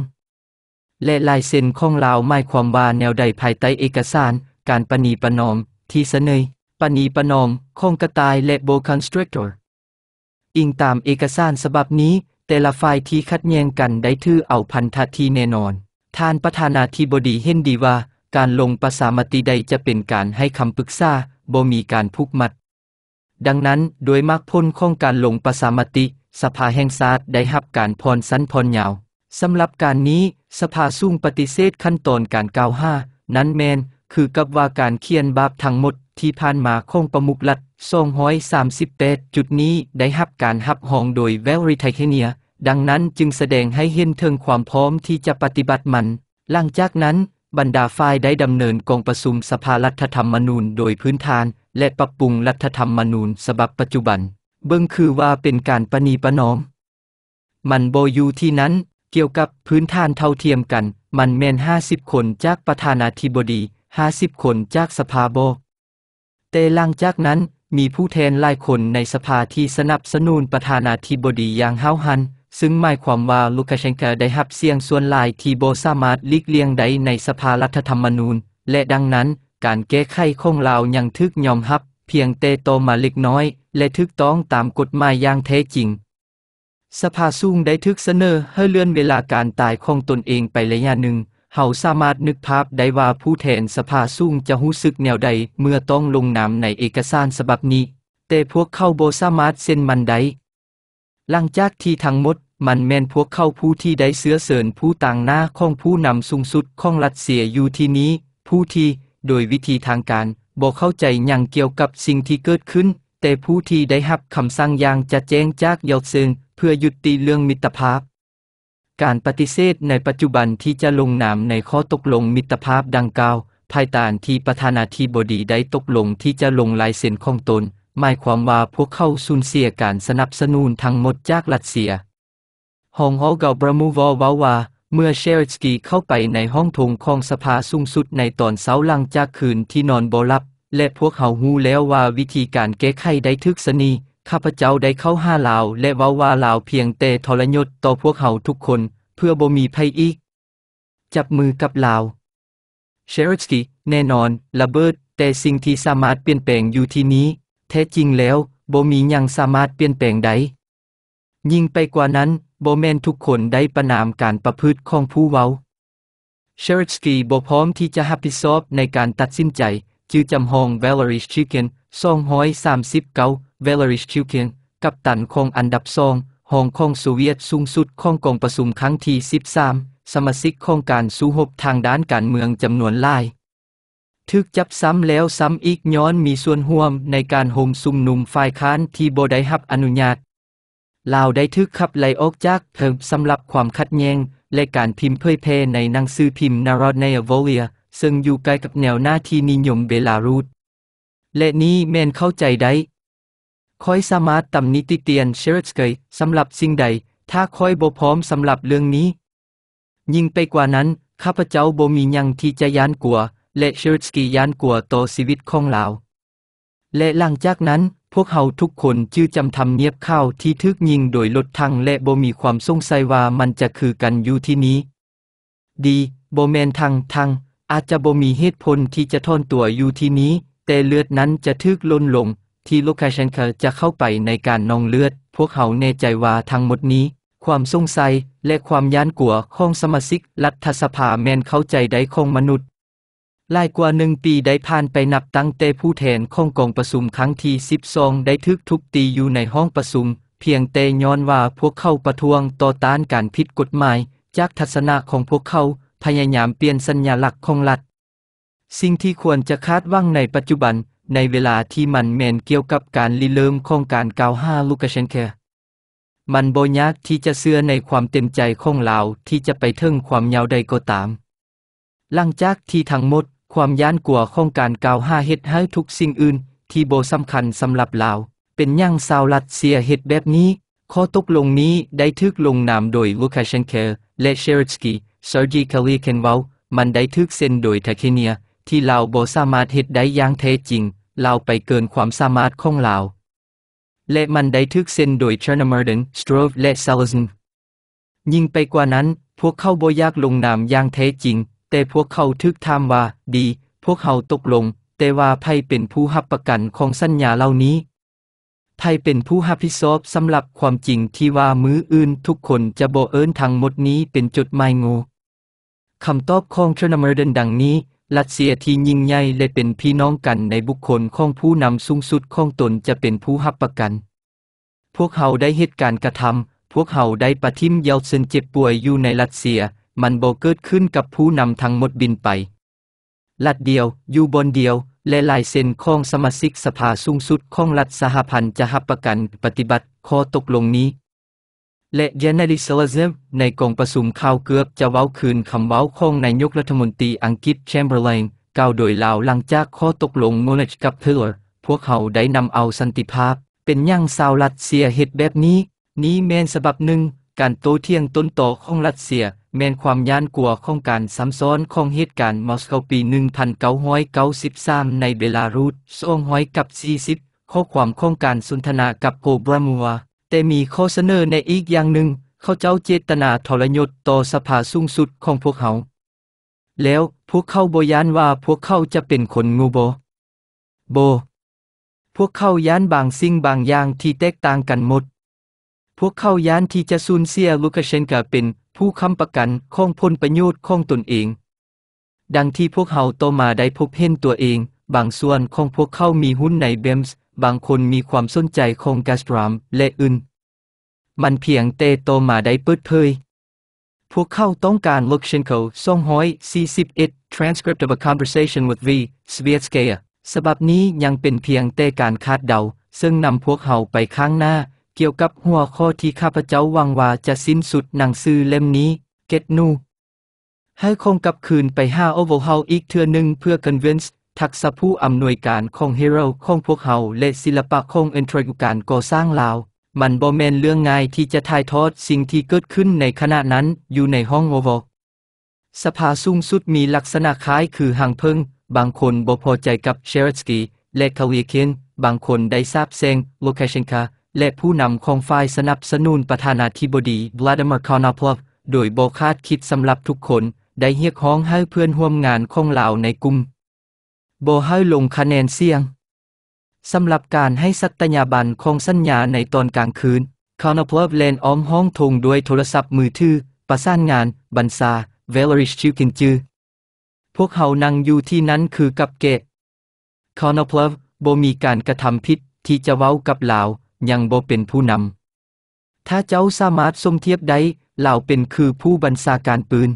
[SPEAKER 1] และลายเซ็นของลาวหมายความว่าแนวใดภายใต้เอกสาร การปณีประนอม ที่เสนอปณีประนอม ของกระต่ายและโบคอนสตรักเตอร์อิงตามเอกสารฉบับนี้ แต่ละฝ่ายที่ขัดแย้งกันได้ถือเอาพันธะที่แน่นอนท่านประธานาธิบดีเห็นดีว่า การลงประสามติใดจะเป็นการให้คำปรึกษาบ่มีการผูกมัด ดังนั้นโดยมากพ้นของการลงประสามติสภาแห่งชาติได้รับการพรสั้นพรยาว สำหรับการนี้สภาสูงปฏิเสธขั้นตอนการกล่าวหานั้นแมน คือกับว่าการเขียนบาปทั้งหมดที่ผ่านมาของประมุขรัฐ238 จุดนี้ได้รับการรับรองโดยแวลริไทเทเนีย ดังนั้นจึงแสดงให้เห็นถึงความพร้อมที่จะปฏิบัติมัน หลังจากนั้นบรรดาฝ่ายได้ดำเนินกองประชุมสภารัฐธรรมนูญโดยพื้นฐาน และปรับปรุงรัฐธรรมนูญฉบับปัจจุบันเบิ่งคือว่าเป็นการปณีประนอม มันโบอยู่ที่นั้น เกี่ยวกับพื้นฐานเท่าเทียมกัน มันแม่นห้าสิบคนจากประธานาธิบดีห้าสิบคนจากสภาโบแต่ลังจากนั้นมีผู้แทนหลายคนในสภาที่สนับสนุนประธานาธิบดีอย่างเฮาหันซึ่งหมายความว่าลูคาเชนกาได้หับเสียงส่วนหลายที่โบสามารถลิกเลี่ยงได้ในสภารัฐธรรมนูญ และดังนั้นการแก้ไขของเาายังทึกยอมรับพียงเตโตมาเล็กน้อย และทึกต้องตามกฎหมายอย่างแท้จริง สภาสูงได้ทึกเสนอให้เลื่อนเวลาการตายของตนเองไประยะหนึ่ง เฮาสามารถนึกภาพได้ว่าผู้แทนสภาสูงจะหู้สึกแนวใด เมื่อต้องลงนามในเอกสารฉบับนี้ แต่พวกเขาโบสามารถเซ็นมันได้หลังจากที่ทั้งหมด มันแม่นพวกเขาผู้ที่ได้เสื้อเสริญผู้ต่างหน้าของผู้นำสูงสุดของรัสเซียอยู่ที่นี้ ผู้ที่โดยวิธีทางการบอกเข้าใจอย่างเกี่ยวกับสิ่งที่เกิดขึ้น แต่ผู้ที่ได้รับคำสั่งอย่างจะแจ้งจากเยาวซึงเพื่อยุติเรื่องมิตรภาพ การปฏิเสธในปัจจุบันที่จะลงนามในข้อตกลงมิตรภาพดังกล่าว ภายใต้ที่ประธานาธิบดีได้ตกลงที่จะลงลายเซ็นของตนหมายความว่าพวกเขาสูญเสียการสนับสนุนทั้งหมดจากรัสเซียฮองฮอกาบรามูวอวาวาเมื่อเชลสกีเข้าไปในห้องทงของสภาสูงสุดในตอนเช้าหลังจากคืนที่นอนบ่หลับและพวกเขาฮู้แล้วว่าวิธีการแก้ไขได้ทึกสนีข้าพเจ้าได้เข้าห้าลาวและว่าว่าลาวเพียงแต่ทรยศต่อพวกเขาทุกคน เพื่อบ่มีภัยอีก จับมือกับลาวเชลสกีแน่นอนระเบิดแต่สิ่งที่สามารถเปลี่ยนแปลงอยู่ที่นี้ แท้จริงแล้วบ่มียังสามารถเปลี่ยนแปลงใดยิ่งไปกว่านั้นบ่แมนทุกคนได้ประนามการประพฤติของผู้เว้าเชอร์สกีบ่พร้อมที่จะรับผิดชอบในการตัดสินใจจือจำฮองเวลริชชิเกน239เวลอริชชิเกนกับตันของอันดับสองหองของสซเวียตสูงสุดของกองประสุมครั้งที่ 13 สมาชิกของการสู้หบทางด้านการเมืองจำนวนลายทึกจับซ้ำแล้วซ้ำอีกย้อนมีส่วนห่วมในการโฮมสุมนุมฝ่ายค้านที่บ่ได้รับอนุญาตลาวได้ทึกขับไลออกจากเพิ่มสำหรับความขัดแย้งและการพิมพ์เผยแพร่ในหนังสือพิมพ์นารอดในอโวเลีย ซึ่งอยู่ใกล้กับแนวหน้าที่นิยมเบลารุสและนี้แมนเข้าใจได้คอยสามารถตำนิติเตียนเชริสเกยสำหรับสิ่งใด ถ้าคอยบ่พร้อมสำหรับเรื่องนี้ ยิ่งไปกว่านั้น ข้าพเจ้าบ่มียังที่จะย้านกลัวและเชริสกีย้านกลัวต่อชีวิตของเราและหลังจากนั้นพวกเขาทุกคนจื่อจำทำเงียบเข้าที่ทึกยิงโดยลดทางและบ่มีความสงสัยว่ามันจะคือกันอยู่ที่นี้ ดีบ่แมนทางทางอาจจะบ่มีเหตุผลที่จะทอนตัวอยู่ที่นี้ แต่เลือดนั้นจะทึกล้นลงที่โลคาเชนเคอจะเข้าไปในการนองเลือด พวกเขาแน่ใจว่าทางหมดนี้ ความสงสัยและความย้านกลัวของสมาชิก รัฐสภาแมนเข้าใจได้ของมนุษย์ลายกว่าหนึ่งปีได้ผ่านไปนับตั้งแต่ผู้แทนของกองประชุมครั้งที่สิบสองได้ทึกทุบตีอยู่ในห้องประชุม เพียงแต่ย้อนว่าพวกเขาประท้วงต่อต้านการผิดกฎหมาย จากทัศนะของพวกเขาพยายามเปลี่ยนสัญญาลักของรัฐสิ่งที่ควรจะคาดว่างในปัจจุบัน ในเวลาที่มันเมนเกี่ยวกับการลิเริ่มของการกาวหาลูกเชนเคมันโบยากที่จะเชื่อในความเต็มใจของเราที่จะไปทึงความยาวใดก็ตาม หลังจากที่ทั้งหมดความย้านกลัวของการกล่าวหาเฮ็ดให้ทุกสิ่งอื่น ที่โบสำคัญสำหรับลาว เป็นย่างซาวรัสเซียเฮ็ดแบบนี้ ข้อตกลงนี้ได้ทึกลงนามโดยลูคาเชนเคและเชริสกีซอร์จีคาลีเคนเวลมันได้ทึกเซ็นโดยทาเคเนีย ที่ลาวโบสามารถเฮ็ดได้อย่างแท้จริงลาวไปเกินความสามารถของลาวและมันได้ทึกเซ็นโดยเชอร์นเมอร์เดนสโตรฟและซาลซันยิ่งไปกว่านั้นพวกเขาโบยากลงนามอย่างแท้จริงแต่พวกเขาทึกทามว่าดี พวกเขาตกลง แต่ว่าไพ่เป็นผู้หับประกันของสัญญาเหล่านี้ไพ่เป็นผู้หับผิดชอบสำหรับความจริงที่ว่ามืออื่นทุกคนจะโบเอิญทางหมดนี้เป็นจดหมายงูคำตอบของเชนเมอร์เดนดังนี้รัสเซียที่ยิ่งใหญ่และเป็นพี่น้องกันในบุคคลของผู้นำสูงสุดของตนจะเป็นผู้หับประกัน พวกเขาได้เหตุการณ์กระทำพวกเขาได้ปะทิมเยาเซนเจ็บป่วยอยู่ในรัสเซียมันโบเกิดขึ้นกับผู้นำทั้งหมดบินไป ลัดเดียว อยู่บนเดียว และลายเซ็นของสมาชิกสภาสูงสุดของรัฐสหพันธ์จะหับประกันปฏิบัติ ข้อตกลงนี้ และยานาลิซลเซมในกองประสุมข่าวเกือบจะเว้าคืนคำเว้าของนายกรัฐมนตรีอังกฤษแชมเบอร์เลนกล่าวโดยลาวหลังจากข้อตกลงโมเลจกับเพื่อพวกเขาได้นำเอาสันติภาพเป็นย่างสาวรัสเซียเหตุแบบนี้ นี้แมนสบับหนึ่งการโต้เถียงต้นตอของรัสเซีย แมนความย่านกลัวของการซ้ำซ้อนของเหตุการณ์มอสโกปี 1993 ในเบลารุส2กับ 40ข้อความของการสนทนากับโกบรามัว แต่มีข้อเสนอในอีกอย่างหนึ่งเขาเจ้าเจตนาทรยศต่อสภาสูงสุดของพวกเขา แล้วพวกเขาบย้านว่าพวกเขาจะเป็นคนงูโบโบพวกเขาย้านบางสิ่งบางอย่างที่แตกต่างกันหมดพวกเขาย้านที่จะซูนเซียลูคาเชนกาเป็น ผู้ค้ำประกันของพลประโยชน์ของตนเอง ดังที่พวกเขาโตมาได้พบเห็นตัวเอง บางส่วนของพวกเขามีหุ้นในเบมส์บางคนมีความสนใจของกาสตรามและอื่น มันเพียงเตโตมาได้เปิดเผย พวกเขาต้องการลกเชนโค241 transcript of a conversation with V s v i e t s k a สบับนี้ยังเป็นเพียงเตการคาดเดาซึ่งนำพวกเขาไปข้างหน้ากี่ยวกับหัวข้อที่ข้าพเจ้าวังว่าจะสิ้นสุดหนังสือเล่มนี้ เกตนู ให้คงกับคืนไปห้าโอเวอร์เฮาอีกเทือหนึ่งเพื่อคอนเวนส์ทักษะผู้อำนวยการของเฮโร่ของพวกเฮาและศิลปะของเอ็นทรการก่อสร้างลาว มันบ่แมนเรื่องง่ายที่จะถ่ายทอดสิ่งที่เกิดขึ้นในขณะนั้นอยู่ในห้องโอเวอร์สภาสูงสุดมีลักษณะคล้ายคือหางเพิงบางคนบ่พอใจกับเชรสกีและคาวีเคนบางคนได้ทราบเซงโลคชเชนคาและผู้นำของฝ่ายสนับสนุนประธานาธิบดีวลาดิมีร์คอนาพอฟโดยโบคาดคิดสำหรับทุกคนได้เรียกร้องให้เพื่อนห่วมงานของเราในกลุ่มโบให้ลงคะแนนเสียงสำหรับการให้สัตยาบันของสัญญาในตอนกลางคืนคอนาพอฟเลนอ้อมห้องทงด้วยโทรศัพท์มือถือประสานงาน บันซา เวลริชชิวกินจือพวกเขานั่งอยู่ที่นั้นคือกับเกะคอนาพอฟโบมีการกระทำผิดที่จะเว้ากับเลายังบ่เป็นผู้นำถ้าเจ้าสามารถสมเทียบได้เหล่าเป็นคือผู้บัญชาการปืน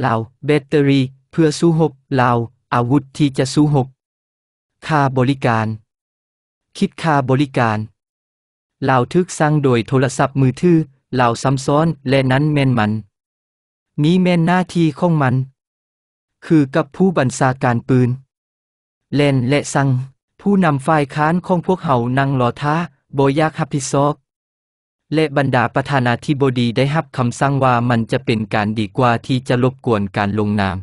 [SPEAKER 1] เหล่าแบตเตอรี่เพื่อสู้หกเหล่าอาวุธที่จะสู้หก ค่าบริการ คิดค่าบริการเหล่าทึกสร้างโดยโทรศัพท์มือถือเหล่าซ้ำซ้อนและนั้นแม่นมันนี้แม่นหน้าที่ของมัน คือกับผู้บัญชาการปืนเล่นและสั่ง ผู้นำฝ่ายค้านของพวกเขานั่งรอท้าโบยากฮับพิซอก และบรรดาประธานาธิบดีได้รับคำสั่งว่ามันจะเป็นการดีกว่าที่จะลบกวนการลงนาม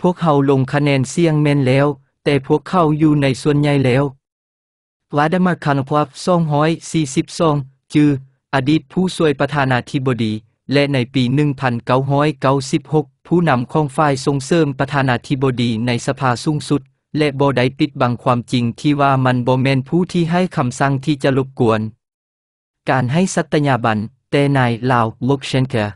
[SPEAKER 1] พวกเขาลงคะแนนเสียงแม่นแล้ว แต่พวกเขาอยู่ในส่วนใหญ่แล้ววาดมาคานพวับซองห้อยสี่สิบอง จือ อดีตผู้ช่วยประธานาธิบดี และในปี 1996 ผู้นำของฝ่ายส่งเสริมประธานาธิบดีในสภาสูงสุดและบ่ได้ปิดบังความจริงที่ว่ามันบ่แม่นผู้ที่ให้คำสั่งที่จะรบกวน การให้สัตยาบัน แต่นายลาวลุกเชนเกอร์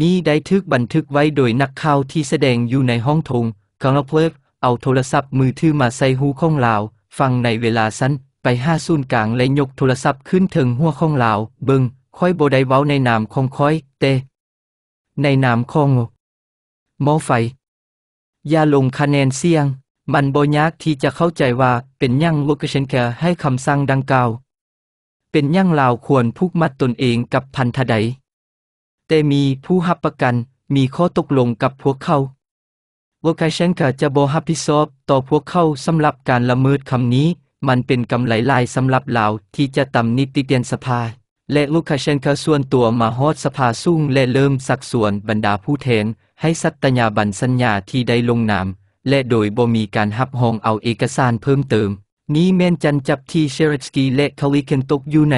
[SPEAKER 1] นี้ได้ทึกบันทึกไว้โดยนักข่าวที่แสดงอยู่ในห้องทงารงลเพลฟเอาโทรศัพท์มือถือมาใส่หูของลาว ฟังในเวลาสั้น ไปห้าศูนย์กลางและยกโทรศัพท์ขึ้นถึงหัวของลาวเบิงค่อยโบได้เว้าในนามของค่อยเต ในนามของมอไฟอย่าลงคะแนนเสียงมันบ่ยากที่จะเข้าใจว่าเป็นยัางลูกเชนแคให้คำสั่งดังกล่าว เป็นยัางลาวควรผูกมัดตนเองกับพันธะใดแต่มีผู้หับประกันมีข้อตกลงกับพวกเขาลูกเชนแคจะบ่รับผิดชอบต่อพวกเขาสำหรับการละเมิดคำนี้ มันเป็นกำไรลายสำหรับลาวที่จะตำนิติเตียนสภา และลูกาเชนเคาส่วนตัวมาฮอดสภาสูงและเริ่มสักส่วนบรรดาผู้แทนให้สัตยาบันสัญญาที่ได้ลงนามและโดยบ่มีการหับห้องเอาเอกสารเพิ่มเติม นี้แม่นจันจับที่เชรสกีและคาลิเคนตกอยู่ใน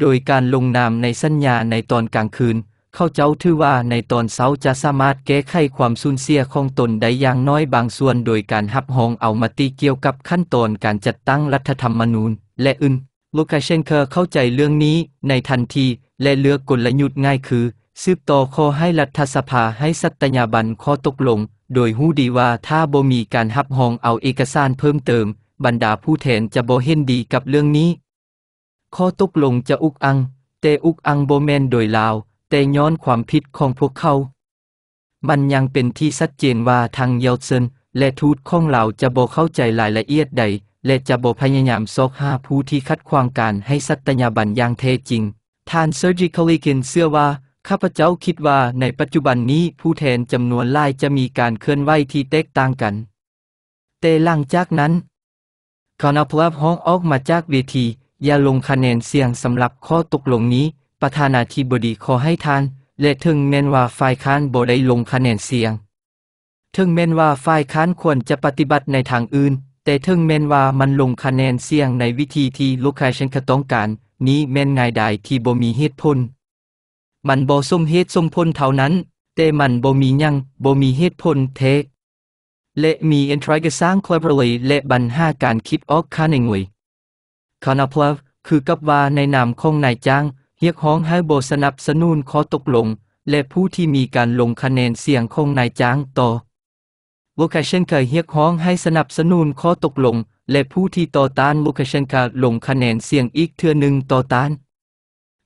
[SPEAKER 1] โดยการลงนามในสัญญาในตอนกลางคืน เขาเจ้าถือว่าในตอนเช้าจะสามารถแก้ไขความสูญเสียของตนได้อย่างน้อยบางส่วนโดยการหับห้องเอามาตีเกี่ยวกับขั้นตอนการจัดตั้งรัฐธรรมนูญและอื่นลูกาเชนเคอร์เข้าใจเรื่องนี้ในทันทีและเลือกกลยุทธ์ง่ายคือซืบต่อข้อให้รัฐสภาให้สัตยาบันข้อตกลงโดยฮู้ดีว่าถ้าบ่มีการหับหองเอาเอกสารเพิ่มเติม บรรดาผู้แทนจะบ่เห็นดีกับเรื่องนี้ ข้อตกลงจะอุกอังแต่อุกอังบ่แมนโดยลาวแต่ย้อนความผิดของพวกเขามันยังเป็นที่ชัดเจนว่าทางเยลเซนและทูตของเราจะบ่เข้าใจรายละเอียดใด และจะบ่พยายามซอกหาผู้ที่คัดความการให้สัตยาบันอย่างแท้จริงท่านเซอร์จิคอลิกินเชื่อว่าข้าพเจ้าคิดว่าในปัจจุบันนี้ผู้แทนจำนวนลายจะมีการเคลื่อนไหวที่แตกต่างกันแต่หลังจากนั้นคณะพลห้องออกมาจากเวที อย่าลงคะแนนเสียงสำหรับข้อตกลงนี้ ประธานาธิบดีขอให้ทาน และถึงแม้นว่าฝ่ายค้านบ่ได้ลงคะแนนเสียงถึงแม้นว่าฝ่ายค้านควรจะปฏิบัติในทางอื่น แต่ถึงแม้นว่ามันลงคะแนนเสียงในวิธีที่ลูกค้าฉันต้องการ นี้แม่นง่ายดายที่บ่มีเหตุผลมันบ่สมเหตุสมพลเท่านั้นแต่มันบอมียังบอมีเหตุผลเทและมีอินทรีกสร้าง cleverly และบัญหาการคิดออกคาในงวยคานาพลฟคือ กับว่าในนามของนายจ้างเรียกร้องให้โบสนับสนุนข้อตกลง และผู้ที่มีการลงคะแนนเสียงของนายจ้างต่อลูคาเชนคาเรียกร้องให้สนับสนุนข้อตกลง และผู้ที่ต่อต้านลูคาเชนกาลงคะแนนเสียงอีกเทื่อหนึ่งต่อต้าน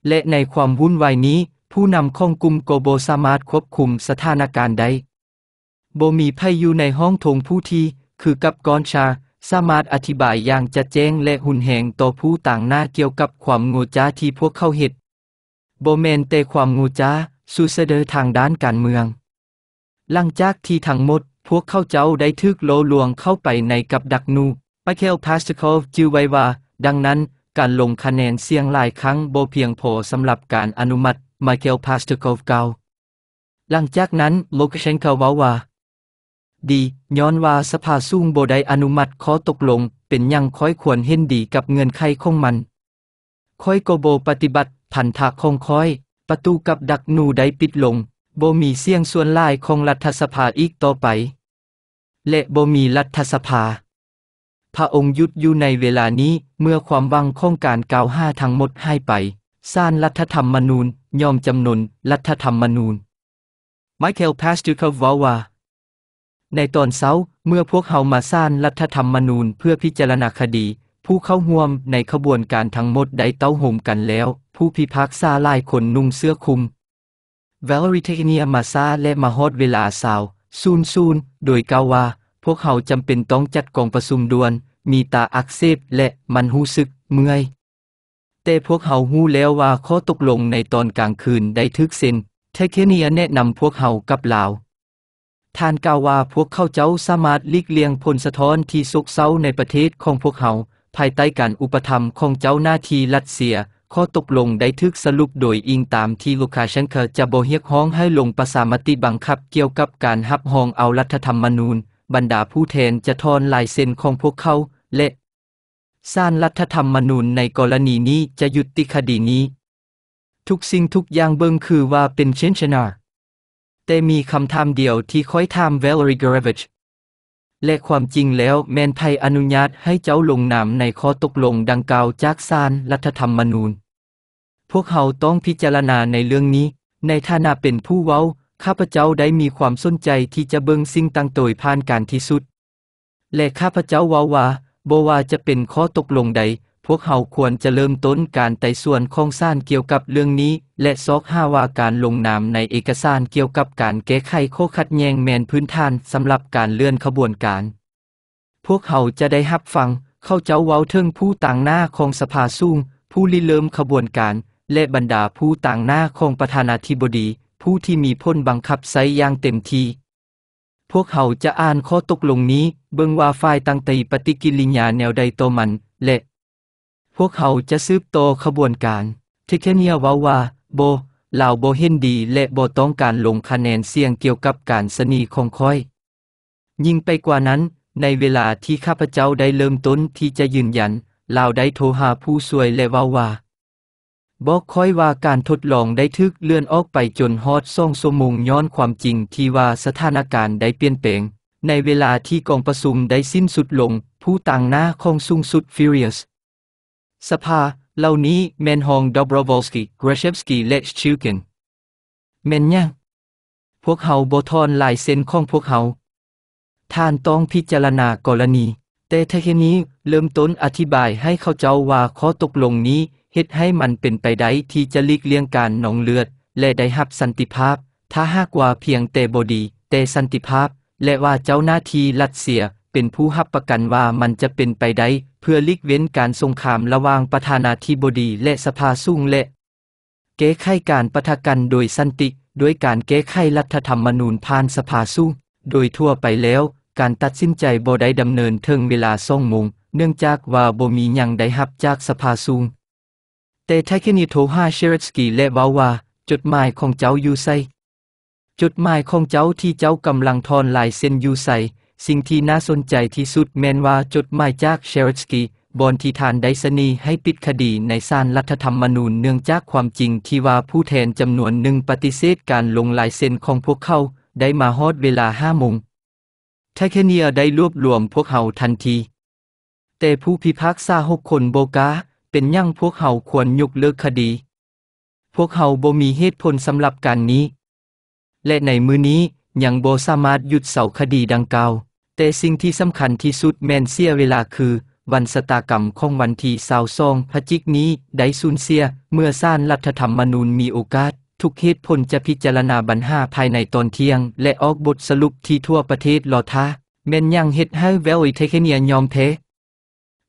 [SPEAKER 1] และในความวุ่นวายนี้ผู้นำของกลุ่มโกโบสามารถควบคุมสถานการณ์ได้โบมีไพอยู่ในห้องทงผู้ที่คือกับกอนชา สามารถอธิบายอย่างจะแจ้งและหุนแหงต่อผู้ต่างหน้าเกี่ยวกับความงูจ้าที่พวกเขาเห็ดโบเมนเตความงูจ้าสูเสเดอทางด้านการเมือง หลังจากที่ทั้งหมดพวกเขาเจ้าได้ทึกโลลวงเข้าไปในกับดักนูปาเคลพาสคอฟจิวไว้ว่าดังนั้นการลงคะแนนเสียงหลายครั้งโบเพียงพอสำหรับการอนุมัติไมเคิลพาสตูโคฟเกา หลังจากนั้น โลกเชนเคาว่าว่าดี ย้อนว่าสภาสูงโบไดอนุมัติขอตกลงเป็นยังค่อยควรเห็นดีกับเงินไขของมัน ค่อยโกโบปฏิบัติผันทากของค่อย ประตูกับดักหนูได้ปิดลง โบมีเสียงส่วนลายของรัฐสภาอีกต่อไป และโบมีรัฐสภา พระองค์ยุดอยู่ในเวลานี้เมื่อความวังของการกล่าวห้าทั้งหมดให้ไปสร้างรัฐธรรมนูญยอมจำนนรัฐธรรมนูญไมเคิลพาสตูเคลวาว่าในตอนเช้า เมื่อพวกเขามาสร้างรัฐธรรมนูญเพื่อพิจารณาคดี ผู้เข้าห่วมในขบวนการทั้งหมดได้เต้าโหมกันแล้ว ผู้พิพากษาลายคนนุ่งเสื้อคลุมเวลริเทเนียมาซาและมาฮอดเวลาสาวซูนซูน โดยกล่าวว่า พวกเขาจำเป็นต้องจัดกองประชุมด่วน มีตาอักเสบและมันหูสึกเมื่อยแต่พวกเฮาหู้แล้วว่าข้อตกลงในตอนกลางคืนได้ทึกเซ็นเทเคเนียแนะนำพวกเฮากับลาวท่านกล่าวว่าพวกเข้าเจ้าสามารถลีกเลี่ยงผลสะท้อนที่ซกเซาในประเทศของพวกเขา ภายใต้การอุปถัมภ์ของเจ้าหน้าที่รัสเซีย ข้อตกลงได้ทึกสรุปโดยอิงตามที่ลูคาเชนเคจะบเฮียกห้องให้ลงประสามติบังคับเกี่ยวกับการหับหองเอารัฐธรรมนูญ บรรดาผู้แทนจะทอนลายเซ็นของพวกเขา และสร้างรัฐธรรมนูญในกรณีนี้จะยุติคดีนี้ ทุกสิ่งทุกอย่างเบิ่งคือว่าเป็นเช่นชนา แต่มีคำถามเดียวที่ค่อยถามเวลริกรเวชและความจริงแล้วแมนไทยอนุญาตให้เจ้าลงนามในข้อตกลงดังกล่าวจากศาลรัฐธรรมนูญ พวกเขาต้องพิจารณาในเรื่องนี้ ในฐานะเป็นผู้เว้าข้าพเจ้าได้มีความสนใจที่จะเบิ่งสิ่งต่างๆผ่านการที่สุด และข้าพเจ้าว่าว่าบว่าจะเป็นข้อตกลงใด พวกเขาควรจะเริ่มต้นการไต่สวนข้องซ้านเกี่ยวกับเรื่องนี้ และซอกห้าว่าการลงนามในเอกสารเกี่ยวกับการแก้ไขข้อขัดแย้งแมนพื้นฐานสำหรับการเลื่อนขบวนการ พวกเขาจะได้รับฟัง เข้าเจ้าเว้าเทิงผู้ต่างหน้าของสภาสูงผู้ริเริ่มขบวนการ และบรรดาผู้ต่างหน้าของประธานาธิบดี ผู้ที่มีพ้นบังคับใช้อย่างเต็มที่พวกเขาจะอ่านข้อตกลงนี้ เบิงว่าฝ่ายตังตีปฏิกิริยาแนวใดโตมัน และ พวกเขาจะซืบโตขบวนการเทคเนียวาว่าโบเหล่าโบเห็นดี และโบต้องการลงคะแนนเสียงเกี่ยวกับการสนีของค่อย ยิ่งไปกว่านั้น ในเวลาที่ข้าพเจ้าได้เริ่มต้นที่จะยืนยันเหล่าได้โทรหาผู้สวยและวาว่าบอกค่อยว่าการทดลองได้ทึกเลื่อนออกไปจนฮอดซ่องสมุงย้อนความจริงที่ว่าสถานการณ์ได้เปลี่ยนแปลง ในเวลาที่กองประชุมได้สิ้นสุดลงผู้ต่างหน้าของส่งสุดฟิริอสสภาเหล่านี้แมนฮองดอบรวอลสกีกราเชฟสกีและชิวเกนแมนยังพวกเขาบทอนลายเซ็นของพวกเขาท่านต้องพิจารณากรณี แต่ทเทคนี้เริ่มต้นอธิบายให้เข้าเจ้าว่าข้อตกลงนี้เฮ็ดให้มันเป็นไปได้ที่จะลีกเลี่ยงการหนองเลือดและได้หับสันติภาพ ถ้าหากว่าเพียงแต่บดีแต่สันติภาพและว่าเจ้าหน้าที่รัสเซีย เป็นผู้หับประกันว่ามันจะเป็นไปได้เพื่อลีกเว้นการสงครามระหว่างประธานาธิบดีและสภาสูงและ แก้ไขการปะทะกันโดยสันติ ด้วยการแก้ไขรัฐธรรมนูญผ่านสภาสูงโดยทั่วไปแล้ว การตัดสินใจบ่ได้ดำเนินเทิงเวลาสองมงเนื่องจากว่าบ่มีหยังได้รับจากสภาสูงแต่ไทคนิโทฮาเชรสกีและบาว่าจุดหมายของเจ้าอยู่ใส่จุดหมายของเจ้าที่เจ้ากำลังทอนลายเซ็นอยู่ใส่สิ่งที่น่าสนใจที่สุดแมนว่าจดหมายจากเชรสกีบอนที่ทานไดสนีให้ปิดคดีในศาลรัฐธรรมนูญเนื่องจากความจริงที่ว่าผู้แทนจำนวนหนึ่งปฏิเสธการลงลายเซ็นของพวกเขาได้มาฮอดเวลาห้าโมงไทเคเนียได้รวบรวมพวกเขาทันที แต่ผู้พิพากษาหกคนโบก้าเป็นยั่งพวกเขาควรยุกเลิกคดี พวกเขาบ่มีเหตุผลสำหรับการนี้ และในมือนี้ยังบ่สามารถหยุดเสาคดีดังกล่าว แต่สิ่งที่สำคัญที่สุดแมนเสียเวลาคือ วันสตากรรมของวันที่สาวซองพจิกนี้ ได้สูญเสีย เมื่อสร้างรัฐธรรมนูญมีโอกาส ทุกเหตุผลจะพิจารณาบัญหาภายในตอนเที่ยง และออกบทสรุปที่ทั่วประเทศลอทาแม่นยังเฮ็ดให้เวลอิเทเคเนียยอมแพ้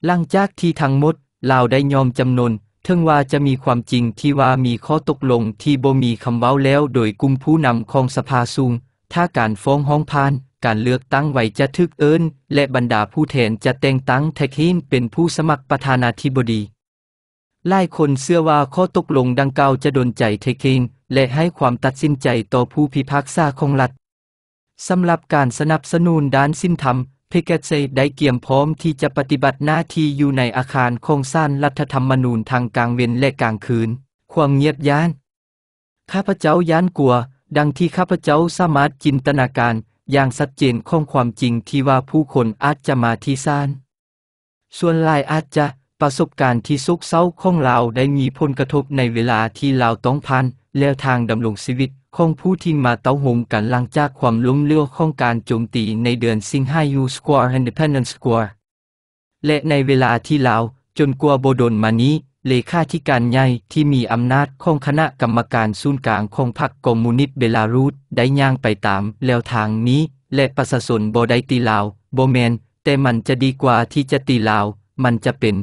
[SPEAKER 1] หลังจากที่ทั้งหมดลาวได้ยอมจำนนถึงว่าจะมีความจริงที่ว่ามีข้อตกลงที่บ่มีคำเว้าแล้วโดยกลุ่มผู้นำของสภาสูง ถ้าการฟ้องห้องพาน การเลือกตั้งไว้จะทึกเอินและบรรดาผู้แทนจะแต่งตั้งแทคินเป็นผู้สมัครประธานาธิบดีหลายคนเชื่อว่าข้อตกลงดังกล่าวจะดนใจเทคินและให้ความตัดสินใจต่อผู้พิพากษาของรัฐสำหรับการสนับสนุนด้านสิ้นธรรมพิกเซได้เกี่ยมพร้อมที่จะปฏิบัติหน้าที่อยู่ในอาคารโครงสร้างรัฐธรรมนูญทางกลางเวรและกลางคืน ความเงียบย้านข้าพเจ้าย้านกลัวดังที่ข้าพเจ้าสามารถจินตนาการ อย่างชัดเจนของความจริงที่ว่าผู้คนอาจจะมาที่ซ่านส่วนลายอาจจะประสบการณ์ที่ซุกเซาของเราได้มีผลกระทบในเวลาที่เราต้องพันแล้วทางดำรงชีวิต ของผู้ที่มาเต้าหมกันหลังจากความล้มเลิกของการโจมตีในเดือนสิงหาคมสควอร์ฮันเดพนนันสควอร์และในเวลาที่ลาวจนกว่าโบดนมานี้ เลขาธิการใหญ่ที่มีอำนาจของคณะกรรมการศูนย์กลาง ของพรรคคอมมิวนิสต์เบลารุสได้ย่างไปตามแนวทางนี้ และประชาชนบ่ได้ตีลาวบ่แมนแต่มันจะดีกว่าที่จะตีลาวมันจะเป็น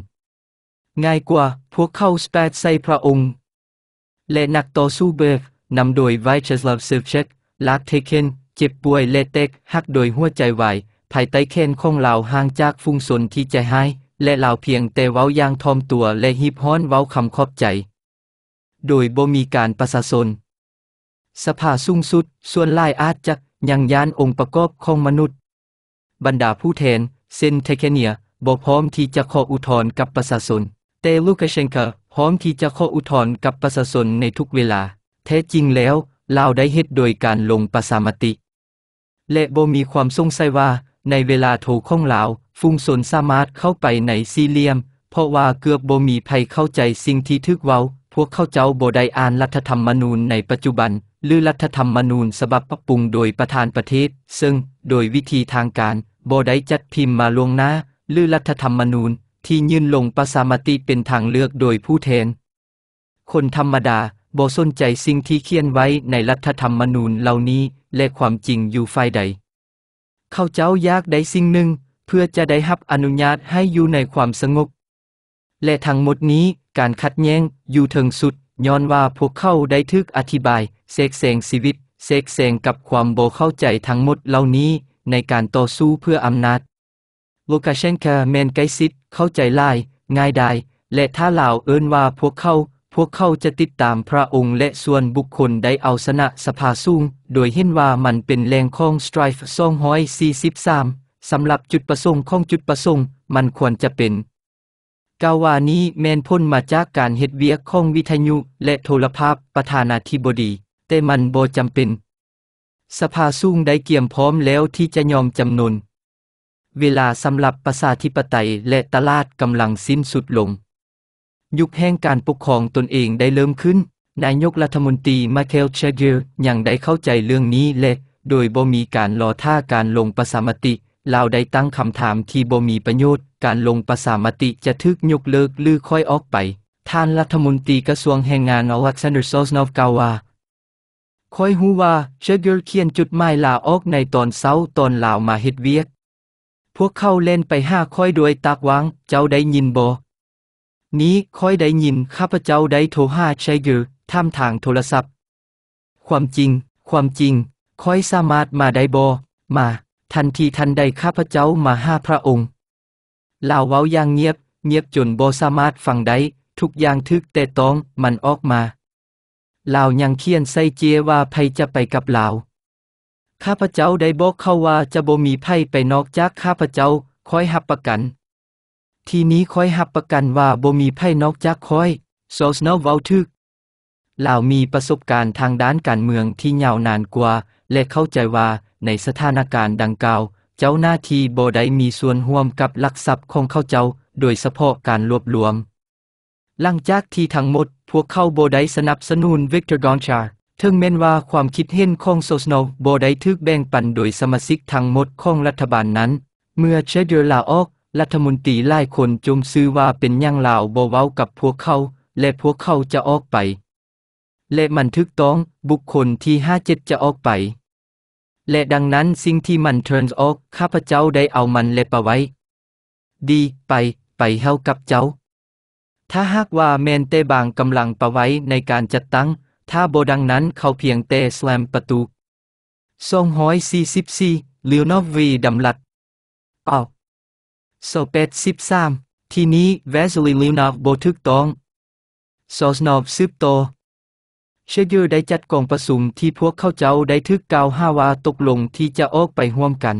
[SPEAKER 1] ง่ายกว่าพวกเขาสแปดใส่พระองค์และนักต่อสู้เบิร์กนำโดยไวเชสลาฟเซฟเชกลาดเทเคนเจ็บป่วยเละเต็กหักโดยหัวใจวายภายใต้แขนคงเหราห่างจากฟุงสนที่ใจให้ และเหราเพียงแต่เว้าย่างทอมตัวและฮิบฮ้อนเว้าคำขอบใจ โดยโบมีการประสาชนสภาส่งสุด ส่วนลายอาจจกยังยานองค์ประกอบของมนุษย์ บรรดาผู้แทนเซนเทเคเนียบ่พร้อมที่จะขออุทธรณ์กับประสาชนเตลูกเชนเการ้อมที่จะข้ออุทธรณ์กับประชาชนในทุกเวลา แท้จริงแล้วลาวได้เฮ็ดโดยการลงประสามติ และบ่มีความสงสัยว่า ในเวลาโถของลาว ฟุ้งสนสามารถเข้าไปในซีเลียม เพราะว่าเกือบบ่มีใครเข้าใจสิ่งที่ทึกเว้า พวกเข้าเจ้าบ่ได้อ่านรัฐธรรมนูญในปัจจุบัน หรือรัฐธรรมนูญฉบับปรับปรุงโดยประธานประเทศ ซึ่งโดยวิธีทางการบ่ได้จัดพิมพ์มาลวงหน้า หรือรัฐธรรมนูญที่ยื่นลงปสามติเป็นทางเลือกโดยผู้แทน คนธรรมดาบ่สนใจสิ่งที่เขียนไว้ในรัฐธรรมนูญเหล่านี้และความจริงอยู่ฝ่ายใด เขาเจ้ายากได้สิ่งหนึ่ง เพื่อจะได้รับอนุญาตให้อยู่ในความสงบและทั้งหมดนี้การขัดแย้งอยู่ถึงสุด ย้อนว่าพวกเขาได้ทึกอธิบาย เสกเสงชีวิตเสกเสงกับความโบเข้าใจทั้งหมดเหล่านี้ในการต่อสู้เพื่ออำนาจลูกาเชนคาเมนไกซิตเข้าใจล่าย ง่ายได้และถ้าเหล่าเอินว่าพวกเขาพวกเขาจะติดตามพระองค์และส่วนบุคคลได้เอาชนะสภาสูง โดยเห็นว่ามันเป็นแรงของ Strife 243 สำหรับจุดประสงค์ของจุดประสงค์ มันควรจะเป็น กาวานี้แมนพ้นมาจากการเฮ็ดเวียกของวิทยุและโทรภาพประธานาธิบดี แต่มันบ่จำเป็น สภาสูงได้เกี่ยมพร้อม แล้วที่จะยอมจำนวนเวลาสำหรับประชาธิปไตยและตลาดกำลังสิ้นสุดลง ยุคแห่งการปกครองตนเองได้เริ่มขึ้น นายกรัฐมนตรีมาเคลเชเกอร์ยังได้เข้าใจเรื่องนี้และ โดยบ่มีการรอท่าการลงประสามติเราได้ตั้งคำถามที่บ่มีประโยชน์การลงประสามติจะทึกยกเลิกหรือค่อยออกไป ท่านรัฐมนตรีกระทรวงแรงงานอลักซานเดอร์ซอสนอฟกาวาคอยหูว่าเชเกอร์เขียนจุดหมายลาออกในตอนเช้าตอนลาวมาเฮ็ดเวียกพวกเขาเล่นไปห้าค่อยโดยตากวาง เจ้าได้ยินบอนี้ค่อยได้ยินข้าพเจ้าได้โทรหาใช้ยืกอท่ามทางโทรศัพท์ ความจริง ความจริง ค่อยสามารถมาได้บอมา ทันทีทันใดข้าพเจ้ามาห้าพระองค์ลาวเว้าอย่างเงียบ เงียบจนบอสามารถฟังได้ ทุกอย่างทึกแต่ต้องมันออกมาลาวยังเขียนใส่เจว่าภัยจะไปกับลาวข้าพเจ้าได้บอกเขาว่าจะบ่มีไพ่ไปนอกจากข้าพเจ้าคอยหับประกัน ทีนี้คอยหับประกันว่าบ่มีไพ่นอกจากคอยโซสนเวาทึกเหล่ามีประสบการณ์ทางด้านการเมืองที่ยาวนานกว่า และเข้าใจว่าในสถานการณ์ดังกล่าว เจ้าหน้าที่บ่ได้มีส่วนห่วมกับหลักทรัพย์ของเขาเจ้า โดยเฉพาะการรวบรวม หลังจากที่ทั้งหมด พวกเขาบ่ได้สนับสนุนวิกเตอร์กอนชาร์เทิงแม้นว่าความคิดเห็นของโซสโนบ่ได้ถึกแบ่งปันโดยสมาชิกทั้งหมดของรัฐบาลนั้น เมื่อเชเดอร์ลาออก รัฐมนตรีหลายคนจมซื้อว่าเป็นย่างลาวบ่เว้ากับพวกเขา และพวกเขาจะออกไป และมันทึกต้องบุคคลที่ 57 จะออกไป และดังนั้นสิ่งที่มันเทิร์นออกข้าพเจ้าได้เอามันเล็บไว้ ดีไป ไปเฮากับเจ้า ถ้าหากว่าแมนเตบางกำลังประไว้ในการจัดตั้งถ้าโบดังนั้นเขาเพียงเตะสแลมประตูทรงห้อยซีซิบซีเลียวนอฟวีดำลัดเอาโซเปตสิบสามทีนี้เวสลีลิวนอฟโบทึกต้องซอสนอฟซึบโต เชยูได้จัดกองประสุมที่พวกเข้าเจ้าได้ทึกกาวห้าวาตกลงที่จะออกไปห่วมกัน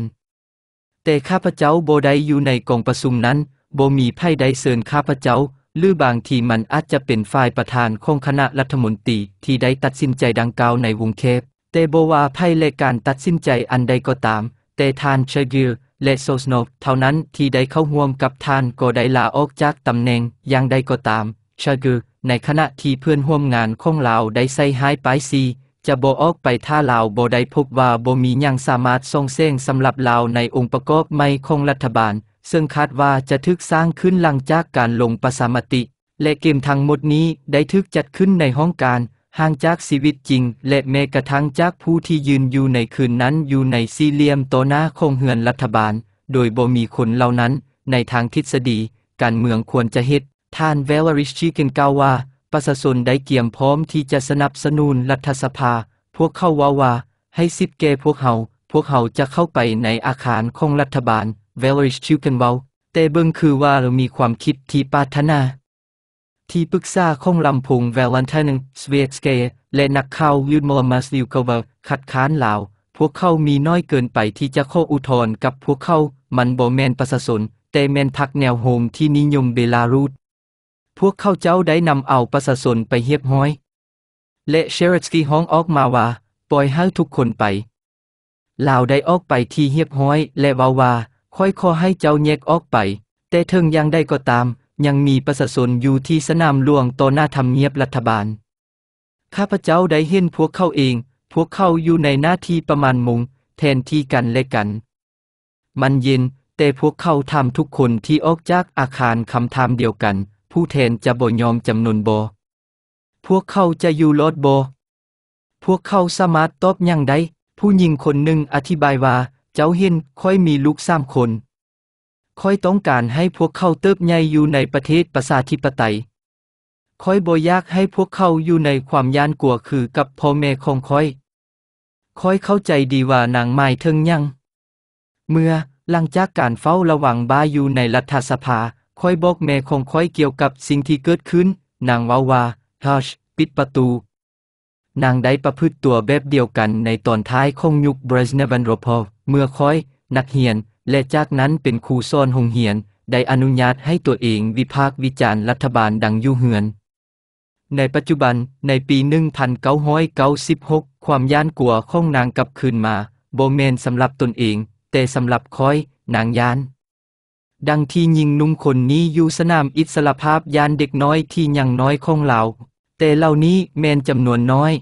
[SPEAKER 1] แต่ข้าพเจ้าโบได้อยู่ในกองประสุมนั้นโบมีไพ่ได้เสิญข้าพเจ้าหรือบางทีมันอาจจะเป็นฝ่าย ประธานของคณะรัฐมนตรีที่ได้ตัดสินใจดังกล่าวในวงเคปแต่บว่าไยและการตัดสินใจอันใดก็ตามแต่ทานเชกิลและโซสโนฟเท่านั้นที่ได้เข้าร่วมกับทานก็ได้ลาออกจากตำแหน่งอย่างใดก็ตามเชกิลในขณะที่เพื่อนร่วมงานของเาาได้ใส่หายไปซีจะบ่ออกไปท่าเราบ่ได้พบว่าบ่มีอยังสามารถส่งเสริมสำหรับเาาในองค์ประกอบใหม่ของรัฐบาลซึ่งคาดว่าจะทึกสร้างขึ้นหลังจากการลงประสามติ และเกมทั้งหมดนี้ได้ทึกจัดขึ้นในห้องการห่างจากชีวิตจริง และแม้กระทั่งจากผู้ที่ยืนอยู่ในคืนนั้นอยู่ในซีเลียมต่อหน้าคงเหือนรัฐบาล โดยบ่มีคนเหล่านั้น ในทางทฤษฎี การเมืองควรจะเฮ็ดท่านเวลริชชีกินกาวว่าประชาชนได้เกี่ยมพร้อมที่จะสนับสนุนรัฐสภา พวกเขาว่าว่า ให้สิบเแก่พวกเฮาพวกเฮาจะเข้าไปในอาคารของรัฐบาล v e l i ิช c ิวก e นเบ u เตเบิงคือว่าเรามีความคิดที่ปาถนา ที่ปรึกษาของลำพงเวลันทนึงสเวตสเกและนักข่าวยูดมอลมาสลิวกวา์คัดค้านลาว พวกเขามีน้อยเกินไปที่จะข้ออุทธรณ์กับพวกเขามันบ่แมนประสาสน แต่แมนพักแนวโฮมที่นิยมเบลารุสพวกเขาเจ้าได้นำเอาประสาสนไปเฮียบห้อย และเชรสกี้ห้องออกมาว่า ปล่อยให้ทุกคนไป ลาวได้ออกไปที่เฮียบห้อย และวาวาค่อยขอให้เจ้าแยกออกไปแต่เทิงยังได้ก็ตาม ยังมีประชาชนอยู่ที่สนามหลวงต่อหน้าธรรมเนียบรัฐบาล ข้าพเจ้าได้เห็นพวกเขาเอง พวกเขาอยู่ในหน้าที่ประมาณมุงแทนที่กันและกัน มันเย็นแต่พวกเขาทำทุกคนที่ออกจากอาคารคำถามเดียวกัน ผู้แทนจะบ่ยอมจำนวนบอพวกเขาจะอยู่รอดบอพวกเขาสามารถตอบยังได้ผู้หญิงคนหนึ่งอธิบายว่าจ้าเฮ็นค่อยมีลูกสามคนค่อยต้องการให้พวกเขาเติบใหญ่อยู่ในประเทศประชาธิปไตยค่อยบ่ยากให้พวกเขาอยู่ในความยานกลัวคือกับพ่อแม่ของค่อยค่อยเข้าใจดีว่านางไม่เทิงยังเมื่อหลังจากการเฝ้าระวังบ้าอยู่ในรัฐสภา ค่อยบอกแม่ของค่อยเกี่ยวกับสิ่งที่เกิดขึ้นนางว่าว่าฮัชปิดประตูนางได้ประพฤติตัวแบบเดียวกันในตอนท้ายของยุคบรซเนบันโรพอเมื่อค้อย นักเรียนและจากนั้นเป็นครูสอนโรงเรียน ได้อนุญาตให้ตัวเองวิพากษ์วิจารณ์รัฐบาลดังยู่เฮือน ในปัจจุบันในปี 1996 ความย่านกลัวของนางกลับคืนมา โบเมนสำหรับตนเอง แต่สำหรับค้อย นางย่าน ดังที่ยิงนุ่มคนนี้อยู่สนามอิสรภาพยานเด็กน้อยที่ยังน้อยของเรา แต่เหล่านี้แมนจำนวนน้อย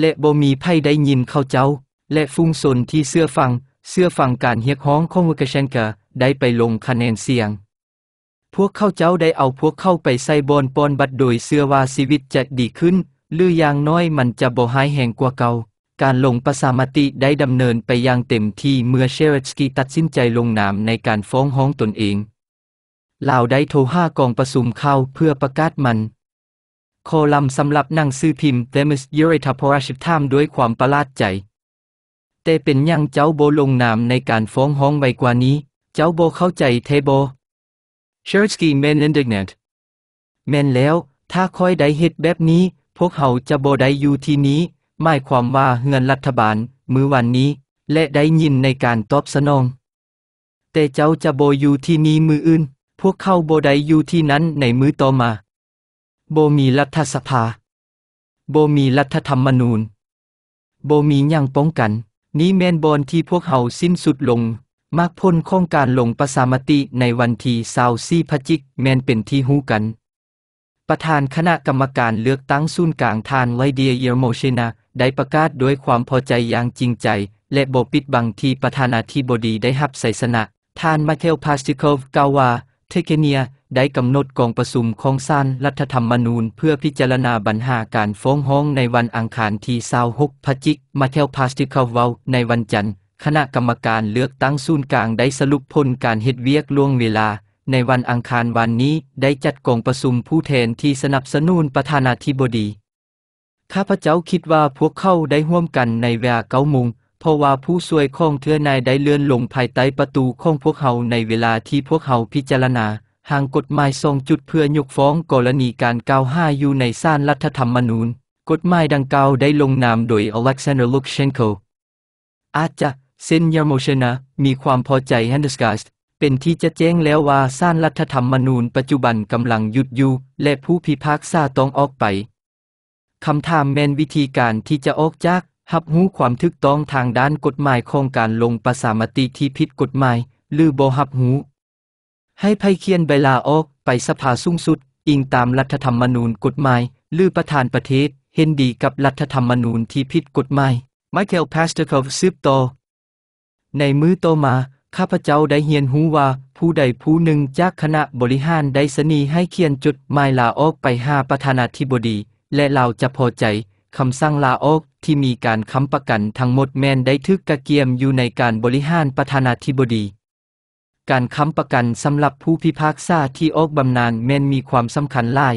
[SPEAKER 1] และบ่มีไพ่ได้ยินเข้าเจ้า และฟุ้งซนที่เสื้อฟังเสื้อฟังการเฮียกฮ้องของวกเชนก์ได้ไปลงคะแนนเสียง พวกเข้าเจ้าได้เอาพวกเข้าไปใส่บอนปอนบัดโดยเสื้อว่าชีวิตจะดีขึ้นหรืออย่างน้อยมันจะบ่หายแห่งกว่าเกา่าการลงประสามติได้ดำเนินไปอย่างเต็มที่เมื่อเชเรสกีตัดสินใจลงนามในการฟ้องห้องตนเองลาวได้โทรห้ากองประสุมเข้าเพื่อประกาศมันโคลัมน์สำหรับหนังสือพิมพ์เ h มิสยู u r ท t a p o r a s h i ด้วยความประหลาดใจ แต่เป็นยังเจ้าโบลงนามในการฟ้องห้องไวกว่านี้ เจ้าโบเข้าใจเทโบเชอร์สกี e มนอินดิเนตแม่นแล้ว ถ้าคอยได้เฮ็ดแบบนี้ พวกเขาจะโบได้อยู่ที่นี้หมายความว่าเงินรัฐบาล มือวันนี้ และได้ยินในการตอบสนอง แต่เจ้าจะโบอยู่ที่นี้มืออื่น พวกเขาโบได้อยู่ที่นั้นในมือต่อมาโบมีรัฐสภา โบมีรัฐธรรมนูญโบมีย่างป้องกัน นี้แมนบอลที่พวกเฮาสิ้นสุดลง มากพ้นข้องการลงประสามติในวันที่ซาวซี่พจิกแมนเป็นที่หูกัน ประธานคณะกรรมการเลือกตั้งศูนย์กลางทานไวเดียเยอร์โมเชนาได้ประกาศด้วยความพอใจอย่างจริงใจ และโบปิดบังที่ประธานาธิบดีได้หับไสสนะทานมาเทลพาสติคอฟกาวาเทเคเนีย ได้กำหนดกองประชุมของศาลรัฐธรรมนูญเพื่อพิจารณาบัญหาการฟ้องห้องในวันอังคารที่26พฤศจิกมาเทลพาสติคาวาในวันจันทร์คณะกรรมการเลือกตั้งศูนย์กลางได้สรุปผลการเฮ็ดเวียกล่วงเวลา ในวันอังคารวันนี้ได้จัดกองประชุมผู้แทนที่สนับสนุนประธานาธิบดี ข้าพเจ้าคิดว่าพวกเขาได้ห่วมกันในเวลา9โมงเพราะว่าผู้ช่วยของเธอนายได้เลื่อนลงภายใต้ประตูของพวกเขาในเวลาที่พวกเขาพิจารณาทางกฎหมายทรงจุดเพื่อยกฟ้องกรณีการก้าวห้าอยู่ในศาลรัฐธรรมนูญกฎหมายดังกล่าวได้ลงนามโดยอเล็กซานดร์ลุคเชนโกอาจจะเซนยาโมชนะมีความพอใจฮันดสกาสเป็นที่จะแจ้งแล้วว่าศาลรัฐธรรมนูญ ปัจจุบันกำลังหยุดอยู่และผู้พิพากษาต้องออกไปคำถามแมนวิธีการที่จะออกจากหับหูความถึกต้องทางด้านกฎหมายโครงการลงประสามติที่ผิดกฎหมาย หรือบ่หับหูให้ไพเคียนใบลาออกไปสภาสูงสุด อิงตามรัฐธรรมนูญกฎหมาย หรือประธานประเทศ เห็นดีกับรัฐธรรมนูญที่ผิดกฎหมายไมเคิลพาสเตอร์คอฟซืบตในมื้อตมา ข้าพเจ้าได้เฮียนหูว่าผู้ใดผู้หนึ่งจากคณะบริหารได้เสนอให้เขียนจุดหมายลาออกไปหาประธานาธิบดี และเราจะพอใจคำสั่งลาออกที่มีการค้ำประกัน ทั้งหมดแม่นได้ทึกกระเกียมอยู่ในการบริหารประธานาธิบดี การค้ำประกันสำหรับผู้พิพากษาที่ออกบำนาญแม่นมีความสำคัญหลาย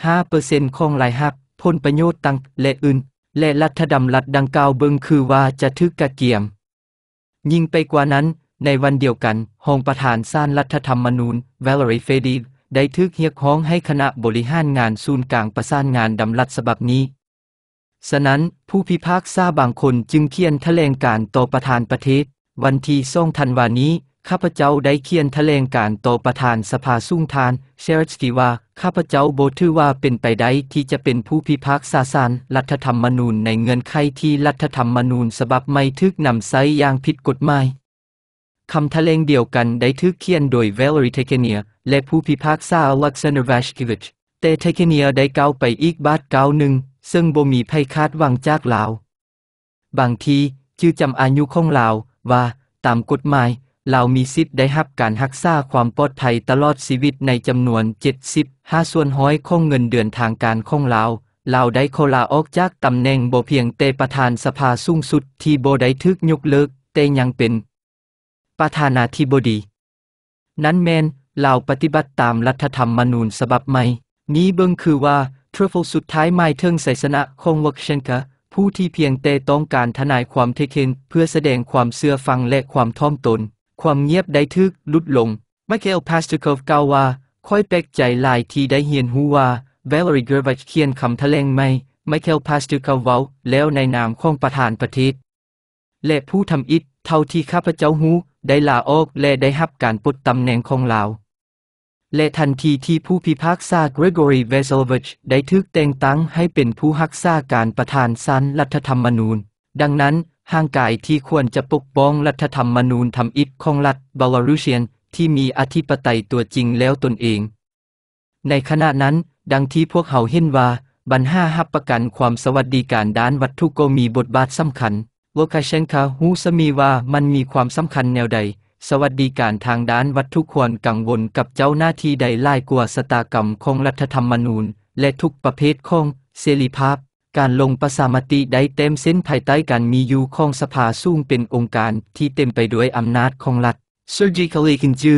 [SPEAKER 1] 75%ของรายรับผลประโยชน์ต่างและอื่น และรัฐดำรัฐดังกล่าวเบิงคือว่าจะทึกกระเกียมยิ่งไปกว่านั้น ในวันเดียวกันหองประธานสร้างรัฐธรรมนูญ Valerie f e d i ได้ทึกเรียกร้องให้คณะบริหารงานศูนย์กลางประสานงานดำรัฐฉบับนี้ฉะนั้นผู้พิพากษาบางคนจึงเขียนแถลงการต่อประธานประเทศ วันที่2ธันวานี้ข้าพเจ้าได้เขียนแถลงการต่อประธานสภาสูงทานเอร์สกีว่าข้าพเจ้าบ่ถือว่าเป็นไปได้ที่จะเป็นผู้พิพากษาศาลรัฐธรรมนูญในเงินไขที่รัฐธรรมนูญฉบับใหม่ทึกนำใช้อย่างผิดกฎหมายคำแถลงเดียวกันได้ทึกเขียนโดยเวลริเทเกเนียและผู้พิพากษาลักซานเวชกิวิชแต่เทเกเนียได้ก้าวไปอีกบาทก้าวหนึ่งซึ่งบ่มีไพคาดวังจากลาว บางทีชื่อจำอายุของลาว ว่าตามกฎหมายลาวมีสิทธิ์ได้รับการรักษาความปลอดภัยตลอดชีวิตในจำนวน 75ส่วนห้อยของเงินเดือนทางการของลาวลาวได้โคลาออกจากตำแหน่งบ่เพียงเตประธานสภาสูงสุดที่บ่ได้ทึกยกเลิกเตยังเป็น ประธานาธิบดี นั้นแมนลาวปฏิบัติตามรัฐธรรมนูญฉบับใหม่นี้เบิ่งคือว่าทรัฟเฟิลสุดท้ายไมเทิงไสสนะคงวักเชนกะผู้ที่เพียงแต่ต้องการทนายความเทคคนเพื่อแสดงความเสื่อฟังและความท่อมตน ความเงียบได้ทึกลดลงไมเคิลพาสตูคอฟก่าว่าค่อยแปลกใจหลายที่ได้เหียนหูวาเวลรีเกอร์วัชเขียนคำแถลงไม่ไมเคิลพาสตูคอฟเว้าแล้วในนามของประธานประเทศและผู้ทำอิฐเท่าที่ข้าพเจ้าหูได้ลาออกและได้รับการปลดตำแหน่งของลาวและทันทีที่ผู้พิพากษาเกรโกรีเวสโลวิชได้ทึกแต่งตั้งให้เป็นผู้หักษาการประธานศาลรัฐธรรมนูญ ดังนั้นห่างกายที่ควรจะปกป้องรัฐธรรมนูญทำอิฐของรัฐบาลารุเซียน ที่มีอธิปไตยตัวจริงแล้วตนเอง ในขณะนั้น ดังที่พวกเขาเห็นว่า บรรห้าหับประกันความสวัสดิการด้านวัตถุก็มีบทบาทสำคัญโลคาเชนคาฮูสมีว่ามันมีความสำคัญแนวใดสวัสดีการทางด้านวัตถุควรกังวลกับเจ้าหน้าที่ใดไล่กลัวสตากรรมของรัฐธรรมนูญ และทุกประเภทของเสรีภาพ การลงประสามติได้เต็มเส้นภายใต้การมีอยู่ของสภาสูงเป็นองค์การที่เต็มไปด้วยอำนาจของรัฐ surgically c o n e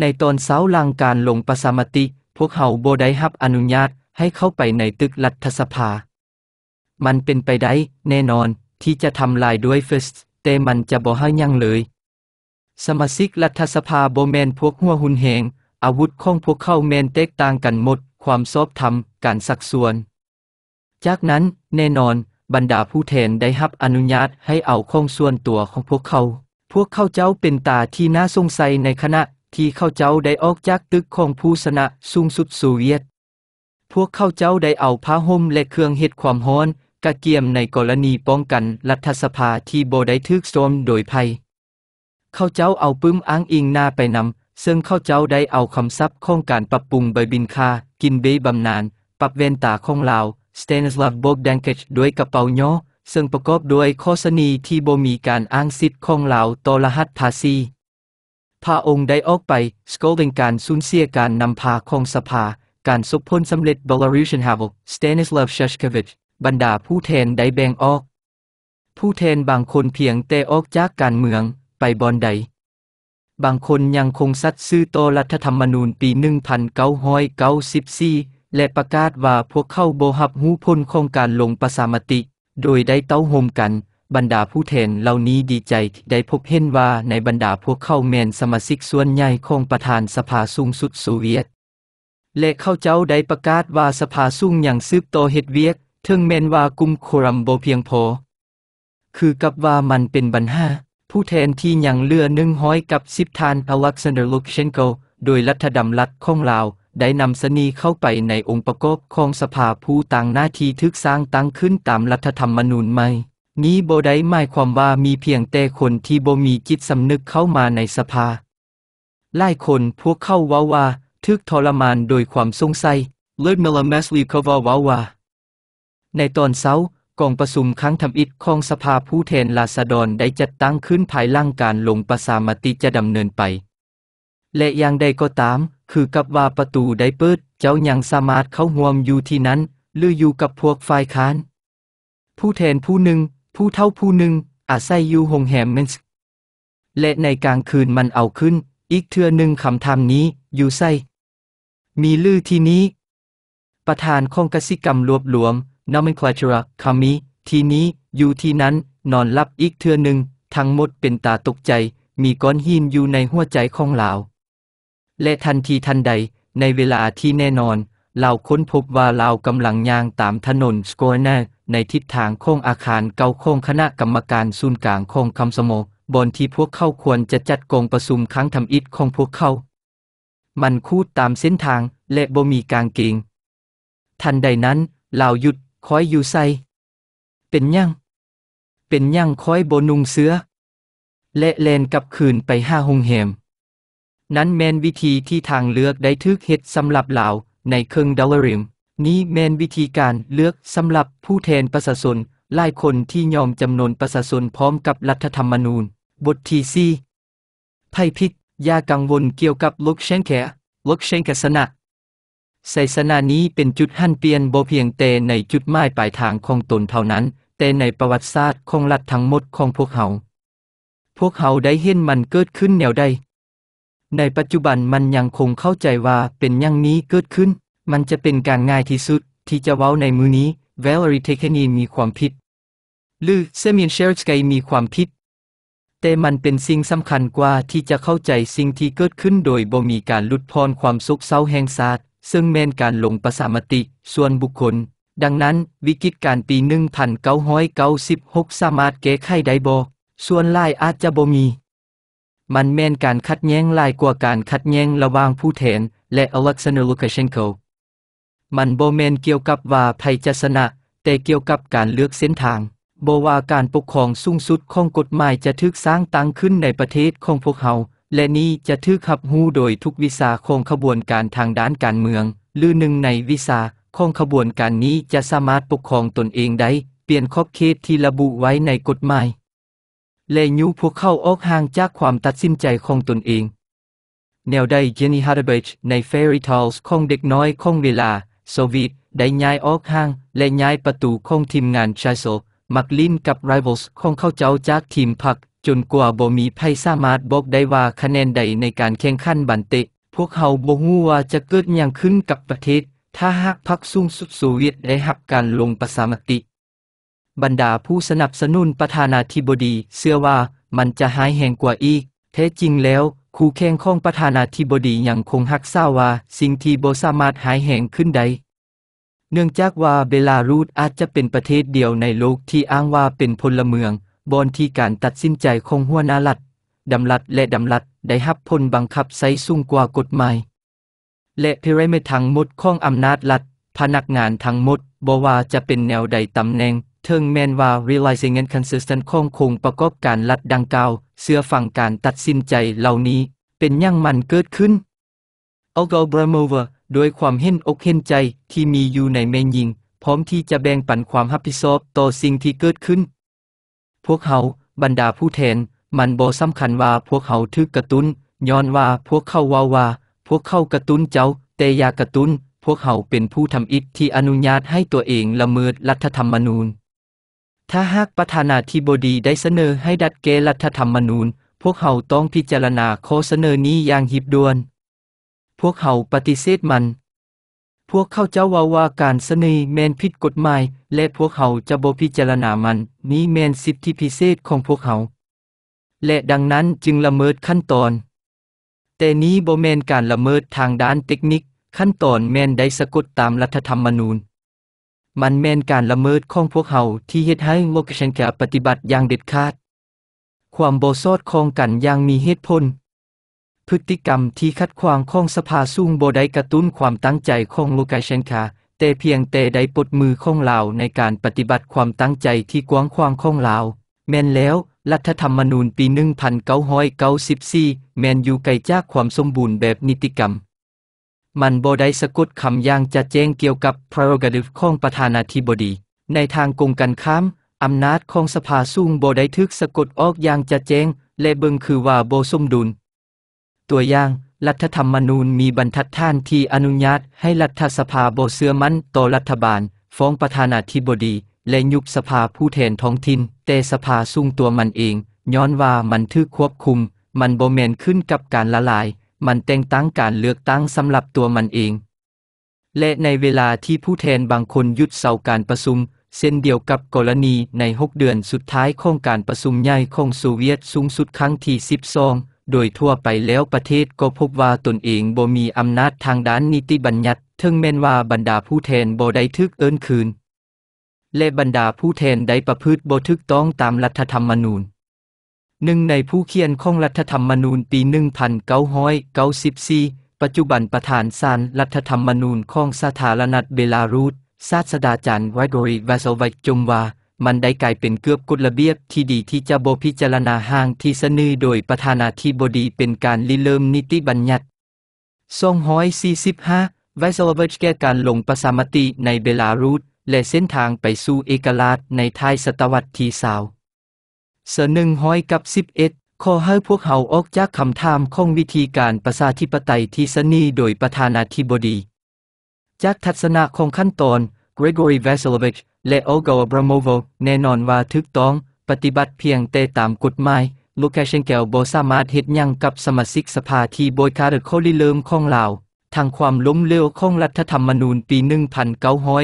[SPEAKER 1] ในตอนเชาหลังการลงประสามติ พวกเขาโบได้รับอนุญาตให้เข้าไปในตึกรัฐสภา มันเป็นไปได้แน่นอนที่จะทำลายด้วยฟสแต่มันจะบ่ให้ยังเลยสมาชิกรัฐสภาโบแมนพวกหัวหุนแหงอาวุธของพวกเขาแมนเตกต่างกันหมด ความซอบธรรมการสักส่วนจากนั้น แน่นอนบรรดาผู้แทนได้รับอนุญาตให้เอาของส่วนตัวของพวกเขา พวกเขาเจ้าเป็นตาที่น่าสงสัยในคณะที่เขาเจ้าได้ออกจากตึกของผู้ชนะสูงสุดสูเวียต พวกเขาเจ้าได้เอาผ้าห่มและเครื่องเฮ็ดความร้อน กระเกียมในกรณีป้องกันรัฐสภาที่โบได้ทึกโซมโดยภัยข้าเจ้าเอาปึ้มอ้างอิงนาไปนำซึ่งข้าเจ้าได้เอาคำศัพท์ของการปรับปรุงใบบินคา กินเบบำนาน ปรับเวนตาของลาวสเตนสลาฟบกแดงเกจด้วยกระเป๋าย่อซึ่งประกอบด้วยข้อสนีที่บ่มีการอ้างสิทธิ์ของลาวต่อรหัสภาษีพระองค์ได้ออกไปสโกเป็นการสูญเสียการนำพาของสภา การสุพ้นสำเร็จบลารูชันฮาวลสเตนิสลาฟเชชควิชบรรดาผู้แทนได้แบ่งออก ผู้แทนบางคนเพียงแต่ออกจากการเมืองไปบอนใดบางคนยังคงซัดซื้อต่อรัฐธรรมนูญปี1994 และประกาศว่าพวกเข้าโบหับหูพ้นของการลงประสามติ โดยได้เต้าโฮมกัน บรรดาผู้แทนเหล่านี้ดีใจ ได้พบเห็นว่าในบรรดาพวกเข้าแมนสมาชิกส่วนใหญ่ของประธานสภาสูงสุดโซเวียต และเข้าเจ้าได้ประกาศว่าสภาสูงอย่างซืบต่อเฮ็ดเวียกถึงแม้นว่ากุมโครัมโบเพียงพอ คือกับว่ามันเป็นบัญหาผู้แทนที่ยังเลือนึ่งห้อยกับสิบทานอวลคกซานเดอร์ลุกเชนโกโดยรัฐดำรัฐของลาว ได้นำสนีเข้าไปในองค์ประกอบของสภาผู้ต่างหน้าที่ทึกสร้างตั้งขึ้นตามรัฐธรรมนูญใหม่นี้โบได้หมายความว่ามีเพียงแต่คนที่โบมีจิตสำนึกเข้ามาในสภาหลายคนพวกเข้าว่าว่าทึกทรมานโดยความสงสัยเลิศมลเมสลีคอวาว่าว่าในตอนเช้ากองประชุมครั้งทำอิฐของสภาผู้แทนราษฎรได้จัดตั้งขึ้นภายหลังการลงประชามติจะดำเนินไป และอย่างใดก็ตาม คือกับว่าประตูได้เปิด เจ้ายังสามารถเข้าห่วมอยู่ที่นั้นหรืออยู่กับพวกฝ่ายค้าน ผู้แทนผู้หนึ่ง ผู้เท่าผู้หนึ่ง อาศัยอยู่โรงแรมเมนส์และในกลางคืนมันเอาขึ้น อีกเทื่อหนึ่งคำทำนี้อยู่ไส้มีลือที่นี้ ประธานของกสิกรรมรวบรวม nomenclatura คำนี้ทีนี้ อยู่ที่นั้น นอนลับอีกเทือหนึ่ง ทั้งหมดเป็นตาตกใจ มีก้อนหินอยู่ในหัวใจของเหลาและทันทีทันใด ในเวลาที่แน่นอน เราค้นพบว่าเรากำลังยางตามถนนสโกเนอร์ในทิศทางโค้งอาคารเก่าโค้งคณะกรรมการศูนย์กลางโค้งคำสมบนที่พวกเขาควรจะจัดกองประชุมครั้งทำอิฐของพวกเขา มันคูดตามเส้นทางและบ่มีกางเกงทันใดนั้นเราหยุดคอยอยู่ใส่เป็นยังเป็นยังคอยโบนุงเสือและเลนกับคืนไปห้าหงเหมนั้นแมนวิธีที่ทางเลือกได้ทึกเฮ็ดสำหรับเหล่าในเครื่องดอลลาริม นี้แมนวิธีการเลือกสำหรับผู้แทนประชาชนหลายคนที่ยอมจำนวนประชาชนพร้อมกับรัฐธรรมนูญ บทที่สี่ภยพิษยากังวลเกี่ยวกับลกเชนแคลกเชนกสนะไศาสนานี้เป็นจุดหันเปลี่ยนบ่เพียงแต่ในจุดหมายปลายทางของตนเท่านั้น แต่ในประวัติศาสตร์ของรัฐทั้งหมดของพวกเขาพวกเขาได้เห็นมันเกิดขึ้นแนวใดในปัจจุบันมันยังคงเข้าใจว่าเป็นอย่างนี้เกิดขึ้น มันจะเป็นการง่ายที่สุดที่จะเว้าในมือนี้ v a l e r i t e k h a n i มีความผิดหรือซมิเ n s h e r s k y มีความผิด แต่มันเป็นสิ่งสำคัญกว่าที่จะเข้าใจสิ่งที่เกิดขึ้นโดยบ่มีการลุดพรความสุขเศร้าแห่งศาสตร์ซึ่งแม่นการลงประสามติ ส่วนบุคคล ดังนั้นวิกฤตการปี 1996 สามารถแก้ไขได้บ่ส่วนลายอาจจะบ่มี มันแม่นการขัดแย้งลายกว่าการขัดแย้งระหว่างผู้แทนและอเล็กซานดร์ลูคาเชนโกมันบ่แม่นเกี่ยวกับว่าภัยจะชนะ แต่เกี่ยวกับการเลือกเส้นทางบ่ว่าการปกครองสูงสุดของกฎหมายจะถูกสร้างตั้งขึ้นในประเทศของพวกเขาและนี่จะถือขับหู้โดยทุกวิสาโครงขบวนการทางด้านการเมือง หรือหนึ่งในวิสาโครงขบวนการนี้จะสามารถปกครองตนเองได้เปลี่ยนขอบเขตที่ระบุไว้ในกฎหมายและยุพวกเข้าออกห่างจากความตัดสินใจของตนเอง แนวใดเจนี่ฮาร์เบชใน Fairy Tales ของเด็กน้อยของเวลาโซวีตได้ย้ายออกห่างและย้ายประตูของทีมงานชายโซมักลินกับ Rivals ของเขาเจ้าจากทีมพักจนกว่าบ่มีไพ่สามารถบอกได้ว่าคะแนนใดในการแข่งขันบันเตะ พวกเขาบ่ฮู้ว่าจะเกิดอย่างขึ้นกับประเทศ ถ้าหากพรรคสูงสุดโซเวียตได้หับการลงประสามติบรรดาผู้สนับสนุนประธานาธิบดีเชื่อว่ามันจะหายแห่งกว่าอีกแท้จริงแล้ว คู่แข่งของประธานาธิบดียังคงหักทราาว่าสิ่งที่บ่สามารถหายแห่งขึ้นได้เนื่องจากว่าเบลารุสอาจจะเป็นประเทศเดียวในโลกที่อ้างว่าเป็นพลเมืองบอนที่การตัดสินใจของหัวนาลัดดำลัดและดำลัดได้รับผลบังคับใช้สูงกว่ากฎหมาย และพิเรมทั้งหมดของอำนาจรัฐพนักงานทั้งหมดบ่ว่าจะเป็นแนวใดตำแหน่งเทิงแมนว่า realizing and consistent ของคงประกอบการรัฐดังกล่าว เสื้อฝั่งการตัดสินใจเหล่านี้เป็นยย่างมันเกิดขึ้นออกอบรา m ม v ว r ร์ด้วยความเห็นอกเห็นใจที่มีอยู่ในเมนยิง พร้อมที่จะแบ่งปันความรับผิดชอบต่อสิ่งที่เกิดขึ้นพวกเขาบรรดาผู้แทน มันบอสำคัญว่าพวกเขาทึกกระตุน้น ย้อนว่าพวกเขาว่าว่าพวกเขากระตุ้นเจ้าแต่ยากระตุน้น พวกเขาเป็นผู้ทำอิทที่อนุญาตให้ตัวเองละเมิดรัฐธรรมนูญ ถ้าหากประธานาธิบดีได้เสนอให้ดัดเกลรัฐธรรมนูญ พวกเขาต้องพิจารณาข้อเสนอนี้อย่างหิบด่วนพวกเขาปฏิเสธมันพวกเขาเจ้าว่าว่าการเสนอแมนผิดกฎหมาย และพวกเขาจะบ่พิจารณา มันนี้แมนสิทธิพิเศษของพวกเขา และดังนั้นจึงละเมิดขั้นตอน แต่นี้บ่แมนการละเมิดทางด้านเทคนิค ขั้นตอนแมนได้สะกดตามรัฐธรรมนูญ มันแมนการละเมิดของพวกเขาที่เฮ็ดให้ลกชันกปฏิบัติอย่างเด็ดขาด ความบ่สอดคล้องกันอย่างมีเหตุผลพฤติกรรมที่คัดขวางของสภาสูงบ่ได้กระตุ้นความตั้งใจของลูกาเชนคาแต่เพียงแต่ได้ปลดมือของลาวในการปฏิบัติความตั้งใจที่กว้างขวางของลาวแม่นแล้ว รัฐธรรมนูญปี1994แมนอยู่ไกลจากความสมบูรณ์แบบนิติกรรม มันบ่ได้สะกดคำอย่างจะแจ้งเกี่ยวกับ prerogative ของประธานาธิบดีในทางกงกันข้ามอำนาจของสภาสูงบ่ได้ทึกสะกดออกอย่างจะแจ้ง และเบิงคือว่าบ่สมดุลตัวอย่างรัฐธรรมนูญมีบรรทัดท่านที่อนุญาตให้รัฐสภาโบเสื้อมันต่อรัฐบาล ฟ้องประธานาธิบดีและยุบสภาผู้แทนท้องถิ่นแต่สภาส่งตัวมันเอง ย้อนว่ามันถือควบคุมมันโบแมนขึ้นกับการละลาย มันแต่งตั้งการเลือกตั้งสำหรับตัวมันเอง และในเวลาที่ผู้แทนบางคนยุดเสาการประชุมเช่นเดียวกับกรณีใน6เดือนสุดท้ายของการประชุมใหญ่ของโซเวียตสูงสุดครั้งที่12โดยทั่วไปแล้วประเทศก็พบว่าตนเองบ่มีอำนาจทางด้านนิติบัญญัติถึงแม้นว่าบรรดาผู้แทนบ่ได้ทึกเอิ้นคืน และบรรดาผู้แทนได้ประพฤติบ่ทึกต้องตามรัฐธรรมนูญ หนึ่งในผู้เขียนของรัฐธรรมนูญปี1994 ปัจจุบันประธานศาลรัฐธรรมนูญของสาธารณรัฐเบลารุสศาสตราจารย์ไวโดริวาโซวิจุมวามันได้กลายเป็นเกือบกฎระเบียบที่ดีที่จะบพิจารณาห่างที่เสนอโดยประธานาธิบดีเป็นการลิเริ่มนิติบัญญัติ245ไวซอเวชร์แก่การลงประสามติในเบลารุสและเส้นทางไปสู่เอกราชในท้ายศตวรรษที่สาวเสน100กับ11 ขอให้พวกเขาออกจากคำถามของวิธีการประชาธิปไตยที่สนีโดยประธานาธิบดี จากทัศนะของขั้นตอน Gregory v a s i l o v i c h และโอกาบรามโวแน่นอนว่าทึกต้อง ปฏิบัติเพียงแต่ตามกฎหมายลูคาเชนเกลโบสามารถเฮ็ดยังกับสมาชิกสภาที่บอยคาร์ดโคอลิเลิมของลาว ทางความล้มเลวของรัฐธรรมนูญปี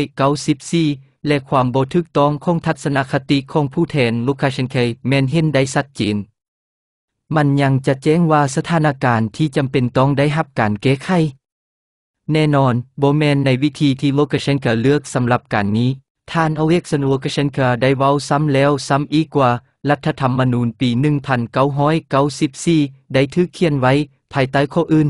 [SPEAKER 1] 1994 และความบ่ถึกต้องของทัศนคติของผู้แทนลูคาเชนเคแมนเห็นได้สัดจีนมันยังจะแจ้งว่าสถานการณ์ที่จำเป็นต้องได้รับการแก้ไขแน่นอนโบแมนในวิธีที่ลูคาเชนเกเลือกสำหรับการนี้ท่านอเวกสนัวกเชนกาได้เว้าซ้ำแล้วซ้ำอีกว่ารัฐธรรมนูญปี 1994 ได้ถือเขียนไว้ ภายใต้ข้ออื่น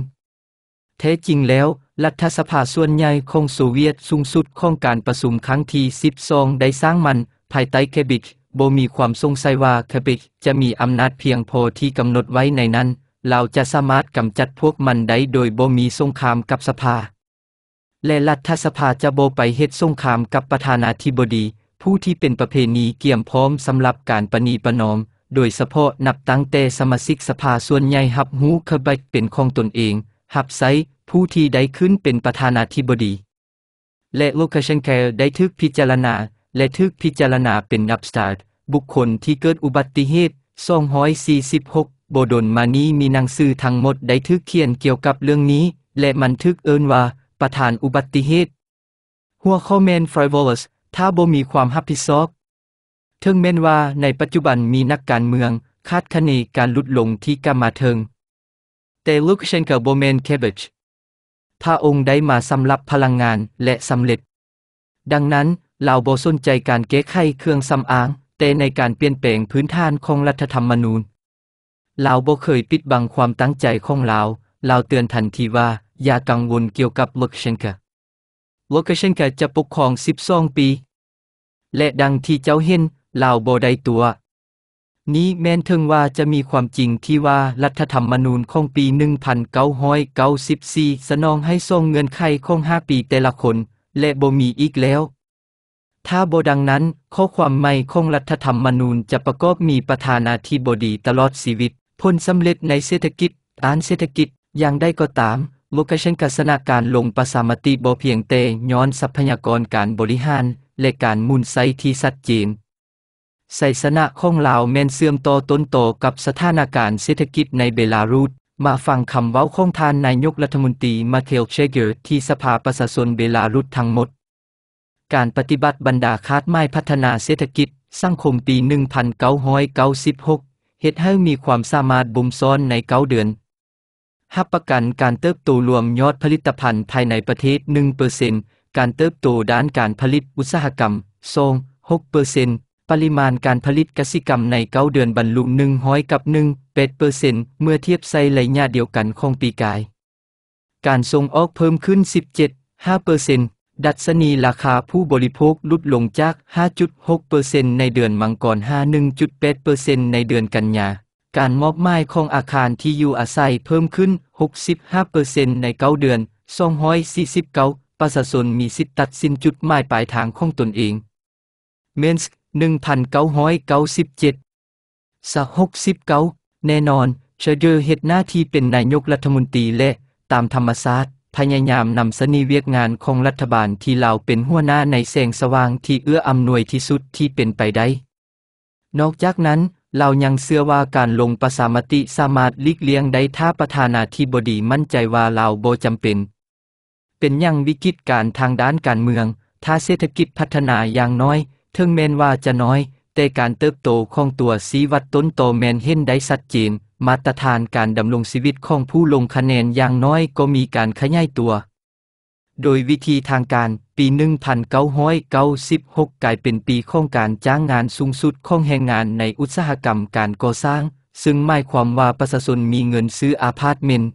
[SPEAKER 1] แท้จริงแล้ว รัฐสภาส่วนใหญ่ของโซเวียตสูงสุดของการประชุมครั้งที่12ได้สร้างมัน ภายใต้เคบิกบ่มีความสงสัยว่าเคบิกจะมีอำนาจเพียงพอที่กำหนดไว้ในนั้น เราจะสามารถกำจัดพวกมันได้โดยบ่มีสงครามกับสภาและรัฐสภาจะโบไปเฮ็ดสงครามกับประธานาธิบดี ผู้ที่เป็นประเพณีเกี่ยมพร้อมสำหรับการปณีประนอม โดยเฉพาะนับตั้งแต่สมาชิกสภาส่วนใหญ่หับหูคบักเป็นของตนเอง หับไซผู้ที่ได้ขึ้นเป็นประธานาธิบดี และลูคาเชนเคลได้ทึกพิจารณา และทึกพิจารณาเป็นนับสตาร์ บุคคลที่เกิดอุบัติเหตุ246บดนมานี้มีหนังสือทั้งหมดได้ทึกเขียนเกี่ยวกับเรื่องนี้ และมันทึกเอิ้นว่าประธานอุบัติเหตุ หัวข้อเมนฟรวอลส์ถ้าบ่มีความรับผิดชอบถึงแม้นว่าในปัจจุบันมีนักการเมืองคาดคะเนการลดลงที่กามาเทิงแต่ลูกเชนเกอร์โบเมนเคเบชถ้าองค์ได้มาสำหรับพลังงานและสำเร็จ ดังนั้น เราบ่สนใจการแก้ไขเครื่องสำอาง แต่ในการเปลี่ยนแปลงพื้นฐานของรัฐธรรมนูญเราบ่เคยปิดบังความตั้งใจของเราเราเตือนทันทีว่าอย่ากังวลเกี่ยวกับลกเชนกาลกเชนกาจะปกครองสิบสองปี และดังที่เจ้าเห็นลาวบอได้ตัว นี้แม้นถึงว่าจะมีความจริงที่ว่ารัฐธรรมนูญของปี1994สนองให้ส่งเงินไขของห้าปีแต่ละคน และบ่มีอีกแล้ว ถ้าบดังนั้น ข้อความใหม่ของรัฐธรรมนูญจะประกอบมีประธานาธิบดีตลอดชีวิตพ้นสำเร็จในเศรษฐกิจอ่านเศรษฐกิจอย่างได้ก็ตาม l o กคช i นการสนาการลงประสามติบ่เพียงแต่ย้อนทรัพยากรการบริหารและการมุนไซที่สัดจีนไสสนะของลาวแม่นเสื่อมต่อต้นโตกับสถานการณ์เศรษฐกิจในเบลารุสมาฟังคำเว้าของท่านนายกรัฐมนตรีมาเทลเชเกอร์ที่สภาประชาชนเบลารุสทั้งหมด การปฏิบัติบรรดาคาดไม้พัฒนาเศรษฐกิจสร้างคมปี 1996เฮ็ดให้มีความสามารถบุมซ้อนในเก้าเดือนหับประกันการเติบโตรวมยอดผลิตภัณฑ์ ภายในประเทศ1เปอร์เซนต์การเติบโตด้านการผลิตอุตสาหกรรมทรง6เปอร์เซนต์ปริมาณการผลิตกสิกรรมในเก้าเดือนบรรลุ100กับ1 8เปอร์เซนต์เมื่อเทียบไซระยะเดียวกันของปีกาย การทรงออกเพิ่มขึ้น 17 5เปอร์เซนต์ดัชนีราคาผู้บริโภคลดลงจาก 5.6%ในเดือนมังกร5 1.8%ในเดือนกันยาการมอบหมายของอาคารที่อยู่อาศัยเพิ่มขึ้น 65%ใน9เดือน249 ประชาชนมีสิทธิตัดสินจุดหมายปลายทางของตนเอง เมนส์1,997สัก69แน่นอนเชเดอร์เหตุหน้าที่เป็นนายกรัฐมนตรีและตามธรรมศาสตร์ พยายามนำสนีเวียกงานของรัฐบาลที่เราเป็นหัวหน้าในแสงสว่างที่เอื้ออำนวยที่สุดที่เป็นไปได้ นอกจากนั้นเรายังเชื่อว่าการลงประสามติสามารถลิกเลี้ยงได้ถ้าประธานาธิบดีมั่นใจว่าเราโบจำเป็น เป็นยังวิกฤตการทางด้านการเมือง ถ้าเศรษฐกิจพัฒนาอย่างน้อยถึงแม้นว่าจะน้อย แต่การเติบโตของตัวสีวัดต้นโตแมนเห็นได้สัดจีนมาตรฐานการดำรงชีวิตของผู้ลงคะแนนอย่างน้อยก็มีการขยายตัวโดยวิธีทางการปี 1996 กลายเป็นปีของการจ้างงานสูงสุดของแ่งงานในอุตสาหกรรมการก่อสร้าง ซึ่งหมายความว่าประชาชนมีเงินซื้ออาพาร์ตเมนต์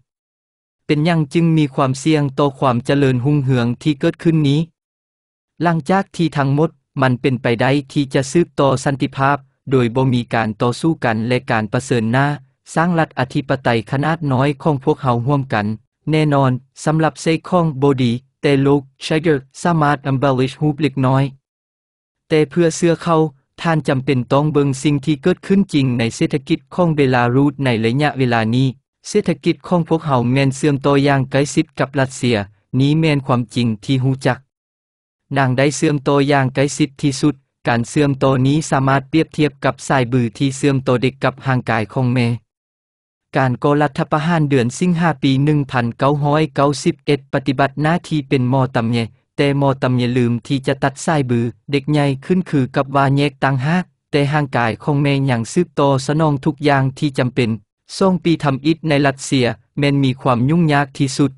[SPEAKER 1] เป็นอย่างจึงมีความเสี่ยงต่อความเจริญหุ่งเหืองที่เกิดขึ้นนี้ หลังจากที่ทั้งหมดมันเป็นไปได้ที่จะซืบต่อสันติภาพ โดยบ่มีการต่อสู้กันและการประเสริญหน้า สร้างรัฐอธิปไตยขนาดน้อยของพวกเฮาร่วมกัน แน่นอนสำหรับเซคองโบดีต่ t ช l ก c s h a g มา Sa mát บลิชฮูบเล็กน้อย แต่เพื่อเสื้อเขาท่านจำเป็นต้องเบิงสิ่งที่เกิดขึ้นจริงในเศรษฐกิจของเบลารุสในระยะเวลานี้ เศรษฐกิจของพวกเขาแมนเสื่อมตัวอย่างใกล้ชิดกับรัสเซีย นี้แมนความจริงที่หูจัก นางได้เสื่อมตัวอย่างใกล้ชิดที่สุด การเสื่อมตัวนี้สามารถเปรียบเทียบกับสายบือที่เสื่อมตัวเด็กกับห่างกายของเม่การกรัฐประหารเดือนสิงหาปี 1991 ปฏิบัติหน้าที่เป็นมอตำเยแต่มอตำอยลืมที่จะตัดสายบือ เด็กใหญ่ขึ้นคือกับว่าแยกต่างหากแต่ห่างกายของแม่อย่างซึบโตสนองทุกอย่างที่จำเป็นทรงปีทำอิฐในรัสเซีย แม้นมีความยุ่งยากที่สุด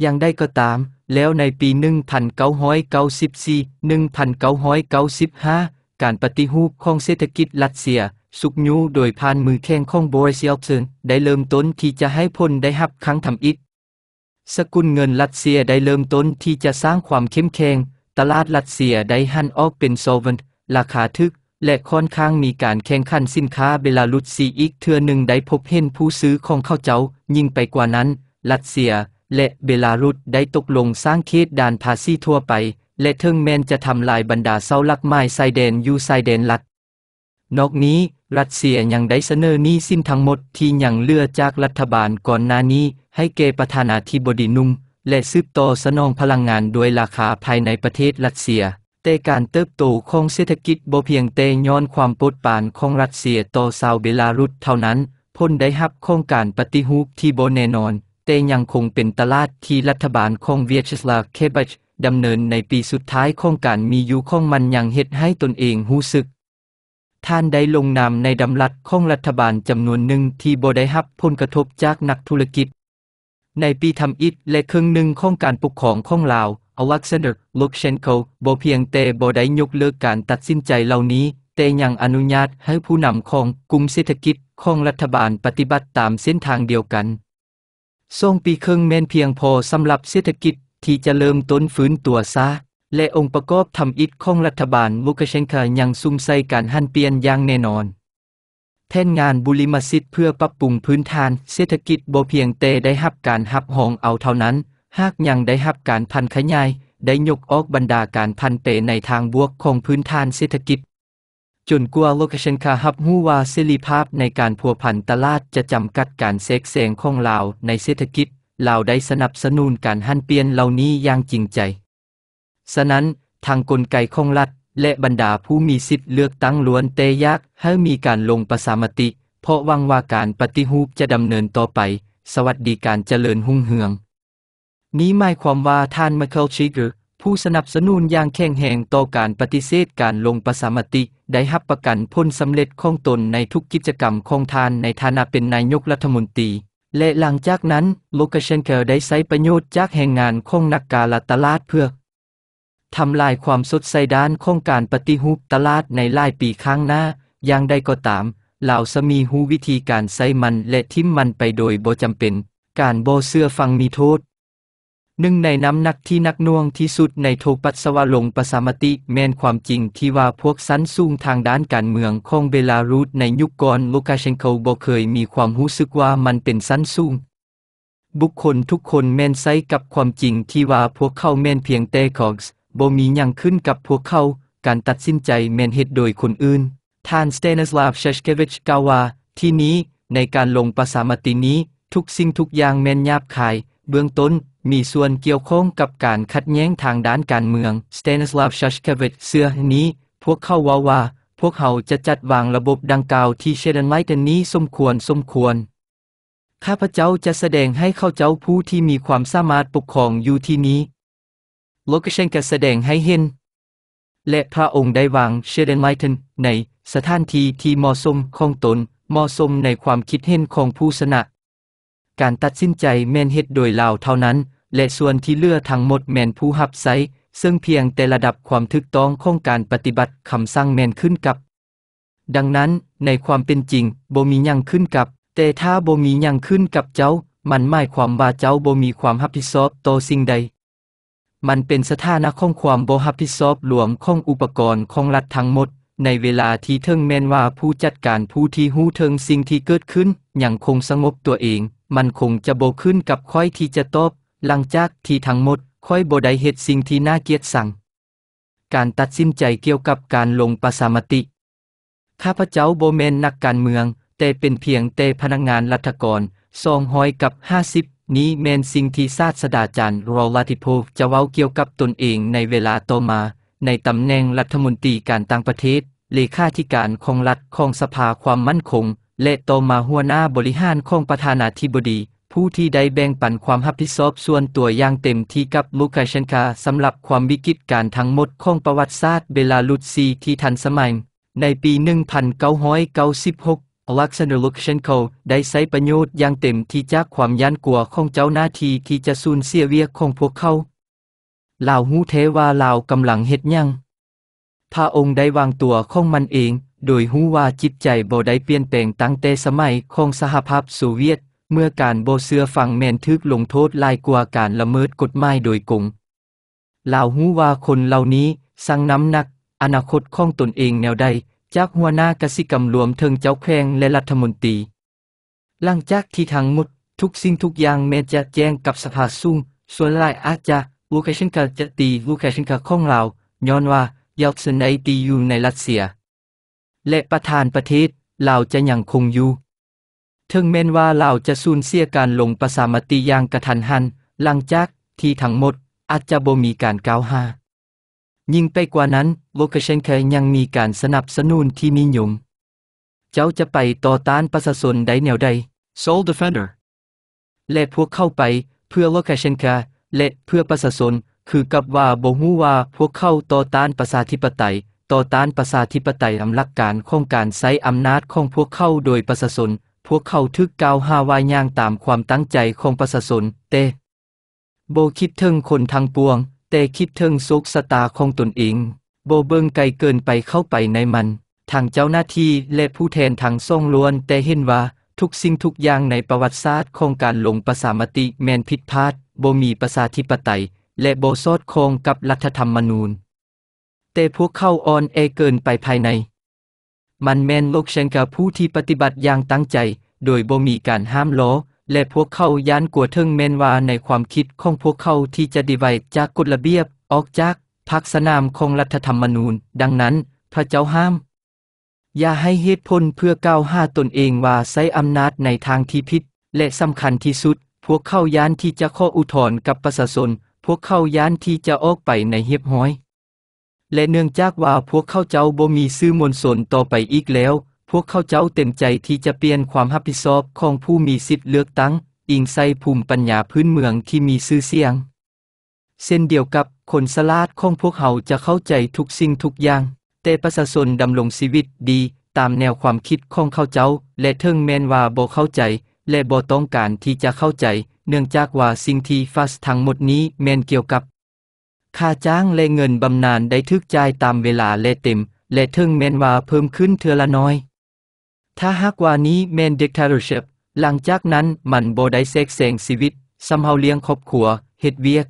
[SPEAKER 1] อย่างได้ก็ตาม แล้วในปี 1994 1995 การปฏิหูปของเศรษฐกิจรัสเซียสุกยูโดยผ่านมือแข้งของบริสยอฟเซนได้เริ่มต้นที่จะให้พนได้หับครั้งทำอิฐสกุลเงินรัสเซียได้เริ่มต้นที่จะสร้างความเข้มแข็งตลาดรัสเซียได้หันออกเป็นโซเวนราคาทึกและค่อนข้างมีการแข่งขันสินค้าเบลารุสซีอีกเทือหนึ่งได้พบเห็นผู้ซื้อของเข้าเจ้า ยิ่งไปกว่านั้น รัสเซีย และเบลารุสได้ตกลงสร้างเขตด่านภาษีทั่วไป และเทิงแมนจะทำลายบรรดาเสาหลักไม้ไซเดนยูไซเดนลักนอกนี้รัสเซียยังได้เสนอหนี้สินทั้งหมดที่ยังเลือจากรัฐบาลก่อนหน้านี้ ให้เกประธานาธิบดีนุ่มและซืบต่อสนองพลังงานโดยราคาภายในประเทศรัสเซียแต่การเติบโตของเศรษฐกิจบ่เพียงแต่ย้อนความปดปานของรัสเซียต่อชาวเบลารุสเท่านั้นพ้นได้รับโครงการปฏิหูปที่บ่แน่นอนแต่ยังคงเป็นตลาดที่รัฐบาลของเวียชสลาเคบัชดำเนินในปีสุดท้ายของการมีอยู่ของมันยังเฮ็ดให้ตนเองรู้สึกท่านได้ลงนามในดำรัสของรัฐบาลจำนวนหนึ่งที่บได้รับผลกระทบจากนักธุรกิจ ในปีทำอิฐและครึ่งหนึ่งของการปกครองของลาวอวักเซนเดอร์ลูกเชนโคบเพียงแต่บได้ยกเลิกการตัดสินใจเหล่านี้แต่ยังอนุญาตให้ผู้นำของกลุ่มเศรษฐกิจของรัฐบาลปฏิบัติตามเส้นทางเดียวกันทรงปีครึ่งแม่นเพียงพอสำหรับเศรษฐกิจที่จะเริ่มต้นฟื้นตัวซะและองค์ประกอบทำอิดของรัฐบาลมุกเชนคายังซุ่มใส่การหันเปลี่ยนอย่างแน่นอน แท่นงานบุริมสิทธิ์เพื่อปรับปรุงพื้นฐานเศรษฐกิจบ่เพียงแต่ได้รับการหับหองเอาเท่านั้น หากยังได้รับการพันขยายได้ยกออกบรรดาการพันเตในทางบวกของพื้นฐานเศรษฐกิจ จนกว่าโลกเชนคาหับหูว่าเสรีภาพในการพัวพันตลาดจะจำกัดการเซกเซงของลาวในเศรษฐกิจลาวได้สนับสนุนการหันเปลี่ยนเหล่านี้อย่างจริงใจฉะนั้นทางกลไกของรัฐและบรรดาผู้มีสิทธิ์เลือกตั้งล้วนเตยากให้มีการลงประสามติ เพราะวังว่าการปฏิรูปจะดำเนินต่อไป สวัสดีการเจริญหุ่งเหือง นี้หมายความว่าท่านมาเคิลชิกผู้สนับสนุนอย่างแข็งแหงต่อการปฏิเสธการลงประสามติ ได้รับประกันพ้นสำเร็จของตนในทุกกิจกรรมของท่านในฐานะเป็นนายกรัฐมนตรี และหลังจากนั้นโลกาเชนเคิลได้ใช้ประโยชน์จากแห่งงานของนักการตลาดเพื่อทำลายความสดใสด้านของการปฏิรูปตลาดในหลายปีข้างหน้า อย่างใดก็ตาม เหล่าสมีหูวิธีการใช้มันและทิ้มมันไปโดยบ่จำเป็น การบ่เสื้อฟังมีโทษหนึ่งในน้ำหนักที่นักน่วงที่สุดในโทปัสวะลงประสามติแม่นความจริงที่ว่าพวกสันสูงทางด้านการเมืองของเบลารุสในยุคก่อนลูกาเชนโคบ่เคยมีความรู้สึกว่ามันเป็นสันสูงบุคคลทุกคนแม่นไซกับความจริงที่ว่าพวกเขาแม่นเพียงแต่คอสบ่มียังขึ้นกับพวกเขา การตัดสินใจแมนเฮ็ดโดยคนอื่นท่านสเตนสลาฟเชชเกวิชกาวา ที่นี้ในการลงประสามตินี้ทุกสิ่งทุกอย่างแมนยาบคาย เบื้องต้น มีส่วนเกี่ยวข้องกับการขัดแย้งทางด้านการเมืองสเตนสลาฟเชชเกวิชเสื้อนี้ พวกเขาว่าว่า พวกเขาจะจัดวางระบบดังกล่าวที่เชดันไลต์นนี้สมควรสมควร ข้าพเจ้าจะแสดงให้เข้าเจ้าผู้ที่มีความสามารถปกครองอยู่ที่นี้ลูกเชนก n แสดงให้เห็น และพระองค์ได้วางเชเดนไมทันใน สถานที่ที่เหมาะสมของตนเหมาะสมในความคิดเห็นของผู้สนะการตัดสินใจแม่นเฮ็ดโดยลาเท่านั้น และส่วนที่เลือทั้งหมดแม่นผู้หับไซ ซึ่งเพียงแต่ระดับความถึกต้องของการปฏิบัติคำสั่งแม่นขึ้นกับ ดังนั้นในความเป็นจริงบ่มียังขึ้นกับ แต่ถ้าบ่มียังขึ้นกับเจ้า มันหมายความว่าเจ้าบ่มีความรับผิดชอบต่อสิ่งใดมันเป็นสถานะของความบ่รับผิดชอบรวมของอุปกรณ์ของรัฐทั้งหมด ในเวลาที่เทิงแม่นว่าผู้จัดการผู้ที่หู้เทิงสิ่งที่เกิดขึ้น ยังคงสงบตัวเอง มันคงจะบ่ขึ้นกับค่อยที่จะตอบ หลังจากที่ทั้งหมดค่อยบ่ได้เฮ็ดสิ่งที่น่าเกียดสั่ง การตัดสินใจเกี่ยวกับการลงประสามติข้าพเจ้าบ่แม่นนักการเมือง แต่เป็นเพียงแต่พนักงานรัฐกร250นี้เมนสิ่งที่ศาสดาจารย์รอลาติพูจะเว้าเกี่ยวกับตนเองในเวลาต่อมา ในตำแหน่งรัฐมนตรีการต่างประเทศ เลขาธิการของรัฐ ของสภาความมั่นคง และต่อมาหัวหน้าบริหารของประธานาธิบดี ผู้ที่ได้แบ่งปันความรับผิดชอบส่วนตัวอย่างเต็มที่กับลูคาเชนกาสำหรับความวิกฤตการทั้งหมดของประวัติศาสตร์เบลารุสซีที่ทันสมัย ในปี 1996ลักซ a นล e กเช k a ค h e ได้ใช้ประโยชน์อย่างเต็มที่จากความยันกลัวของเจ้าหน้าที่ที่จะสูญเสียเวียกของพวกเขาลาวหูเทว่าลาวกำลังเฮ็ดยังพระองค์ได้วางตัวของมันเอง โดยหู้ว่าจิตใจบ่ได้เปลี่ยนแปลงตั้งแต่สมัยของสหภาพโซเวียตเมื่อการบ่เสื้อฟังแม่นทึกลงโทษลายกว่าการละเมิดกฎหมายโดยกงลาวหู้ว่าคนเหล่านี้สั่งน้ำหนัก อนาคตของตนเองแนวใดจากหัวหน้ากสิกรรมรวมเถิงเจ้าแขวงและรัฐมนตรี หลังจากที่ทางหมดทุกสิ่งทุกอย่างแม้จะแจ้งกับสภาสูงส่วนหลายอาจจะลูกชิชนกาจะตีลูกชิชนกาของเราย้อนว่ายอลสนไอตีอยู่ในรัสเซีย และประธานประเทศ เราจะยังคงอยู่ถึงแม้นว่าเราจะสูญเสียการลงประสามติอย่างกระทันหันหลังจากที่ทั้งหมดอาจจะบ่มีการกล่าวหายิ่งไปกว่านั้น โลคเชนเคยังมีการสนับสนุนที่มนิยม เจ้าจะไปต่อต้านประชาชนได้แนวใด Soul Defender และพวกเข้าไปเพื่อโลคเชนเคและเพื่อประชาชนคือกับว่าบ่ฮู้ว่าพวกเข้าต่อต้านประชาธิปไตย ต่อต้านประชาธิปไตยอำลักการของการใช้อำนาจของพวกเข้าโดยประชาชนพวกเขาทึกกล่าวหาว่าย่างตามความตั้งใจของประชาชนเต่โบคิดถึงคนทางปวงแต่คิดเทิงโศกสตาของตนเองโบเบิงไกลเกินไปเข้าไปในมัน ทางเจ้าหน้าที่และผู้แทนทางซ่องล้วน แต่เห็นว่าทุกสิ่งทุกอย่างในประวัติศาสตร์ของการลงประสามติแมนพิษพาดโบมีประสาธิปไตยและโบสอดคองกับรัฐธรรมนูญ แต่พวกเข้าอ่อนเอเกินไปภายใน มันแมนโลกเชนกับผู้ที่ปฏิบัติอย่างตั้งใจโดยโบมีการห้ามล้อและพวกเขาย้านกลัวเทิงแมนว่าในความคิดของพวกเขาที่จะดีไวจากกฎระเบียบ ออกจากพักสนามของรัฐธรรมนูญ ดังนั้น พระเจ้าห้าม อย่าให้เหตุผล เพื่อก้าวห้าตนเองว่าใช้อำนาจในทางที่ผิดและสำคัญที่สุด พวกเข้าย้านที่จะข้ออุทธรณ์กับประชาชนพวกเข้าย้านที่จะออกไปในเฮียบห้อย และเนื่องจากว่าพวกเข้าเจ้าบ่มีซื่อมวลชนต่อไปอีกแล้ววกเขาเจ้าเต็มใจที่จะเปลี่ยนความรับผิดชอบของผู้มีสิทธิ์เลือกตั้ง อิงใส่ภูมิปัญญาพื้นเมืองที่มีชื่อเสียงเช่นเดียวกับคนสลาดของพวกเขาจะเข้าใจทุกสิ่งทุกอย่าง แต่ประชาชนดำรงชีวิตดีตามแนวความคิดของเขาเจ้าและเทิงแมนว่าบ่เข้าใจ และบ่ต้องการที่จะเข้าใจ เนื่องจากว่าสิ่งที่ฟาสทั้งหมดนี้แมนเกี่ยวกับ ค่าจ้างและเงินบำนาญได้ทึกจ่ายตามเวลาและเต็ม และถทงแมนว่าเพิ่มขึ้นเทือละน้อยถ้าหากว่านี้เมนเด็กทารุชหลังจากนั้นมันบได้เสกเสงชีวิตสำเฮาเลี้ยงครอบครัวเฮ็ดเวียก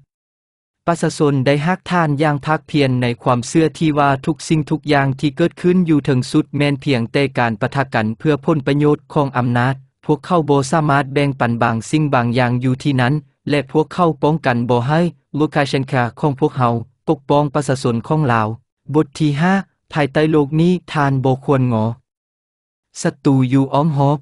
[SPEAKER 1] ประชาชนได้ฮักท่านอย่างภาคเพียรในความเชื่อที่ว่าทุกสิ่งทุกอย่างที่เกิดขึ้นอยู่ถึงสุดแม้นเพียงแต่การปะทะกันเพื่อผลประโยชน์ของอำนาจ พวกเขาบ่สามารถแบ่งปันบาง สิ่งบางอย่างอยู่ที่นั้น และพวกเขาป้องกันบ่ให้ ลูคาเชนคาของพวกเฮาปกป้องประชาชนของลาว บทที่5ภายใต้โลกนี้ทานบ่ควรงอสตูยูอ้อมฮอบ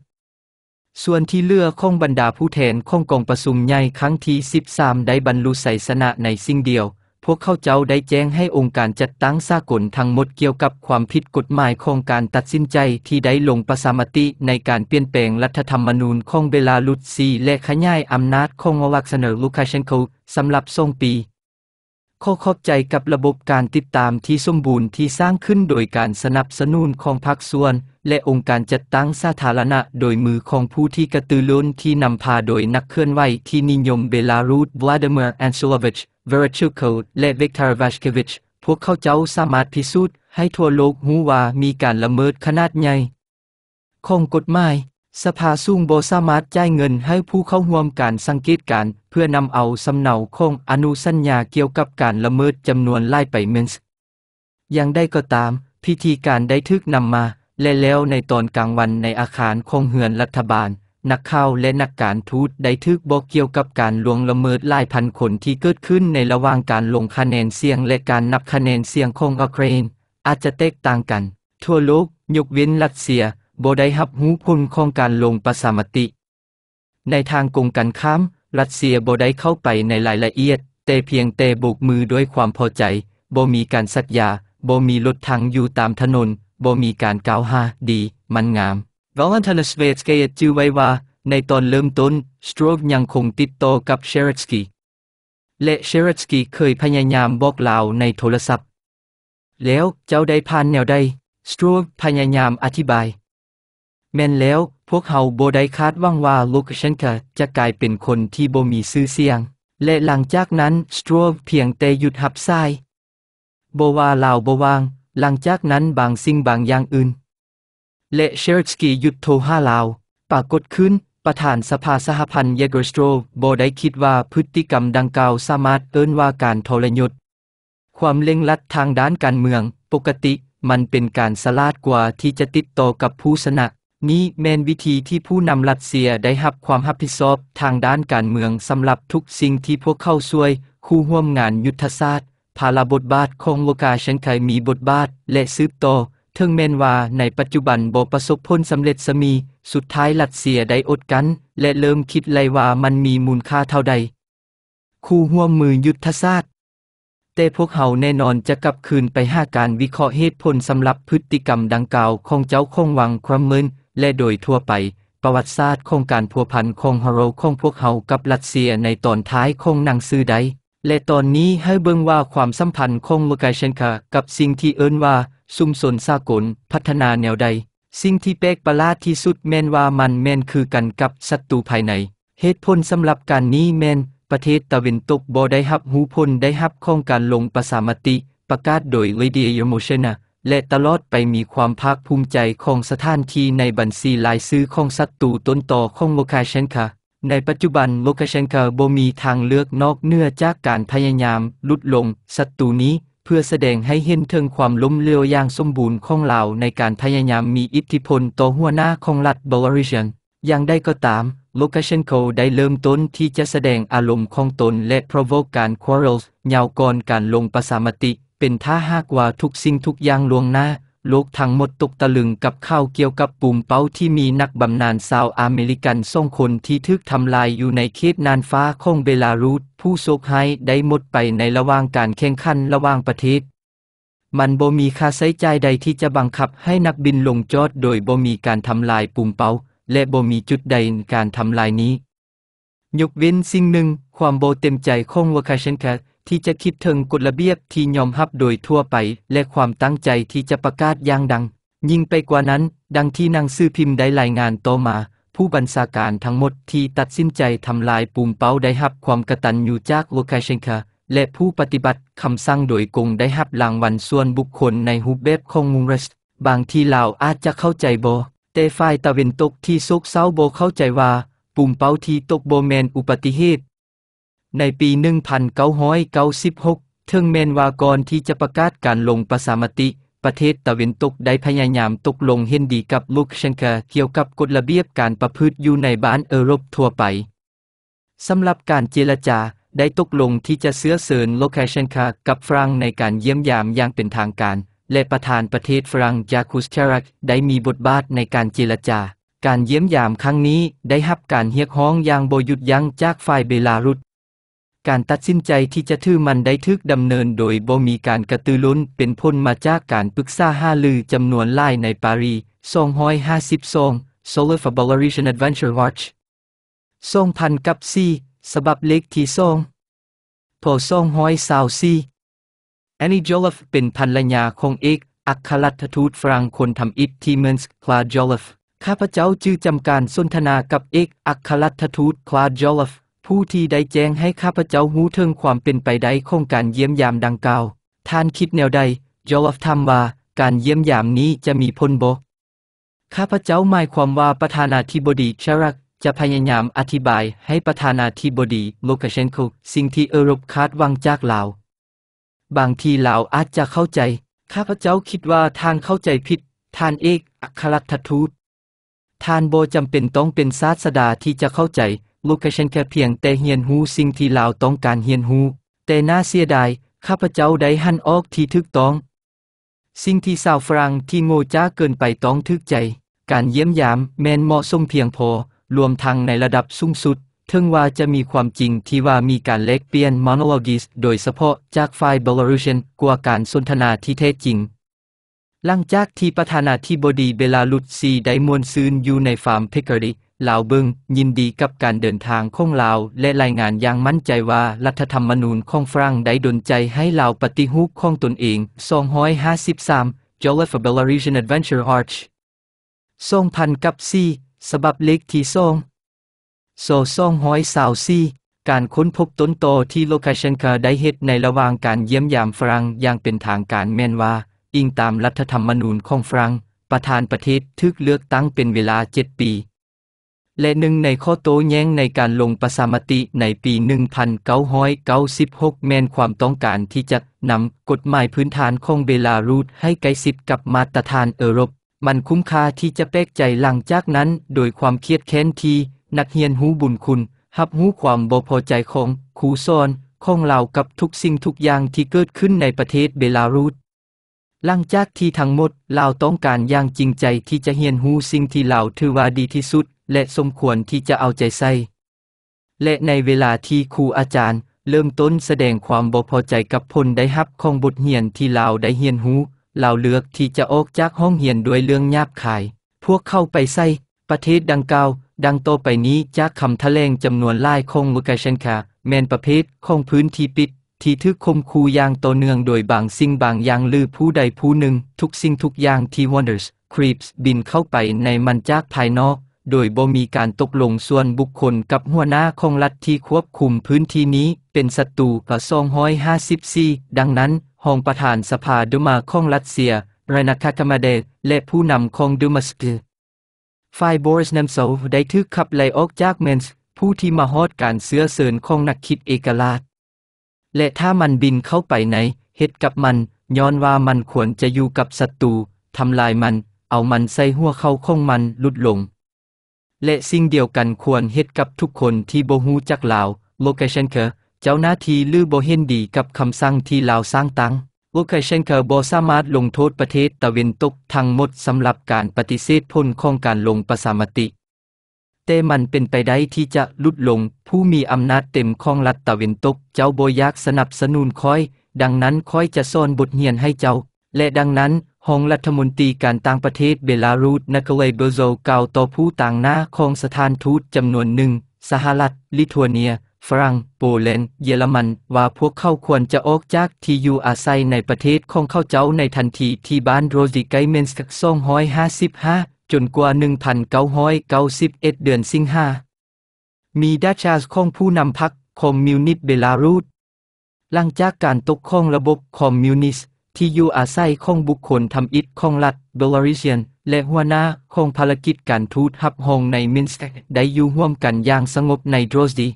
[SPEAKER 1] ส่วนที่เลือข้องบรรดาผู้แทนข้องกองประสุมใหญ่ครั้งที่สิบสามได้บรรลุศสสนะในสิ่งเดียว พวกเข้าเจ้าได้แจ้งให้องค์การจัดตั้งสากลทั้งหมดเกี่ยวกับความผิดกฎหมายของการตัดสินใจที่ได้ลงประสามติในการเปลี่ยนแปลงรัฐธรรมนูญของเบลารุสซีและขยายอำนาจของวักเสนอลูคาเชนโคสำหรับทรงปีข้อขอบใจกับระบบการติดตามที่สมบูรณ์ที่สร้างขึ้นโดยการสนับสนุนของภาคส่วน และองค์การจัดตั้งสาธารณะโดยมือของผู้ที่กระตือร้นที่นำพาโดยนักเคลื่อนไหวที่นิยมเบลารุสวลาดิเมียร์แอนโซลวิช เวรชูโคและเวกทาร์วาชเควิช พวกเขาเจ้าสามารถพิสูจน์ให้ทั่วโลกรู้ว่ามีการละเมิดขนาดใหญ่ ของกฎหมายสภาซุงโบสามารถจ่ายเงินให้ผู้เข้าร่วมการสังเกตการเพื่อนำเอา สำเนาคอง อนุสัญญาเกี่ยวกับการละเมิดจำนวนไล่ไปเมนส์อย่างได้ก็ตามพิธีการได้ทึกนำมา และแล้วในตอนกลางวันในอาคารคงเหือนรัฐบาล นักข่าวและนักการทูตได้ทึกบอกเกี่ยวกับการลวงละเมิดหลายพันคนที่เกิดขึ้นในระหว่างการลงคะแนนเสียงและการนับคะแนนเสียงของอเครน อาจจะแตกต่างกัน ทั่วโลกยกเว้นรัสเซียบได้หับหูพ่นของการลงประสามติ ในทางกงกันข้าม รัสเซียบได้เข้าไปในรายละเอียดแต่เพียงแต่บกมือด้วยความพอใจบมีการสัตยาบมีรถถังอยู่ตามถนนบมีการกาวหาดี มันงามวอลเทนสเวสเกยจือไว้ว่าในตอนเริ่มต้นสโตรกยังคงติดต่อกับเชรัตสกี และเชรัตสกีเคยพยายามบอกลาวในโทรศัพท์ แล้วเจ้าได้ผ่านแนวใดสโตรกพยายามอธิบายแม่นแล้ว พวกเขาโบได้คาดว่างว่าลูกเชนกาจะกลายเป็นคนที่โบมีซื่อเสียง และหลังจากนั้นสโตรฟเพียงแต่หยุดหับทรายบว่าลาวบวาง หลังจากนั้นบางสิ่งบางอย่างอื่น และเชอร์สกีหยุดโทรหาลาวปรากฏขึ้นประธานสภาสหพันธ์เยกรสโตรโบได้คิดว่าพฤติกรรมดังกล่าวสามารถเอิ้นว่าการทรยศความเล่งลัดทางด้านการเมือง ปกติมันเป็นการสลาดกว่าที่จะติดต่อกับผู้ชนะนี้แมนวิธีที่ผู้นำรัสเซียได้หับความหับผิดชอบทางด้านการเมืองสำหรับทุกสิ่งที่พวกเข้าช่วย คู่ห่วมงานยุทธศาสตร์ ภาลาบทบาทของโลกาเันไคมีบทบาท และซืบต่อถึงแมนว่าในปัจจุบันบ่ประสบพ้นสำเร็จสมี สุดท้ายรัสเซียได้อดกัน และเริ่มคิดเลยว่ามันมีมูลค่าเท่าใด คู่ห่วมมือยุทธศาสตร์แต่พวกเขาแน่นอนจะกลับคืนไปหาการวิเคราะห์เหตุผลสำหรับพฤติกรรมดังกล่าวของเจ้าคงหวังความเมินและโดยทั่วไป ประวัติศาสตร์ของการพัวพันคงฮารขคงพวกเขากับรัสเซียในตอนท้ายคงหนังสือใด และตอนนี้ให้เบิ่งว่าความสัมพันธ์ของลูกาเชนคากับสิ่งที่เอิ้นว่าซุมสนสากล พัฒนาแนวใด สิ่งที่แปลกประหลาดที่สุดแม่นว่ามันแม่นคือกันกับศัตรูภายใน เหตุผลสำหรับการนี้แม่นประเทศตะวันตกบ่ได้รับหูผลได้รับของการลงประสามติ ประกาศโดยลิเดียโมเชนาและตลอดไปมีความภาคภูมิใจของสถานที่ในบัญชีรายซื้อของศัตรูต้นต่อของโลคาเชนคาในปัจจุบันโลคาเชนคาบ่มีทางเลือกนอกเนื้อจากการพยายามลดลงศัตรูนี้ เพื่อแสดงให้เห็นถึงความล้มเหลวอย่างสมบูรณ์ของเราในการพยายามมีอิทธิพลต่อหัวหน้าของรัฐบาริเชนอย่างใดก็ตามโลคาเชนโคได้เริ่มต้นที่จะแสดงอารมณ์ของตน และ provoke การ quarrels ยาวก่อนการลงประสามติเป็นท่าหากว่าทุกสิ่งทุกอย่างลวงหน้า โลกทั้งหมดตกตะลึงกับข่าวเกี่ยวกับปุ่มเป้าที่มีนักบำนาญชาวอเมริกันส่งคนที่ทึกทำลายอยู่ในเขตนานฟ้าของเบลารุสผู้โศกห้ได้หมดไปในระหว่างการแข่งขันระหว่างประเทศ มันบ่มีค่าใช้จ่ายใดที่จะบังคับให้นักบินลงจอดโดยบ่มีการทำลายปุ่มเป้าและบ่มีจุดใดการทำลายนี้ยกเว้นสิ่งหนึ่งความโบเต็มใจของวคาเชนคาที่จะคิดถึงกฎระเบียบที่ยอมรับโดยทั่วไป และความตั้งใจที่จะประกาศอย่างดัง ยิ่งไปกว่านั้น ดังที่นางซื้อพิมพ์ได้รายงานต่อมา ผู้บัญชาการทั้งหมดที่ตัดสินใจทำลายปุ่มเป้าได้รับความกตัญญูจากลูคาเชนคาและผู้ปฏิบัติคำสั่งโดยกงได้รับรางวัลส่วนบุคคลในฮูเบบของมุงรัสบางที่ลาวอาจจะเข้าใจบแต่ฝ่ายตะเวนตกที่โศกเศร้าโบเข้าใจว่าปุ่มเป้าที่ตกโบแมนอุปติเหตุในปี 1996 เทิงแมนว่าก่อนที่จะประกาศการลงประสามติ ประเทศตะวันตกได้พยายามตกลงเห็นดีกับลุกเชนกาเกี่ยวกับกฎระเบียบการประพฤติอยู่ในบ้านเอรปทั่วไป สำหรับการเจรจาได้ตกลงที่จะเสื้อเสริญโลคชเชนคากับฝรั่งในการเยี่ยมยามอย่างเป็นทางการ และประธานประเทศฝรั่งยาคุสเชรักได้มีบทบาทในการเจรจา การเยี่ยมยามครั้งนี้ได้รับการเรียกร้องอย่างโบยุดยั้งจากฝ่ายเบลารุสการตัดสินใจที่จะถือมันได้ทึกดำเนินโดยบ่มีการกระตือร้นเป็นพ้นมาจากการปรึกษาห้าลือจำนวนลายในปารีส252 Solar for b a l l ล r i s ช n น Adventure Watch สองพันกับซีสบับเล็กที่ส่งพอสองห้อยสาวซีแอนนี่จอลฟเป็นพันลยาของเอก อัคลรัฐทูตฝรั่งคนทำอิททีเมนส์คลาจอลฟข้าพเจ้าจื้อจำการสนทนากับเอกอัคลรัฐทูตคลาจอลฟผู้ที่ได้แจ้งให้ข้าพเจ้าหูเทิงความเป็นไปได้ของการเยี่ยมยามดังกล่าว ท่านคิดแนวใด ยอฟทำว่าการเยี่ยมยามนี้จะมีผลบ่ ข้าพเจ้าหมายความว่าประธานาธิบดีชรัก จะพยายามอธิบาย ให้ประธานาธิบดีโลกาเชนโคสิ่งที่เอรบคาดวังจากลาว บางทีลาวอาจจะเข้าใจ ข้าพเจ้าคิดว่าทางเข้าใจผิด ท่านเอกอัครทัฐทูต ท่านโบจำเป็นต้องเป็นศาสดาที่จะเข้าใจลูกเชนแค่เพียงแต่เฮียนฮูสิ่งที่ลาวต้องการเฮียนฮูแต่น่าเสียดาย ข้าพเจ้าได้หันออกที่ทึกต้อง สิ่งที่สาวฝรั่งที่โง่จ้าเกินไปต้องทึกใจ การเยี่ยมยาม แมนเหมาะสมเพียงพอรวมทั้งในระดับสูงสุดถึงว่าจะมีความจริงที่ว่ามีการเล็กเปลี่ยนมอนโลกิสโดยเฉพาะจากฝ่ายบลารุเชนกว่าการสนทนาที่แท้จริง หลังจากที่ประธานาธิบดีเบลารุสซีได้มวนซืนอยู่ในฟาร์มเพกรีลาวบึงยินดีกับการเดินทางของลาวและรายงานอย่างมั่นใจว่ารัฐธรรมนูญของฝรั่งได้ดลใจให้ลาวปฏิหูปของตนเอง 253 j o l l y f r b e l a r u s i a n Adventure Arch ส่งพันกับซีสบับเล็กที่ทรงโซซองห้อยสาวซีการค้นพบต้นโตที่โลคาเชนคาได้เหตุในระหว่างการเยี่ยมยามฝรั่งอย่างเป็นทางการแม่นว่าอิงตามรัฐธรรมนูญของฝรั่งประธานประเทศทึกเลือกตั้งเป็นเวลา7ปีและหนึ่งในข้อโต้แย้งในการลงประสามติในปี 1996 แมนความต้องการที่จะนำกฎหมายพื้นฐานของเบลารุสให้ใกล้ชิดกับมาตรฐานเอรบมันคุ้มค่าที่จะแปลกใจหลังจากนั้นโดยความเครียดแค้นที่ นักเรียนหูบุญคุณหับหูความบ่พอใจของครูสอนของเรากับทุกสิ่งทุกอย่างที่เกิดขึ้นในประเทศเบลารุสหลังจากที่ทั้งหมดเราต้องการอย่างจริงใจที่จะเรียนรู้สิ่งที่เราถือว่าดีที่สุดและสมควรที่จะเอาใจใส่ และในเวลาที่ครูอาจารย์ เริ่มต้นแสดงความบ่พอใจกับผลได้รับของบทเรียนที่เราได้เรียนรู้เราเลือกที่จะออกจากห้องเรียนด้วยเรื่องยาบคาย พวกเข้าไปใส่ ประเทศดังกล่าว ดังต่อไปนี้ จากคำแถลงจำนวนไล่ของมุกาชนคาแมนประเภท ของพื้นที่ปิด ที่ทึกคมคูอย่างต่อเนื่องโดยบางสิ่งบางอย่างหรือผู้ใดผู้หนึ่ง ทุกสิ่งทุกอย่างที่ Wonders Creeps บินเข้าไปในมันจากภายนอกโดยบ่มีการตกลงส่วนบุคคลกับหัวหน้าของรัฐที่ควบคุมพื้นที่นี้เป็นศัตรูกับ254 ดังนั้น หองประธานสภาดุมาของรัสเซียรนาคาคามาเดและผู้นำของดุมาสก์ฝ่ายบริสนมโซได้ทึกขับไล่ออกจากเมนส์ผู้ที่มาฮอดการเสื้อเสริญของนักคิดเอกราช และถ้ามันบินเข้าไปไหนเฮ็ดกับมัน ย้อนว่ามันควรจะอยู่กับศัตรูทำลายมันเอามันใส่หัวเข้าของมันลุดลงและสิ่งเดียวกันควรเฮ็ดกับทุกคนที่บ่ฮู้จักลาวโลเคชันเคเจ้าหน้าที่ลือบ่เห็นดีกับคำสั่งที่ลาวสร้างตั้งโลเคชันเคบ่สามารถลงโทษประเทศตะเวนตกทั้งหมดสำหรับการปฏิเสธพ้นของการลงประสามติ แต่มันเป็นไปได้ที่จะลุดลงผู้มีอำนาจเต็มของรัฐตะเวนตก เจ้าโบยักสนับสนุนคอย ดังนั้นคอยจะซ่อนบทเรียนให้เจ้า และดังนั้นหองรัฐมนตรีการต่างประเทศเบลารุสนักเลเบโซก่าวต่อผู้ต่างหน้าของสถานทูตจำนวนหนึ่งสหรัฐ ลิทัวเนียฝรั่ง โปแลนด์ เยอรมันว่าพวกเขาควรจะออกจากที่อยู่อาศัยในประเทศของเขาเจ้าในทันทีที่บ้านโรซิไกเมนสกักซองห้อยห้าสิบห้าจนกว่า1,991 เดือนสิงหามีดาชาสของผู้นำพรรคคอมมิวนิสต์เบลารุสหลังจากการตกของระบบคอมมิวนิสต์ที่อยู่อาศัยของบุคคลทำอิฐของรัฐเบลาริเซียน และหัวหน้าของภารกิจการทูตฮับฮองในมินสก์ได้อยู่ร่วมกันอย่างสงบในโดรสดี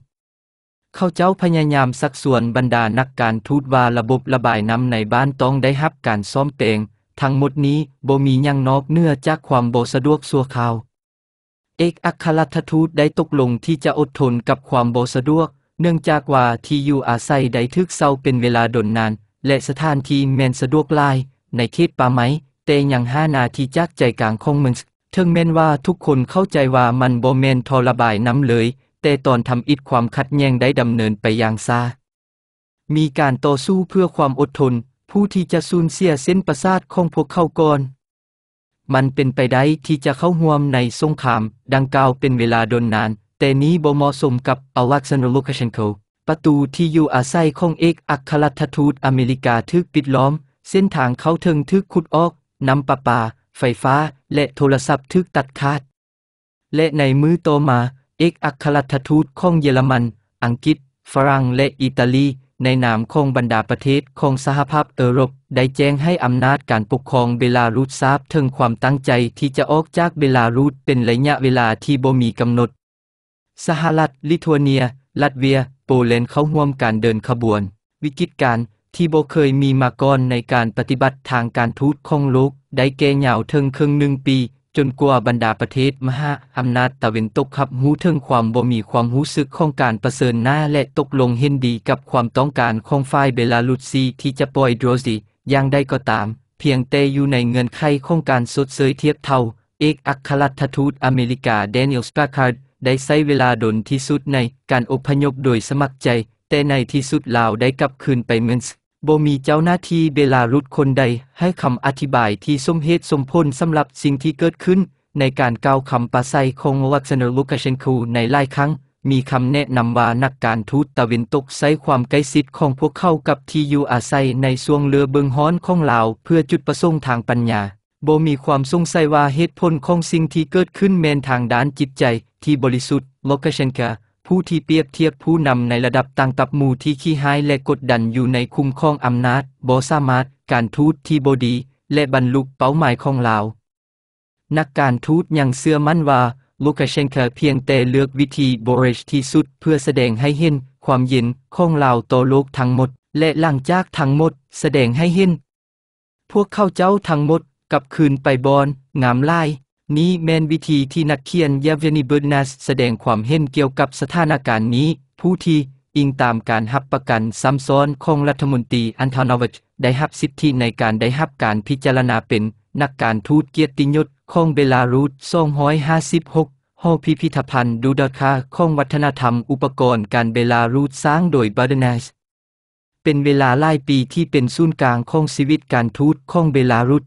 [SPEAKER 1] เขาเจ้าพยายามสักส่วนบรรดานักการทูตว่าระบบระบายน้ำในบ้านต้องได้รับการซ่อมเตงทั้งหมดนี้บ่มียังนอกเนื้อจากความบ่สะดวกสัวขาว เอกอัครรัฐทูตได้ตกลงที่จะอดทนกับความบ่สะดวก เนื่องจากว่าที่อยู่อาศัยได้ทึกเศร้าเป็นเวลาดนนานและสถานที่แมนสะดวกลายในเขตป่าไม้แต่ยังห้านาทีจากใจกลางของเมืองถึงแม้นว่าทุกคนเข้าใจว่ามันบ่แมนทอระบายน้ำเลยแต่ตอนทำอิดความขัดแย้งได้ดำเนินไปอย่างซามีการต่อสู้เพื่อความอดทนผู้ที่จะสูญเสียเส้นประสาทของพวกเขาก่อนมันเป็นไปได้ที่จะเข้าห่วมในสงครามดังกล่าวเป็นเวลาดนนานแต่นี้บ่เหมาะสมกับอวักซานโลคาเชนโคประตูที่อยู่อาศัยของเอกอัครราชทูตอเมริกาทึกปิดล้อม เส้นทางเข้าถึงทึกขุดออก น้ำประปาไฟฟ้า และโทรศัพท์ทึกตัดขาด และในมือโตมา เอกอัครราชทูตของเยอรมัน อังกฤษ ฝรั่งและอิตาลี ในนามของบรรดาประเทศของสหภาพเอรปได้แจ้งให้อำนาจการปกครองเบลารุสทราบถึงความตั้งใจที่จะออกจากเบลารุสเป็นระยะเวลาที่บ่มีกำหนดสหรัฐลิทัวเนียลัตเวียโปแลนด์เข้าห่วมการเดินขบวน วิกฤตการที่โบเคยมีมาก่อนในการปฏิบัติทางการทูตของโลก ได้แก่ยาวถึงครึ่งหนึ่งปี จนกว่าบรรดาประเทศมหาอำนาจตะเวนตกขับหูถึงความบ่มีความรู้สึกของการประเสริญหน้าและตกลงเห็นดีกับความต้องการของฝ่ายเบลารุซีที่จะปล่อยโดรซิอย่างใดก็ตาม เพียงแต่อยู่ในเงินไขของการสดเสยเทียบเท่า เอกอัครรัฐทูตอเมริกาเดนิเอลสปาคาร์ดได้ใช้เวลาดนที่สุดในการอพยพโดยสมัครใจ แต่ในที่สุดลาวได้กลับคืนไปเมืองบ่มีเจ้าหน้าที่เบลารุสคนใดให้คำอธิบายที่สมเหตุสมผลสำหรับสิ่งที่เกิดขึ้นในการกล่าวคำปราศัยของวัคเนลุกาเชนคูในหลายครั้ง มีคำแนะนำว่านักการทูตตะวินตกใช้ความใกล้ชิดของพวกเขากับที่อยู่อาศัยในช่วงเรือเบิงฮ้อนของลาวเพื่อจุดประสงค์ทางปัญญาบ่มีความสงสัยว่าเหตุผลของสิ่งที่เกิดขึ้นแมนทางด้านจิตใจที่บริสุทธิ์ลลกเชนกา ผู้ที่เปรียบเทียบผู้นำในระดับต่างตับมูที่ขี้หายและกดดันอยู่ในคุ้มค้องอำนาจ บอสามารถการทูตที่บดี และบรรลุเป้าหมายของเรานักการทูตยังเชื่อมั่นว่าลูกาเชนเคเพียงแต่เลือกวิธีบริชที่สุด เพื่อแสดงให้เห็น ความเย็นของเราต่อโลกทั้งหมดและหลังจากทั้งหมดแสดงให้เห็นพวกเข้าเจ้าทั้งหมดกลับคืนไปบอนงามไล่นี้แมนวิธีที่นักเขียนยาเวนิเบิร์นัสแสดงความเห็นเกี่ยวกับสถานการณ์นี้ ผู้ที่อิงตามการหับประกันซ้าซ้อนของรัฐมนตรีอันทานอวชได้หับสิทธิในการได้หับการพิจารณาเป็น นักการทูตเกียรติยศของเบลารุส256ห้อพิพิธภัณฑ์ดูดาคาของวัฒนธรรมอุปกรณ์การเบลารุสสร้างโดยบาเดนสเป็นเวลาหลายปีที่เป็นศูนย์กลางของชีวิตการทูตของเบลารุส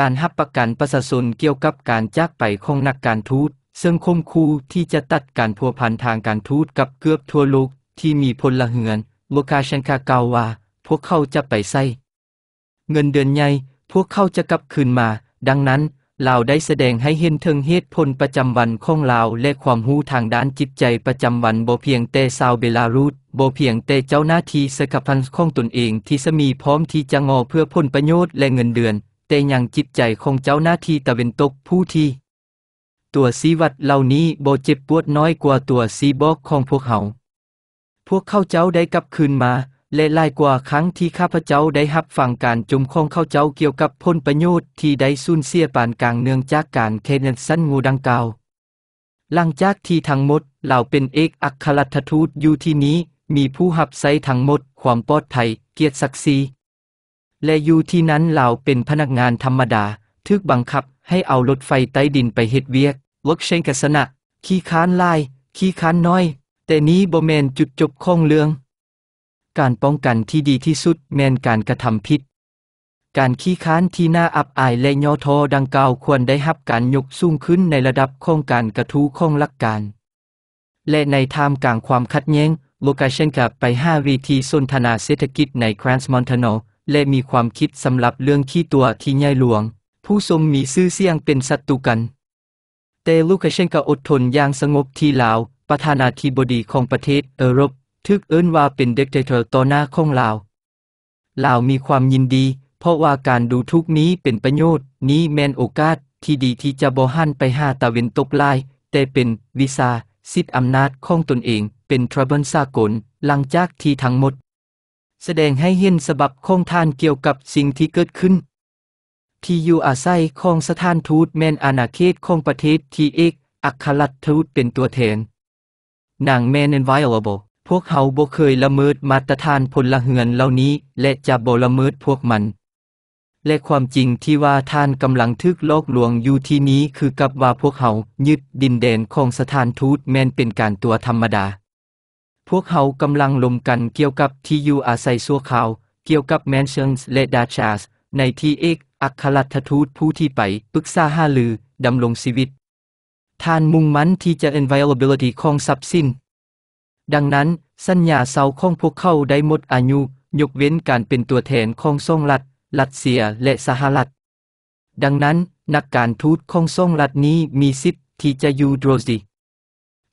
[SPEAKER 1] การหับประกันประชาชนเกี่ยวกับการจากไปของนักการทูต ซึ่งคมคู่ที่จะตัดการพัวพันทางการทูตกับเกือบทั่วโลกที่มีพลลเหือนบคาชันคากาวาพวกเขาจะไปใส่เงินเดือนใหญ่พวกเขาจะกลับคืนมา ดังนั้นลาวได้แสดงให้เห็นถึงเหตุผลประจำวันของลาวและความรู้ทางด้านจิตใจประจำวันบ่เพียงแต่ชาวเบลารุสบ่เพียงแต่เจ้าหน้าที่สกพันของตนเอง ที่สมีพร้อมที่จะงอเพื่อผลประโยชน์และเงินเดือนแต่ยังจิตใจของเจ้าหน้าที่ตะเวนตกผู้ที่ ตัวซีวัดเหล่านี้บ่เจ็บปวดน้อยกว่าตัวซีบอกของพวกเขา พวกเข้าเจ้าได้กลับคืนมา และลายกว่าครั้งที่ข้าพเจ้าได้หับฟังการจุมของเข้าเจ้าเกี่ยวกับพ้นประโยชน์ที่ได้สูญเสียปานกลางเนื่องจากการเคนสันงูดังกล่าว หลังจากที่ทั้งหมดเหล่าเป็นเอกอัครรัฐทูตอยู่ที่นี้มีผู้หับใซ้ทั้งหมด ความปลอดภัยเกียรติศักดิ์ศรีและอยู่ที่นั้นเราเป็นพนักงานธรรมดา ทึกบังคับให้เอารถไฟใต้ดินไปเฮ็ดเวียกวกเชนกัสนะขี้ค้านลายขี้ค้านน้อย แต่นี้บ่แมนจุดจบของเรื่อง การป้องกันที่ดีที่สุดแมนการกระทำผิดการขี้ค้านที่น่าอับอายและย่อท้อดังกล่าวควรได้รับการยกสูงขึ้นในระดับของการกระทู้ของหลักการ และในทามกลางความขัดแย้ง โลกาเชนกับไปห้าวีทีสนทนาเศรษฐกิจในแครนส์มอนเทโนและมีความคิดสำหรับเรื่องขี้ตัวที่ใหญ่หลวง ผู้ทรงมีซื่อเสียงเป็นศัตรูกัน แต่ลูคาเชนกาอดทนอย่างสงบที่ลาวประธานาธิบดีของประเทศเอรบทึกเอิ้นว่าเป็นเด็กเตอร์ต่อหน้าของลาวลาวมีความยินดี เพราะว่าการดูทุกนี้เป็นประโยชน์ นี้แมนโอกาส ที่ดีที่จะบอหันไปหาตะเวนตกลายแต่เป็นวิซาสิทธิอำนาจของตนเอง เป็นทรัเบิลสากลหลังจากที่ทั้งหมดแสดงให้เห็นสบับของท่านเกี่ยวกับสิ่งที่เกิดขึ้น ที่อยู่อาศัยของสถานทูตแมนอาณาเขตของประเทศที่เอกอัครรัฐทูตเป็นตัวแทนนางแมน inviolable พวกเขาบ่เคยละเมิดมาตรฐานพลเหือนเหล่านี้ และจะบ่ละเมิดพวกมัน และความจริงที่ว่าท่านกำลังทึกลกหลวงอยู่ที่นี้คือกับว่าพวกเขายึดดินแดนของสถานทูตแมนเป็นการตัวธรรมดาพวกเขากำลังลมกันเกี่ยวกับที่อยู่อาศัยสั่วเขาว เกี่ยวกับแมนชั่นและดาชาสในที่เอกอัคราัฐทูตผู้ที่ไปปรึกษาหาลือดำลงชีวิตท่านมุ่งมั่นที่จะ inviolability ของทรัพย์สิน ดังนั้นสัญญาเซาของพวกเขาได้หมดอายุ ยกเว้นการเป็นตัวแทนของซรงรัฐรัสเซียและสหรัฐดังนั้นนักการทูตของซรงรัฐนี้มีสิทธิ์ที่จะอยู่โดรซี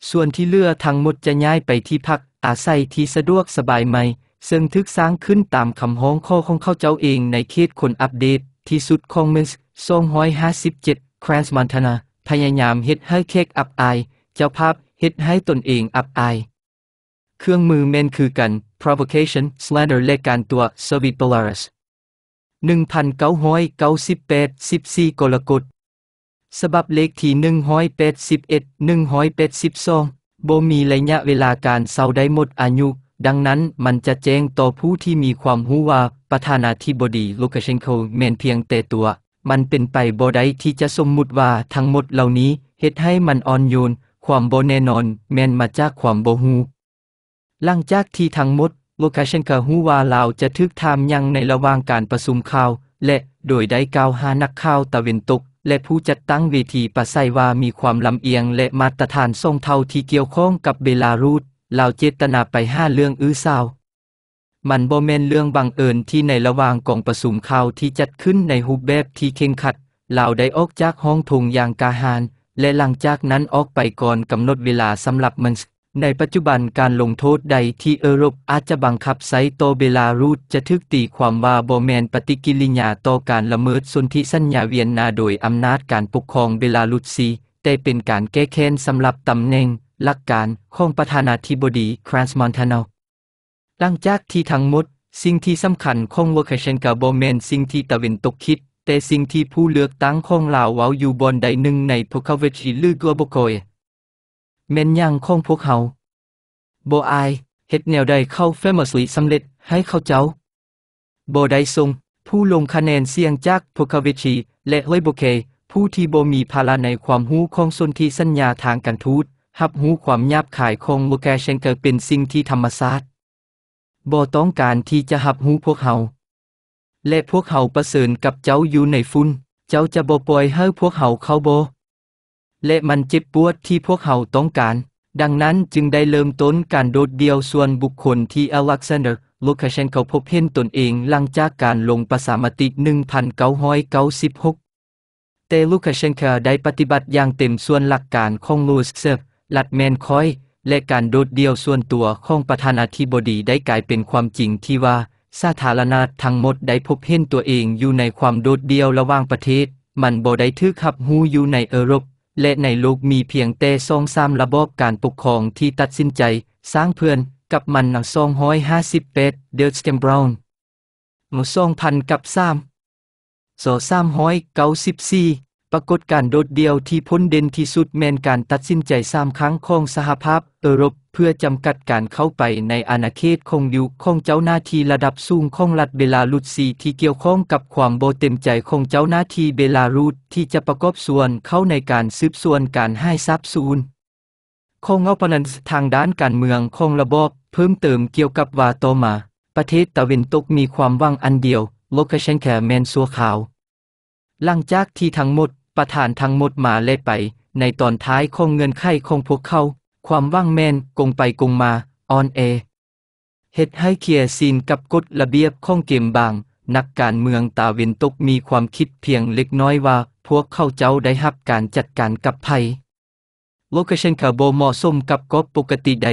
[SPEAKER 1] ส่วนที่เหลือทั้งหมดจะย้ายไปที่พักอาศัยที่สะดวกสบายไหมเซึ่งทึกสร้างขึ้นตามคำห้องข้อของเขาเจ้าเองในเขตคนอัปเดตที่สุดของเมืองจ็ดแควนส์มอนทานา พยายามเฮ็ดให้เค้กอับอาย เจ้าภาพเฮ็ดให้ตนเองอับอาย เครื่องมือเมนคือกัน provocation slander และการตัว servit polaris 1998 14กรกฎฉบับเลขที่181 182บ่มีระยะเวลาการเศร้าได้หมดอายุ ดังนั้นมันจะแจ้งต่อผู้ที่มีความหู้ว่าประธานาธิบดีลูกาเชนโคแมนเพียงแต่ตัว มันเป็นไปบ่ได้ที่จะสมมุติว่าทั้งหมดเหล่านี้เฮ็ดให้มันอ่อนโยนความบ่แน่นอน แม่นมาจากความบ่หู้หลังจากที่ทั้งหมดลูคาเชนโคฮู้ว่าลาวจะทึกทามยังในระหว่างการประชุมข่าว และโดยได้กล่าวหานักข่าวตะเวนตกและผู้จัดตั้งเวทีปะไซว่า มีความลำเอียงและมาตรฐานทรงเท่าที่เกี่ยวข้องกับเบลารุสเราเจตนาไปห้าเรื่องอื้อเศร้ามันโบเมนเรื่องบังเอิญที่ในระหว่างกองประสุมข่าวที่จัดขึ้นในฮูบเบบที่เข่งขัดเราได้ออกจากห้องทงอย่างกาหานและหลังจากนั้นออกไปก่อนกำหนดเวลาสำหรับมันในปัจจุบันการลงโทษใดที่เอรปอาจจะบังคับไซโตเบลารูสจะทึกตีความว่าโบแมนปฏิกิริยาต่อการละเมิดสนธิสัญญาเวียนนาโดยอำนาจการปกครองเบลารุสซีแต่เป็นการแก้แค้นสำหรับตำแหน่ง หลักการของประธานาธิบดีครานส์มอนทานลหลังจากที่ทั้งหมด สิ่งที่สำคัญของวอคเชนกาโบแมนสิ่งที่ตะเวนตกคิด แต่สิ่งที่ผู้เลือกตั้งของลาวเว้าอยู่บนใดหนึ่งในพวกเขาเวชีลือกบโกยเม่นย่างของพวกเขาโบอายเฮ็ดแนวใดเข้าเฟมสุยสำเร็จให้เขาเจ้าโบไดุ้งผู้ลงคะแนนเสียงจากพุกวิชีและเฮยโบเค ผู้ที่โบมีภาระในความหู้ของสนี่สัญญาทางการทูตหับหู้ความยาบขายของโมแกเชนเกิดเป็นสิ่งที่ธรรมศาสตร์บอต้องการที่จะหับหู้พวกเขาและพวกเขาประเสริญกับเจ้าอยู่ในฟุ้นเจ้าจะบ่ปล่อยให้พวกเขาเข้าโบและมันเจ็บปวดที่พวกเขาต้องการ ดังนั้นจึงได้เริ่มต้นการโดดเดี่ยวส่วนบุคคลที่อเล็กซานเดอร์ ลูคาเชนขาพบเห็นตนเองหลังจากการลงประสามติ 1996 แต่ลูคาเชนโาได้ปฏิบัติอย่างเต็มส่วนหลักการของลูสเซฟลัดแมนคอย และการโดดเดี่ยวส่วนตัวของประธานาธิบดีได้กลายเป็นความจริงที่ว่า สาธารณาทั้งหมดได้พบเห็นตัวเองอยู่ในความโดดเดี่ยวระหว่างประเทศ มันบ่ได้ถือขับหูอยู่ในเอรปและในลูกมีเพียงเตซองซามระบบการปกครองที่ตัดสินใจสร้างเพื่อนกับมันหนังสองห้อยห้าสิบเป็ดเดรลสเตมบราวน์มุซองพันกับซามโซสามห้อยเก้าสิบสี่ปรากฏการโดดเดี่ยวที่พ้นเด่นที่สุดแม่นการตัดสินใจสามครั้งของสหภาพเอรบเพื่อจำกัดการเข้าไปในอาณาเขตของยุคของเจ้าหน้าที่ระดับสูงของรัฐเบลารุสซีที่เกี่ยวข้องกับความโบเต็มใจของเจ้าหน้าที่เบลารุสที่จะประกอบส่วนเข้าในการซืบส่วนการให้ทรัพย์สูญของอัปนันทางด้านการเมืองของระบอบเพิ่มเติมเกี่ยวกับว่าต่อมาประเทศตะวันตกมีความว่างอันเดียวโลคาเชนแคแมนสัวขาวหลังจากที่ทั้งหมดประธานทั้งหมดมาเล่ไป ในตอนท้ายคงเงินไขของพวกเขาความว่างแม่นกงไปกงมาออนเอเฮ็ดให้เคลียร์ซีนกับกฎระเบียบของเกมบาง นักการเมืองตาเวนตกมีความคิดเพียงเล็กน้อยว่า พวกเขาเจ้าได้รับการจัดการกับภัย โลเคชันคาโบเหมาะสมกับกบปกติใด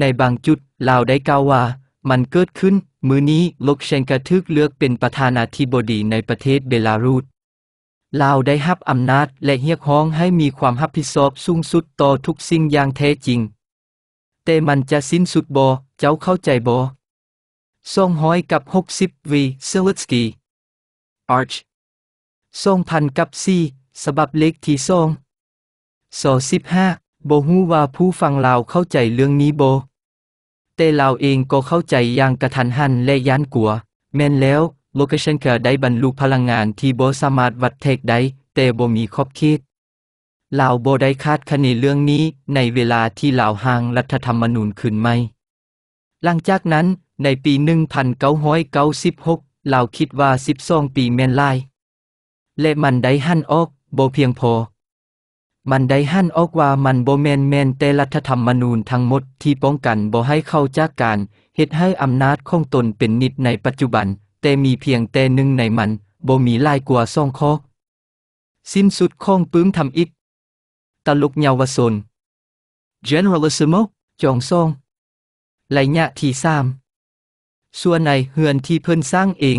[SPEAKER 1] ในบางจุดลาวได้กล่าวว่ามันเกิดขึ้น มือนี้โลเคชันกระทึกเลือกเป็นประธานาธิบดีในประเทศเบลารุสลาวได้ฮับอำนาจและเฮียกฮ้องให้มีความฮับผิดชอบสูงสุดต่อทุกสิ่งอย่างแท้จริงแต่มันจะสิ้นสุดบ่เจ้าเข้าใจบ่้อยกับ60วีเซลสกีอาร์ชซงพันกับีสบับเล็กที่งสอสิบ่ฮู้ว่าผู้ฟังลาวเข้าใจเรื่องนี้บ่แต่ลาวเองก็เข้าใจอย่างกระทันหันและย้านกลัว แม่นแล้วโกเชนเกอร์ได้บรรลุพลังงานที่โบสามารถวัดเทกได้แต่โบมีขอบคิดลาวโบได้คาดคะเนเรื่องนี้ในเวลาที่ลาวหางรัฐธรรมนูญขึ้นไหม่ หลังจากนั้น ในปี1996ลาวคิดว่า12ปีแม่นลาย และมันได้หั่นออก โบเพียงพอ มันได้หั่นออกว่ามันโบแมนแมนแต่รัฐธรรมนูญทั้งหมดที่ป้องกันโบให้เข้าจากการเหตุให้อำนาจของตนเป็นนิดในปัจจุบันแต่มีเพียงแต่หนึ่งในมันบ่มีลายกว่าซองคอกสิ้นสุดข้องปื้มทำอิกตลุกเยาวสน Generalissimo จองซองไหลยะที่สามส่วนในเฮือนที่เพิ่นสร้างเอง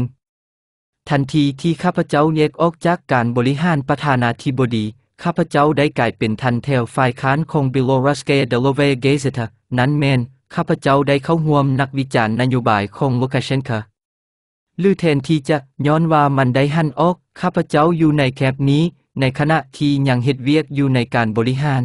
[SPEAKER 1] ทันทีที่ข้าพเจ้าแยกออกจากการบริหารประธานาธิบดีข้าพเจ้าได้กลายเป็นทันเทลฝ่ายค้านของบิโลรัสเกเดโลเวเกเซตนั้นแมนข้าพเจ้าได้เข้าห่วมนักวิจารณ์นโยบายของลูคาเชนคาลือแทนที่จะย้อนว่ามันได้หันออก ข้าพเจ้าอยู่ในแคบนี้ ในขณะที่ยังเฮ็ดเวียกอยู่ในการบริหาร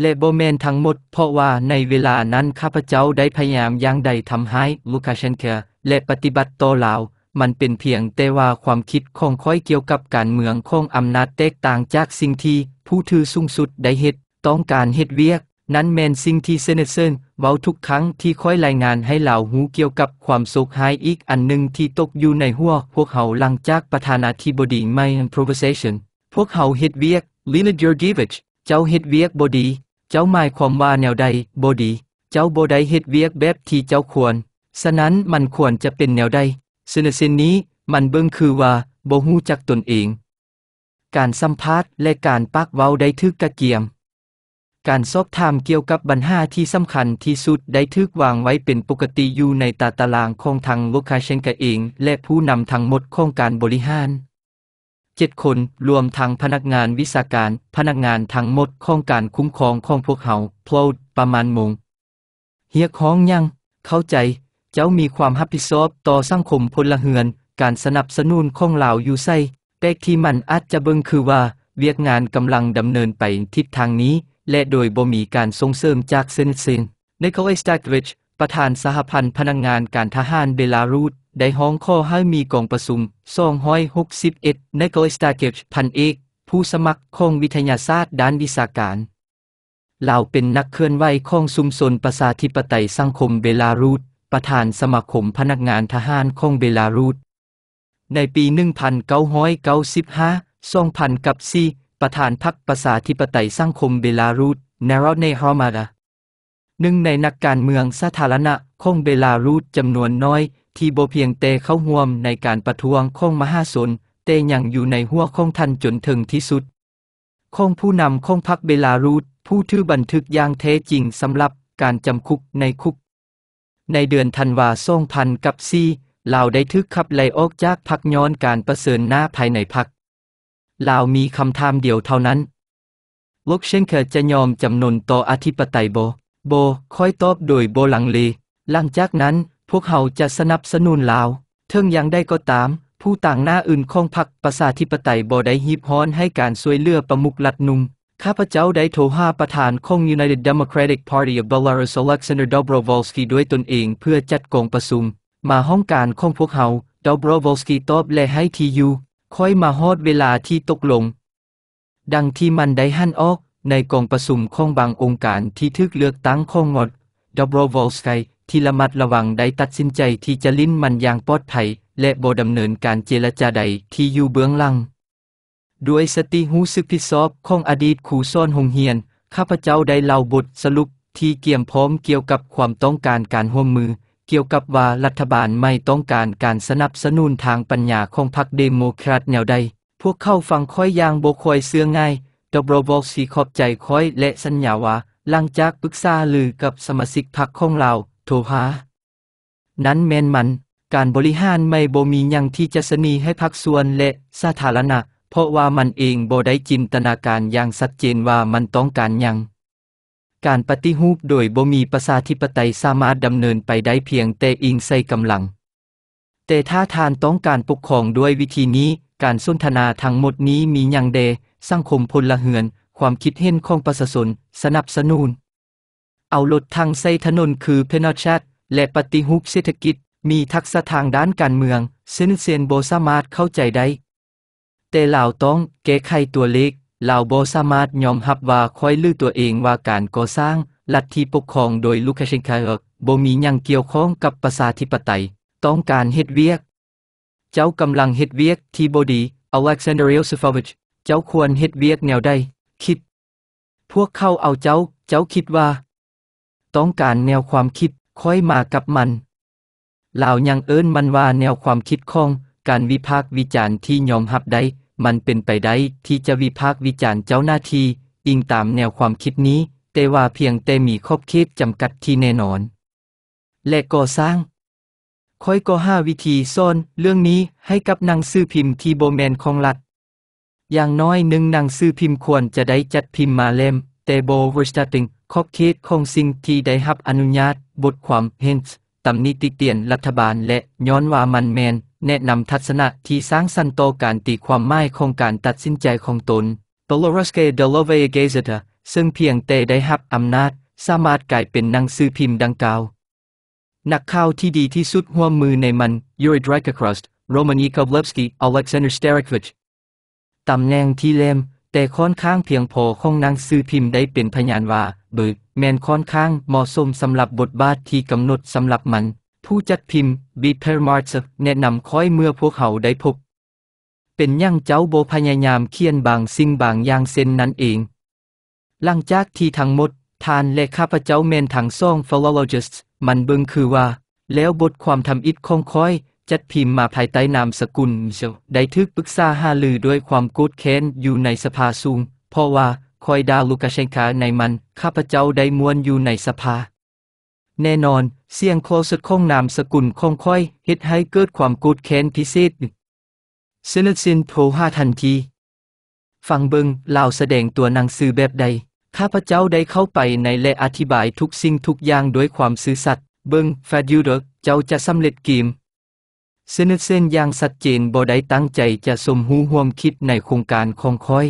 [SPEAKER 1] และโบแมนทั้งหมด เพราะว่าในเวลานั้น ข้าพเจ้าได้พยายามอย่างใดทำให้ลูคาเชนเคและปฏิบัติต่อลาว มันเป็นเพียงแต่ว่าความคิดของค่อยเกี่ยวกับการเมืองของอำนาจแตกต่างจากสิ่งที่ ผู้ถือสูงสุดได้เฮ็ดต้องการเฮ็ดเวียกนั้นแมนสิ่งที่เซเนเซนเว้าทุกครั้งที่คอยรายงานให้เหล่าหูเกี่ยวกับความโศกหายอีกอันหนึ่งที่ตกอยู่ในหัว พวกเขาหลังจากประธานาธิบดีไม่ improvisation พวกเขาเฮ็ดเวียก l i l i ด h Georgievich เจ้าเฮ็ดเวียกบดี เจ้าหมายความว่าแนวใดบดี เจ้าบดได้เฮ็ดเวียกแบบที่เจ้าควร ฉะนั้นมันควรจะเป็นแนวใด เซเนเซนนี้มันเบิ่งคือว่าบ่ฮู้จักตนเอง การสัมภาษณ์และการปักเว้าได้ทึกกระเกียมการสอบถามเกี่ยวกับบัญหาที่สำคัญที่สุดได้ถึกวางไว้เป็นปกติอยู่ในตาตารางของทางลูคาเชนกาเอง และผู้นำทั้งหมดของการบริหาร เจ็ดคนรวมทั้งพนักงานวิชาการพนักงานทั้งหมดของการคุ้มครองของพวกเขาพลดประมาณมง เฮีย้องยังเข้าใจ เจ้ามีความรับผิดชอบต่อสังคมพลเรือน การสนับสนุนของเหล่าอยู่ไส่แปกที่มันอาจจะเบิ่งคือว่า เวียกงานกำลังดำเนินไปทิศทางนี้และโดยบ่มีการส่งเสริมจากเซนซินในิโคเอสตากริชประธานสหพันธ์พนักงงานการทหารเบลารุสได้ห้องข้อให้มีกองประสุม261 ในกอสตาเกิชพันเอกผู้สมัครของวิทยาศาสตร์ด้านวิชาการเลาเป็นนักเคลื่อนไหวของสุมสนประชาธิปไตยสังคมเบลารุสประธานสมาคมพนักงานทหารของเบลารุสในปี 1995 2 0 0 4กัประธานพรรคประชาธิปไตยสังคมเบลารุสนารเนฮอมาดาหนึ่งในนักการเมืองสาธารณะของเบลารุสจำนวนน้อย ที่โบเพียงเตเข้าห่วมในการประท้วงของมหาชนเตยังอยู่ในหัวของท่านจนถึงที่สุดของผู้นำของพรรคเบลารุสผู้ถือบันทึกอย่างแท้จริงสำหรับการจำคุกในคุก ในเดือนธันวาส่งพันกับซีเราได้ทึกขับไล่ออกจากพักย้อนการประเสริญหน้าภายในพักลาวมีคำถามเดียวเท่านั้นวกเชนเคจะยอมจำนนต่ออธิปไตยโบโบค่อยตอบโดยโบหลังเล หลังจากนั้นพวกเขาจะสนับสนุนลาวเทิงยังได้ก็ตาม ผู้ต่างหน้าอื่นของพรรคประชาธิปไตยบ่ได้ฮีบฮ้อน ให้การช่วยเลือประมุกลัดนุมข้าพเจ้าได้โทรหาประธานของ United Democratic Party of Belarus Alexander Dobrovolsky ด้วยตนเองเพื่อจัดกองประชุมมาห้องการของพวกเขา Dobrovolsky ตอบและให้ทียูค่อยมาฮอดเวลาที่ตกลง ดังที่มันได้หั่นออกในกองประสุมของบางองค์การที่ทึกเลือกตั้งของงดดับโรวอลสไกที่ระมัดระวังได้ตัดสินใจที่จะลิ้นมันอย่างปลอดภัย และบ่ดำเนินการเจรจาใดที่อยู่เบื้องลัง ด้วยสติหูสึกผิดอบของอดีตครูซ่อนหงเฮียน ข้าพเจ้าได้เล่าบทสรุป ที่เกี่ยมพร้อมเกี่ยวกับความต้องการการห่วมมือเกี่ยวกับว่ารัฐบาลไม่ต้องการการสนับสนุนทางปัญญาของพรรคเดโมแครตแนวใด พวกเขาฟังค่อยยางโบคอยเสื่อง่ายดอบรบอสีขอบใจค่อยและสัญญาว่าหลังจากปรึกษาลือกับสมาชิกพรรคของเราโทหา นั้นแมนมัน การบริหารไม่บ่มียังที่จะสนีให้พรรคส่วนและสาธารณะ เพราะว่ามันเองบ่ได้จินตนาการอย่างชัดเจนว่ามันต้องการยังการปฏิรูปโดยบ่มีประชาธิปไตยสามารถดำเนินไปได้เพียงแต่อิงใส่กำลัง แต่ถ้าทานต้องการปกครองด้วยวิธีนี้การสนทนาทั้งหมดนี้มีอย่างเดสังคมพลเหือน ความคิดเห็นของประชาชนสนับสนุนเอาลดทางใส่ถนนคือเพนอชัดและปฏิรูปเศรษฐกิจมีทักษะทางด้านการเมืองซึ่งเซียนโบสามารถเข้าใจได้แต่เหล่าต้องแก้ไขตัวเล็กเราโบสามารถยอมรับว่าคอยลือตัวเองว่าการก่อสร้าง ลัทธิปกครองโดยลูคาเชนคาโบมียังเกี่ยวข้องกับประชาธิปไตย ต้องการเฮ็ดเวียก เจ้ากำลังเฮ็ดเวียก ที่บดีอเล็กซานเดรียลซฟอวิชเจ้าควรเฮ็ดเวียกแนวใดคิด พวกเขาเอาเจ้า เจ้าคิดว่า ต้องการแนวความคิดค่อยมากับมันเหล่ายังเอิ้นมันว่าแนวความคิดของ การวิพากษ์วิจารณ์ที่ยอมรับได้มันเป็นไปได้ ที่จะวิพากษ์วิจารณ์เจ้าหน้าที่อิงตามแนวความคิดนี้ แต่ว่าเพียงแต่มีขอบเขตจำกัดที่แน่นอน และก่อสร้างค่อยก่อห้าวิธีซ่อนเรื่องนี้ให้กับนางสื่อพิมพ์ที่โบแมนของรัฐอย่างน้อยหนึ่งนางสื่อพิมพ์ควรจะได้จัดพิมพ์มาเล่มแต่โบเวอร์สติงขอบเขตของสิ่งที่ได้รับอนุญาต บทความเฮนส์ตำนิติเตียนรัฐบาลและย้อนว่ามันแมนแนะนำทัศนะที่สร้างสรรค์ต่อการตีความหมายของการตัดสินใจของตน p o l o r a s k e d e l o v e g a z e t a ซึ่งเพียงแต่ได้รับอำนาจ สามารถกลายเป็นหนังสือพิมพ์ดังกล่าว นักข่าวที่ดีที่สุดหัวมือในมัน Yuri d r a k a k r u s t Romani k o v l e v s k y Alexander s t a r i k o v i c h ตำแหน่งที่เล่มแต่ค่อนข้างเพียงพอของหนังสือพิมพ์ได้เป็นพยานว่าเบิกแมนค่อนข้างเหมาะสมสำหรับบทบาทที่กำหนดสำหรับมันผู้จัดพิมพ์ีเพอร์มาร์ชแนะนำคอยเมื่อพวกเขาได้พบ เป็นย่างเจ้าโบพยายามเคียนบางสิ่งบางอย่างเส้นนั้นเอง หลังจากที่ทั้งหมด ทานและข้าพเจ้าเมนทางซ่อง p h i l o l o g i s t มันเบิงคือว่า แล้วบทความทำอิดคงคอย จัดพิมพ์มาภายใต้นามสกุลเชได้ทึกปรึกษาหาลือด้วยความโกรธแค้นอยู่ในสภาสูง เพราะว่าคอยดาลูกาเชนคาในมันข้าพเจ้าได้มวนอยู่ในสภา แน่นอนเสียงโคสุดคงนามสกุลคงค่อยเฮ็ดให้เกิดความกูดแค้นพิเศษ เซนซินโทรหาทันที ฟังเบิงลาวแสดงตัวหนังสือแบบใด ข้าพเจ้าได้เข้าไปในและอธิบายทุกสิ่งทุกอย่างด้วยความซื่อสัตย์เบิงแฟดยูเดเจ้าจะสำเร็จกิมเซนเซนอย่างสัดเจนบ่ได้ตั้งใจจะสมหูห่วมคิดในโครงการคองค่อย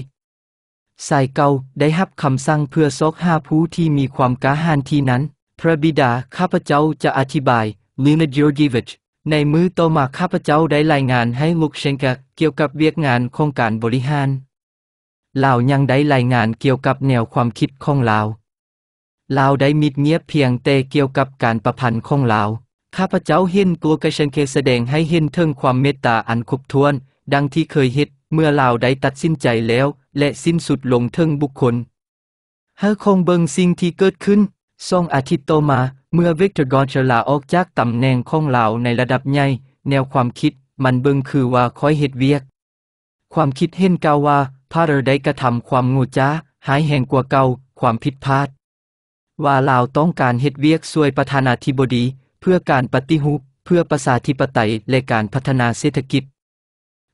[SPEAKER 1] สายเกาได้รับคำสั่งเพื่อซอกหาผู้ที่มีความกล้าหาญที่นั้นพระบิดาข้าพเจ้าจะอธิบายลินาเดีร์กิวิชในมือต่อมาข้าพเจ้าได้รายงานให้ลุกเชนกะเกี่ยวกับเวียกงานโครงการบริหารลาวยังได้รายงานเกี่ยวกับแนวความคิดของลาวลาวได้มิดเงียบเพียงแต่เกี่ยวกับการประพันธ์ของลาวข้าพเจ้าเห็นตัวกระเชนเคแสดงให้เห็นทึงความเมตตาอันครบถ้วน ดังที่เคยเฮ็ดเมื่อลาวได้ตัดสินใจแล้ว และสิ้นสุดลงทึงบุคคลเฮาคงเบิงสิ่งที่เกิดขึ้นซองอาทิตย์ตมาเมื่อวิกตอร์กอนเชลาออกจากตำแหน่งของเหล่าในระดับใหญ่ แนวความคิด มันเบิงคือว่าคอยเหตุเวียก ความคิดเห็นก่าว่าพาเรได้กระทำความงูจ้าหายแห่งกว่าเก่าความผิดพลาดว่าเ่าต้องการเหตุเวียกช่วยประธานาธิบดี เพื่อการปฏิหูเพื่อประชาธิปไตยและการพัฒนาเศรษฐกิจ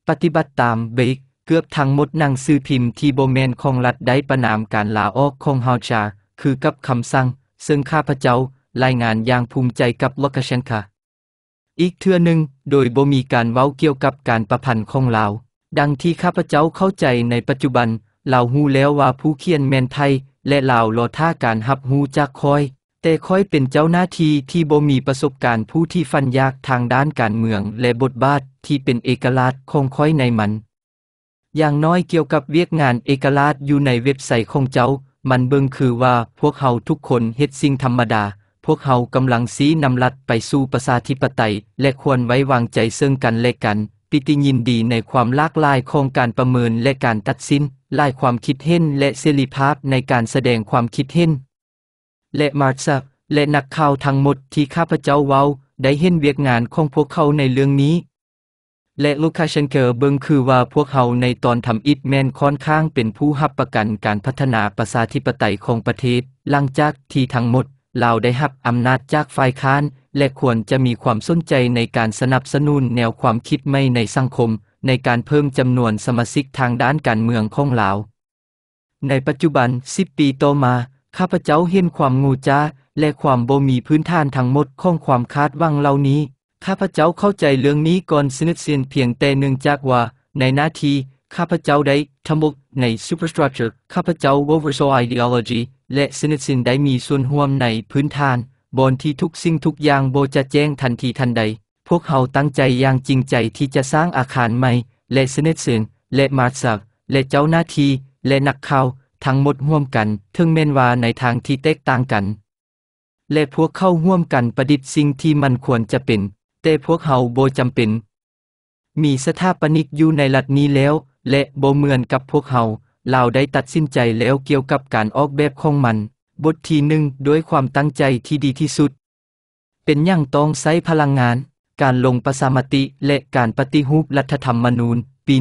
[SPEAKER 1] ปฏิบัติตามเบกเกือบทั้งหมดนังสือพิมพ์ที่โบแมนของรัฐได้ประนามการลาออกของเฮาชาคือกับคำสั่งซึ่งข้าพเจ้ารายงานอย่างภูมิใจกับลกเชนคาอีกเทือหนึ่งโดยบ่มีการเว้าเกี่ยวกับการประพันธ์ของลาวดังที่ข้าพเจ้าเข้าใจในปัจจุบันเราฮู้แล้วว่าผู้เขียนแมนไทยและลาวรอท่าการหับฮู้จากคอย แต่คอยเป็นเจ้าหน้าที่ที่บ่มีประสบการณ์ผู้ที่ฟันยากทางด้านการเมือง และบทบาทที่เป็นเอกลักษณ์ของคอยในมัน อย่างน้อยเกี่ยวกับเวียกงานเอกลักษณ์อยู่ในเว็บไซต์ของเจ้ามันเบิ่งคือว่าพวกเขาทุกคนเฮ็ดสิ่งธรรมดา พวกเขากำลังซีนำลัดไปสู่ประชาธิปไตย และควรไว้วางใจซึ่งกันและกัน ปิติยินดีในความหลากหลายของการประเมินและการตัดสินลายความคิดเห็น และเสรีภาพในการแสดงความคิดเห็น และมาร์ซและนักข่าวทั้งหมดที่ข้าพเจ้าเว้า ได้เห็นเวียกงานของพวกเขาในเรื่องนี้และลูคาเชนเกอร์เบิงคือว่าพวกเขาในตอนทำอิทแมนค่อนข้างเป็นผู้หับประกันการพัฒนาประชาธิปไตยของประเทศ หลังจากที่ทั้งหมดเราได้หับอำนาจจากฝ่ายค้าน และควรจะมีความสนใจในการสนับสนุนแนวความคิดใหม่ในสังคม ในการเพิ่มจำนวนสมาชิกทางด้านการเมืองของลาว ในปัจจุบัน10ปีต่อมาข้าพเจ้าเห็นความงูจ้าและความบ่มีพื้นฐานทั้งหมดของความคาดหวังเหล่านี้ข้าพเจ้าเข้าใจเรื่องนี้ก่อนสนิทเสียนเพียงแต่เนื่องจากว่า ในนาทีข้าพเจ้าได้ทำบุกใน superstructure ข้าพเจ้า oversaw ideology และสนิทสินได้มีส่วนห่วมในพื้นฐาน บนที่ทุกสิ่งทุกอย่างโบจะแจ้งทันทีทันใด พวกเขาตั้งใจอย่างจริงใจที่จะสร้างอาคารใหม่ และสนิทสินและมาสักและเจ้าหน้าที่และนักข่าวทั้งหมดห่วมกันถึงแมนว่าในทางที่แตกต่างกัน และพวกเข้าห่วมกันประดิษฐ์สิ่งที่มันควรจะเป็นแต่พวกเขาโบจำเป็น มีสถาปนิกอยู่ในหลัดนี้แล้ว และโบเหมือนกับพวกเขาเราได้ตัดสินใจแล้วเกี่ยวกับการออกแบบของมัน บทที่หนึ่งด้วยความตั้งใจที่ดีที่สุด เป็นอย่างต้องใช้พลังงาน การลงประสามติและการปฏิหูปรัฐธรรมนูญ ปี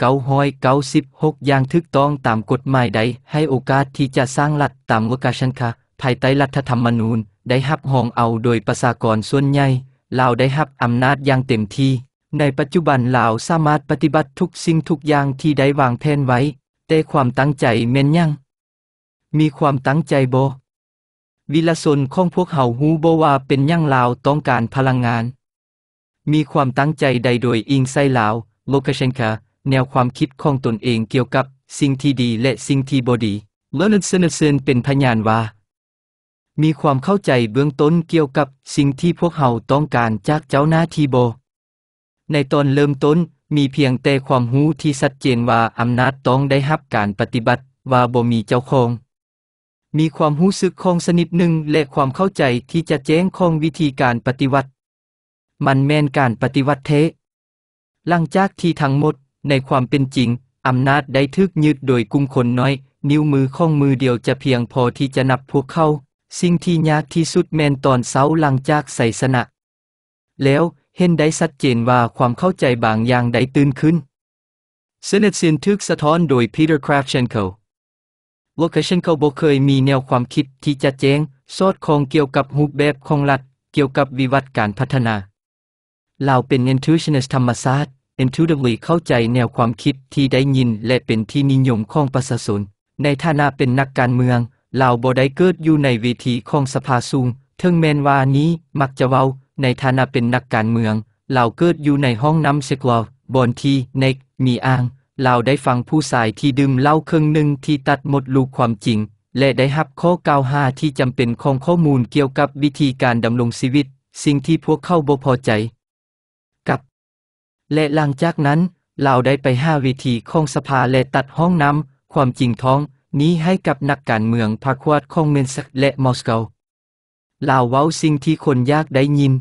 [SPEAKER 1] 1996 อย่างถึกต้องตามกฎหมายใด ให้โอกาสที่จะสร้างรัฐตามวกาชันคะภายใต้รัฐธรรมนูญได้หับหองเอาโดยประชากรส่วนใหญ่เราได้รับอำนาจอย่างเต็มที่ ในปัจจุบันเราสามารถปฏิบัติทุกสิ่งทุกอย่างที่ได้วางแผนไว้ แต่ความตั้งใจแม่นยังมีความตั้งใจโบวิลสนของพวกเฮาฮูโบว่าเป็นยังลาวต้องการพลังงาน มีความตั้งใจใดโดยอิงไซลาว โลกเชนคาแนวความคิดของตนเองเกี่ยวกับสิ่งที่ดี และสิ่งที่บดีเลนเซนเซนเป็นพยานว่ามีความเข้าใจเบื้องต้นเกี่ยวกับสิ่งที่พวกเขาต้องการจากเจ้าหน้าที่บในตอนเริ่มต้นมีเพียงแต่ความรู้ที่ชัดเจนว่าอำนาจต้องได้รับการปฏิบัติว่าบ่มีเจ้าของ มีความรู้สึกคงสนิทหนึ่งและความเข้าใจที่จะแจ้งคงวิธีการปฏิวัติ มันแม่นการปฏิวัติเท หลังจากที่ทั้งหมดในความเป็นจริงอำนาจได้ทึกยึดโดยกลุ่มคนน้อย นิ้วมือข้องมือเดียวจะเพียงพอที่จะนับพวกเขาสิ่งที่ยากที่สุดแมนตอนเสาหลังจากใส่สนะ แล้วเห็นได้ชัดเจนว่าความเข้าใจบางอย่างได้ตื่นขึ้นเซนเซินทึกสะท้อนโดยพีเตอร์คราฟเชนเคิลโลเคชันเคลบเคยมีแนวความคิดที่จะแจ้งสอดคล้องเกี่ยวกับรูปแบบของรัฐเกี่ยวกับวิวัฒนาการพัฒนาเราเป็นเอนทูช i o n i ธรรมศาสตร์เอนทูด i v e l เข้าใจแนวความคิดที่ได้ยินและเป็นที่นิยมของประชาชนในฐานะเป็นนักการเมืองเราบ่ได้เกิดอยู่ในวิธีของสภาสูง เทิงแมนวานี้ มักจะเว้า ในฐานะเป็นนักการเมืองเราเกิดอยู่ในห้องน้ำเซกวาบอนที่เนกมีอ้าง เราได้ฟังผู้สายที่ดื่มเหล้าครึ่งหนึ่งที่ตัดหมดลูกความจริง และได้รับข้อกล่าวหาที่จำเป็นของข้อมูลเกี่ยวกับวิธีการดำรงชีวิต สิ่งที่พวกเขาบ่พอใจ กับ และหลังจากนั้นเราได้ไปห้าวิธีของสภาและตัดห้องน้ำความจริงท้องนี้ให้กับนักการเมืองพรรควัดของเมนสกและมอสโกลาวเว้าสิ่งที่คนยากได้ยิน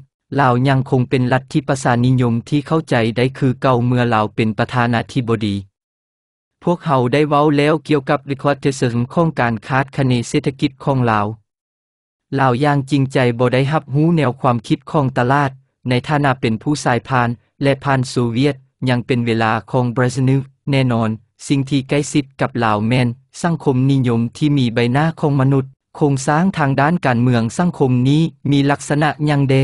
[SPEAKER 1] ลาวยังคงเป็นลัทธิประชานิยมที่เข้าใจได้คือเก่าเมื่อลาวเป็นประธานาธิบดี พวกเขาได้เว้าแล้วเกี่ยวกับรีคอร์เทซมของการคาดคะเนเศรษฐกิจของลาวลาวย่างจริงใจบ่ได้รับรู้แนวความคิดของตลาด ในฐานะเป็นผู้สายพาน และพานโซเวียตยังเป็นเวลาของบราซิลแน่นอน สิ่งที่ใกล้ชิดกับลาวแม่นสังคมนิยมที่มีใบหน้าของมนุษย์โครงสร้างทางด้านการเมืองสังคมนี้มีลักษณะยังเด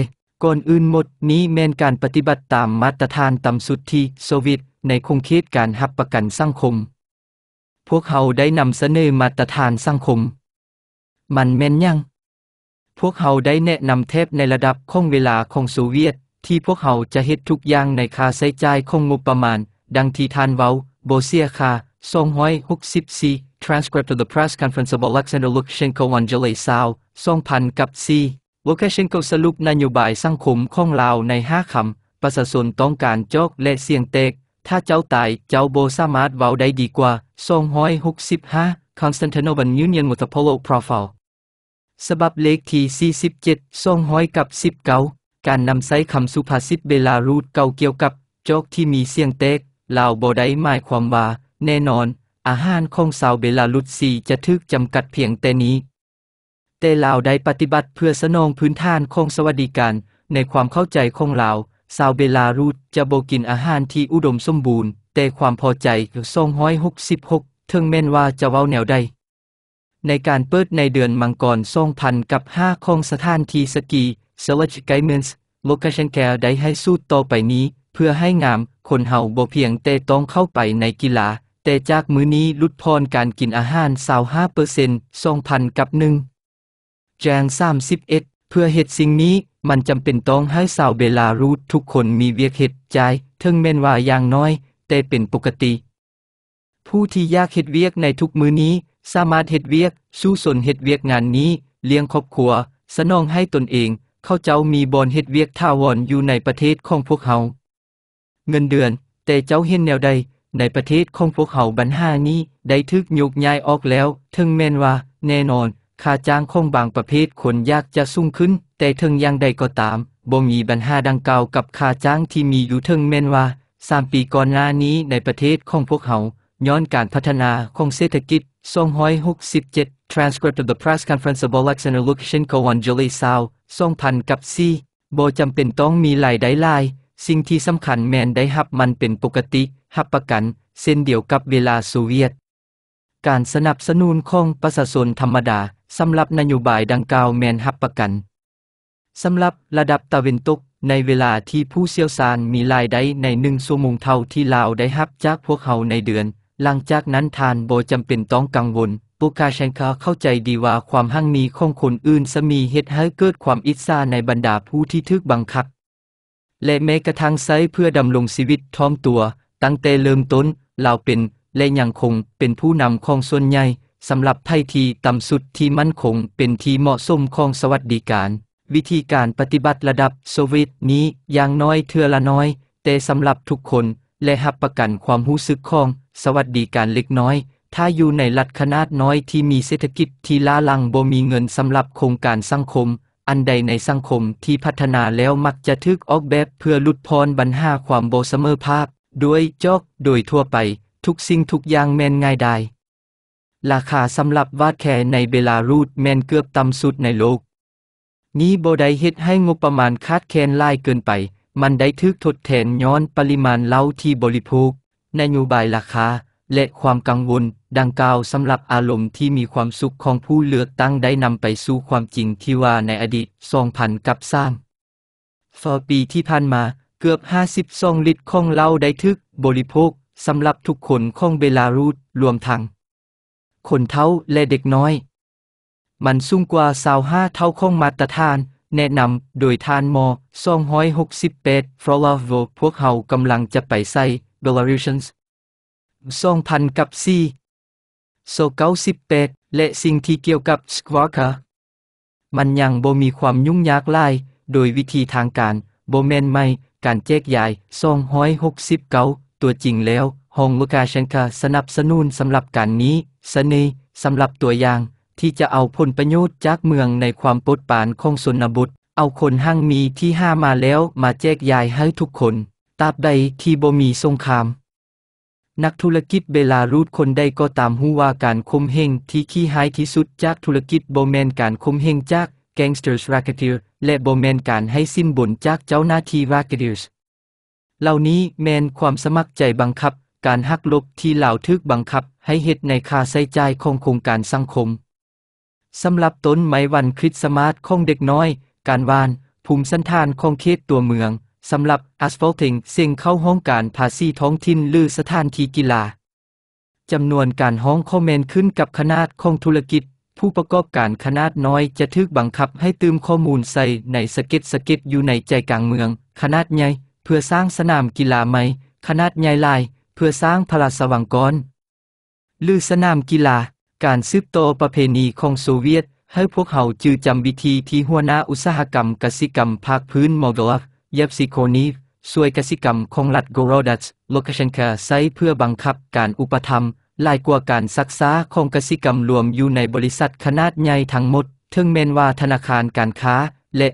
[SPEAKER 1] ก่อนอื่นหมดนี้แมนการปฏิบัติตามมาตรฐานต่ำสุดที่โซเวียตในคงเขตการหับประกันสังคม พวกเขาได้นำเสนอมาตรฐานสังคม มันแม่นยังพวกเขาได้แนะนำเทปในระดับของเวลาของโซเวียต ที่พวกเขาจะเฮ็ดทุกอย่างในค่าใช้จ่ายของงบประมาณ ดังที่ทานเว้า โบเซียคา264 transcript of the press conference of Alexander Lukashenko on July 20, 0 4 Lukashenko สรุปนโยบายสังคมของลาวใน5คำประชาชนต้องการจอกและเสียงเตกถ้าเจ้าตายเจ้าโบสามารถเว้าได้ดีกว่า265 Constantinople Union with Apollo Profile สบับเลขที่47 200กับ19การนำใช้คำสุภาษิตเบลารูสเก่าเกี่ยวกับจอกที่มีเสียงเตกลาวบ่ได้หมายความว่าแน่นอนอาหารของชาวเบลารุสซีจะถูกจำกัดเพียงแต่นี้แต่ลาวได้ปฏิบัติเพื่อสนองพื้นฐานของสวัสดิการ ในความเข้าใจของลาวชาวเบลารุสจะบ่กินอาหารที่อุดมสมบูรณ์แต่ความพอใจอ266ถึงแม้นว่าจะเว้าแนวใดในการเปิดในเดือนมังกรส่งพันกับ5ของสถานทีสกีสวัสดิไกเมนส์โลกาเชนแกได้ให้สู้ต่อไปนี้ เพื่อให้งามคนเฮาบ่เพียงแต่ต้องเข้าไปในกีฬาแต่จากมื้อนี้ลุดพรการกินอาหารสาวห้าเปอร์เซ็นต์สองพันกับหนึ่งแจงสามสิบเอ็ดเพื่อเหตุสิ่งนี้มันจำเป็นต้องให้สาวเบลารูททุกคนมีเวียกเหตุใจทึงแมนว่าอย่างน้อย แต่เป็นปกติ ผู้ที่ยากเหตุเวียกในทุกมื้อนี้ สามารถเหตุเวียก สู้สนเหตุเวียกงานนี้ เลี้ยงครอบครัว สนองให้ตนเอง เขาเจ้ามีบอนเหตุเวียกทาวอนอยู่ในประเทศของพวกเขาเงินเดือน แต่เจ้าเห็นแนวใดในประเทศของพวกเขาบัญหานี้ ได้ทึกยกย้ายออกแล้วถึงแม้นว่า แน่นอน ค่าจ้างของบางประเภทคนยากจะสูงขึ้น แต่ถึงอย่างใดก็ตามบ่มีบัญหาดังกล่าวกับค่าจ้างที่มีอยู่ถึงแม้นว่าสามปีก่อนหน้านี้ในประเทศของพวกเขาย้อนการพัฒนาของเศรษฐกิจ267 Transcript of the Press Conference of a l e x and n e l u c i e n ข o on July 2 0 2 0กับ่จำเป็นต้องมีหลายได้ลายสิ่งที่สำคัญแมนได้หับมันเป็นปกติ หับประกันเส้นเดียวกับเวลาโซเวียต การสนับสนุนของประชาชนธรรมดาสำหรับนโยบายดังกล่าวแมนหับประกันสำหรับระดับตะวินตกในเวลาที่ผู้เชี่ยวชาญมีรายได้ในหนึ่งชั่วโมงเท่าที่ลาวได้หับจากพวกเขาในเดือน หลังจากนั้นทานโบจำเป็นต้องกังวลปูกาเชนคาเข้าใจดีว่าความหั่งมีของคนอื่น สมีเฮ็ดให้เกิดความอิจฉาในบรรดาผู้ที่ทึกบังคับและแม้กระทั่งใช้เพื่อดำรงชีวิตท้อมตัวตั้งแต่เริ่มต้นเราเป็นและยังคงเป็นผู้นำของส่วนใหญ่สำหรับไทยทีต่ำสุดที่มั่นคงเป็นที่เหมาะสมของสวัสดิการวิธีการปฏิบัติระดับโซเวียตนี้อย่างน้อยเทือละน้อยแต่สำหรับทุกคนและหับประกันความรู้สึกของสวัสดิการเล็กน้อยถ้าอยู่ในรัฐขนาดน้อยที่มีเศรษฐกิจที่ล้าลังบ่มีเงินสำหรับโครงการสังคมอันใดในสังคมที่พัฒนาแล้วมักจะทึกออกแบบเพื่อลุดพรบรรหาความโบเมอภาพ ด้วยจอกโดยทั่วไป ทุกสิ่งทุกอย่างแมนง่ายได้ราคาสำหรับวาดแคในเบลารูดแมนเกือบต่ำสุดในโลก นี้โบไดเฮ็ดให้งบประมาณคาดแคนล่ายเกินไป มันได้ทึกทดแทนย้อนปริมาณเล้าที่บริโภคนโยบายราคาและความกังวลดังกล่าวสำหรับอารมณ์ที่มีความสุขของผู้เลือกตั้งได้นำไปสู่ความจริงที่ว่าในอดีตสองพันกับสร้างฟอปีที่ผ่านมาเกือบ52ลิตรของเหล้าได้ทึกบริโภคสำหรับทุกคนของเบลารุสรวมทั้งคนเฒ่าและเด็กน้อย มันสูงกว่าสาวห้าเท่าของมาตรฐานแนะนำโดยทานมอ268ฟ r อ l o โวพวกเฮากำลังจะไปใส่ Belarusians 2,000กับีโซ98และสิ่งที่เกี่ยวกับสควอคมันยังบ่มีความยุ่งยากไลาย โดยวิธีทางการบ่แม่นไม่การแจกยาย269ตัวจริงแล้วฮองลูกาเชนคาสนับสนุนสำหรับการนี้สเสน่ห์สำหรับตัวอย่างที่จะเอาผลประโยชน์จากเมืองในความปดปานของสุนบุตร เอาคนห้างมีที่ห้ามาแล้วมาแจกยายให้ทุกคนตาบใดที่บ่มีสงครามนักธุรกิจเบลารุสคนใดก็ตามหู้ว่าการคมเฮงที่ขี้หายที่สุดจากธุรกิจโบแมนการคมเฮงจากแก๊งสเตอร์สราคเต e r ร์และโบแมนการให้สิ้นบนจากเจ้าหน้าที่ราคเต e e ร์เหล่านี้แมนความสมัครใจบังคับ การหักลบที่เหล่าทึกบังคับ ให้เหตุในค่าใช้จ่ายของโครงการสังคมสำหรับต้นไม้วันคริสต์มาสของเด็กน้อย การวานภูมิสันทานของเขตตัวเมืองสำหรับ Asphalting ซึงเข้าห้องการภาษีท้องถิ่นหรือสถานที่กีฬาจำนวนการห้องคอมเมนต์ขึ้นกับขนาดของธุรกิจ ผู้ประกอบการขนาดน้อยจะทึกบังคับให้ตืมข้อมูลใส่ในสเก็ตสเก็ตอยู่ในใจกลางเมือง ขนาดใหญ่เพื่อสร้างสนามกีฬาใหม่ขนาดใหญ่ลาย เพื่อสร้างพลาสวังกรหรือสนามกีฬา การซืบตประเพณีของโซเวียต ให้พวกเขาจือจำวิธีที่หัวหน้าอุตสาหกรรมกสิกรรมภาคพื้นมอลดฟยบซิโคนีฟสวยกสิกรรมของรัฐโกโรดัสโลคชนคาช้เพื่อบังคับการอุปธรรม ลายกว่าการซักษาของกสิกรรมรวมอยู่ในบริษัทขนาดใหญ่ทั้งหมดถึงแม้นว่าธนาคารการค้า และ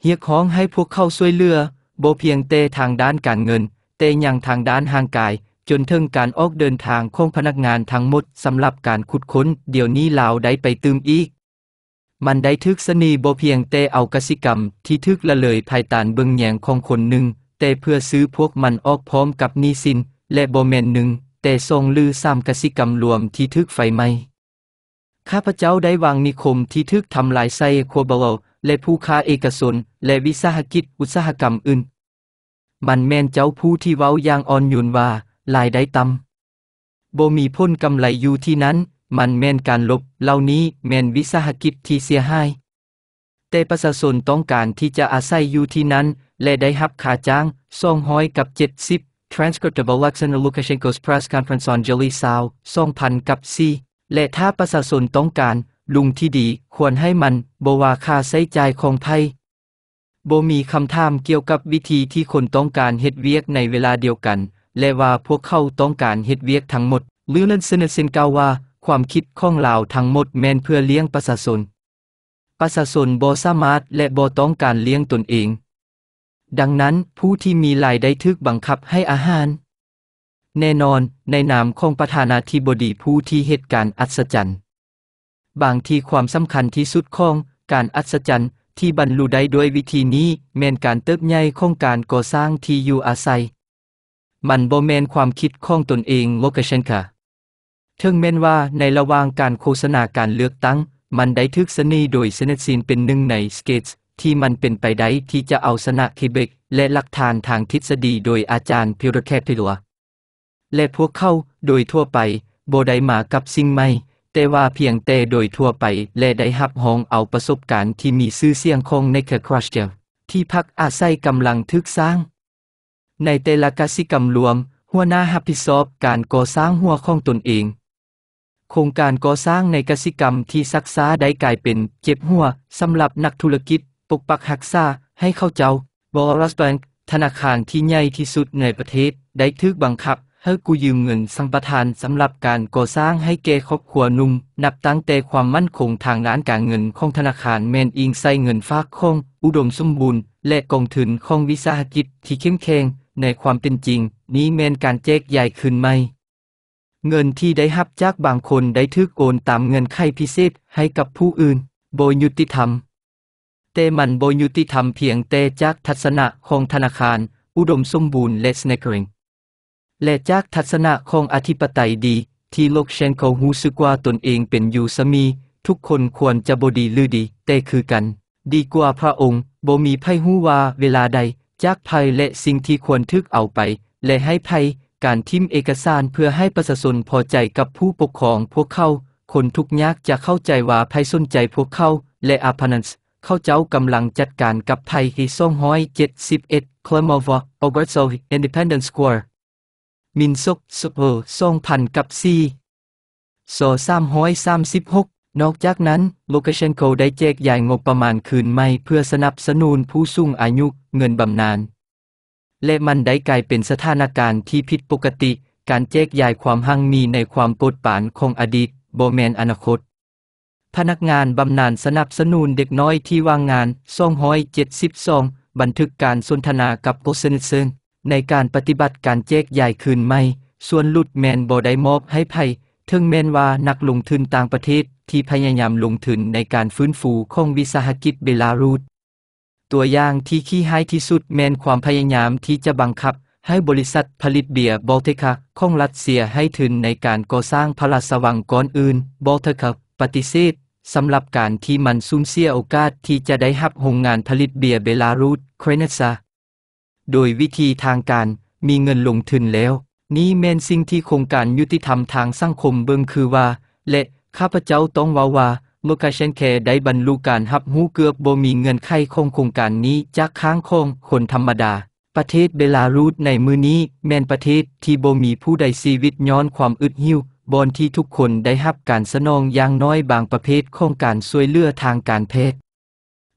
[SPEAKER 1] เฮียค้องให้พวกเขาช่วยเหลือบ่เพียงเตทางด้านการเงิน เตยังทางด้านห่างกาย จนถึงการออกเดินทางของพนักงานทั้งหมดสำหรับการขุดค้น เดี๋ยวนี้ลาวได้ไปตืมอีกมันได้ทึกสนีบ่เพียงแต่เอากสิกรรมที่ทึกละเลยภายตานเบิงแหงของคนหนึ่ง แต่เพื่อซื้อพวกมันออกพร้อมกับนีสิน และบ่แม่นหนึ่ง แต่ทรงลือซ้ำกสิกรรมรวมที่ทึกไฟไหมข้าพเจ้าได้วางนิคมที่ทึกทำลายไซโคบาลและผู้ค้าเอกชนและวิสาหกิจอุตสาหกรรมอื่น มันแม่นเจ้าผู้ที่เว้าอย่างอ่อนยุนว่าลายได้ต่ำบ่มีพ้นกำไรอยู่ที่นั้นมันแม่นการลบเหล่านี้แม่นวิสาหกิจที่เสียหายแต่ประชาชนต้องการที่จะอาศัยอยู่ที่นั้น และได้รับค่าจ้าง200กับ70 Transcript of a l e x e n Lukashenko's press conference on July 20 2000กับ4และถ้าประชาชนต้องการ ลุงที่ดีควรให้มันบว่าค่าใช้จ่ายของไทยโบมีคำถามเกี่ยวกับวิธีที่คนต้องการเฮ็ดเวียกในเวลาเดียวกันและว่าพวกเขาต้องการเฮ็ดเวียกทั้งหมดลิลนลนเซนเซนกล่าวว่าความคิดของเราทั้งหมดแม่นเพื่อเลี้ยงประชาชนประชาชนบ่สามารถและบ่ต้องการเลี้ยงตนเอง ดังนั้นผู้ที่มีรายได้ทึกบังคับให้อาหาร แน่นอนในนามของประธานาธิบดีผู้ที่เหตุการณ์อัศจรรย์บางทีความสำคัญที่สุดของการอัศจรรย์ที่บรรลุได้ด้วยวิธีนี้แม่นการเติบใหญ่ของการก่อสร้างที่อยู่อาศัย มันบ่แม่นความคิดของตนเองโมากเช่นค่ะถึงแม้นว่าในระหว่างการโฆษณาการเลือกตั้ง มันได้ทึกสนีโดยเซเนตซินเป็นหนึ่งในสเกตที่มันเป็นไปได้ที่จะเอาชนะคคเบกและหลักฐานทางทฤษฎีโดยอาจารย์พิรแคพิลัวและพวกเข้าโดยทั่วไปโบได้มากับสิ่งใหม่แต่ว่าเพียงแต่โดยทั่วไป และได้หับหองเอาประสบการณ์ที่มีซื่อเสียงคงในเคครัชเจลที่พักอาศัยกำลังทึกสร้าง ในแต่ละกสิกรรมรวม หัวหน้าหับผิดชอบการก่อสร้างหัวของตนเองโครงการก่อสร้างในกสิกรรมที่ซักษาได้กลายเป็น เจ็บหัวสำหรับนักธุรกิจปกปักหักษาให้เข้าเจ้าบอรัสแบงค์ธนาคารที่ใหญ่ที่สุดในประเทศได้ทึกบังคับให้กู้ยืมเงินสัมปทานสำหรับการก่อสร้างให้แก่ครอบครัวนุ่มนับตั้งแต่ความมั่นคงทางด้านการเงินของธนาคารแมนอิงใส่เงินฝากคงอุดมสมบูรณ์และกองทุนของวิสาหกิจที่เข้มแข็งในความเป็นจริงนี้แมนการแจกใหญ่ขึ้นไหมเงินที่ได้หับจากบางคนได้ถึกโอนตามเงินไขพิเศษให้กับผู้อื่น โบยุติธรรม แต่มันโบยุติธรรมเพียงแต่จากทัศนะของธนาคาร อุดมสมบูรณ์และสเนกริงและจากทัศนะของอธิปไตยดี ที่โลกเชนเขาหูสึกว่าตนเองเป็นอยู่สมี ทุกคนควรจะบดีลือดี แต่คือกัน ดีกว่าพระองค์โบมีไพ่หูว่าเวลาใดจากภัยและสิ่งที่ควรทึกเอาไป และให้ไพ่การทิมเอกสารเพื่อให้ประชาชนพอใจกับผู้ปกครองพวกเขา คนทุกยากจะเข้าใจว่าภัยสนใจพวกเขา และอาพนันส์เขาเจ้ากำลังจัดการกับไทยที่ส่งห้อยเจ็ดสิบเอ็ดคลมอวออเวอร์โซอินดิพเอนเดนต์สควอร์มินซกสเปอร์ส่งพันกับซีโซสามห้อยสามสิบหกนอกจากนั้นโลกาเชนโกได้แจกใหญ่งบประมาณคืนใหม่ เพื่อสนับสนุนผู้สูงอายุเงินบำนาญและมันได้กลายเป็นสถานการณ์ที่ผิดปกติ การแจกยายความหั่งมีในความปวดปานของอดีตโบแมนอนาคต พนักงานบำนาญสนับสนุนเด็กน้อยที่ว่างงาน272บันทึกการสนทนากับโกเซนเซิงในการปฏิบัติการแจกยายคืนไม่ ส่วนลุดแมนบได้มอบให้ไพ่ถึงแม้นว่านักลงทุนต่างประเทศที่พยายามลงทุนในการฟื้นฟูของวิสาหกิจเบลารุสตัวอย่างที่ขี้ให้ที่สุดแมนความพยายามที่จะบังคับให้บริษัทผลิตเบียร์บอลเทคาของรัสเซียให้ทุนในการก่อสร้างพระราชวังก้อนอื่น บอลเทคาปฏิเสธสำหรับการที่มันสูญเสียโอกาสที่จะได้หับโรงงานผลิตเบียร์เบลารุสเครเนซาโดยวิธีทางการมีเงินลงทุนแล้ว นี่แมนสิ่งที่โครงการยุติธรรมทางสังคมเบิงคือว่า และข้าพเจ้าต้องว่าว่าเมืคาเชนเคได้บรรลุการหับหูเกือบบ่มีเงินไขโครงโครงการนี้จากค้างคงคนธรรมดา ประเทศเบลารุสในมือนี้ แม่นประเทศที่บ่มีผู้ใดชีวิตย้อนความอึดหิว บอนที่ทุกคนได้หับการสนองอย่างน้อยบางประเภทครงการช่วยเลือทางการแพทย์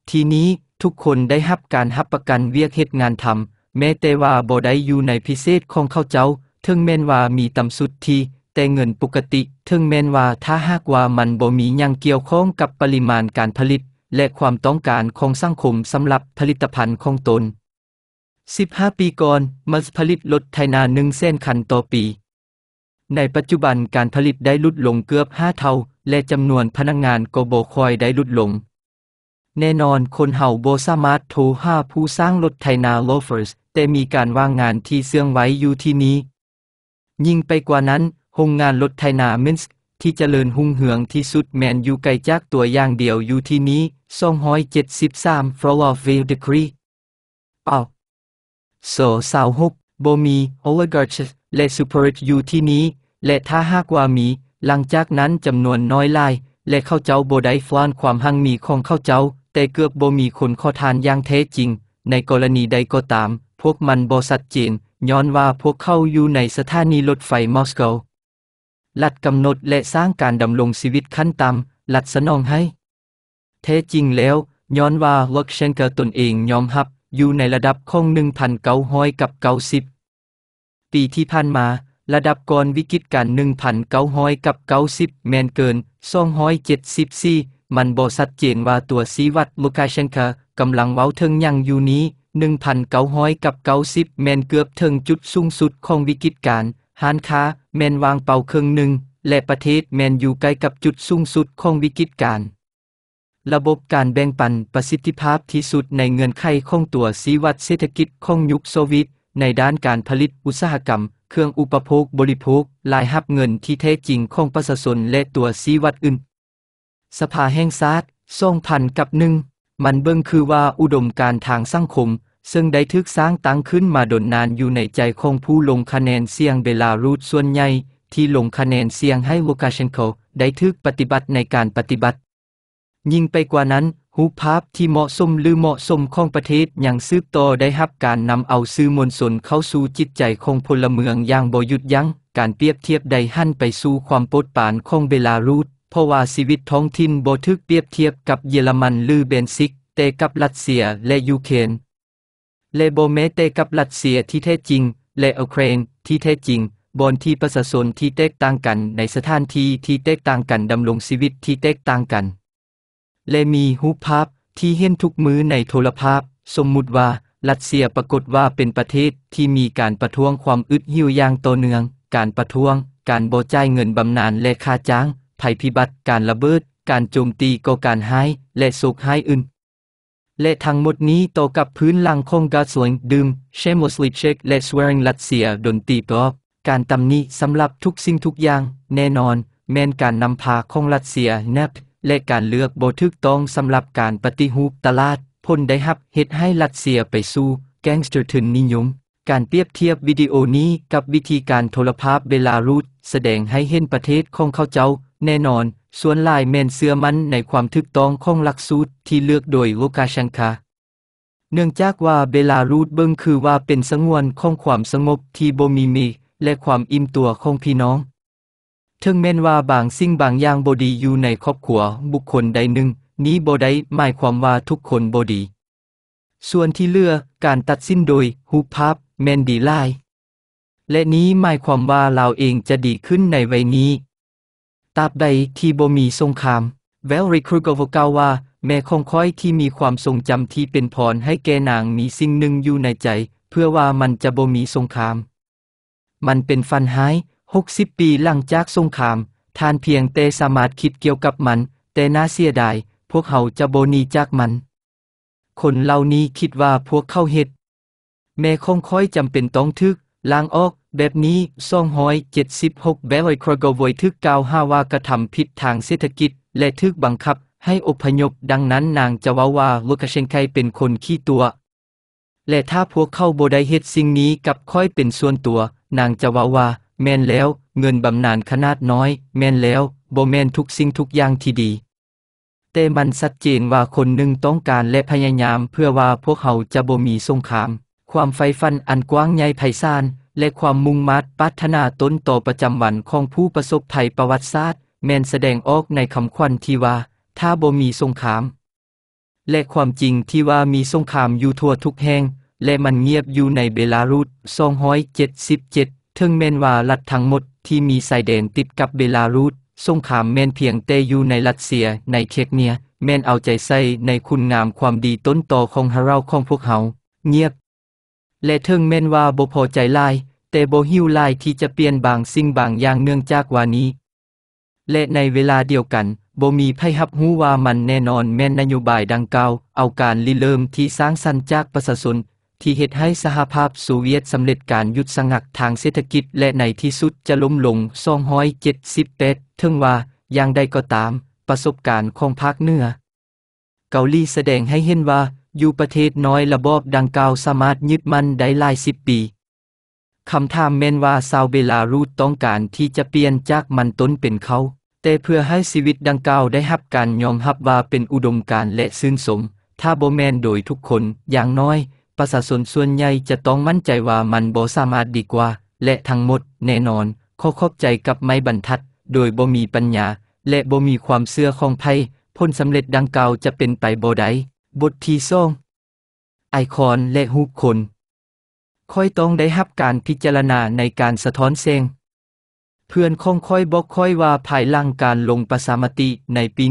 [SPEAKER 1] ทีนี้ทุกคนได้หับการหับประกันเวียกเหตุงานทำแม้แต่ว่าบ่ได้อยู่ในพิเศษของเขาเจ้าถึงแม้นว่ามีตำสุดที่แต่เงินปกติถึงแม้นว่าถ้าหากว่ามันบ่มียังเกี่ยวข้องกับปริมาณการผลิต และความต้องการของสังคมสำหรับผลิตภัณฑ์ของตน 15 ปีก่อน มัสผลิตรถไถนาหนึ่งเส้นคันต่อปี ในปัจจุบันการผลิตได้ลดลงเกือบ5เท่า และจำนวนพนักงงานก็บ่คอยได้ลดลง แน่นอนคนเฮาโบสามารถโทรหาผู้สร้างรถไถนาโลเฟอร์ส แต่มีการว่างงานที่เสื่องไว้อยู่ที่นี้ ยิ่งไปกว่านั้นหงงานรถไทนามินส์ที่เจริญหุ่งเหืองที่สุดแมนอยู่ไกลจากตัวอย่างเดียวอยู่ที่นี้273 f l o w e r v i l l Degree เป่าโซสาวหกโบมี oligarch และ superage อยู่ที่นี้ และถ้าหากว่ามี หลังจากนั้นจำนวนน้อยลาย และเข้าเจ้าโบได้ฟลานความหังมีของเข้าเจ้า แต่เกือบโบมีคนข้อทานอย่างแท้จริง ในกรณีใดก็ตาม พวกมันบอสัดเจนย้อนว่าพวกเข้าอยู่ในสถานีรถไฟมอสโกหลัดกำหนดและสร้างการดำรงชีวิตขั้นต่ำหลัดสนองให้ แท้จริงแล้ว ย้อนว่าวัคเชนเกอร์ตนเองยอมรับอยู่ในระดับของ 1,900กับ90 ปีที่ผ่านมา ระดับก่อนวิกฤตการ 1,900กับ90แมนเกิน274มันบ่ชัดเจนว่าตัวซีวัดลูกาเชนเก์กำลังเว้าถึงยังอยู่นี้ 1,900กับ90แมนเกือบถึงจุดสูงสุดของวิกฤตการหานค้าแมนวางเป่าเครื่องหนึ่ง และประเทศแมนอยู่ไกลกับจุดสูงสุดของวิกฤตการ ระบบการแบ่งปันประสิทธิภาพที่สุดในเงินไขของตัวสีวัดเศรษฐกิจของยุคโซวิตในด้านการผลิตอุตสาหกรรมเครื่องอุปโภคบริโภคลายหับเงินที่แท้จริงของประชาชนและตัวสีวัดอื่น สภาแห่งชาติส่องพันกับหนึ่งมันเบิ่งคือว่าอุดมการทางสังคมซึ่งได้ทึกสร้างตั้งขึ้นมาดนนานอยู่ในใจของผู้ลงคะแนนเสียงเบลารุสส่วนใหญ่ ที่ลงคะแนนเสียงให้ลูคาเชนโกได้ทึกปฏิบัติในการปฏิบัติ ยิ่งไปกว่านั้นหูภาพที่เหมาะสมหรือเหมาะสมของประเทศยังซืบต่อได้รับการนำเอาซื้อมวลชนเข้าสู่จิตใจของพลเมืองอย่างบ่หยุดยัง้งการเปรียบเทียบใดหันไปสู่ความปดปานของเบลารุสเพราะว่าชีวิตท้องถิ่นบ่ทึกเปรียบเทียบกับเยอรมันหรือเบนซิกแต่กับรัสเซียและยูเครนเลโบเมเตกับรัสเซียที่แท้จริง และอเครนที่แท้จริง บนที่ประชาชนที่แตกต่างกันในสถานที่ที่แตกต่างกัน ดำรงชีวิตที่แตกต่างกัน และมีรูปภาพที่เห็นทุกมือในโทรภาพ สมมุติว่ารัสเซียปรากฏว่าเป็นประเทศที่มีการประท้วงความอึดหิวอย่างต่อเนื่อง การประท้วง การบ่จ่ายเงินบำนาญและค่าจ้างภัยพิบัติการระเบิด การโจมตีก่อการร้ายและุศกห้ายอื่นและทั้งหมดนี้ต่อ กับพื้นหลังของการสวนดื่มเชมอสลิเชกและสวริงลัดเสียดนตีกรอบ การตำหนิสำหรับทุกสิ่งทุกอย่าง แน่นอน แม้นการนำพาของลัดเสียแนบและการเลือกบทึกต้องสำหรับการปฏิหูปตลาดพ้นได้ฮับเฮ็ดให้ลัดเสียไปสู้แก๊งสเตอร์ทนนิยม การเปรียบเทียบวิดีโอนี้กับวิธีการโทรภาพเบลารุสแสดงให้เห็นประเทศของเขาเจ้า แน่นอนส่วนลายแมนเสื้อมันในความทึกต้องของหลักสูตรที่เลือกโดยโลกาชังคาเนื่องจากว่าเบลารูสเบิ้งคือว่าเป็นสงวนของความสงบที่บ่มีมีและความอิ่มตัวของพี่น้องถึงแม้นว่าบางสิ่งบางอย่างบดีอยู่ในครอบครัว บุคคลใดหนึ่ง นี้บได้หมายความว่าทุกคนบดี ส่วนที่เลือกการตัดสินโดยหูภาพแมนดีไลและนี้หมายความว่าเราเองจะดีขึ้นในวัยนี้ตราบใดที่บ่มีสงคราม แวลริครูกโวกาว่าแม่คงค้อยที่มีความทรงจำที่เป็นพรให้แกนางมีสิ่งหนึ่งอยู่ในใจ เพื่อว่ามันจะบ่มีสงคราม มันเป็นฟันหาย หกสิบปีหลังจากสงคราม ทานเพียงเตสามารถคิดเกี่ยวกับมัน แต่น่าเสียดายพวกเขาจะโบนีจากมัน คนเหล่านี้คิดว่าพวกเข้าเห็ด แม่คงค้อยจำเป็นต้องทึก ล้างออกแบบนี้276 แบบครกวยทึกกาวหาว่ากระทำผิดทางเศรษฐกิจและทึกบังคับให้อพยพดังนั้นนางจะว่าว่าลูกเชนไคเป็นคนขี้ตัว และถ้าพวกเข้าโบได้เหตุสิ่งนี้กับค่อยเป็นส่วนตัว นางจะว่าว่า แมนแล้ว เงินบำนาญขนาดน้อย แมนแล้ว โบแมนทุกสิ่งทุกอย่างที่ดี แต่มันชัดเจนว่าคนหนึ่งต้องการและพยายามเพื่อว่าพวกเขาจะบ่มีสงคราม ความไฟฟันอันกว้างใหญ่ไพศาลและความมุ่งมัดพัฒนาตนต่อประจำวันของผู้ประสบภัยประวัติศาสตร์แมนแสดงออกในคำควันที่ว่า ถ้าบ่มีสงคราม และความจริงที่ว่ามีสงครามอยู่ทั่วทุกแห่งและมันเงียบอยู่ในเบลารุส277ถึงแม้นว่ารัฐทั้งหมด ที่มีสายแดนติดกับเบลารุสสงครามแม้นเพียงแต่อยู่ในรัสเซียในเชกเนียแม่นเอาใจใส่ในคุณงามความดีต้นต่อของฮาเราของพวกเฮาเงียบและเทิงเม่นว่าบ่พอใจลายแต่บ่หิวลายที่จะเปลี่ยนบางสิ่งบางอย่างเนื่องจากว่านี้ และในเวลาเดียวกันบ่มีไพ่ฮับรู้ว่ามันแน่นอนแม่นนโยบายดังกล่าว เอาการริเริ่มที่สร้างสรรค์จากประชาชนที่เหตดให้สหภาพโซเวียตสำเร็จการยุดสงักทางเศรษฐกิจและในที่สุดจะล้มลง278ถึงว่าอย่างใดก็ตาม ประสบการณ์ของภาคเหนือเกาหลีแสดงให้เห็นว่าอยู่ประเทศน้อยระบอบดังกล่าวสามารถยึดมั่นได้หลายสิบปีคำถามแม่นว่าชาวเบลารุสต้องการที่จะเปลี่ยนจากมันต้นเป็นเขา แต่เพื่อให้ชีวิตดังกล่าวได้รับการยอมรับว่าเป็นอุดมการและซื่นสม ถ้าโบแมนโดยทุกคนอย่างน้อย ประชาชนส่วนใหญ่จะต้องมั่นใจว่ามันบ่สามารถดีกว่า และทั้งหมดแน่นอนขอขอบใจกับไม้บรรทัด โดยบ่มีปัญญา และบ่มีความเชื่อของไพ่พ้นสำเร็จดังกล่าวจะเป็นไปบ่ได้บทที่สองไอคอนและฮุกคน ค่อยต้องได้รับการพิจารณาในการสะท้อนเสียงเพื่อนคงค่อยบอกค่อยว่าภายหลังการลงประสามติ ในปี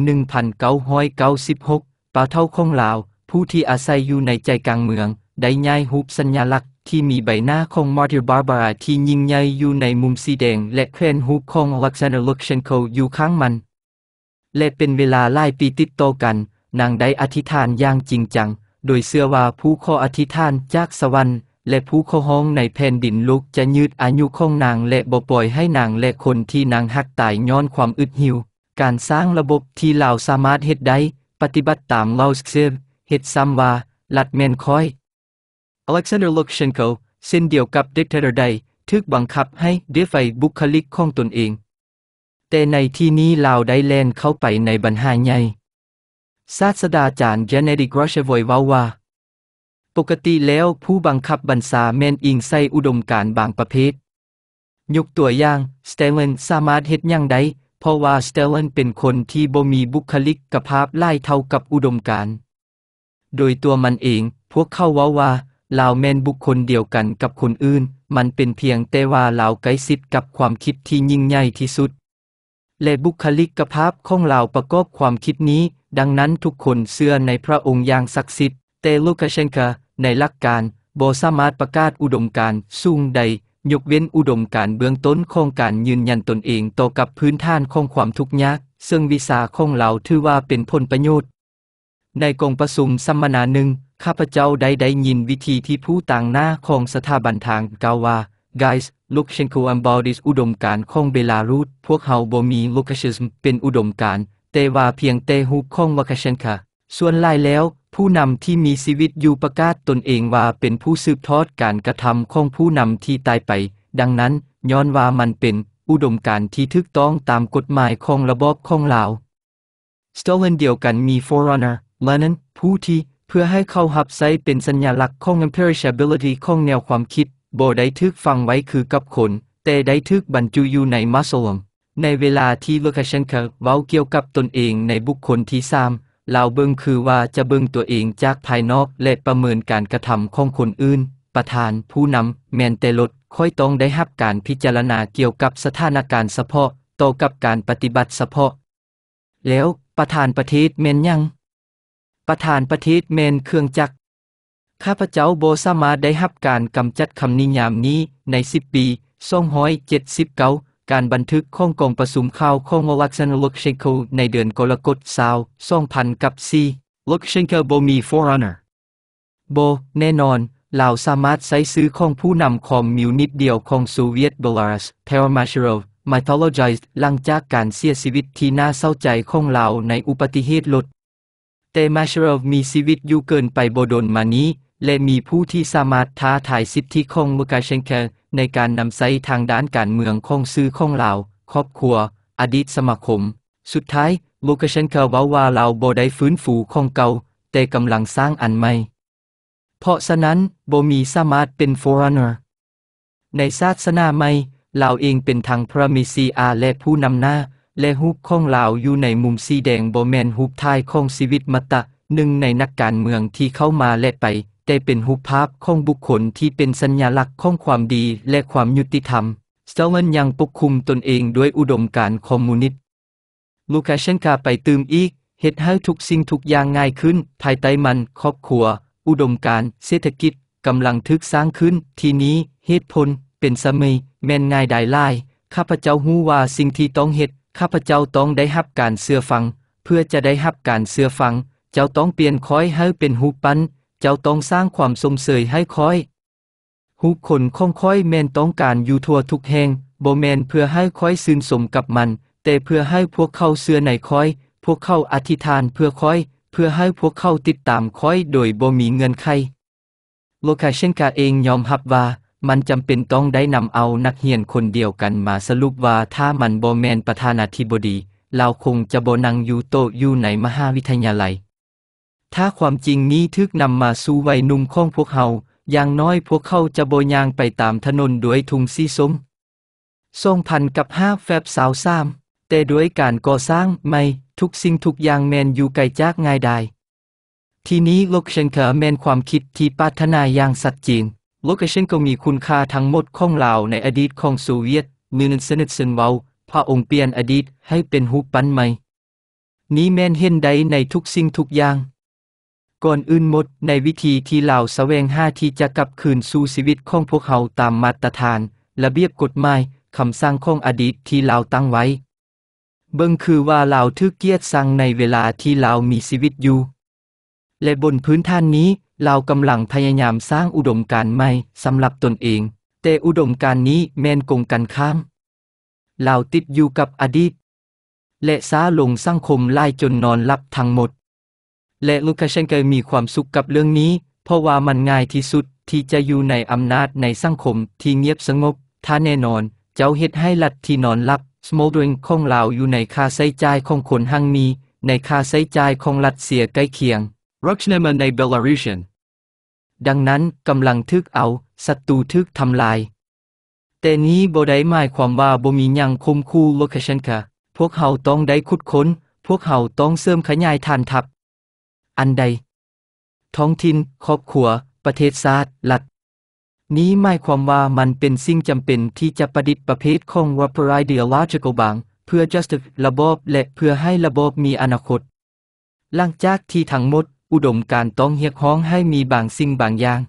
[SPEAKER 1] 1996ป่าเท่าคงลาว ผู้ที่อาศัยอยู่ในใจกลางเมืองได้ย้ายฮุบสัญญลักษณ์ ที่มีใบหน้าของมาร์ติบาร์บาที่ยิ่งใหญ่อยู่ในมุมสีแดง และแคว้นฮุบของอเล็กซานเดอร์ลุกเชนโคอยู่ข้างมัน และเป็นเวลาหลายปีติดต่อกันนางได้อธิษฐานอย่างจริงจัง โดยเชื่อว่าผู้ขออธิษฐานจากสวรรค์และผู้ขอห้องในแผ่นดินลุก จะยืดอายุของนางและบ่ปล่อยให้นางและคนที่นางหักตายย้อนความอึดหิว การสร้างระบบที่เราสามารถเฮ็ดได้ ปฏิบัติตามเลาเซฟเฮ็ดซ้ำว่าลัดแมนคอย Alexander Lukashenko เส้นเดียวกับดิกเตอร์ใดทึกบังคับให้เดฟไฟบุคลิกของตนเอง แต่ในที่นี้ลาวได้แลนเข้าไปในบัญหาใหญ่ศาสดาจารย์เจเนริกรชเวยว่าว่าปกติแล้วผู้บังคับบัญชาแมนอิงใส่อุดมการบางประเภทยกตัวอย่างสเตเลนสามารถเฮ็ดยังได เพราะว่าสเตเลนเป็นคนที่บ่มีบุคลิกภาพไล่เท่ากับอุดมการโดยตัวมันเอง พวกเขาว่าว่าลาวแมนบุคคลเดียวกันกับคนอื่น มันเป็นเพียงแต่ว่าลาวไกสิทธิ์กับความคิดที่ยิ่งใหญ่ที่สุด และบุคลิกภาพของลาวประกอบความคิดนี้ดังนั้นทุกคนเชื่อในพระองค์อย่างศักดิ์สิทธิ์เตลูกาเชนกาในหลักการบสามารถประกาศอุดมการสูงใด ยกเว้นอุดมการเบื้องต้นของการยืนยันตนเองต่อกับพื้นฐานของความทุกข์ยาก ซึ่งวิสาของเราถือว่าเป็นผลประโยชน์ ในกองประชุมสัมมนาหนึ่ง ข้าพเจ้าได้ได้ยินวิธีที่ผู้ต่างหน้าของสถาบันทางกาวาไกส์ลูกเชนโคอัมบอดิสอุดมการของเบลารุสพวกเฮาบ่มีลูกชิสมเป็นอุดมการตวาเพียงเตหุข้องวคเชนค่ะ ส่วนลายแล้วผู้นำที่มีชีวิตอยู่ประกาศตนเองว่าเป็นผู้สืบทอดการกระทำของผู้นำที่ตายไป ดังนั้นย้อนว่ามันเป็น อุดมการที่ถูกต้องตามกฎหมายของระบอบของลาวสโตเลนเดียวกันมี Forerunner l e n n ผู้ที่เพื่อให้เข้าหับไซเป็นสัญลักษณ์ของ imperishability ของแนวความคิด บ่ได้ทึกฟังไว้คือกับคนแต่ได้ทึกบรรจุอยู่ในมัสลมในเวลาที่เวอร์ชันเคเว้าเกี่ยวกับตนเองในบุคคลที่สามเราเบิ่งคือว่าจะเบิ่งตัวเองจากภายนอกและประเมินการกระทำของคนอื่น ประธานผู้นำ แมนเตลด ค่อยต้องได้รับการพิจารณาเกี่ยวกับสถานการณ์เฉพาะต่อกับการปฏิบัติเฉพาะ แล้วประธานประเทศแมนยังประธานประเทศแมนเครื่องจักรข้าพเจ้าโบสามารถได้รับการกำจัดคำนิยามนี้ใน10ปี279การบันทึกข้องกองประสุมข่าวข้องวัคซันลกเชนโคในเดือนกรกฎสาวซ่องพันกับซีลกเชนโคโบมีฟอร์เนอร์โบ แน่นอน เราสามารถใช้ซื้อของผู้นำคอมมิวนิตเดียวของสูเวียตบลารัสเทอร์มาชโรฟมิทอลจอยหลังจากการเสียชีวิตที่น่าเศร้าใจของเราในอุปติเหตุรถเตมาชโรฟมีชีวิตอยู่เกินไปโบดนมานี้และมีผู้ที่สามารถท้าทายสิทธิของมุกาเชนเคในการนำใช้ทางด้านการเมืองของซื้อของเราครอบครัว อดีตสมาคม สุดท้ายมุกาเชนเคว่าว่าเราบ่ได้ฟื้นฟูของเก่า แต่กำลังสร้างอันใหม่ เพราะฉะนั้นบ่มีสามารถเป็น foreigner ในศาสนาใหม่เราเองเป็นทางพระมิซีอาและผู้นำหน้าและฮุบของเราอยู่ในมุมสีแดงโบแมนฮุบท้ายของชีวิตมตะหนึ่งในนักการเมืองที่เข้ามาและไปแต่เป็นหุบภาพของบุคคลที่เป็นสัญญลักษณ์ของความดีและความยุติธรรมสเตลินยังปกคุมตนเองด้วยอุดมการคอมมิวนิสต์ลูคาเชนกาไปตืมอีก เหตุให้ทุกสิ่งทุกอย่างง่ายขึ้น ภายใต้มัน ครอบครัว อุดมการเศรษฐกิจ กำลังทึกสร้างขึ้น ทีนี้ เหตุผล เป็นสมัย แม่นง่ายได้ล่ข้าพเจ้าหู้ว่าสิ่งที่ต้องเหตุ ข้าพเจ้าต้องได้รับการเสื้อฟัง เพื่อจะได้รับการเสื้อฟัง เจ้าต้องเปลี่ยนคอยให้เป็นหูปั้นจ้าต้องสร้างความสมเสยให้คอยฮุกคนคงค่อยแมนต้องการอยู่ทั่วทุกแห่งบ่แมนเพื่อให้คอยซึนสมกับมัน แต่เพื่อให้พวกเขาเสื้อในคอย พวกเขาอธิษฐานเพื่อคอย เพื่อให้พวกเขาติดตามคอยโดยบ่มีเงินไข โลคาเชนกาเองยอมรับว่า มันจำเป็นต้องได้นำเอานักเรียนคนเดียวกันมาสรุปว่าถ้ามันบ่แมนประธานาธิบดี เราคงจะบ่นั่งอยู่โตอยู่ในมหาวิทยาลัยถ้าความจริงนี้ทึกนำมาสู่วัยนุ่มของพวกเฮา อย่างน้อยพวกเขาจะโบยางไปตามถนนด้วยทุงซีสมทรงพันกับห้าแฟบสาวซ้ำแต่ด้วยการก่อสร้างไม่ ทุกสิ่งทุกอย่างแมนอยู่ไกลจากง่ายได้ ทีนี้โลกเชนเคอร์แมนความคิดที่ปัฒนาอย่างสัตว์จริง โลกเชนก็มีคุณค่าทั้งหมดของเราในอดีตของโซเวียตมือนสนิทสนเวาพระองค์เปลี่ยนอดีตให้เป็นหุบปันใหม่ นี้แมนเห็นไดในทุกสิ่งทุกอย่างก่อนอื่นหมดในวิธีที่เหล่าสแสวงหาที่จะกลับคืนสู่ชีวิตของพวกเขาตามมาตรฐานระเบียบกฎหมายคำสั่งของอดีตที่เราตั้งไว้ เบิ่งคือว่าเราทึกเกียรติสั่งในเวลาที่เรามีชีวิตอยู่ และบนพื้นฐานนี้เรากำลังพยายามสร้างอุดมการใหม่สำหรับตนเองแต่อุดมการนี้แม่นกงกันข้ามเราติดอยู่กับอดีต และซาลงสังคมไล่จนนอนหลับทั้งหมดและลูคาเชนเกมีความสุขกับเรื่องนี้ เพราะว่ามันง่ายที่สุดที่จะอยู่ในอำนาจในสังคม ที่เงียบสงบท่าแน่นอนเจ้าเฮ็ดให้ลัดที่นอนหลับสโมดริงของเราอยู่ในค่าใช้จ่ายของคนหังมี ในค่าใช้จ่ายของรัดเสียใกล้เคียงรักเนมันในเบลารุสดังนั้นกำลังทึกเอาศัตรูทึกทำลาย แต่นี้บ่ได้หมายความว่าบ่มียังคุมคู่ลูคาเชน่ะพวกเขาต้องได้คุดค้น พวกเขาต้องเสริมขยายฐานทัพอันใดท้องถิ่นครอบครัว ประเทศชาติหลักนี้หมายความว่ามันเป็นสิ่งจำเป็นที่จะประดิษฐ์ประเภทของ r a p i d e o l o g i c a l bank เพื่อจ u s t ระบบและเพื่อให้ระบบมีอนาคต หลังจากที่ทั้งหมด อุดมการต้องเรียกร้องให้มีบางสิ่งบางอย่าง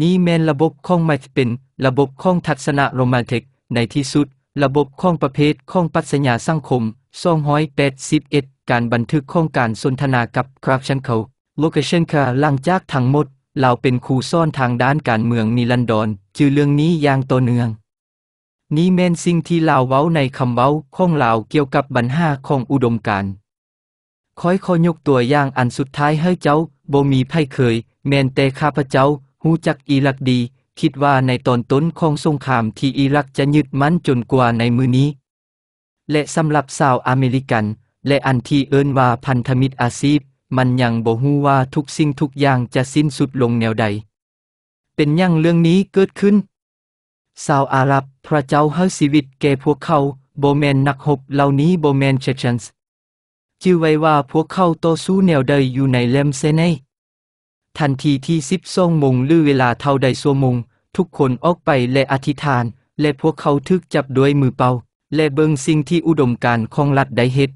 [SPEAKER 1] นี้แม้นระบบของไม่เป็น ระบบของทัศนะโรแมนติกในที่สุด ระบบของประเภทของปรัชญาสังคม281การบันทึกโครงการสนทนากับคราฟชันเขาโลเคชันคาลังจากทั้งหมดเราเป็นครูซ่อนทางด้านการเมืองนิลันดอนจื่อเรื่องนี้อย่างต่อเนื่อง นี้แม่นสิ่งที่ลาวเว้าในคาเว้าของลาวเกี่ยวกับบัญหาของอุดมการคอยอยกตัวอย่างอันสุดท้ายให้เจ้าบ่มีไพ่เคย แม่นแต่ข้าพเจ้าหูจักอีรักดี คิดว่าในตอนต้นของสงครามที่อิรักจะยึดมั่นจนกว่าในมือนี้ และสำหรับสาวอเมริกันและอันที่เอิ้นว่าพันธมิตรอาซีบมันยังบ่ฮู้ว่าทุกสิ่งทุกอย่างจะสิ้นสุดลงแนวใด เป็นยังเรื่องนี้เกิดขึ้นชาวอาหรับ พระเจ้าให้ชีวิตแก่พวกเขาโบแมนนักหบเหล่านี้โบแมนเชชันส์ชื่อไว้ว่าพวกเขาต่อสู้แนวใดอยู่ในเลมเซนทันทีที่สิบสองมงหรือเวลาเท่าใดสัวมง ทุกคนออกไปและอธิษฐาน และพวกเขาทึกจับด้วยมือเปล่าและเบิงสิ่งที่อุดมการของรัฐได้เฮ็ด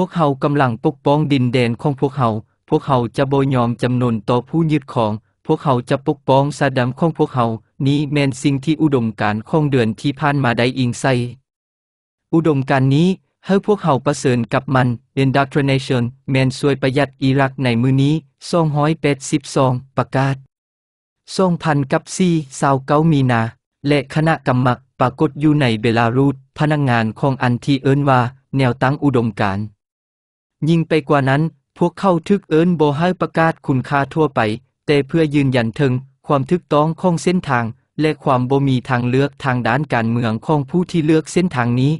[SPEAKER 1] พวกเขากำลังปกป้องดินแดนของพวกเขา พวกเขาจะโบยอมจำนนต่อผู้ยึดของ พวกเขาจะปกป้องซาดัมของพวกเขานี้แมนสิ่งที่อุดมการของเดือนที่ผ่านมาได้อิงใส่ อุดมการนี้ให้พวกเขาประเสริญกับมัน Indoctrination แมนสวยประหยัดอิรักในมือนี้282ประกาศทรงพันกับซีซาวเกามีนา และคณะกรรมกปรากฏอยู่ในเบลารุสพนักงงานของอันทีเอินว่า แนวตั้งอุดมการยิ่งไปกว่านั้น พวกเขาทึกเอิญโบให้ประกาศคุณค่าทั่วไป แต่เพื่อยืนยันถึง ความทึกต้องของเส้นทาง และความบ่มีทางเลือกทางด้านการเมืองของผู้ที่เลือกเส้นทางนี้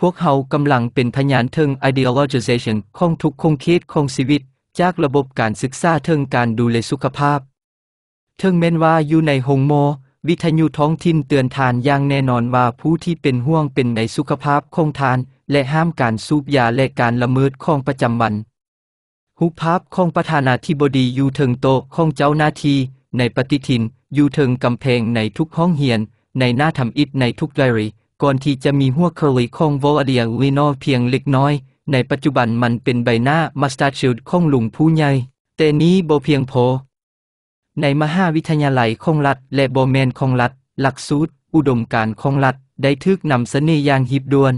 [SPEAKER 1] พวกเขากำลังเป็นพยานถึง ideologization ของทุกคงเขตของชีวิต จากระบบการศึกษาถึงการดูแลสุขภาพถึงแม้นว่าอยู่ในหงโม วิทยุท้องถิ่นเตือนทานอย่างแน่นอนว่าผู้ที่เป็นห่วงเป็นในสุขภาพของทานและห้ามการสูบยาและการละเมิดของประจำวัน หุภาพของประธานาธิบดียูเทิงโต ของเจ้าหน้าที่ในปฏิทิน อยู่เทิงกำแพงในทุกห้องเฮียน ในหน้าทำอิฐในทุกไดรีก่อนที่จะมีหัวเครีของวอลเดียลีนอเพียงเล็กน้อย ในปัจจุบันมันเป็นใบหน้ามาสตาชิลด์ของลุงผู้ใหญ่ แต่นี้บ่เพียงพอในมหาวิทยาลัยของรัฐและบเแมนของรัฐหลักสูตร อุดมการของรัฐได้ทึกนำเสนอย่างหิบดวน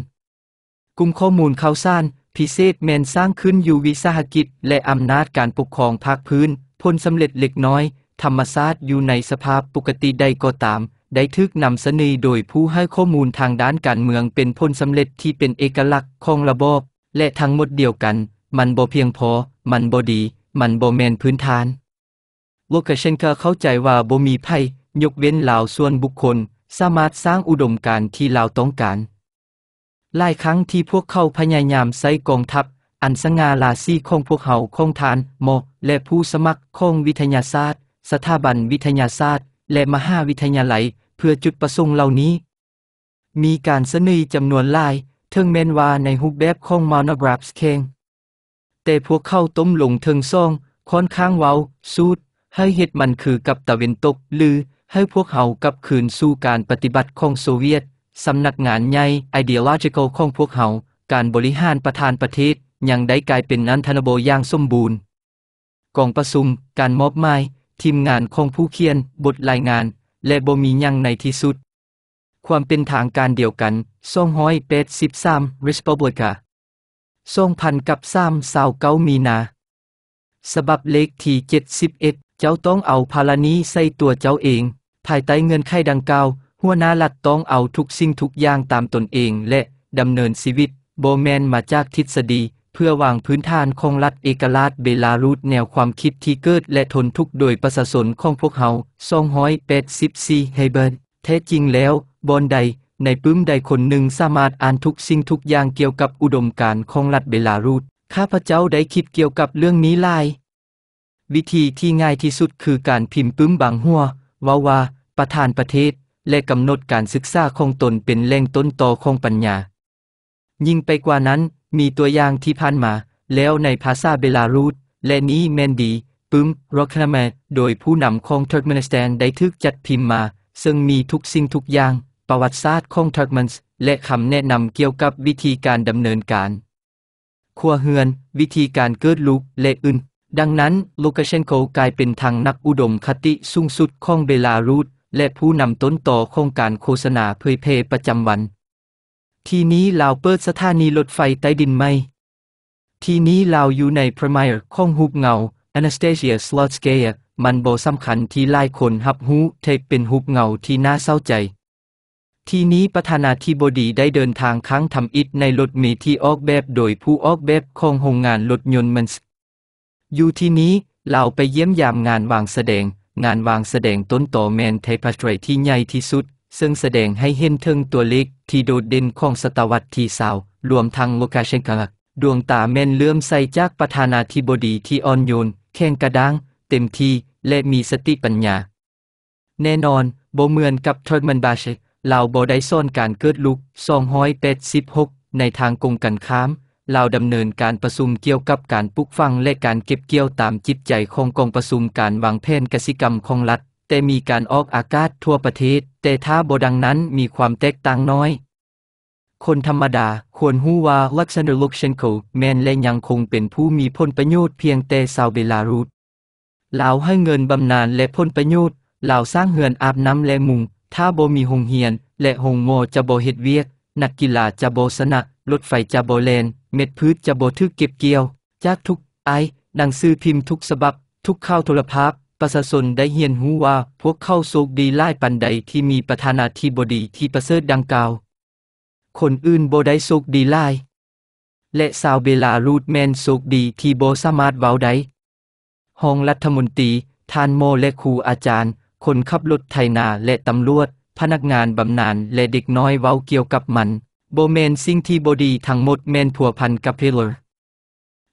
[SPEAKER 1] กลุ่มข้อมูลข่าวสารพิเศษแมนสร้างขึ้นอยู่วิสาหกิจ และอำนาจการปกครองภาคพื้นพลสำเร็จเล็กน้อยธรรมศาสตร์อยู่ในสภาพปกติใดก็ตาม ได้ทึกนำเสนอโดยผู้ให้ข้อมูลทางด้านการเมืองเป็นพลสำเร็จที่เป็นเอกลักษณ์ของระบอบ และทั้งหมดเดียวกัน มันบ่เพียงพอ มันบ่ดี มันบ่แมนพื้นฐานโลกเชนเกอร์เข้าใจว่าบ่มีไพ่ยกเว้นเหล่าส่วนบุคคล สามารถสร้างอุดมการที่เราต้องการหลายครั้งที่พวกเขาพยายามใส่กองทัพ อันสง่าราศีของพวกเขาของทานหมอและผู้สมัครของวิทยาศาสตร์สถาบันวิทยาศาสตร์ และมหาวิทยาลัยเพื่อจุดประสงค์เหล่านี้ มีการเสนอจำนวนหลายเทิงแมนว่าในรูปแบบของมอนอกราฟสเคงแต่พวกเขาต้มหลงเทิงซ่องค่อนข้างเว้าสูดให้เห็ดมันคือกับตะเวนตก หรือให้พวกเขากับคืนสู่การปฏิบัติของโซเวียตสำนักงานใหญ่ ideological ของพวกเขาการบริหารประธานประเทศยังได้กลายเป็นนันทนโบอย่างสมบูรณ์ กองประสุมการมอบหมายทีมงานของผู้เขียนบทรายงาน และบ่มียังในที่สุด ความเป็นทางการเดียวกัน283 Respublica 2000กับ329มีนา สบับเลขที่ 71 เจ้าต้องเอาภาลานีใส่ตัวเจ้าเอง ภายใต้เงินไขดังกล่าวหัวหน้าหลัดต้องเอาทุกสิ่งทุกอย่างตามตนเองและดำเนินชีวิตโบแมนมาจากทฤษฎีเพื่อวางพื้นฐานของรัฐ เอกราชเบลารุสแนวความคิดที่เกิดและทนทุกโดยประชาชนของพวกเขา284ไฮเบิร์นแท้จริงแล้ว บอนใด ในปื้มใดคนหนึ่งสามารถอ่านทุกสิ่งทุกอย่างเกี่ยวกับอุดมการณ์ของรัฐเบลารุสข้าพเจ้าได้คิดเกี่ยวกับเรื่องนี้ลาย วิธีที่ง่ายที่สุดคือการพิมพ์ปื้มบางหัวว่าว่า ประธานประเทศและกำหนดการศึกษาของตนเป็นแหล่งต้นตอของปัญญา ยิ่งไปกว่านั้น มีตัวอย่างที่ผ่านมา แล้วในภาษาเบลารุสและนี้แมนดี ปึ้มโรคนาเมโดยผู้นำของทอร์กเมนสแตน ได้ทึกจัดพิมพ์มา ซึ่งมีทุกสิ่งทุกอย่าง ประวัติศาสตร์ของทอร์กมนส์และคำแนะนำเกี่ยวกับวิธีการดำเนินการขัวเฮือน วิธีการเกิดลูกและอื่น ดังนั้นลูกาเชนโกกลายเป็นทางนักอุดมคติสูงสุดของเบลารุสและผู้นำต้นต่อโครงการโฆษณาเผยแพร่ประจำวัน ทีนี้เราเปิดสถานีรถไฟใต้ดินไหมทีนี้เราอยู่ในพรีเมียร์ของหุบเงา Anastasia s l o t s k a y a มันโบสำคัญที่หลายคนหับหูเทคเป็นหุบเงาที่น่าเศร้าใจ ทีนี้ประธานาธิบดีได้เดินทางครั้งทำอิฐในรถมีที่ออกแบบโดยผู้ออกแบบของโรงงานรถยนต์มันอยู่ที่นี้เราไปเยี่ยมยามงานวางแสดงงานวางแสดงต้นต่อแมนเทปาเตรที่ใหญ่ที่สุด ซึ่งแสดงให้เห็นถึงตัวเล็กที่โดดเด่นของศตวรรษที่สาว รวมทั้งโลกาเชนกลักดวงตาแม่นเลื่อมใสจากประธานาธิบดีที่อ่อนโยนแข็งกระด้าง เต็มที่และมีสติปัญญา แน่นอนบ่เหมือนกับทอร์มันบาเชลาวบ่ได้ซ่อนการเกิดลุก286ในทางกงกันข้ามเราดำเนินการประชุมเกี่ยวกับการปลุกฟังและการเก็บเกี่ยวตามจิตใจของกองประชุม การวางแผนกสิกรรมของรัฐ แต่มีการออกอากาศทั่วประเทศ แต่ถ้าบดังนั้นมีความแตกต่างน้อย คนธรรมดาควรหู้ว่าลักซานเดอร์ลุกเชนโคแมนและยังคงเป็นผู้มีพลประโยชน์เพียงแต่ชาวเบลารุสลาวให้เงินบำนาญและพลประโยชน์ลาวสร้างเหือนอาบน้ำและมุง ถ้าบมีหงเฮียน และหงโมจะบ่เฮ็ดเวียก นักกีฬาจะบ่สนะรถไฟจะบ่แลนเม็ดพืชจะบทึกเก็บเกี่ยว จากทุก ไอดังสือพิมพ์ทุกสบับ ทุกข้าวโทรภาพ ประชาชนได้เห็นหูว่า พวกเข้าโศกดีไล่ปันใดที่มีประธานาธิบดีที่ประเสริฐดังกล่าว คนอื่นโบได้โศกดีไล่และสาวเบลารูดแมนโศกดีที่โบสามารถเว้าได้ห้องรัฐมนตรีทานโมและครูอาจารย์ คนขับรถไถนาและตำรวจ พนักงานบำนาญและเด็กน้อยเว้าเกี่ยวกับมันบเมนสิ่งที่บดีทั้งหมดเมนผัวพันกับเิลอ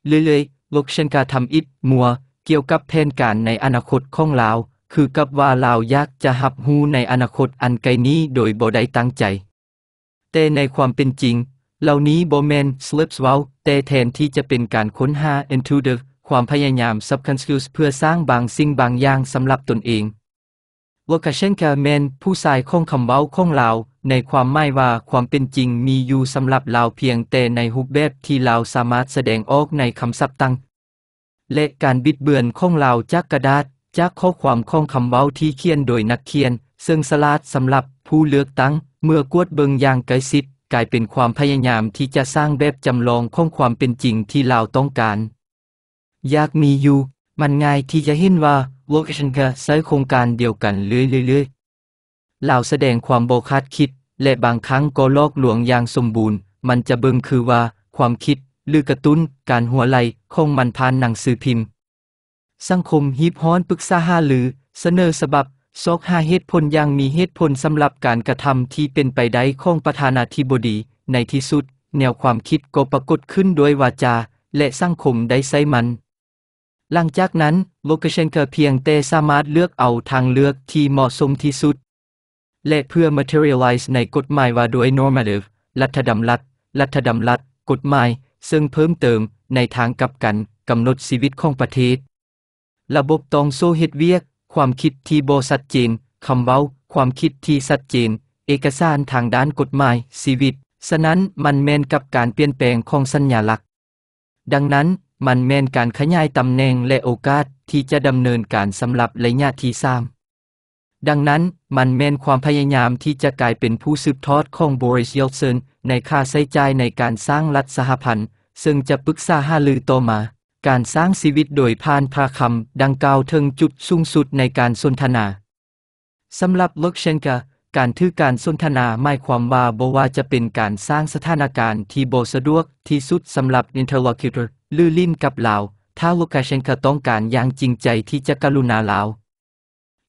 [SPEAKER 1] เร์เลยๆลกเชนกาทำอิดมัว เกี่ยวกับแผนการในอนาคตของลาว คือกับว่าลาวยากจะหับหูในอนาคตอันไกลนี้โดยบ่ได้ตั้งใจ แต่ในความเป็นจริง เหล่านี้บ่แมน slips เว้าแต่แทนที่จะเป็นการค้นหา into the ความพยายาม subconscious เพื่อสร้างบางสิ่งบางอย่างสำหรับตนเองวกาเชนกาแมนผู้ชายของคำเว้าของลาวในความหมายว่าความเป็นจริงมีอยู่สำหรับเราเพียงแต่ในรูปแบบที่เราสามารถแสดงออกในคำศัพท์ต่างและการบิดเบือนของเราจากกระดาษ จากข้อความของคำเว้าที่เขียนโดยนักเขียน ซึ่งสลาดสำหรับผู้เลือกตั้ง เมื่อกวดเบิงอย่างไกลสิทธิ์กลายเป็นความพยายามที่จะสร้างแบบจำลองของความเป็นจริงที่เราต้องการอยากมีอยู่มันง่ายที่จะเห็นว่า w o r k ชันก็ใช้โครงการเดียวกันเรื่อย ๆเหล่าแสดงความโบคาดคิด และบางครั้งก็ลอกหลวงอย่างสมบูรณ์ มันจะเบิงคือว่าความคิดหรือกระตุ้นการหัวไหลของมันผ่านหนังสือพิมพ์ สังคมฮิปฮอนปรึกษาหาหรือเสนอสบับ ซอกหาเหตุผลอย่างมีเหตุผลสำหรับการกระทำที่เป็นไปได้ของประธานาธิบดีในที่สุด แนวความคิดก็ปรากฏขึ้นด้วยวาจา และสังคมได้ใช้มัน หลังจากนั้นโลกเชนเกอเพียงแต่สามารถเลือกเอาทางเลือกที่เหมาะสมที่สุดและเพื่อ materialize ในกฎหมายว่าโดย normative รัฐดำรัฐรัฐดำรัฐกฎหมาย ซึ่งเพิ่มเติมในทางกับกัน กำหนดชีวิตของประเทศ ระบบตองโซเฮ็ดเวียก ความคิดที่บ่ชัดเจนคำเว้าความคิดที่ชัดเจนเอกสารทางด้านกฎหมายชีวิต ฉะนั้นมันแมนกับการเปลี่ยนแปลงของสัญญาลักษณ์ดังนั้นมันแมนการขยายตำแหน่งและโอกาสที่จะดำเนินการสำหรับระยะที่3ดังนั้นมันแมนความพยายามที่จะกลายเป็นผู้สืบทอดของบริสเยลเซนในค่าใช้จ่ายในการสร้างรัฐสหพันธ์ซึ่งจะปรึกษาหาลือต่อมา การสร้างชีวิตโดยผ่านพระคำดังกล่าวถึงจุดสูงสุดในการสนทนา สำหรับลกเชนกาการถือการสนทนาหมายความว่าบ่ว่าจะเป็นการสร้างสถานการณ์ที่บ่สะดวกที่สุดสำหรับ i n t e r l o c u ิเตอรือลิ้นกับเาาถ้าลูกาเชนกาต้องการอย่างจริงใจที่จะกรุณาเาา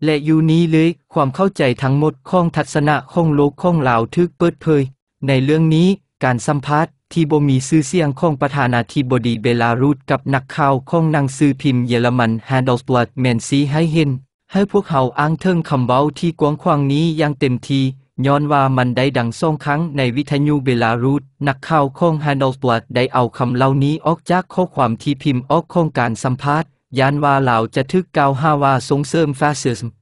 [SPEAKER 1] และอยู่นี้เลยความเข้าใจทั้งหมดของทัศนะของโลกของเหล่าทึกเปิดเผย ในเรื่องนี้การสัมภาษณ์ ที่บ่มีซื่อเสียงของประธานาธิบดีเบลารุสกับนักข่าวของหนังสือพิมพ์เยอรมันแฮนด e l s b l a t แมนซีให้เห็น ให้พวกเขาอ้างเทิงคำเว้าที่กว้างขวางนี้อย่างเต็มที ย้อนว่ามันได้ดังสองครั้งในวิทยุเบลารุสนักข่าวของแฮนด e l s b l a t ได้เอาคำเหล่านี้ออกจากข้อความที่พิมพ์ออกของการสัมภาษณ์ยานว่าเหล่าจะทึกกาวาว่าส่งเสริมฟาสซิสม์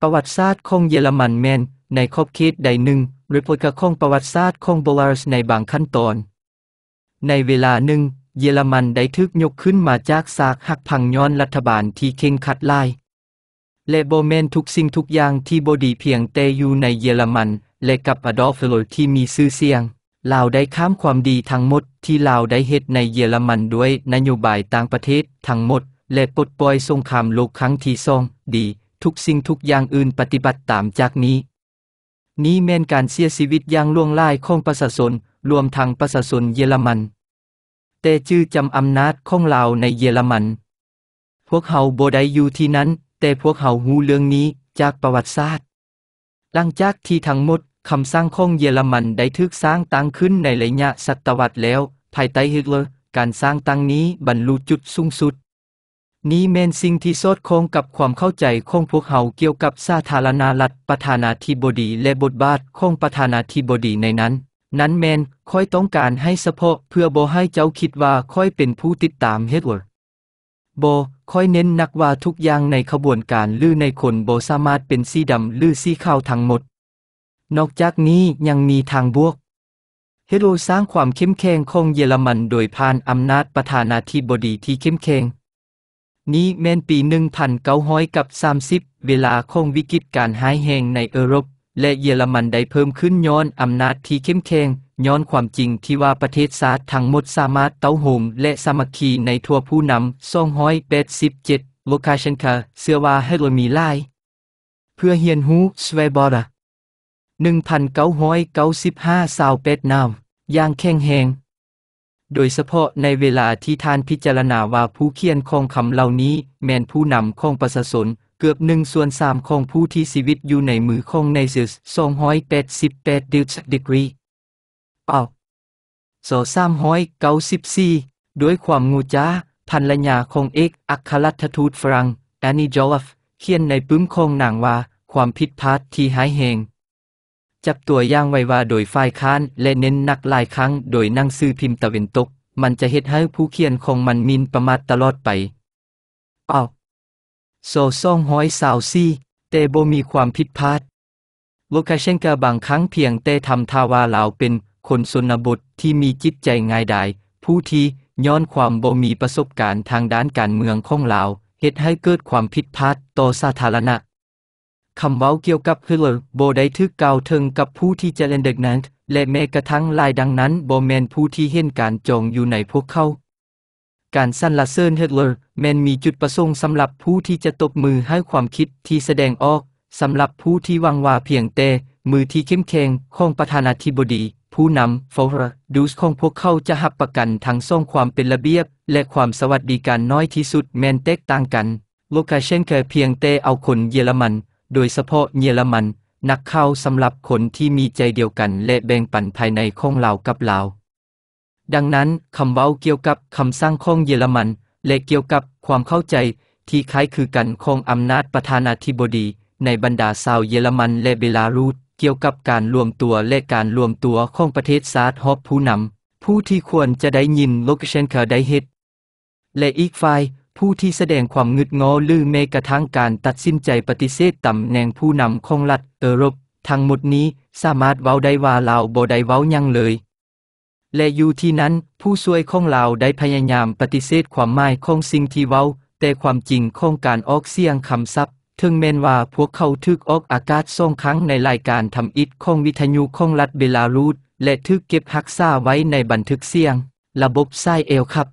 [SPEAKER 1] ประวัติศาสตร์ของเยอรมันแมนในขอบเขตใดหนึ่ง หรือผลกระของประวัติศาสตร์ของโบร์สในบางขั้นตอน ในเวลาหนึ่ง เยอรมันได้ทึกยกขึ้นมาจากซากหักพังย้อนรัฐบาลที่เข่งขัดไล่และโบแมนทุกสิ่งทุกอย่างที่บดีเพียงแต่อยู่ในเยอรมัน และกับอดอลฟโลที่มีซื่อเสียงลาวได้ข้ามความดีทั้งหมดที่ลาวได้เฮ็ดในเยอรมันด้วยนโยบายต่างประเทศทั้งหมด และปลดปล่อยสงครามโลกครั้งที่สองดี ทุกสิ่งทุกอย่างอื่นปฏิบัติตามจากนี้ นี้แม่นการเสียชีวิตอย่างล่วงล่ายของประชาชนรวมทั้งประชาชนเยอรมัน แต่จื่อจำอำนาจของลาวในเยอรมัน พวกเฮาบ่ได้อยู่ที่นั้น แต่พวกเฮาฮู้เรื่องนี้จากประวัติศาสตร์ หลังจากที่ทั้งหมดคำสร้างของเยอรมันได้ถึกสร้างตั้งขึ้นในระยะศตวรรษแล้ว ภายใต้ฮิตเลอร์ การสร้างตั้งนี้บรรลุจุดสูงสุด นี้เมนสิ่งที่สอดคล้องกับความเข้าใจของพวกเขาเกี่ยวกับสาธารณรัฐประธานาธิบดีและบทบาทของประธานาธิบดีในนั้น นั้นแมนค่อยต้องการให้เฉพาะเพื่อบให้เจ้าคิดว่าค่อยเป็นผู้ติดตามเฮดเวิร์ดบค่อยเน้นนักว่าทุกอย่างในขบวนการหรือในคนโบสามารถเป็นสีดำหรือสีขาวทั้งหมดนอกจากนี้ยังมีทางบวก เฮโรสร้างความเข้มแข็งของเยอรมันโดยผ่านอำนาจประธานาธิบดีที่เข้มแข็งนี้แม่นปี 1900กับ30 เวลาของวิกฤตการหายแห่งในเอรปและเยอรมันได้เพิ่มขึ้นย้อนอำนาจที่เข้มแข็งย้อนความจริงที่ว่าประเทศชาติทั้งหมดสามารถเต้าโหมและสามัคคีในทั่วผู้นำ287โลคาเชนคาเสื้อว่าให้รมีไล่เพื่อเฮียนฮูสเวบอระ1995้าวเป็ดนามอย่างแข็งแหงโดยเฉพาะในเวลาที่ท่านพิจารณาว่าผู้เขียนของคำเหล่านี้ แม่นผู้นำของประสาสนเกือบหนึ่งส่วนสามของผู้ที่ชีวิตอยู่ในมือของในซิส288 degree เป่าสอ394 ด้วยความงูจ้าพันลญาของเอกอัครรัฐทูตฝรั่งแอนนี่จอฟเขียนในปึ้มของนางว่าความผิดพลาดที่หายแหงจับตัวย่างไว้ว่าโดยฝ่ายค้านและเน้นนักหลายครั้งโดยนั่งซื้อพิมพ์ตะเวนตก มันจะเฮ็ดให้ผู้เขียนของมันมินประมาทตลอดไปอ้าวโซซองห้อยสาวซี่แต่บ่มีความผิดพลาดโลคาเชนกาบางครั้งเพียงแต่ทำทาวาลาวเป็นคนสนบทที่มีจิตใจง่ายดาย ผู้ที่ย้อนความบ่มีประสบการณ์ทางด้านการเมืองของลาวเฮ็ดให้เกิดความผิดพลาดต่อสาธารณะคำเว้าเกี่ยวกับฮ h เลอร์โบได้ทึกกล่าวถึงกับผู้ที่เจริญเด็กนั้น และแม้กระทั่งลายดังนั้นโบแมนผู้ที่เห็นการจองอยู่ในพวกเขา การสั้นละเซินฮิตเลอร์แมนมีจุดประสงค์สำหรับผู้ที่จะตบมือให้ความคิดที่แสดงออกสำหรับผู้ที่วังว่าเพียงแต่มือที่เข้มแข็งของประธานาธิบดี ผู้นำฟอร์ดูสของพวกเขาจะหับประกันทั้งส่งความเป็นระเบียบ และความสวัสดิการน้อยที่สุดแมนเตกต่างกัน โลกาเชนเคยเพียงแต่เอาคนเยอรมันโดยเฉพาะเยอรมันนักเข้าสำหรับคนที่มีใจเดียวกัน และแบ่งปันภายในของเรากับเราดังนั้นคำเว้าเกี่ยวกับคำสร้างของเยอรมัน และเกี่ยวกับความเข้าใจที่คล้ายคือกันของอำนาจประธานาธิบดีในบรรดาชาวเยอรมันและเบลารุสเกี่ยวกับการรวมตัวและการรวมตัวของประเทศซาร์ฮอบผู้นำผู้ที่ควรจะได้ยินโลกเชนเค์ได้เฮ็ดและอีกฝ่ายผู้ที่แสดงความงึดงอหรือแม้กระทั่งการตัดสินใจปฏิเสธตำแหน่งผู้นำของรัฐเอรบทั้งหมดนี้สามารถเว้าได้ว่าลาวบ่ได้เว้ายังเลย และอยู่ที่นั้น ผู้ช่วยของลาวได้พยายามปฏิเสธความหมายของสิ่งที่เว้า แต่ความจริงของการออกเสียงคำศัพท์ถึงแม้นว่าพวกเขาทึกออกอากาศสองครั้งในรายการทำอิฐของวิทยุของรัฐเบลารุสและทึกเก็บหักษาไว้ในบันทึกเสียง ระบบไซเอลครับ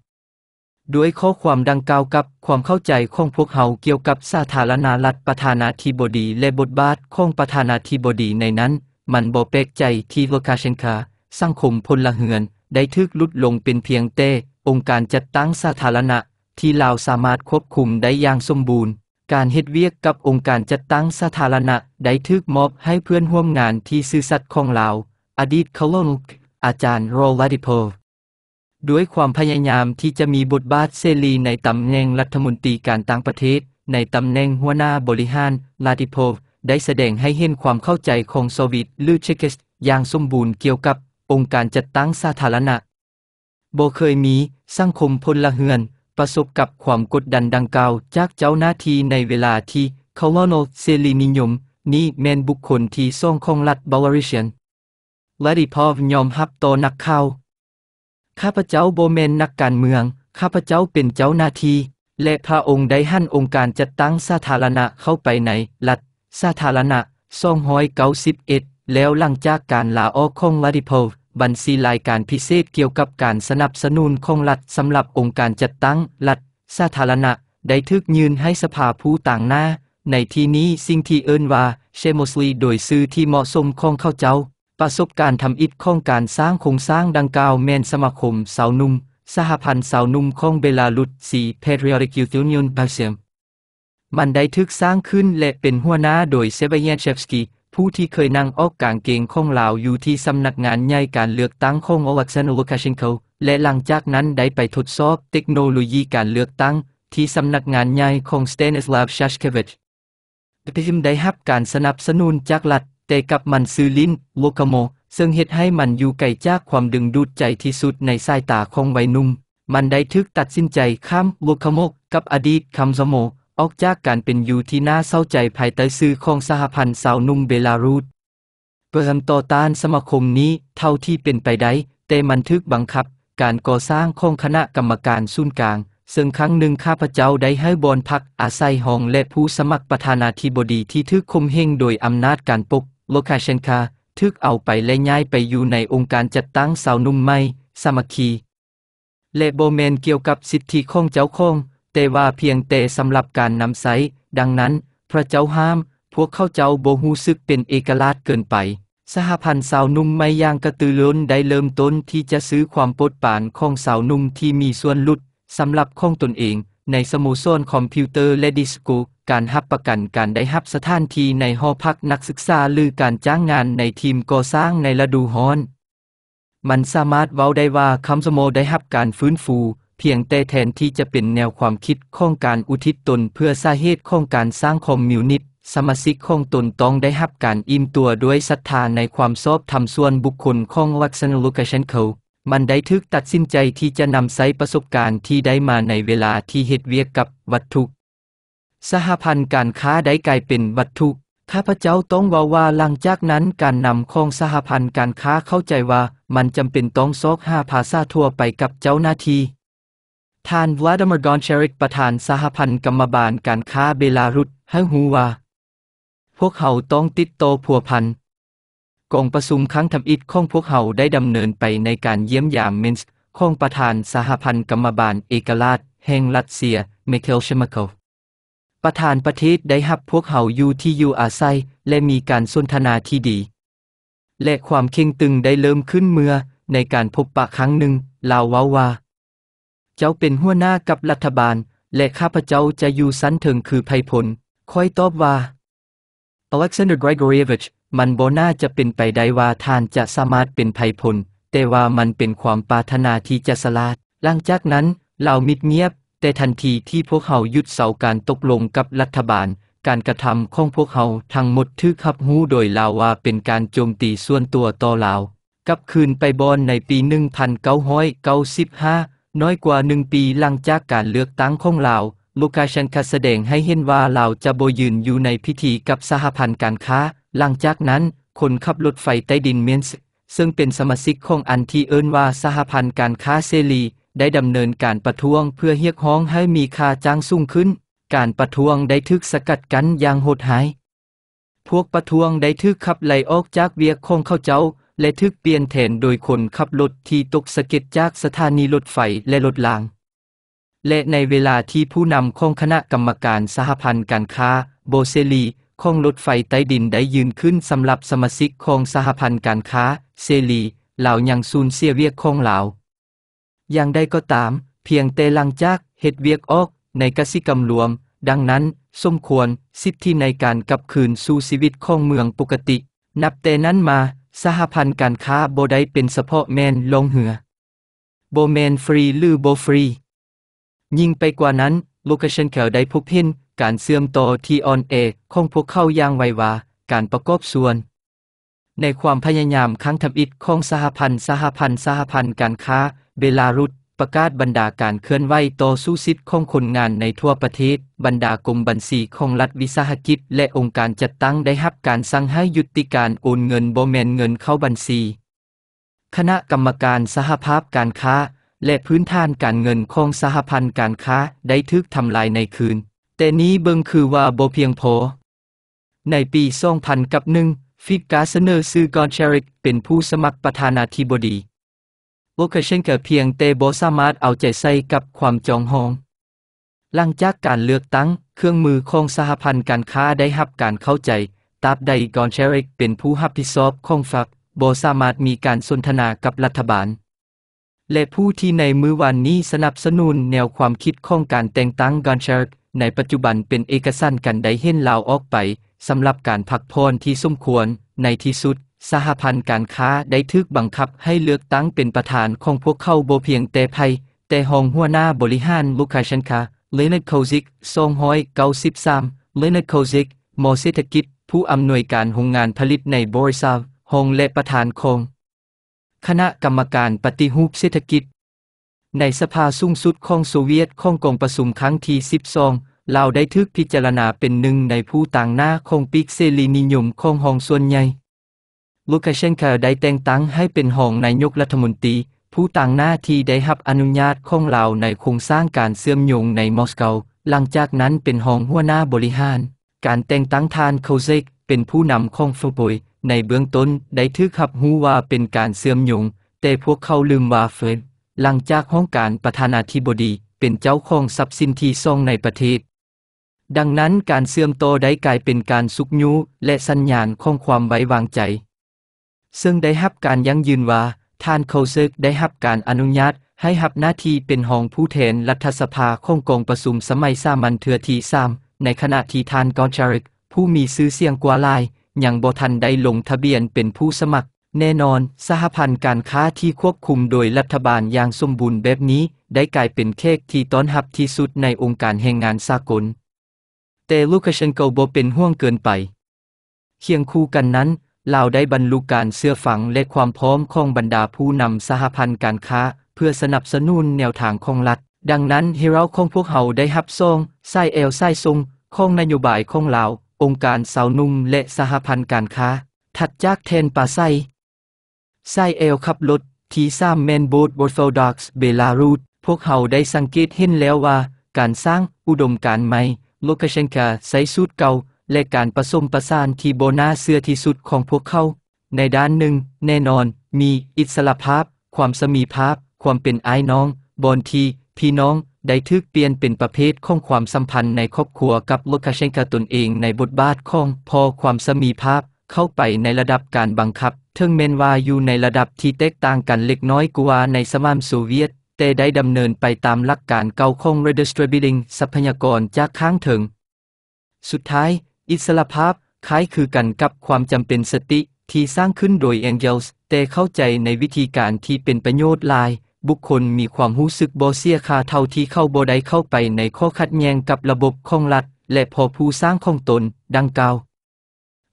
[SPEAKER 1] ด้วยข้อความดังกล่าวกับความเข้าใจของพวกเฮาเกี่ยวกับสาธารณรัฐประธานาธิบดีและบทบาทของประธานาธิบดีในนั้น มันบ่แปลกใจทีู่คาเชนคาสังคมพลเหือน ได้ทึกลดลงเป็นเพียงเต้ องค์การจัดตั้งสาธารณะ ที่ลาวสามารถควบคุมได้อย่างสมบูรณ์ การเฮ็ดเวียกกับองค์การจัดตั้งสาธารณะได้ทึกมอบให้เพื่อนร่วมงานที่ซื่อสัตย์ของลาว อดีตคอลนกอาจารย์โรลาดิโพด้วยความพยายามที่จะมีบทบาทเสรีในตำแหน่งรัฐมนตรีการต่างประเทศ ในตำแหน่งหัวหน้าบริหาร ลาติโพฟได้แสดงให้เห็นความเข้าใจของโซวิตลูเชกสอย่างสมบูรณ์เกี่ยวกับองค์การจัดตั้งสาธารณะบเคยมีสังคมพลเหือนประสบกับความกดดันดังกล่าวจากเจ้าหน้าที่ในเวลาที่เขาว่าโนเซลีนิยมนี่แมนบุคคลที่ส่งของรัฐบาวาริเชียนลาดิพอฟยอมหับต่อนักข่าวข้าพเจ้าโบเมนนักการเมือง ข้าพเจ้าเป็นเจ้าหน้าที่และพระองค์ได้หั่นองค์การจัดตั้งสาธารณะเข้าไปในรัฐสาธารณะซองหอยเก้าสิบเอ็ดแล้วหลังจากการลาออกของลาดิโพบัญชีรายการพิเศษเกี่ยวกับการสนับสนุนของรัฐสำหรับองค์การจัดตั้งรัฐสาธารณะได้ทึกยืนให้สภาผู้ต่างหน้า ในที่นี้สิ่งที่เอิ้นว่าเชมอสลีโดยซื้อที่เหมาะสมของเข้าเจ้าประสบการณ์ทำอิฐของการสร้างโครงสร้างดังกล่าวแมนสมาคม สาวนุ่มสหพันธ์สาวนุ่มของเบลารุสสีเพเรียริกิวตูเนียนบาเซียมมันได้ทึกสร้างขึ้นและเป็นหัวหน้าโดยเซเบเยนเชฟสกี ผู้ที่เคยนั่งออกกางเกงของลาวอยู่ที่สำนักงานใหญ่การเลือกตั้งของอวักซนอวคาเชนโคและหลังจากนั้นได้ไปทดสอบ เทคโนโลยีการเลือกตั้งที่สำนักงานใหญ่ของสเตนิสลาฟชาชเควิชพิมได้รับการสนับสนุนจากรัฐแต่กับมันซื้อลิ้นโลกโม ซึ่งเฮ็ดให้มันอยู่ไกลจากความดึงดูดใจที่สุดในสายตาของวัยนุ่ม มันได้ทึกตัดสินใจข้ามโลกโมกับอดีตคำสโม ออกจากการเป็นอยู่ที่น่าเศร้าใจภายใต้ซื้อของสหพันธ์สาวนุ่มเบลารุสเพื่อต่อต้านสมาคมนี้เท่าที่เป็นไปได้ แต่มันทึกบังคับการก่อสร้างของคณะกรรมการศูนย์กลาง ซึ่งครั้งหนึ่งข้าพเจ้าได้ให้บอลพักอาศัยห้องและผู้สมัครประธานาธิบดีที่ทึกคมเฮงโดยอำนาจการปกล u k า s h e n k ทึกเอาไปและย้ายไปอยู่ในองค์การจัดตั้งสาวนุ่มไม่ สามัคคีเลโบเมนเกี่ยวกับสิทธิของเจ้าของ แต่ว่าเพียงแต่สำหรับการนำไซดังนั้น พระเจ้าห้าม พวกเข้าเจ้าโบหูซึกเป็นเอกลาชเกินไป สหพันธ์สาวนุ่มไม่ย่างกระตือร้นได้เริ่มต้นที่จะซื้อความโปรดปานของสาวนุ่มที่มีส่วนลุดสำหรับของตนเองในสมโซสคอมพิวเตอร์และดิสโกการหับประกันการได้หับสถานที่ในหอพักนักศึกษาหรือการจ้างงานในทีมก่อสร้างในฤดูร้อน มันสามารถเว้าได้ว่าคำสโมได้หับการฟื้นฟู เพียงแต่แทนที่จะเป็นแนวความคิดของการอุทิศตน เพื่อสาเหตุของการสร้างคอมมิวนิสต์สมาชิกของตนต้องได้หับการอิ่มตัวด้วยศรัทธาในความชอบธรรมส่วนบุคคลของวัคซนลูกาเชนโคมันได้ทึกตัดสินใจที่จะนำใช้ประสบการณ์ที่ได้มาในเวลาที่เฮ็ดเวียกกับวัตถุ สหพันธ์การค้าได้กลายเป็นวัตถุ ข้าพเจ้าต้องว่าว่า หลังจากนั้นการนำของสหพันธ์การค้าเข้าใจว่า มันจำเป็นต้องซอกหาภาษาทั่วไปกับเจ้าหน้าที่ท่านวลาดิมร์กอนเชริกประธานสหพันธ์กรรมบาลการค้าเบลารุสให้หูว่าพวกเขาต้องติดโตผัวพันกองประชุมครั้งทำอิดของพวกเขาได้ดำเนินไปในการเยี่ยมยามมินส์ของประธานสหพันธ์กรรมบาล เอกราช แห่งรัสเซียเมเคลเชมคอฟประธานประเทศได้หับพวกเขาอยู่ที่อยู่อาศัยและมีการสนทนาที่ดี และความเข่งตึงได้เริ่มขึ้นเมื่อในการพบปะครั้งหนึ่งลาวาว่า เจ้าเป็นหัวหน้ากับรัฐบาล และข้าพเจ้าจะอยู่สั้นถึงคือภัยพลคอยตอบว่า Alexander Grigoryevich มันบ่น่าจะเป็นไปได้ว่าท่านจะสามารถเป็นไพพล แต่ว่ามันเป็นความปรารถนาที่จะสลาด หลังจากนั้นเรามิดเงียบ แต่ทันทีที่พวกเขาหยุดเสาการตกลงกับรัฐบาล การกระทำของพวกเขาทั้งหมดทึกขับหู้โดยลาวว่าเป็นการโจมตีส่วนตัวต่อลาวกับคืนไปบอนในปี 1995 น้อยกว่าหนึ่งปีหลังจากการเลือกตั้งของลาว ลูกาชันคาแสดงให้เห็นว่าลาวจะโบยืนอยู่ในพิธีกับสหพันธ์การค้าหลังจากนั้นคนขับรถไฟใต้ดินเมนส์ ซึ่งเป็นสมาชิกของอันที่เอิ้นว่าสหพันธ์การค้าเสรีได้ดำเนินการประท้วงเพื่อเรียกร้องให้มีค่าจ้างสูงขึ้น การประท้วงได้ทึกสกัดกันอย่างโหดหาย พวกประท้วงได้ทึกขับไล่ออกจากเวียกของเขาเจ้า และทึกเปลี่ยนแทนโดยคนขับรถที่ตกสะเก็ดจากสถานีรถไฟและรถราง และในเวลาที่ผู้นำของคณะกรรมการสหพันธ์การค้าโบเซลีของรถไฟใต้ดินได้ยืนขึ้นสำหรับสมาชิกของสหพันธ์การค้าเซลีเหล่ายังซูนเสียเวียกของเหล่าอย่างใดก็ตาม เพียงแต่ลังจากเห็ดเวียกออกในกสิกรรมรวม ดังนั้นสมควรสิทธิในการกลับคืนสู่ชีวิตของเมืองปกติ นับแต่นั้นมาสหพันธ์การค้าบ่ได้เป็นเฉพาะแมนลงเหือบ่แมนฟรีหรือบ่ฟรี ยิ่งไปกว่านั้น โลกาเชนเคลได้พบเห็นการเสื่อมต่อที่อ่อนเอกของพวกเขาอย่างไววาการประกอบส่วน ในความพยายามครั้งทำอิฐของสหพันธ์สหพันธ์สหพันธ์การค้าเบลารุสประกาศบรรดาการเคลื่อนไหวต่อสู้สิทธิ์ของคนงานในทั่วประเทศบรรดากรมบัญชีของรัฐวิสาหกิจและองค์การจัดตั้งได้รับการสั่งให้ยุติการโอนเงินโบแมนเงินเข้าบัญชีคณะกรรมการสหภาพการค้าและพื้นฐานการเงินของสหพันธ์การค้าได้ทึกทำลายในคืนแต่นี้เบิงคือว่าบ่เพียงพอในปี2000กับหนึ่งฟิกกาเซเนอร์ซื้อกอนเชริกเป็นผู้สมัครประธานาธิบดีโอเคเช่นกับเพียงแต่บ่สามารถเอาใจใส่กับความจองหอง หลังจากการเลือกตั้งเครื่องมือของสหพันธ์การค้าได้รับการเข้าใจตราบใดกอนเชริกเป็นผู้รับผิดชอบของฝักบ่สามารถมีการสนทนากับรัฐบาล และผู้ที่ในมือวันนี้สนับสนุนแนวความคิดของการแต่งตั้งกอนเชริกในปัจจุบันเป็นเอกสั้นกันได้เห็นลาวออกไปสำหรับการพักพรนที่สมควร ในที่สุด สหพันธ์การค้าได้ทึกบังคับให้เลือกตั้งเป็นประธานของพวกเขาโบเพียงแต่ไัยแต่หองหัวหน้าบริหารลูคาชันคา เลนโคซิกซองฮอยเกาสิบสามเลนโคซิกมอเศรษฐกิจผู้อำนวยการโรงงานผลิตในบริษัทหองและประธานคงคณะกรรมการปฏิรูปเศรษฐกิจในสภาสูงสุดของโซเวียตของกองประสุมครั้งที่12เราได้ทึกพิจารณาเป็นหนึ่งในผู้ต่างหน้าของปิกเซลีนิยมของห้องส่วนใหญ่ ลูคาเชนคาได้แต่งตั้งให้เป็นห้องนายกรัฐมนตรี ผู้ต่างหน้าที่ได้รับอนุญาตของเราในโครงสร้างการเสื่อมโยงในมอสโก หลังจากนั้นเป็นห้องหัวหน้าบริหาร การแต่งตั้งทานโคเซกเป็นผู้นำของฟูบยในเบื้องต้นได้ทึกขับหูว่าเป็นการเสื่อมโยง แต่พวกเขาลืมว่าเฟหลังจากห้องการประธานาธิบดี เป็นเจ้าของทรัพย์สินที่ซ่องในประเทศ ดังนั้นการเสื่อมโตได้กลายเป็นการสุกยุ และสัญญาณของความไว้วางใจ ซึ่งได้รับการยั่งยืนว่าท่านเคเซกได้รับการอนุญาต ให้รับหน้าที่เป็นหองผู้แทนรัฐสภาของกองประชุมสมัยสามัญเทือที่สามในขณะที่ท่านกอชาริก ผู้มีซื้อเสียงกว่าลายยังบ่ทันได้ลงทะเบียนเป็นผู้สมัครแน่นอน สหพันธ์การค้าที่ควบคุมโดยรัฐบาลอย่างสมบูรณ์แบบนี้ได้กลายเป็นเค้กที่ต้อนรับที่สุดในองค์การแห่งงานสากลแต่ลูกาเชนเกโบเป็นห่วงเกินไป เคียงคู่กันนั้น เราได้บรรลุการเสื้อฝังและความพร้อมของบรรดาผู้นำสหพันธ์การค้า เพื่อสนับสนุนแนวทางของรัฐดังนั้นเฮเราของพวกเขาได้หับซองไส้เอลไส้ทรงของนโยบายของเราองค์การสาวนุ่มและสหพันธ์การค้าถัดจากเทนปาไซไซเอลขับรถที่ส้ามแมนโบดบอฟลดักส์เบลารูดพวกเขาได้สังเกตเห็นแล้วว่า การสร้างอุดมการใหม่ โลกเชนกาใส้สูตรเก่า และการผสมประสานที่โบนาเสื้อที่สุดของพวกเขาในด้านหนึ่ง แน่นอนมีอิสระภาพ ความสมีภาพ ความเป็นไอยน้อง บอนที พี่น้องได้ทึกเปลี่ยนเป็นประเภทของความสัมพันธ์ในครอบครัวกับโลกเชนกาตนเองในบทบาทของพอความสมีภาพเข้าไปในระดับการบังคับถึงแม้นว่าอยู่ในระดับที่แตกต่างกันเล็กน้อยกว่าในสมามโซเวียต แต่ได้ดำเนินไปตามหลักการเก่าของ redistributing ทรัพยากรจากข้างถึง สุดท้าย อิสรภาพคล้ายคือกันกับความจำเป็นสติที่สร้างขึ้นโดยแองเจลส์แต่เข้าใจในวิธีการที่เป็นประโยชน์ลาย บุคคลมีความรู้สึกบ่เสียค่าเท่าที่เข้าบ่ได้เข้าไปในข้อขัดแย้งกับระบบของรัฐ และพอผู้สร้างของตนดังกล่าว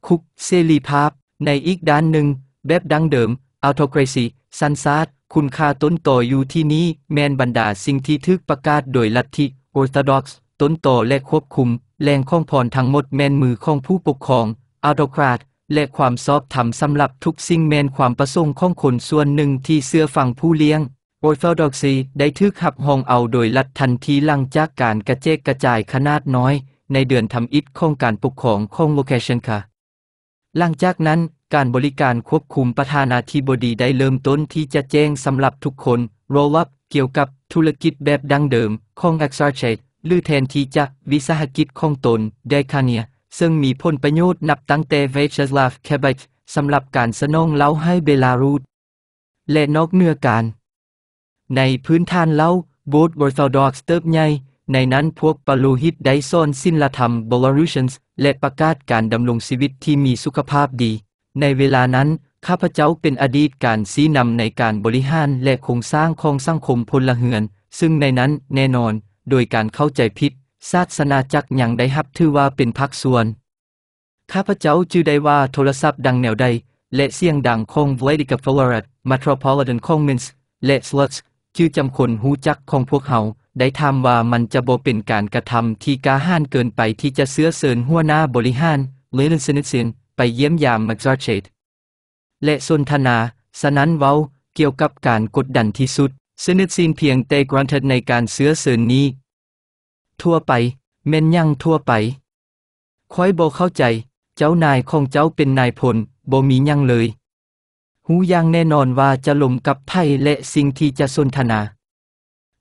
[SPEAKER 1] คุกเซรีภาพ ในอีกด้านหนึ่งแบบดังเดิม อัลโทครซีซันซาร์คุณค่าต้นต่ออยู่ที่นี้ แมนบรรดาสิ่งที่ทึกประกาศโดยลัทธิโอร์ตดอกซ์ต้นต่อและควบคุม แรงข้องพรทั้งหมดแมนมือของผู้ปกครองอัลโทคราต และความซอบทำสำหรับทุกสิ่งแมนความประสงค์ของคนส่วนหนึ่งที่เสื้อฟังผู้เลี้ยงโอร์ตดอกซีได้ทึกขับห้องเอาโดยลัททันทีหลังจากการกระเจกกระจายขนาดน้อยในเดือนทำอิฐของการปกครองของโลเคชันค่ะหลังจากนั้นการบริการควบคุมประธานาธิบดีได้เริ่มต้นที่จะแจ้งสำหรับทุกคน roll up เกี่ยวกับธุรกิจแบบดังเดิม ของ a x a r c h a t e หรือแทนที่จะวิสาหกิจของตนได้คาเนีย ซึ่งมีผลประโยชน์นับตั้งแต่เวชลาฟแคบจสำหรับการสนองเล่าให้เบลารุสและนอกเนื้อการ ในพื้นฐานเล่าโบสถ์บอร์ซอดอกสเติบใหญ่ในนั้นพวกปาลูฮิตได้ซ่อนสิ้นละธรรมบลรูชันส์และประกาศการดำรงชีวิตที่มีสุขภาพดี ในเวลานั้นข้าพเจ้าเป็นอดีตการซีนำในการบริหาร และโครงสร้างของสังคมพลเหือน ซึ่งในนั้นแน่นอน โดยการเข้าใจผิดศาสนาจักอยังได้ฮับถือว่าเป็นพักส่วนข้าพเจ้าจือได้ว่าโทรศัพท์ดังแนวใด และเสียงดังของไวดิกาฟลอรัดมาทรอพอลเดนคองมินส์และสลัตจือจำคนหูจักของพวกเขาได้ทำว่ามันจะโบเป็นการกระทำที่กาห้านเกินไปที่จะเสื้อเซินหัวหน้าบริหารเลนเซนเซน ไปเยี่ยมยามมักซ์เชตและสนทนาสนั้นเว้าเกี่ยวกับการกดดันที่สุดเซนซินเพียงแต่กรันเทดในการเสื้อเซินนี้ ทั่วไปเม่นยั่งทั่วไปคอยโบเข้าใจ เจ้านายของเจ้าเป็นนายพลโบมียั่งเลยหูยังแน่นอนว่าจะลมกับไพ่และสิ่งที่จะสนทนา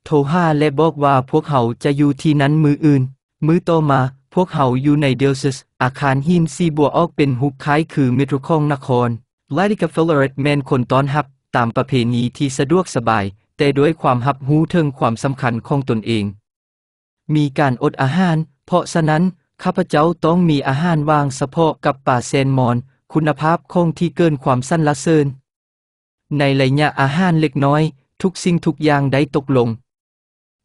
[SPEAKER 1] โทห้าและบอกว่าพวกเขาจะอยู่ที่นั้นมืออื่น มือต่อมา พวกเขาอยู่ในเดลซัสอาคารหินซีบัวออกเป็นหุบคล้ายคือเมโทรคองนครไลดิกาเฟลเรตแมนคนตอนฮับตามประเพณีที่สะดวกสบาย แต่ด้วยความหับหูเทิงความสำคัญของตนเอง มีการอดอาหาร เพราะฉะนั้น ข้าพเจ้าต้องมีอาหารวางเฉพาะกับป่าเซนมอน คุณภาพคงที่เกินความสั้นละเซินในระยะอาหารเล็กน้อย ทุกสิ่งทุกอย่างได้ตกลง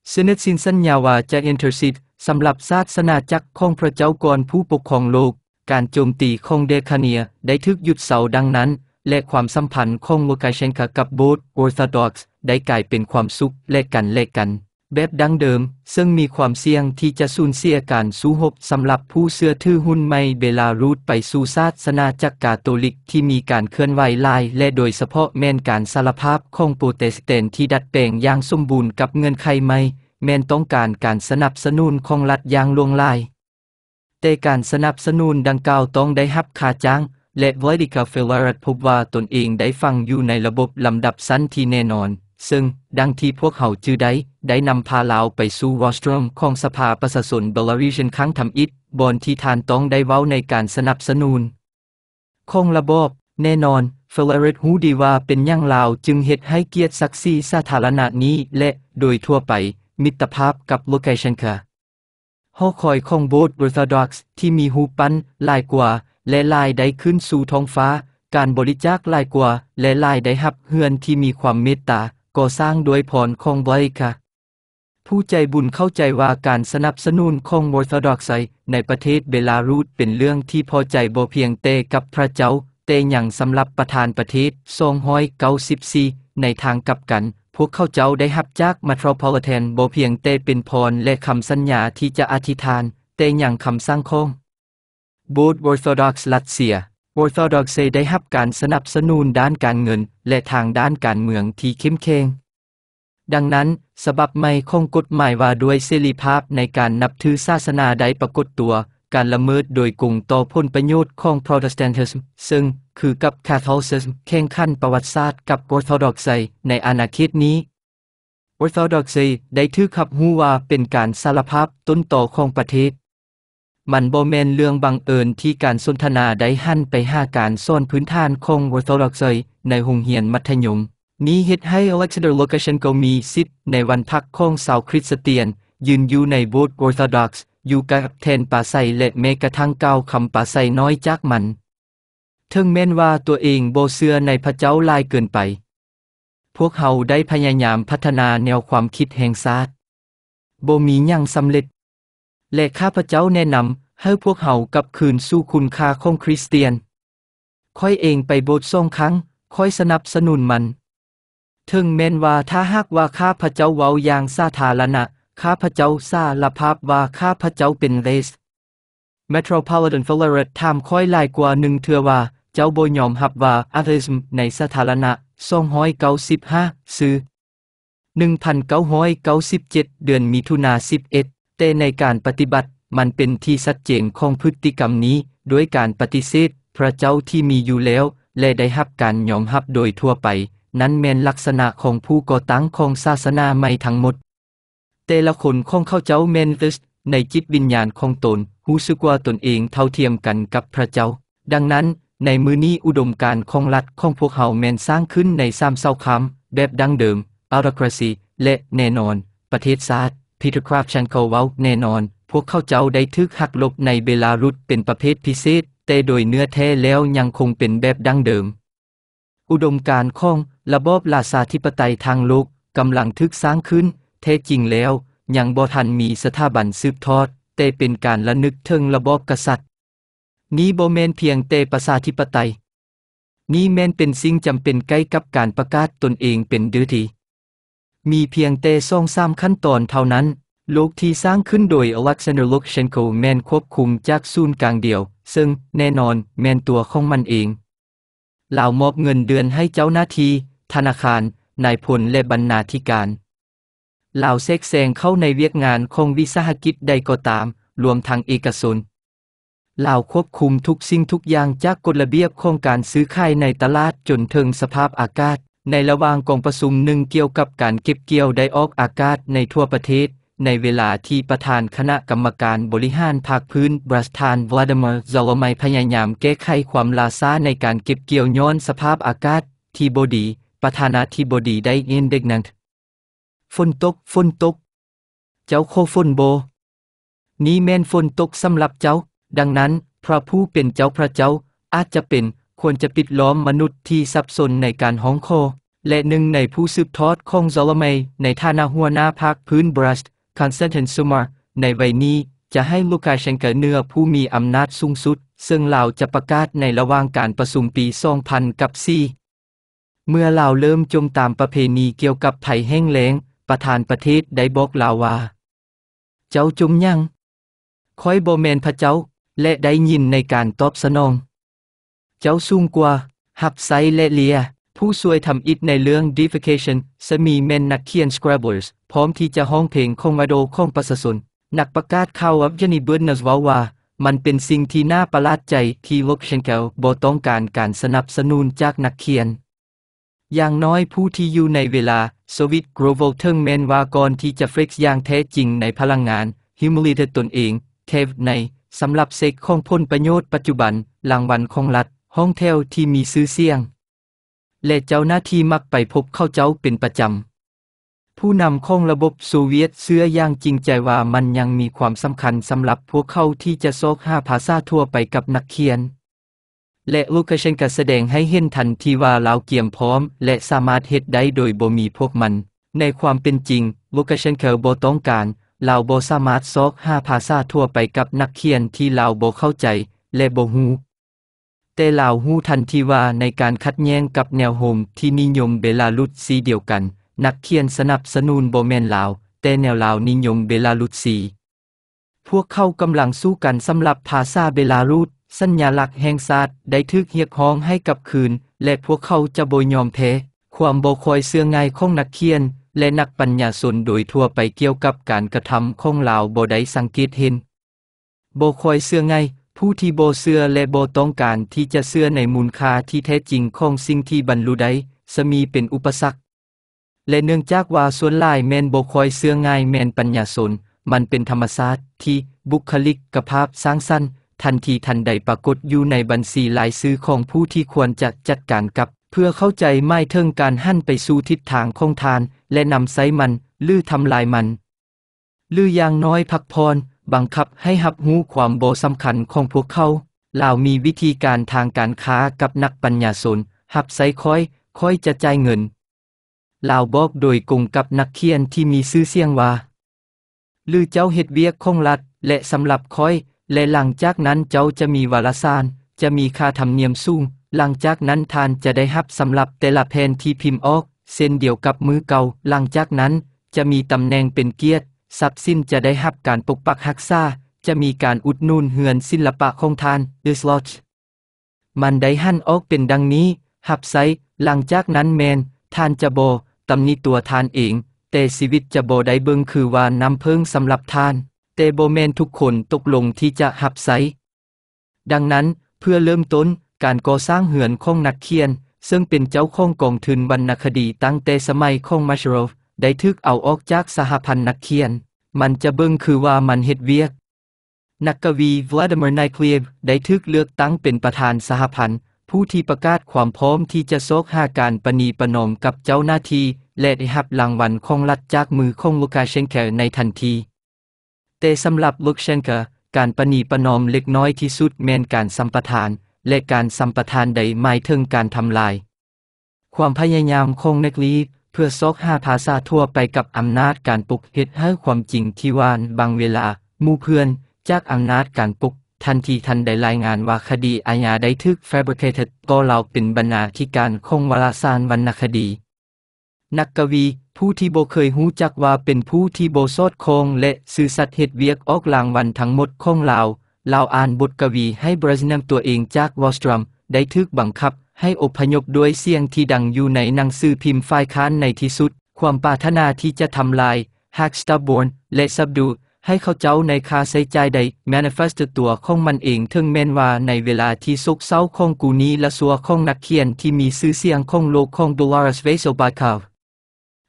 [SPEAKER 1] เสนสินสัญญาว่าจะเอนเตอร์ซิตสำหรับศาสนาจักรของพระเจ้ากรผู้ปกครองโลก การโจมตีของเดคาเนียได้ทึกหยุดเสาดังนั้น และความสัมพันธ์ของมกาเชนกากับโบสถ์ออร์ธดอกซ์ได้กลายเป็นความสุขและกันและกันแบบดังเดิม ซึ่งมีความเสี่ยงที่จะสูญเสียการสู้หบสำหรับผู้เสื้อถือหุ้นไม่เบลารูสไปสู่ศาสนาจักรกาโตลิกที่มีการเคลื่อนไหวลาย และโดยเฉพาะแม่นการสารภาพของโปรเตสแตนที่ดัดแปลงอย่างสมบูรณ์กับเงินไขไม่ แม่นต้องการการสนับสนุนของรัฐอย่างลวงลายแต่การสนับสนุนดังกล่าวต้องได้รับค่าจ้าง และวอดิคาเฟลารัตพบว่าตนเองได้ฟังอยู่ในระบบลำดับสั้นที่แน่นอนซึ่งดังที่พวกเขาจือได้ ได้นำพาลาวไปสู่วอสตรอม ของสภาประชาสนเบลารีเชนครั้งทำอิดบอนที่ทานต้องได้เว้าในการสนับสนุนคงระบอบ แน่นอนเฟลเรตฮูดีว่าเป็นย่างลาวจึงเหตุให้เกียรติศักดิ์ศรีสาธารณะนี้และโดยทั่วไปมิตรภาพกับโลเคชันค่ะหอคอยของโบสถ์ออร์ธดอกซ์ที่มีหูปั้นลายกว่า และลายได้ขึ้นสู่ท้องฟ้า การบริจาคลายกว่า และลายได้หับเฮือนที่มีความเมตตาก่อสร้างโดยผยพรของไว้ค่ะ ผู้ใจบุญเข้าใจว่าการสนับสนุนของมอร์ธดอกไซในประเทศเบลารุสเป็นเรื่องที่พอใจบ่เพียงเตกับพระเจ้าเตอย่างสำหรับประธานประเทศทรงอยเกาซิปซีในทางกลับกัน พวกเข้าเจ้าได้หับจากมาทรพอแทนบ่เพียงเตเป็นพรและคำสัญญาที่จะอธิษฐาน เตอย่างคำสร้างคงบูดวอร์ธดอกสลัดเสีย Orthodox ได้รับการสนับสนุนด้านการเงิน และทางด้านการเมืองที่เข้มแข็งดังนั้น สบับใหม่ของกฎหมายว่าด้วยเสรีภาพในการนับถือศาสนาได้ปรากฏตัวการละเมิดโดยกลุ่มต่อผลประโยชน์ของ Protestantism ซึ่งคือกับ Catholicism แข่งขันประวัติศาสตร์กับ Orthodoxy ในอนาคตนี้ Orthodoxy ได้ถือขับหูว่าเป็นการสารภาพต้นต่อของประเทศมันโบเมนเรื่องบังเอิญที่การสนทนาได้หันไปห้าการซ่อนพื้นฐานของวัตลักซยในหุงเหียนมัธยมนี้เหตุให้อเล็กซานเดอร์โลกาเชนโกมีสิทธิ์ในวันพักคงสาวคริสเตียน ยืนอยู่ในโบสถ์วอร์โดอก์อยู่กับเทนปาไซและเมกระทั่งเก้าคำปาไซน้อยจากมันถึงแม้นว่าตัวเองโบเสื้อในพระเจ้าลายเกินไป พวกเขาได้พยายามพัฒนาแนวความคิดแห่งศาสตร์โบมียังสำเร็จและข้าพเจ้าแนะนำให้พวกเขากลับคืนสู่คุณค่าของคริสเตียน ค่อยเองไปโบสถ์สองครั้ง ค่อยสนับสนุนมัน ถึงแม้นว่าถ้าหากว่า ข้าพเจ้าเว้าอย่างสาธารณะข้าพเจ้าสาลภาพว่า ข้าพเจ้าเป็นเลส Metropolitan f o l l e r e t ถามค่อยหลายกว่าหนึ่งเทือว่า เจ้าโบยอมหับว่าอาริสมในสถาณะ295 ซื้อ1997 เดือนมิถุนา11แต่ในการปฏิบัติมันเป็นที่ชัดเจนของพฤติกรรมนี้ด้วยการปฏิเสธ พระเจ้าที่มีอยู่แล้ว และได้รับการยอมรับโดยทั่วไป นั้นแมนลักษณะของผู้ก่อตั้งของศาสนาใหม่ทั้งหมด แต่ละคนของเข้าเจ้าแมนลสในจิตวิญญาณของตนรู้สึกว่าตนเองเท่าเทียมกันกับพระเจ้า ดังนั้นในมือนี้อุดมการของรัฐของพวกเฮาแมนสร้างขึ้นในสามเศร้าคำแบบดั้งเดิมอารากราซีและแน่นอนประเทศชาติพีทคราฟชันเขาเว้าแน่นอน พวกเขาเจ้าได้ทึกหักลบในเบลารุสเป็นประเภทพิเศษ แต่โดยเนื้อแท้แล้วยังคงเป็นแบบดั้งเดิม อุดมการข้องระบอบราชาธิปไตยทางโลกกำลังทึกสร้างขึ้น แท้จริงแล้ว ยังบ่ทันมีสถาบันสืบทอด แต่เป็นการระนึกถึงระบอบกษัตริย์นี้บ่แม่นเพียงแต่ประชาธิปไตย นี้แม่นเป็นสิ่งจำเป็นใกล้กับการประกาศตนเองเป็นดื้อทีมีเพียงเต่องสามขั้นตอนเท่านั้น โลกที่สร้างขึ้นโดยอลักซานโลกเชนโกแมนควบคุมจากศูนย์กลางเดียว ซึ่งแน่นอนแมนตัวของมันเอง เหล่ามอบเงินเดือนให้เจ้าหน้าที่ ธนาคารนายพลและบรรณาธิการ เหล่าเซกแซงเข้าในเวียกงานของวิสาหกิจใดก็ตาม รวมทางเอกชนเหล่าควบคุมทุกสิ่งทุกอย่างจากกฎระเบียบของการซื้อขายในตลาดจนถึงสภาพอากาศในระหว่างกองประชุมหนึ่งเกี่ยวกับการเก็บเกี่ยวได้ออกอากาศในทั่วประเทศ ในเวลาที่ประธานคณะกรรมการบริหารภาคพื้น บรัสทานวลาดเมอร์ซอลไมพยายามแก้ไขความลาซาในการเก็บเกี่ยวย้อนสภาพอากาศ ที่บดี ประธานาธิบดีได้เง็นเด็กนั้นฝนตกฝนตก เจ้าโคฝนโบ นี้แม่นฝนตกสำหรับเจ้า ดังนั้นพระผู้เป็นเจ้าพระเจ้าอาจจะเป็นควรจะปิดล้อมมนุษย์ที่สับสนในการห้องคและหนึ่งในผู้สืบทอดของซอลเมในฐานะหัวหน้าพรรคพื้นบรัสคอนสแตนตินซูมาในวัยนี้ จะให้ลูกาเชนเกเนื้อผู้มีอำนาจสูงสุด ซึ่งเราจะประกาศในระหว่างการประชุมปี2000กับซีเมื่อเราเริ่มจมตามประเพณีเกี่ยวกับไผ่แห้งแล้งประธานประเทศได้บอกลาว่าเจ้าจมยังคอยโบแมนพระเจ้า และได้ยินในการตอบสนองจ้าซุ่มกว่า หับไซเลเลีย ผู้ช่วยทำอิดในเรื่อง Defecation สมีเมนนักเขียน Scrabbles พร้อมที่จะห้องเพลงคองมาโดของประสานนักประกาศข่าวอับยนิเบิร์นสวาวา มันเป็นสิ่งที่น่าประหลาดใจที่วกเชนเกลบอต้องการการสนับสนุนจากนักเขียน อย่างน้อยผู้ที่อยู่ในเวลาสวิตโกรโวลเทิงแมนวากรอนที่จะเฟลกซ์อย่างแท้จริงในพลังงานฮิมลิเตตนเองเทฟในสำหรับเซกของ้ลประโยชน์ปัจจุบันรางวัลของรัฐห้องแถวที่มีซื้อเสียง และเจ้าหน้าที่มักไปพบเข้าเจ้าเป็นประจำ ผู้นำของระบบโซเวียตเสื้อย่างจริงใจว่ามันยังมีความสำคัญสำหรับพวกเขาที่จะซอกหาภาษาทั่วไปกับนักเขียน และลูกเชนกาแสดงให้เห็นทันทีว่าลาวเกียมพร้อม และสามารถเหตุได้โดยบ่มีพวกมัน ในความเป็นจริงลูกาเชนเคอบ่ต้องการลาวบ่สามารถซอกหาภาษาทั่วไปกับนักเขียนที่ลาวบ่เข้าใจ และบ่ฮู้ต่ลาวหู้ทันทีว่าในการคัดแย้งกับแนวโฮมที่นิยมเบลารุสซีเดียวกัน นักเขียนสนับสนุนโบแมนลาว แต่แนวลาวนิยมเบลารุสซีพวกเขากำลังสู้กันสำหรับภาษาเบลารุสสัญญลักษณ์แห่งชาติได้ทึกเรียกร้องให้กับคืน และพวกเขาจะโบยอมแพ้ความโบคอยเสื่อง่ายของนักเขียนและนักปัญญาชนโดยทั่วไปเกี่ยวกับการกระทำของลาวบ่ได้สังเกตเห็นโบคอยเสื่อง่ายผู้ที่โบเสื้อและโบต้องการที่จะเสื้อในมูลค่าที่แท้จริงของสิ่งที่บรรลุได้สมีเป็นอุปสรรค และเนื่องจากว่า ส่วนลายแมนโบคอยเสื้อง่ายแมนปัญญาสนมันเป็นธรรมศาสตร์ที่บุคลิกกภาพสร้างสั้นทันทีทันใดปรากฏอยู่ในบัญชีลายซื้อของผู้ที่ควรจะจัดการกับ เพื่อเข้าใจไม่เทิงการหั่นไปสู่ทิศทางของทานและนำไซมันหรือทำลายมันหรืออย่างน้อยพักพรบังคับให้หับหูความโบสำคัญของพวกเขาลาวมีวิธีการทางการค้ากับนักปัญญาชนหับไซค้อยค่อยจะจ่ายเงินลาวบอกโดยกงกับนักเขียนที่มีซื้อเสียงว่าลือเจ้าเฮ็ดเวียกคองรัดและสำหรับค้อย และหลังจากนั้นเจ้าจะมีวารสารจะมีค่าธรรมเนียมสูงหลังจากนั้นทานจะได้หับสำหรับแต่ละแผนที่พิมพ์ออก เส้นเดียวกับมือเก่า หลังจากนั้นจะมีตำแหน่งเป็นเกียรติทรัพย์สินจะได้รับการปกปักรักษาจะมีการอุดนูนเหือนศิลปะของทานอิสลอชมันได้หั่นออกเป็นดังนี้ หับไซหลังจากนั้นแมน ทานจะโบตำนิตัวทานเอง แต่ชีวิตจะโบได้เบิงคือว่านำเพิงสำหรับทานแต่โบแมนทุกคนตกลงที่จะหับไซ ดังนั้นเพื่อเริ่มต้นการก่อสร้างเหือนของนักเขียน ซึ่งเป็นเจ้าของกองทุนวรรณคดีตั้งแต่สมัยของมาชโรฟได้ทึกเอาออกจากสหพันธ์นักเขียน มันจะเบิ่งคือว่ามันเฮ็ดเวียก นักกวีวลาดิเมียร์ไนเคลียฟได้ทึกเลือกตั้งเป็นประธานสหพันธ์ผู้ที่ประกาศความพร้อมที่จะโซกหาการปณีประนอมกับเจ้าหน้าที่ และได้รับรางวัลของรัฐจากมือของลูกาเชนเกอในทันที แต่สำหรับลูกเชนเกอการปณีประนอมเล็กน้อยที่สุดแม่นการสัมปทานและการสัมปทานใดหมายถึงการทำลาย ความพยายามของนักลีฟเพื่อซอกห้าภาษาทั่วไปกับอำนาจการปุกเหตุให้ความจริงที่ว่านบางเวลา มู่เพื่อนจากอำนาจการปุกทันทีทันใดรายงานว่าคดีอาญาได้ทึก fabricated ก็เราเป็นบรรณาธิการคงวารสารวรรณคดี นักกวี ผู้ที่โบเคยหู้จักว่าเป็นผู้ที่โบโซดคง และสื่อสัตว์เหตุเวียกออกลางวันทั้งหมดคงเราเราอ่านบทกวี ให้บรินัมตัวเองจากวอสตรัมได้ทึกบังคับให้อพยพด้วยเสียงที่ดังอยู่ในหนังสือพิมพ์ฝ่ายค้านในที่สุด ความปรารถนาที่จะทำลายฮักสตาบอนและสับดูให้เขาเจ้าในคาใส้ใจใดแมนิเฟสต์ตัวของมันเองถึงแม้นว่าในเวลาที่ซกเศร้าของกูนี้และสัวของนักเขียนที่มีซื่อเสียงของโลกของดูลาร์สเวโอบาคาว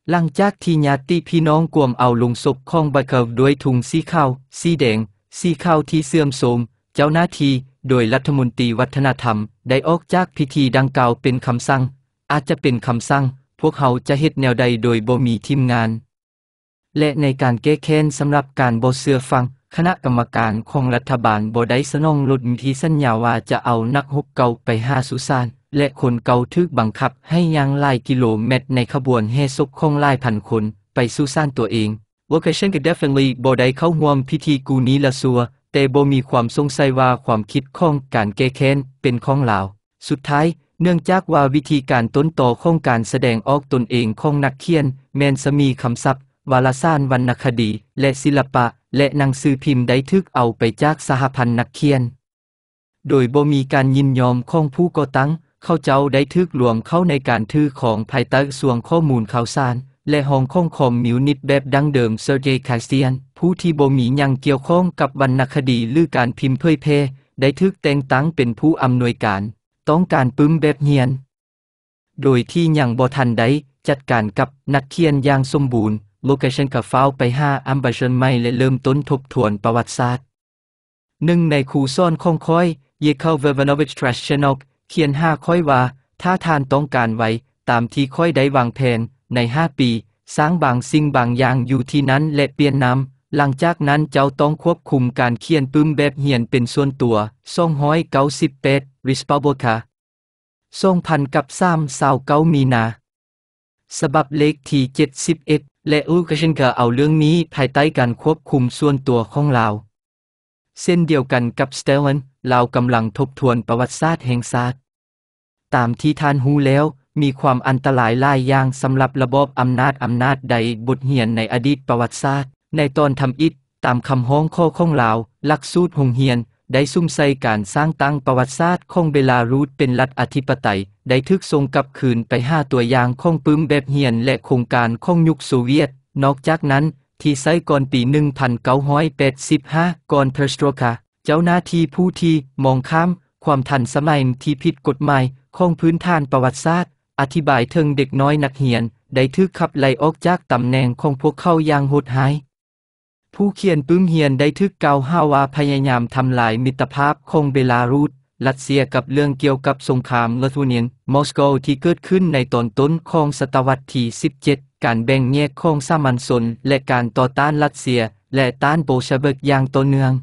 [SPEAKER 1] หลังจากที่ญาติพี่น้องกวมเอาลงศพของบาคาวด้วยถุงสีขาวสีแดงสีขาวที่เสื่อมโทรมเจ้าหน้าที่โดยรัฐมนตรีวัฒนธรรมได้ออกจากพิธีดังกล่าวเป็นคำสั่ง อาจจะเป็นคำสั่ง พวกเขาจะเฮ็ดแนวใดโดยบ่มีทีมงาน และในการแก้แค้นสำหรับการบ่เสื่อฟัง คณะกรรมการของรัฐบาลบ่ได้สนองลดธีสัญญาว่าจะเอานักฮบเก่าไปหาสุสาน และคนเก่าถูกบังคับให้ย่างหลายกิโลเมตรในขบวนแห่ศพของหลายพันคนไปสุสานตัวเอง Location could definitely บ่ได้เข้าร่วมพิธีกูนี้ละสัวแต่บ่มีความสงสัยว่าความคิดข้องการแก้แค้นเป็นของลาว สุดท้ายเนื่องจากว่าวิธีการต้นต่อของการแสดงออกตนเองของนักเขียน แมนสมีคำศัพท์ วารสารวรรณคดี และศิลปะ และหนังสือพิมพ์ได้ทึกเอาไปจากสหพันธ์นักเขียน โดยบ่มีการยินยอมของผู้ก่อตั้งเข้าเจ้าได้ทึกรวมเข้าในการถือของภายใต้ส่วนข้อมูลข่าวสารและห้องข้องคอมมิวนิตแบบดั้งเดิมเซอร์เจคาเซียนผู้ที่บ่มียังเกี่ยวข้องกับบรรณคดี หรือการพิมพ์เผยแพร่ได้ทึกแต่งตั้งเป็นผู้อำนวยการ ต้องการปึ้มแบบเฮียน โดยที่ยังบ่ทันได้ จัดการกับนักเขียนอย่างสมบูรณ์ โลเคชั่นกับฟ้าวไปห้าอัมบาชนใหม่และเริ่มต้นทบทวนประวัติศาสตร์หนึ่งในครูซ่อนข้องค้อยเยเข้าเวอร์วานอวิชทรัชเชนอกเขียนห้าค้อยว่าถ้าทานต้องการไว้ตามที่ค้อยได้วางแผนในห้าปี สร้างบางสิ่งบางอย่างอยู่ที่นั้นและเปลี่ยนนำหลังจากนั้นเจ้าต้องควบคุมการเขียนปึ้มแบบเหียนเป็นส่วนตัว298 Respublica 2000กับ3สาวเก้ามีนา สบับเลขที่ 71และอูกเชนเกเอาเรื่องนี้ภายใต้การควบคุมส่วนตัวของเราเส้นเดียวกันกับสเตลันเรากำลังทบทวนประวัติศาสตร์แห่งศาสตร์ตามที่ท่านหูแล้วมีความอันตรายหลายอย่างสำหรับระบบอำนาจอำนาจใดบทเหียนในอดีตประวัติศาสตร์ในตอนทำอิฐตามคำห้องข้อข้องลาวลักสูตรหงเฮียน ได้ซุ่มใส่การสร้างตั้งประวัติศาสตร์ของเบลารุสเป็นรัฐอธิปไตย ได้ทึกทรงกลับคืนไปห้าตัวอย่างของปึ้มแบบเฮียนและโครงการของยุคโซเวียต นอกจากนั้นที่ใช้ก่อนปี 1985 ก่อนเพอร์สโตรคา เจ้าหน้าที่ผู้ที่ มองข้าม ความทันสมัยที่ผิดกฎหมายของพื้นฐานประวัติศาสตร์ อธิบายเถิงเด็กน้อยนักเรียนได้ทึกขับไล่ออกจากตำแหน่งของพวกเขาอย่างโหดหายผู้เขียนปื้มเฮียนได้ทึกเกาหาว่าพยายามทำลายมิตรภาพคงเบลารุสรัสเซียกับเรื่องเกี่ยวกับสงครามลัทูเนียนมอสโกที่เกิดขึ้นในตอนต้นของศตวรรษที่ 17 การแบ่งแยกของสามัญชนและการต่อต้านรัสเซีย และต้านโบชเบิกอย่างต่อเนื่อง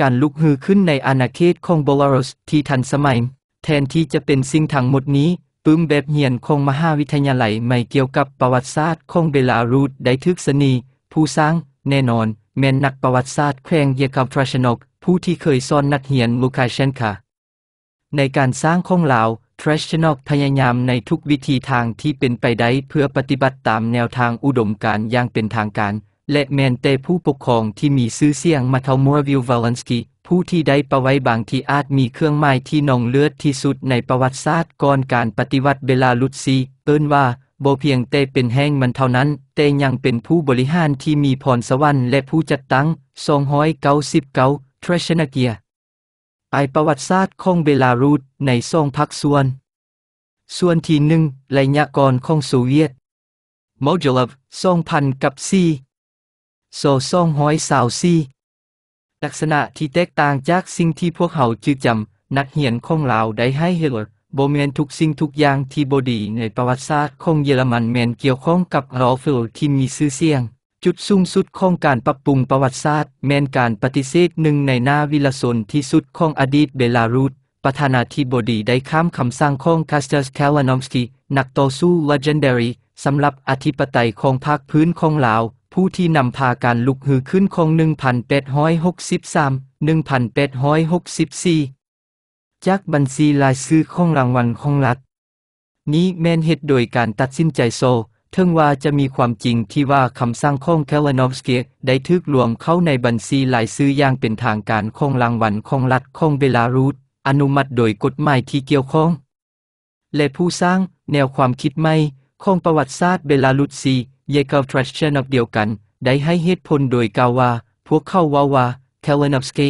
[SPEAKER 1] การลุกฮือขึ้นในอาณาเขตของโบลารุสที่ทันสมัย แทนที่จะเป็นสิ่งทั้งหมดนี้ ปึ้มแบบเหียนของมหาวิทยาลัยไม่เกี่ยวกับประวัติศาสตร์ของเบลารุสได้ทึกสนีผู้สร้างแน่นอนแม่นนักประวัติศาสตร์แขวงเยกับทราชนกผู้ที่เคยซ่อนนักเหียนลูคาเชนคาในการสร้างของลาวทรัชนกพยายามในทุกวิธีทางที่เป็นไปได้เพื่อปฏิบัติตามแนวทางอุดมการอย่างเป็นทางการ และแมนเตผู้ปกครองที่มีซื้อเสียงมาเทามัววิววาลันสกีผู้ที่ได้ประไว้บางที่อาจมีเครื่องไม้ที่นองเลือดที่สุดในประวัติศาสตร์ก่อนการปฏิวัติเบลาลุดซีเอิ้นว่าบเพียงแต่เป็นแห้งมันเท่านั้น แต่ยังเป็นผู้บริหารที่มีพรสวรรค์และผู้จัดตั้ง299ทรชนาเกียไอประวัติศาสตร์ของเบลารุสในซองพักส่วน ส่วนที่หนึ่งระยะกรของโซเวียตมอดลฟซองพันกับซีโซซองห้อยสาวซีลักษณะที่แตกต่างจากสิ่งที่พวกเขาจืดจำนักเหียนของเราได้ให้เหตุโบเมนทุกสิ่งทุกอย่างที่บดีในประวัติศาสตร์ของเยอรมันแมนเกี่ยวข้องกับรอฟฟลที่มีซื่อเสียง จุดสูงสุดของการปรับปรุงประวัติศาสตร์แมนการปฏิเสธหนึ่งในหน้าวิลสนที่สุดของอดีตเบลารุสประธานาธิบดีได้ข้ามคำสั่งของคาสเตอรสแคลานอมสกีนักต่อสู้ล e g e n d a r y สำหรับอธิปไตยของภาคพื้นของลาว ผู้ที่นำพาการลุกฮือขึ้นของ1863 1864จากบัญชีรายชื่อของรางวัลของรัฐ นี้แมนเหตุโดยการตัดสินใจโซ เทิงว่าจะมีความจริงที่ว่าคำสร้างของแคลนอฟสเกียได้ทึกรวมเข้าในบัญชีรายชื่ออย่างเป็นทางการของรางวัลของรัฐ ของเบลารุสอนุมัติโดยกฎหมายที่เกี่ยวข้อง และผู้สร้างแนวความคิดใหม่ ของประวัติศาสตร์เบลารุสซีเยกาทรัชเชนอฟเดียวกันได้ให้เหตุผลโดยกล่าวว่าพวกเขาว่าว่าแคลนอฟสเก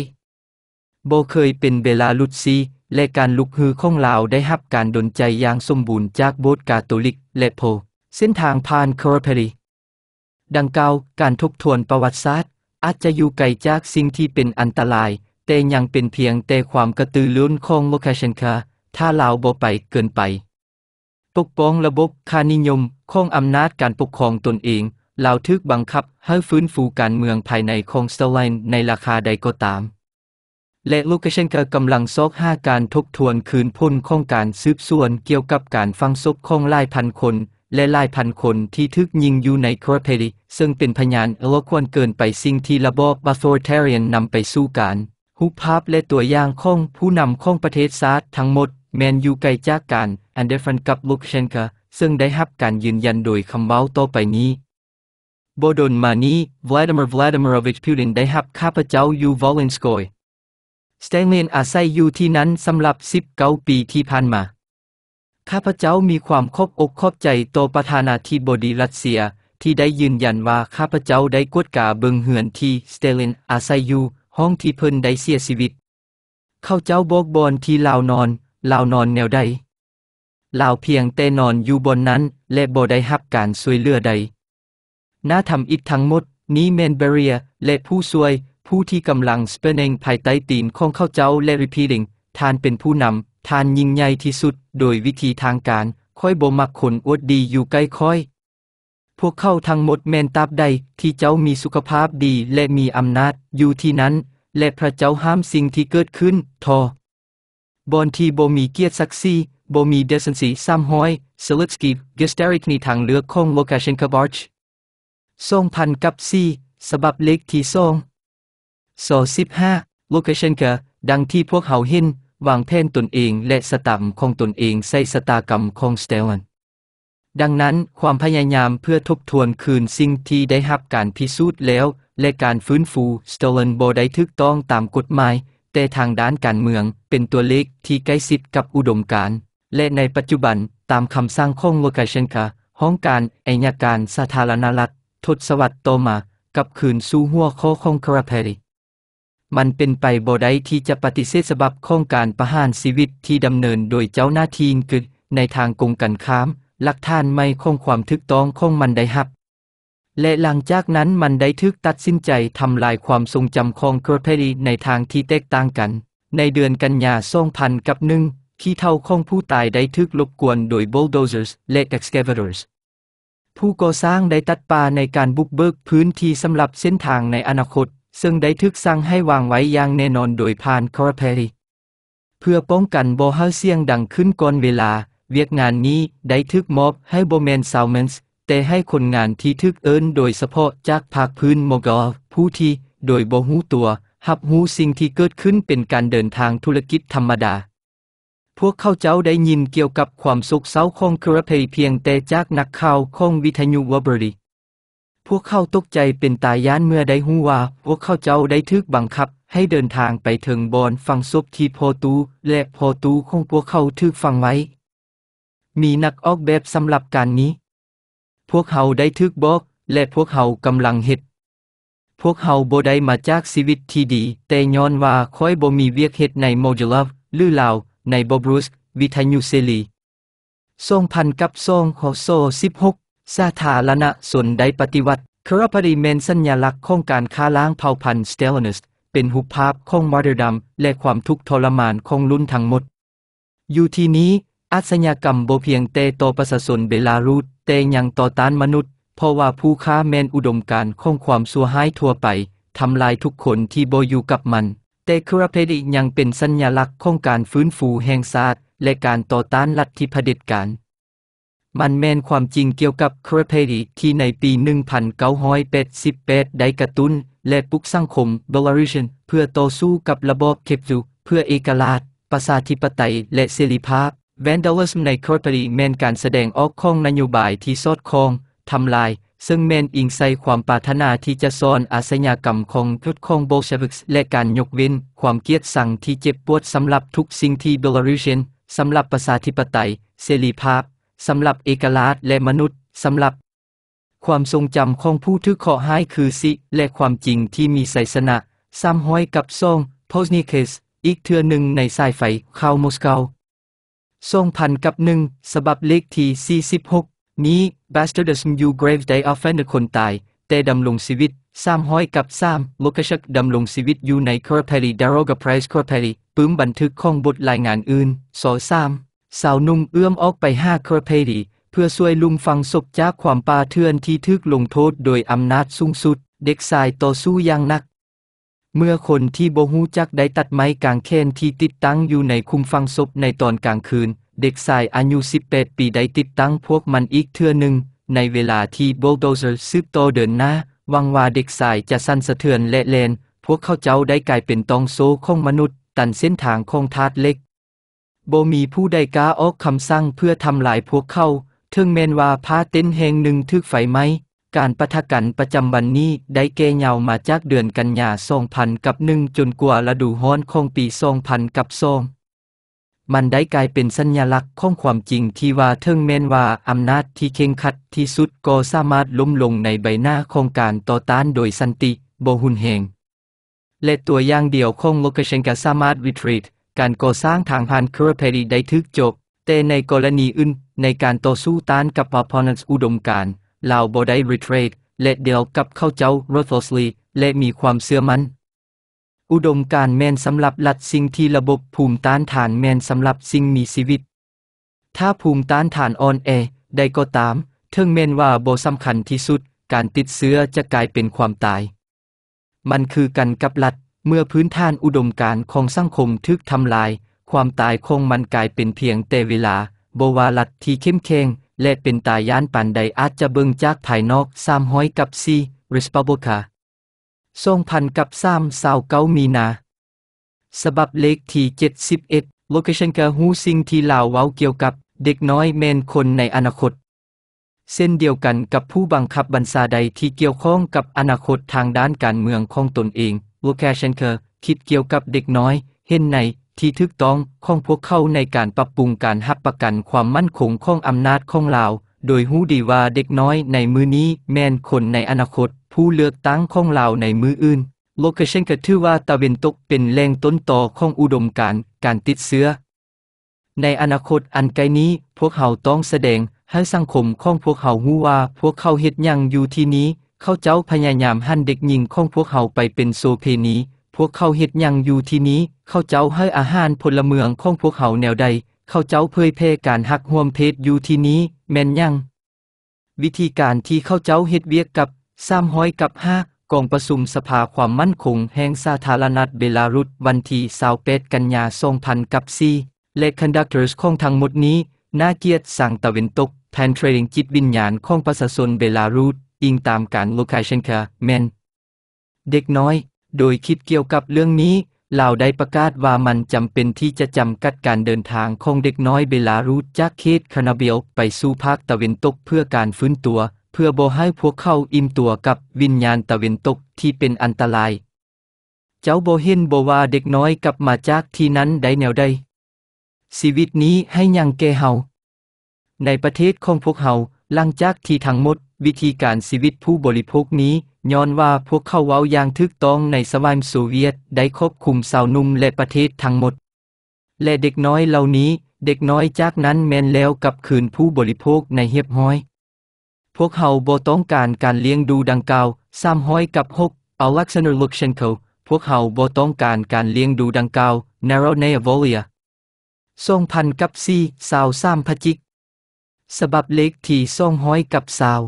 [SPEAKER 1] โบเคยเป็นเบลารุสซีและการลุกฮือของลาวได้รับการดนใจอย่างสมบูรณ์จากโบสถ์คาทอลิก และโพ เส้นทางผ่านคอร์เพรีดังกล่าวการทบทวนประวัติศาสตร์ อาจจะอยู่ไกลจากสิ่งที่เป็นอันตราย แต่ยังเป็นเพียงแต่ความกระตือรือร้นของโมคาเชนคา ถ้าลาวบ่ไปเกินไป ปกป้องระบบคานิยม ของอำนาจการปกครองตนเองลาวทึกบังคับให้ฟื้นฟูการเมืองภายในของสวรลค์ในราคาใดก็ตามและลูกเชนก็กำลังซอกห้าการทบทวนคืนพุ่นของการซืบสวนเกี่ยวกับการฟังศพของลายพันคน และลายพันคนที่ทึกยิงอยู่ในครเพลิซึ่งเป็นพยานเอลควรเกินไปสิ่งที่ระบอบบาโ์เทเรียนนำไปสู้การ หุบภาพและตัวอย่างของผู้นำของประเทศซาร์ทั้งหมดแมนยูไกลจากการอันเดฟันกับลูกเชนกาซึ่งได้รับการยืนยันโดยคำเบ้าต่อไปนี้โบดนมานี้วลาดิมีร์วลาดิมีร์วิชพิวินได้รับข้าพเจ้ายูวอลินสกอยสเตงเลนอาศัยอยู่ที่นั้นสำหรับสิบเก้าปีที่ผ่านมาข้าพเจ้ามีความคบอกคอบใจต่อประธานาธิบดีรัสเซีย ที่ได้ยืนยันว่าข้าพเจ้าได้กวดกาเบิงเหือนที่สเตเลนอาศัยอยู่ห้องที่เพิ่นได้เสียชีวิต เข้าเจ้าบอกบอนที่ลาวนอนลาวนอนแนวใดลาวเพียงแต่นอนอยู่บนนั้นและบ่ได้รับการช่วยเหลือใดน่าทำอิดทั้งหมด นี้เมนเบเรียและผู้ช่วยผู้ที่กำลังสเปเนงภายใต้ตีนของเข้าเจ้าและริพีลิงทานเป็นผู้นำทานยิ่งใหญ่ที่สุด โดยวิธีทางการ ค่อยบ่มักคนอวดดีอยู่ใกล้ค่อย พวกเขาทั้งหมดแมนตับใด ที่เจ้ามีสุขภาพดีและมีอำนาจอยู่ที่นั้น และพระเจ้าห้ามสิ่งที่เกิดขึ้นทอบอนที่บ่มีเกียรติศักดิ์ศรีบ่มีเดซันซีซ้ำห้อยเซลิสกีกิสเตริกนีทางเลือกของโลกาเชนคาบอร์ชส่งพันกับซีสบับเล็กที่ส่งโซสิบห้าลูกเชนกะดังที่พวกเขาเห็นวางแผนตนเองและสตัมของตนเองใส่สตากรรมของสเตลันดังนั้นความพยายามเพื่อทบทวนคืนสิ่งที่ได้รับการพิสูจน์แล้ว และการฟื้นฟูสเตลันโบได้ทึกต้องตามกฎหมาย แต่ทางด้านการเมือง เป็นตัวเลขที่ใกล้ชิดกับอุดมการณ์และในปัจจุบันตามคำสั่งของลูกเชนกะห้องการอัยการสาธารณรัฐทศวรรษต่อมากับคืนสู่หัวข้อของคาราเพริมันเป็นไปบ่ได้ที่จะปฏิเสธสบับข้องการประหารชีวิตที่ดำเนินโดยเจ้าหน้าที่คือในทางกงกันข้ามหลักฐานไม่คงความทึกต้องของมันได้หับ และหลังจากนั้นมันได้ทึกตัดสินใจทำลายความทรงจำของเครเพรีในทางที่แตกต่างกัน ในเดือนกันยาส่งพันกับหนึ่งที่เท่าของผู้ตายได้ทึกลบกวนโดย bulldozers และ excavators ผู้ก่อสร้างได้ตัดป่าในการบุกเบิกพื้นที่สำหรับเส้นทางในอนาคตซึ่งได้ทึกสร้างให้วางไว้อย่างแน่นอนโดยผ่านคอร์เพรีเพื่อป้องกันโบเฮาเสียงดังขึ้นก่อนเวลา เวียกงานนี้ได้ทึกมอบให้โบแมนซาวเมนส์แต่ให้คนงานที่ทึกเอินโดยเฉพาะจากภาคพื้นโมกอฟผู้ที่โดยโบหูตัว หับหูสิ่งที่เกิดขึ้นเป็นการเดินทางธุรกิจธรรมดา พวกเขาเจ้าได้ยินเกี่ยวกับความสุขเศร้าของคร์เพยเพียงแต่จากนักข่าวของวิทยุวบรีพวกเขาตกใจเป็นตาย้านเมื่อได้หูว่า พวกเขาเจ้าได้ทึกบังคับให้เดินทางไปถึงบอน ฟังซบที่พอตูและพอตูของพวกเขาทึกฟังไว้ มีนักออกแบบสำหรับการนี้ พวกเขาได้ทึกบอก และพวกเขากำลังเห็ดพวกเขาบ่ได้มาจากชีวิตที่ดี แต่ย้อนว่าค่อยบ่มีเวียกเห็ดในโมเดลฟหรือลาว ในบอบรุสวิทยุเซลีงพันกับงขอโซ16สาธารณวนได้ปฏิวัติคราพดีเมนสัญลักษณ์ของการฆ่าล้างเผ่าพันธุ์สเตลนิสเป็นหุบภาพของมาร์ดัมและความทุกข์ทรมานของลุ่นทั้งหมด อยู่ที่นี้อาชญากรรมโบเพียงเตโตประสาชนเบลารุสแต่ยังต่อต้านมนุษย์เพราะว่าผู้ค้าแมนอุดมการของความสัวหายทั่วไปทำลายทุกคนที่โบอยู่กับมันแต่คราเพดิยังเป็นสัญญลักษณ์ของการฟื้นฟูแห่งศาสตร์และการต่อต้านลัทธิเผด็จการมันแมนความจริงเกี่ยวกับเคร์เพดีที่ในปี 1 9 8 8 ได้กระตุ้น และปลุกสังคมบลาริชันเพื่อต่อสู้กับระบบเคปซูเพื่อเอกราช ประสาธิปไตย และเสรีภาพ แวนดาลิสมในเคร์เพดีแมนการแสดงออกข้องนโยบายที่สอดคล้อง ทำลาย ซึ่งแมนอิงใส่ความปรารถนาที่จะซ่อนอาชญากรรมของทุดของโบลเชวิกและการยกเว้นความเกียดสังที่เจ็บปวดสำหรับทุกสิ่งที่บลาริชันสำหรับประสาธิปไตยเสรีภาพสำหรับเอกลักษณ์และมนุษย์ สำหรับความทรงจำของผู้ทึกขอให้คือสิ และความจริงที่มีไสสนะซ้ำห้อยกับซองโพสนิเคส อีกเทือหนึ่งในสายไฟข่าวมอสเกาซองพันกับหนึ่ง สบับเลขที่46 นี้ b a s t e r d s m u Grave Day of the คนตาย แต่ดำลงชีวิตซ้ำห้อยกับซ้ำมกชักดำลงชีวิตอยู่ในคอร์เพลีดารอกไพรส์คอร์เพลีปื้มบันทึกข้องบทรายงานอื่นสอซ้ำสาวนุ่มเอื้อมออกไปห้าเคอร์เพดีเพื่อช่วยลุงฟังศพจากความปาเทือนที่ทึกลงโทษโดยอำนาจสูงสุด เด็กชายต่อสู้อย่างนัก เมื่อคนที่โบหูจักได้ตัดไม้กางเขนที่ติดตั้งอยู่ในคุมฟังศพในตอนกลางคืน เด็กชายอายุ18 ปีได้ติดตั้งพวกมันอีกเทื่อหนึ่งในเวลาที่โบลโดเซอร์ซึบโตเดินหน้าวังว่าเด็กชายจะสั่นสะเทือนและเลนพวกเขาเจ้าได้กลายเป็นตองโซของมนุษย์ตันเส้นทางของธาตุเล็กบมีผู้ใดกล้าออกคำสั่งเพื่อทำลายพวกเขาถึงแมนว่าพาเต้นแหงหนึ่งทึกไฟไหมการปะทะกันประจำวันนี้ได้เกยาวมาจากเดือนกันยาสองพันกับหนึ่ง จนกว่าฤดูฮ้อนของปีสองพันกับสองมันได้กลายเป็นสัญลักษณ์ของความจริงที่ว่าเทิงแมนว่าอำนาจที่เข่งขัดที่สุด ก็สามารถล้มลงในใบหน้าของการต่อต้านโดยสันติโบหุนเหงและตัวอย่างเดียวของโลกเชนกาสามารถวิทรีตการก่อสร้างทางผ่านเครือเพดีได้ทึกจบแต่ในกรณีอื่น ในการต่อสู้ต้านกับพอพนัสอุดมการลาวบอได้รีเทรดและเดียวกับเข้าเจ้าโรธอสลี และมีความเสื่อมันอุดมการแมนสำหรับหลัดสิ่งที่ระบบภูมิต้านทานแมนสำหรับสิ่งมีชีวิต ถ้าภูมิต้านทานอ่อนแอได้ก็ตาม เทิงแมนว่าโบสำคัญที่สุดการติดเชื้อจะกลายเป็นความตาย มันคือกันกับหลัดเมื่อพื้นฐานอุดมการณ์ของสังคมทึกทำลาย ความตายคงมันกลายเป็นเพียงแต่เวลา บวาลัดที่เข้มแข็ง และเป็นตายานปันใดอาจจะเบิ่งจากภายนอกสามห้อยกับซีริสปาโบคาทรงพันกับซามสาวเกามีนา สบับเลขที่ 71 โลเคชันกะฮูสิ่งที่ลาวเว้าเกี่ยวกับ เด็กน้อยแมนคนในอนาคต เส้นเดียวกันกับผู้บังคับบัญชาใดที่เกี่ยวข้องกับอนาคตทางด้านการเมืองของตนเอง l u k a นเคอร์คิดเกี่ยวกับเด็กน้อย เห็นในที่ทึกต้องของพวกเขาในการปรับปรุงการหับประกันความมั่นคงของ อำนาจของลาวโดยหูดีว่าเด็กน้อยในมือนี้แมนคนในอนาคตผู้เลือกตั้งของลาวในมืออื่น โลเคชันก็ถือว่าตะเวนตกเป็นแรงต้นต่อของอุดมการการติดเสื้อ ในอนาคตอันไกลนี้พวกเขาต้องแสดงให้สังคมของพวกเขาหูว่าพวกเขาเฮ็ดยังอยู่ที่นี้เขาเจ้าพยายามหันเด็กหญิงของพวกเขาไปเป็นโซเพนีพวกเขาเฮ็ดยังอยู่ที่นี้ เขาเจ้าให้อาหารพลเมืองของพวกเขาแนวใด เขาเจ้าเผยแพร่การหักห่วมเพศอยู่ที่นี้ แม่นยังวิธีการที่เขาเจ้าเฮ็ดเวียกกับซ้ำห้อยกับห้ากองประชุมสภาความมั่นคง แห่งสาธารณรัฐเบลารุสวันที่28กันยา2000กับซีและคอนดักเตอร์ของทั้งหมดนี้น่าเกียดสั่งตะเวนตก แทนเทรดงจิตวิญญาณของประชาชนเบลารุสอิงตามการโลเคชนค่แมนเด็กน้อย โดยคิดเกี่ยวกับเรื่องนี้เราได้ประกาศว่ามันจำเป็นที่จะจำกัดการเดินทาง ของเด็กน้อยเบลารุสจากเขตคานาเบลไปสู่ภาคตะวันตกเพื่อการฟื้นตัวเพื่อบ่ให้พวกเขาอิ่มตัวกับวิญญาณตะวันตกที่เป็นอันตราย เจ้าโบเห็นบว่าเด็กน้อยกลับมาจากที่นั้นได้แนวใดชีวิตนี้ให้ยังแกเฮาในประเทศของพวกเฮาหลังจากที่ทั้งหมดวิธีการชีวิตผู้บริโภคนี้ ย้อนว่าพวกเขาเว้าอย่างถึกต้องในสวายโซเวียตได้ครอบคุมสาวนุ่มและประเทศทั้งหมด และเด็กน้อยเหล่านี้เด็กน้อยจากนั้นแมนแล้วกับคืนผู้บริโภคในเฮียบห้อย พวกเขาบ่ต้องการการเลี้ยงดูดังกล่าว300กับ6 a l e x a น d e r Lukashenko พวกเขาบ่ต้องการการเลี้ยงดูดังกล่าวนียโวเลียทรงพันกับซีสาว3พฤพจิกสบับเล็กที่ซ่องห้อยกับสาว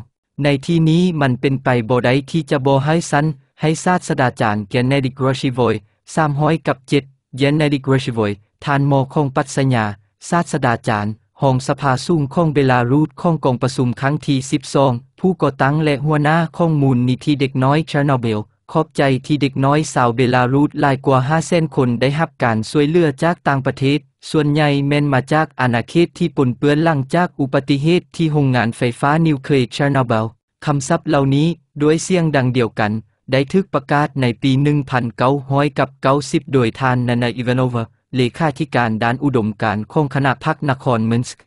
[SPEAKER 1] ในที่นี้มันเป็นไปบ่ได้ที่จะบ่ให้สันให้ศาสดาจารย์เกนดิกรชิโวยสามห้อยกับเจ็ดเยนดิกรชิโวยทานโมคงปัสญาศาสดาจารย์ห้องสภาสูงของเบลารูดของกองประสุมครั้งที่12ผู้ก่อตั้งและหัวหน้าข้องมูลนิธิเด็กน้อยเชอร์โนเบลขอบใจที่เด็กน้อยสาวเบลารุสหลายกว่าห้าแสนคนได้รับการช่วยเหลือจากต่างประเทศ ส่วนใหญ่แม่นมาจากอาณาเขตที่ปนเปื้อนหลังจากอุบัติเหตุที่โรงงานไฟฟ้านิวเคลียร์ชาร์โนเบล คำศัพท์เหล่านี้ด้วยเสียงดังเดียวกัน ได้ทึกประกาศในปี 1900กับ90 โดยทานนานาอิวานโวเลขาธิการด้านอุดมการของคณะพักนครมินสก์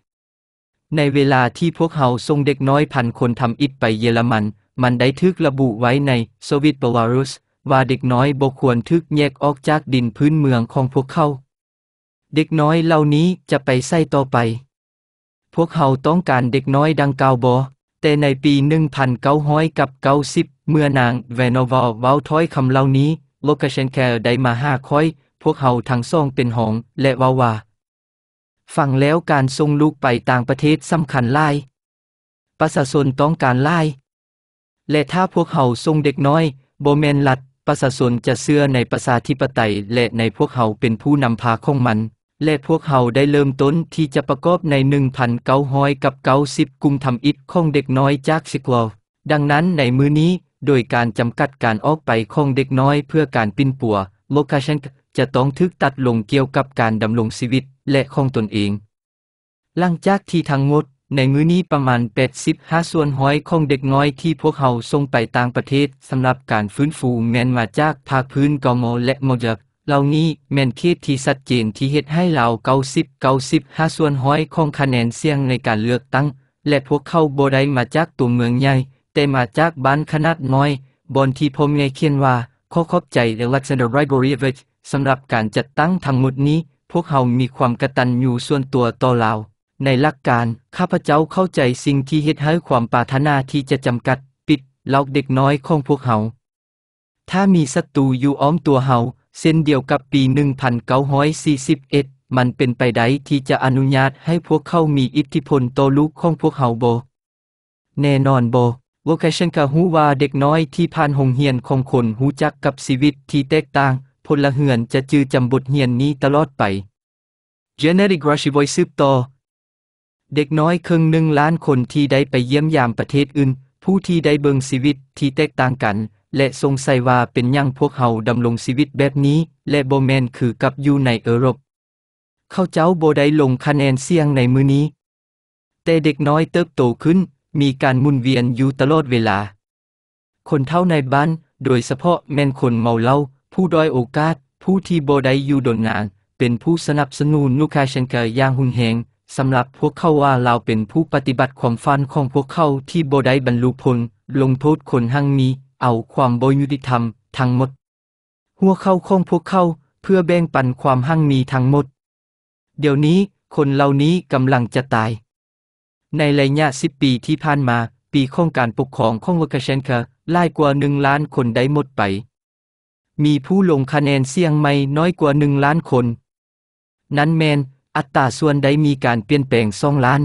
[SPEAKER 1] ในเวลาที่พวกเขาส่งเด็กน้อยพันคนทำอิฐไปเยอรมันมันได้ทึกระบุไว้ในโซวิตบลารุส ว่าเด็กน้อยบกควรทึกแยกออกจากดินพื้นเมืองของพวกเขา เด็กน้อยเหล่านี้จะไปไส่ต่อไป พวกเขาต้องการเด็กน้อยดังกล่าวบอแต่ในปี 1900กับ90 เมื่อนางเวนวอวเว้าท้อยคำเหล่านี้ โลกาเชนแคลได้มาห้าค้อย พวกเขาทั้งสองเป็นหองและวาวาฟังแล้วการทรงลูกไปต่างประเทศสำคัญไล่ประชาชนต้องการไล่และถ้าพวกเขาทรงเด็กน้อยบ่แม่นลัดประสาสนจะเชื่อในประสาธิปไตย และในพวกเขาเป็นผู้นำพาของมัน และพวกเขาได้เริ่มต้นที่จะประกอบใน 1,900กับ90กุมทำอิฐของเด็กน้อยจากสิกวลดังนั้นในมือนี้โดยการจำกัดการออกไปของเด็กน้อยเพื่อการปิ้นปัวโลคาเชนจะต้องทึกตัดลงเกี่ยวกับการดำรงชีวิตและของตนเอง หลังจากที่ทั้งหมดในมื้อนี้ประมาณ 85 ส่วนห้อยของเด็กน้อยที่พวกเขาส่งไปต่างประเทศสำหรับการฟื้นฟูแม่นมาจากภาคพื้นกมและมักเหล่านี้แม่นเขตที่ชัดเจนที่เฮ็ดให้เรา 90 95ส่วนห้อยของคะแนนเสียงในการเลือกตั้ง และพวกเขาบ่ได้มาจากตัวเมืองใหญ่แต่มาจากบ้านขนาดน้อยบนที่พมไนเขียนว่าขอขอบใจ Alexander Grigorievich สำหรับการจัดตั้งทั้งหมดนี้ พวกเขามีความกระตัอยูส่วนตัวต่อเราในหลักการ ข้าพเจ้าเข้าใจสิ่งที่เฮ็ดให้ความปรารถนาที่จะจำกัด ปิดเล่าเด็กน้อยของพวกเฮาถ้ามีศัตรูอยู่อ้อมตัวเฮาเช่นเดียวกับปี1941 มันเป็นไปได้ที่จะอนุญาตให้พวกเขามีอิทธิพลต่อลูกของพวกเฮาบ่แน่นอนบ่วเชันกาฮู้ว่าเด็กน้อยที่ผ่านหงเฮียนของคนหูจักกับชีวิตที่แตกต่าง พลลเหือนจะจือจำบทเฮียนนี้ตลอดไป Generic Rashi Voice ต่อเด็กน้อยครึ่งหนึ่งล้านคนที่ได้ไปเยี่ยมยามประเทศอื่น ผู้ที่ได้เบิงชีวิตที่แตกต่างกัน และสงสัยว่าเป็นยังพวกเฮาดำรงชีวิตแบบนี้ และโบแมนคือกับอยู่ในเอรปเขาเจ้าโบได้ลงคะแนนเสียงในมือนี้ แต่เด็กน้อยเติบโตขึ้น มีการมุนเวียนอยู่ตลอดเวลา คนเท่าในบ้าน โดยเฉพาะแม่นคนเมาเหล้าผู้ด้อยโอกาส ผู้ที่โบได้อยู่โดนงาน เป็นผู้สนับสนุนลูกคาเชนเกอร์อย่างหุนแหงสำหรับพวกเขาว่าเราเป็นผู้ปฏิบัติความฝันของพวกเขาที่บได้บรรลุผลลงโทษคนหั่งนี้ เอาความบิยุติธรรม ทั้งหมด หัวเข้าของพวกเขาเพื่อแบ่งปันความหั่งมีทั้งหมด เดี๋ยวนี้คนเหล่านี้กำลังจะตาย ในระยะสิบปีที่ผ่านมา ปีของการปกครองของวกเชนคาไล่กว่าหนึ่งล้านคนได้หมดไป มีผู้ลงคะแนนเสียงไม่น้อยกว่าหนึ่งล้านคน นั้นแมนอัตราส่วนใดมีการเปลี่ยนแปลงสองล้าน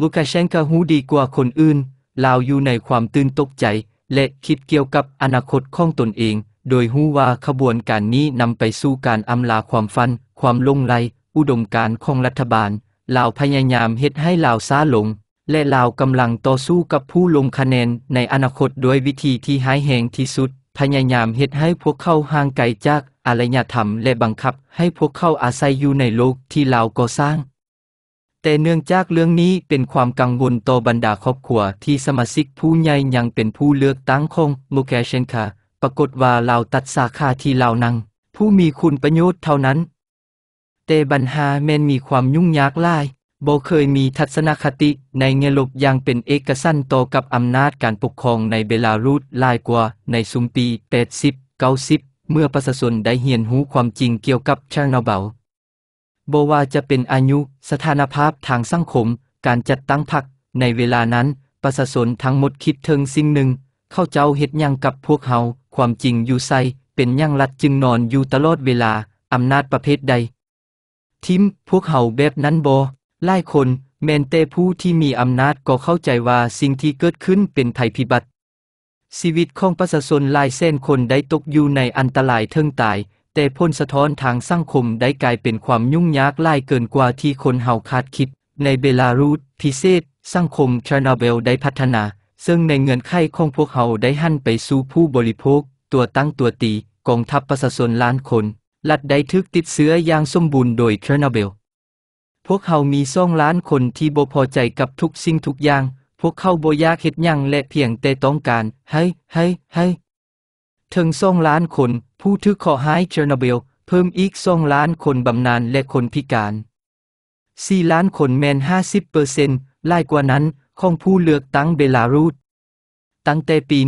[SPEAKER 1] ลูคาเชนกาฮูดีกว่าคนอื่น ลาวอยู่ในความตื่นตกใจและคิดเกี่ยวกับอนาคตของตนเอง โดยหูว่าขบวนการนี้นำไปสู่การอำลาความฟันความลงไลอุดมการของรัฐบาลลาวพยายามเฮ็ดให้ลาวซาลงและลาวกำลังต่อสู้กับผู้ลงคะแนนในอนาคตด้วยวิธีที่หายแหงที่สุดพยายามเฮ็ดให้พวกเขาห่างไกลจากอารยธรรม และบังคับให้พวกเขาอาศัยอยู่ในโลกที่เราก่อสร้าง แต่เนื่องจากเรื่องนี้เป็นความกังวลต่อบรรดาครอบครัวที่สมาชิกผู้ใหญ่ยังเป็นผู้เลือกตั้งของมูแคเชนคาปรากฏว่าเราตัดสาขาที่เรานั่ง ผู้มีคุณประโยชน์เท่านั้น แต่บัญหาแม่นมีความยุ่งยากหลายโบเคยมีทัศนคติในแง่ลบอย่างเป็นเอกสั้นต่อกับอำนาจการปกครองในเบลารุสลายกว่าในสุมปี 80 90 เมื่อประชาชนได้เหียนหูความจริงเกี่ยวกับชานาเบโบว่าจะเป็นอายุสถานภาพทางสังคม การจัดตั้งพรรคในเวลานั้นประชาชนทั้งหมดคิดถึงสิ่งหนึ่ง เข้าเจ้าเฮ็ดยังกับพวกเฮาความจริงอยู่ใสเป็นยังรัดจึงนอนอยู่ตลอดเวลาอำนาจประเภทใดทิมพวกเฮาแบบนั้นบหลายคน แม้นแต่ผู้ที่มีอำนาจก็เข้าใจว่าสิ่งที่เกิดขึ้นเป็นภัยพิบัติชีวิตของประชาชนหลายแสนคนได้ตกอยู่ในอันตรายททิงตาย แต่้ลสะท้อนทางสังคมได้กลายเป็นความยุ่งยากลายเกินกว่าที่คนเฮาคาดคิด ในเบลารุสพิเศษสังคมชานาเบลได้พัฒนา ซึ่งในเงื่อนไขของพวกเฮาได้หันไปสู่ผู้บริโภค ตัวตั้งตัวตีกองทัพประชาชนล้านคนลัดได้ทึกติดเสื้ออย่างสมบูรณ์โดยเชานาเบลพวกเขา มีซ่องล้านคนที่บ่พอใจกับทุก สิ่งทุกอย่าง พวกเขาบ่อยากเฮ็ดหยัง และเพียงแต่ต้องการ ให้ให้ให้ ถึงซ่องล้าน คน ผู้ทึกขอหายเชอร์โนเบล เพิ่มอีกซ่องล้านคนบำนาญ และคนพิการสี่ล้าน คน แมน 50เปอร์เซนต์ไล่กว่านั้น ของ ผู้เลือกตั้ง เบลารุส ตั้งแต่ปี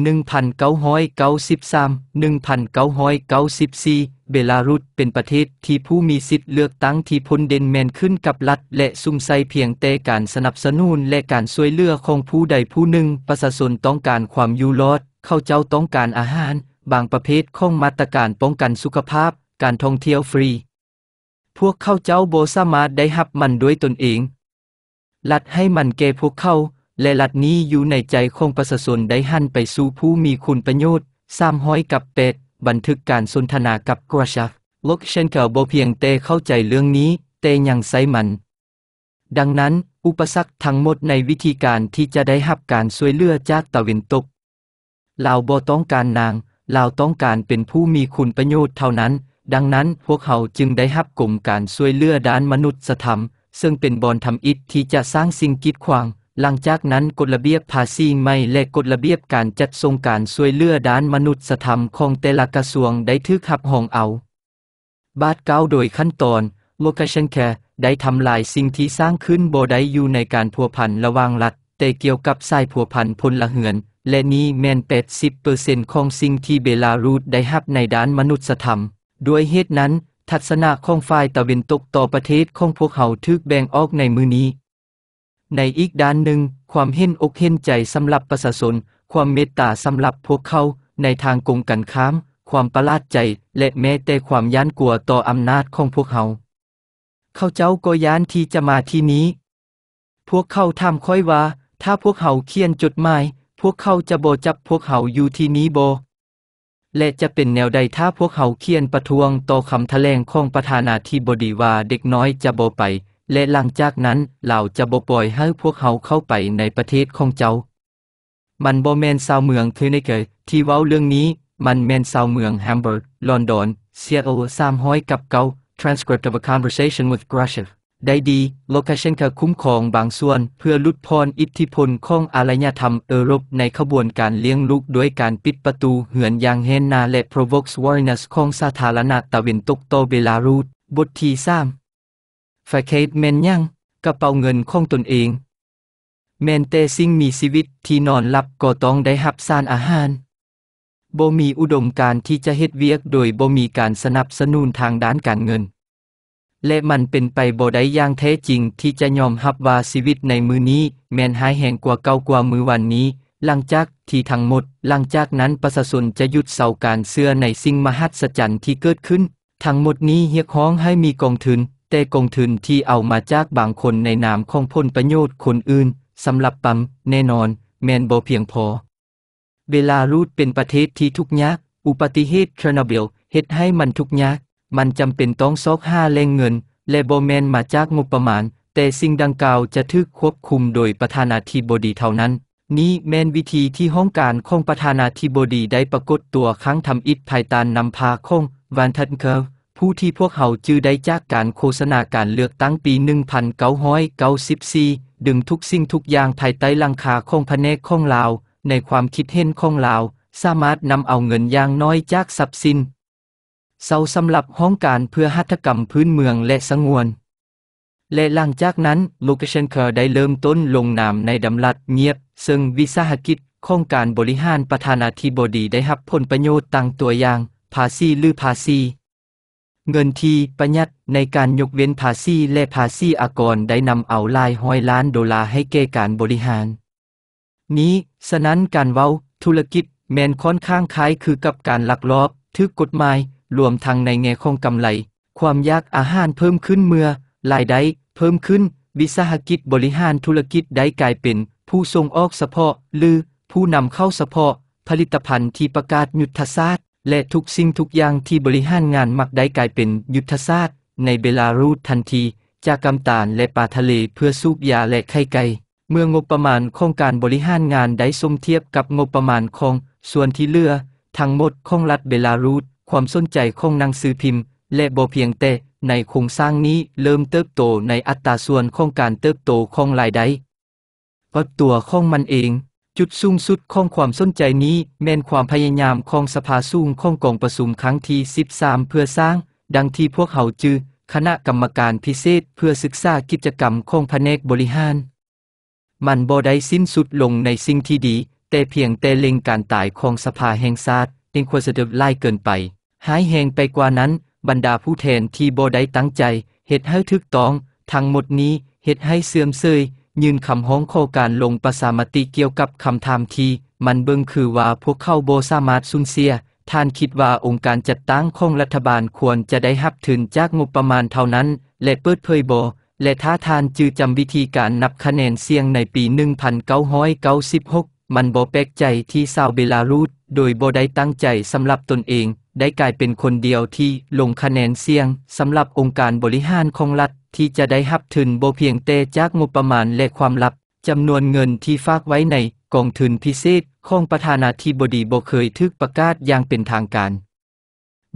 [SPEAKER 1] 1993 1994เบลารุสเป็นประเทศที่ผู้มีสิทธิเลือกตั้งที่พลเดนแมนขึ้นกับรัฐ และซุ่มส่เพียงแต่การสนับสนุนและการช่วยเหลือของผู้ใดผู้หนึ่ง ประชาชนต้องการความอยู่รอด เข้าเจ้าต้องการอาหารบางประเภทของมาตรการป้องกันสุขภาพการท่องเที่ยวฟรี พวกเข้าเจ้าโบสามารถได้หับมันด้วยตนเอง รัฐให้มันแก่พวกเขา และรัฐนี้อยู่ในใจของประชาชนได้หันไปสู่ผู้มีคุณประโยชน์สามห้อยกับเป็ดบันทึกการสนทนากับกราชัฟลกเชนเกอร์โบเพียงเตเข้าใจเรื่องนี้ เตยังไซมัน ดังนั้น อุปสรรคทั้งหมดในวิธีการที่จะได้รับการช่วยเลือจากตะวินตกเลาบอต้องการนางเลาต้องการเป็นผู้มีคุณประโยชน์เท่านั้น ดังนั้นพวกเขาจึงได้รับกลุ่มการช่วยเลือด้านมนุษยธรรม ซึ่งเป็นบอนทำอิฐที่จะสร้างสิ่งกิดขวางหลังจากนั้นกฎระเบียบภาษีใหม่และกฎระเบียบการจัดทรงการช่วยเหลือด้านมนุษยธรรมของแต่ละกระทรวงได้ถึกขับห้องเอา บาดเก้าโดยขั้นตอนโลกาเชนแคได้ทำลายสิ่งที่สร้างขึ้นบ่ได้อยู่ในการพัวพันระวางรัฐแต่เกี่ยวกับสายพัวพันพลละเหือน และนี้แมน80%ของสิ่งที่เบลารุสได้รับในด้านมนุษยธรรม ด้วยเหตุนั้น ทัศนะของฝ่ายตะวันตกต่อประเทศของพวกเขาถูกแบ่งออกในมือนี้ในอีกด้านหนึ่ง ความเห็นอกเห็นใจสำหรับประชาชนความเมตตาสำหรับพวกเขาในทางกงกันข้าม ความประหลาดใจ และแม้แต่ความย้านกลัวต่ออำนาจของพวกเขาเขาเจ้าก็ย้านที่จะมาที่นี้ พวกเขาทำค่อยว่า ถ้าพวกเขาเขียนจดหมายพวกเขาจะโบจับพวกเขาอยู่ที่นี้โบและจะเป็นแนวใดถ้าพวกเขาเขียนประท้วงต่อคำแถลงของประธานาธิบดีว่าเด็กน้อยจะโบไปและหลังจากนั้น เราจะบปล่อยให้พวกเขาเข้าไปในประเทศของเจ้า มันบ่แมนชาวเมืองคือในเกยที่เว้าเรื่องนี้มันแมนชาวเมืองแฮมเบิร์กลอนดอนเซียโอสามห้อยกับเกา Transcript of a Conversation with Grushev ได้ดีโลคาเชนคาคุ้มครองบางส่วนเพื่อลุดพรอิทธิพลของอารยธรรมเอรปในขบวนการเลี้ยงลูกด้วยการปิดประตูเหือนยางเฮนนาและ p r o v o s Warners ของสาธารณะตะวินตกโตเบลารุสบทที่3 phải khéo men nhăng กระเป๋าเงินของตนเอง แม้แต่สิ่งมีชีวิตที่นอนหลับก็ต้องได้หับสารอาหารบ่มีอุดมการที่จะเฮ็ดเวียก โดยบ่มีการสนับสนุนทางด้านการเงิน และมันเป็นไปบ่ได้อย่างแท้จริงที่จะยอมรับว่าชีวิตในมือนี้ แม้นหายแห่งกว่าเก่ากว่ามือวันนี้ หลังจากที่ทั้งหมด หลังจากนั้นประชาชนจะหยุดเสาการเสื้อในสิ่งมหัศจรรย์ที่เกิดขึ้น ทั้งหมดนี้เรียกร้องให้มีกองทุนแต่กองทุนที่เอามาจากบางคนในนามของพลประโยชน์คนอื่นสำหรับปั๊มแน่นอน แมนบ่เพียงพอ เวลารูดเป็นประเทศที่ทุกยาก อุปติเหตุเชอร์โนเบลเฮ็ดให้มันทุกยาก มันจำเป็นต้องซอกห้าแรงเงิน และบ่แมนมาจากงบประมาณ แต่สิ่งดังกล่าวจะถูกควบคุมโดยประธานาธิบดีเท่านั้น นี้แมนวิธีที่ห้องการของประธานาธิบดีได้ปรากฏตัวครั้งทำอิฐภายตานนำพาของวันทันเคอร์ผู้ที่พวกเขาจือได้จากการโฆษณาการเลือกตั้งปี 1994 ดึงทุกสิ่งทุกอย่างภายใต้ลังคาของพระเนกของลาว ในความคิดเห็นของลาว สามารถนำเอาเงินอย่างน้อยจากทรัพย์สินเสาสำหรับห้องการเพื่อหัตถกรรมพื้นเมืองและสงวน และหลังจากนั้นลูกเชนเคอร์ได้เริ่มต้นลงนามในดำรัดเงียบ ซึ่งวิสาหกิจของการบริหารประธานาธิบดีได้รับผลประโยชน์ต่างตัวอย่าง ภาษีหรือภาษีเงินที่ประหยัดในการยกเว้นภาษีและภาษีอากรได้นำเอาลายห้อยล้านดอลลาร์ให้แก่การบริหาร นี้ฉะนั้นการเว้าธุรกิจแมนค่อนข้างคล้ายคือกับการลักลอบทึกกฎหมายรวมทั้งในแง่ของกำไร ความยากอาหารเพิ่มขึ้นเมื่อรายได้เพิ่มขึ้นวิสาหกิจบริหารธุรกิจได้กลายเป็นผู้ส่งออกเฉพาะ หรือผู้นำเข้าเฉพาะผลิตภัณฑ์ที่ประกาศยุทธศาสตร์และทุกสิ่งทุกอย่างที่บริหารงาน มักได้กลายเป็นยุทธศาสตร์ ในเบลารุสทันที จากกำตาลและป่าทะเลเพื่อสูบยาและไข่ไก่เมื่องบประมาณของการบริหารงานได้สมเทียบกับงบประมาณของ ส่วนที่เหลือทั้งหมดของรัฐเบลารุสความสนใจของหนังสือพิมพ์ และบ่เพียงแต่ในโครงสร้างนี้เริ่มเติบโตในอัตราส่วนของการเติบโตของรายได้ปพราะตัวของมันเองจุดสูงสุดของความสนใจนี้แม่นความพยายามของสภาสูงของกองประสุมครั้งที่ 13 เพื่อสร้างดังที่พวกเขาจือคณะกรรมการพิเศษเพื่อศึกษากิจกรรมของพระเนกบริหารมันบ่ได้สิ้นสุดลงในสิ่งที่ดี แต่เพียงแต่เล็งการตายของสภาแห่งชาติเป็นควรจะไล่เกินไปหายแหงไปกว่านั้นบรรดาผู้แทนที่บ่ได้ตั้งใจเหตุให้ทึกต้อง ทั้งหมดนี้เหตุให้เสื่อมเสยยืนคำห้องโคการลงประสามติเกี่ยวกับคำถามที่มันเบิงคือว่าพวกเข้าโบสามารถสุนเสีย ท่านคิดว่าองค์การจัดตั้งของรัฐบาลควรจะได้หับถึงจากงบประมาณเท่านั้น และเปิดเผยบและท้าทานจือจำวิธีการนับคะแนนเสียงในปี 1996 มันบ่แปลกใจที่ชาวเบลารุสโดยบ่ได้ตั้งใจสำหรับตนเองได้กลายเป็นคนเดียวที่ลงคะแนนเสียงสำหรับองค์การบริหารของรัฐ ที่จะได้หับทุนโบเพียงเตจากงบประมาณและความลับจำนวนเงินที่ฝากไว้ในกองทุนพิเศษ ของประธานาธิบดีบ่เคยทึกประกาศอย่างเป็นทางการ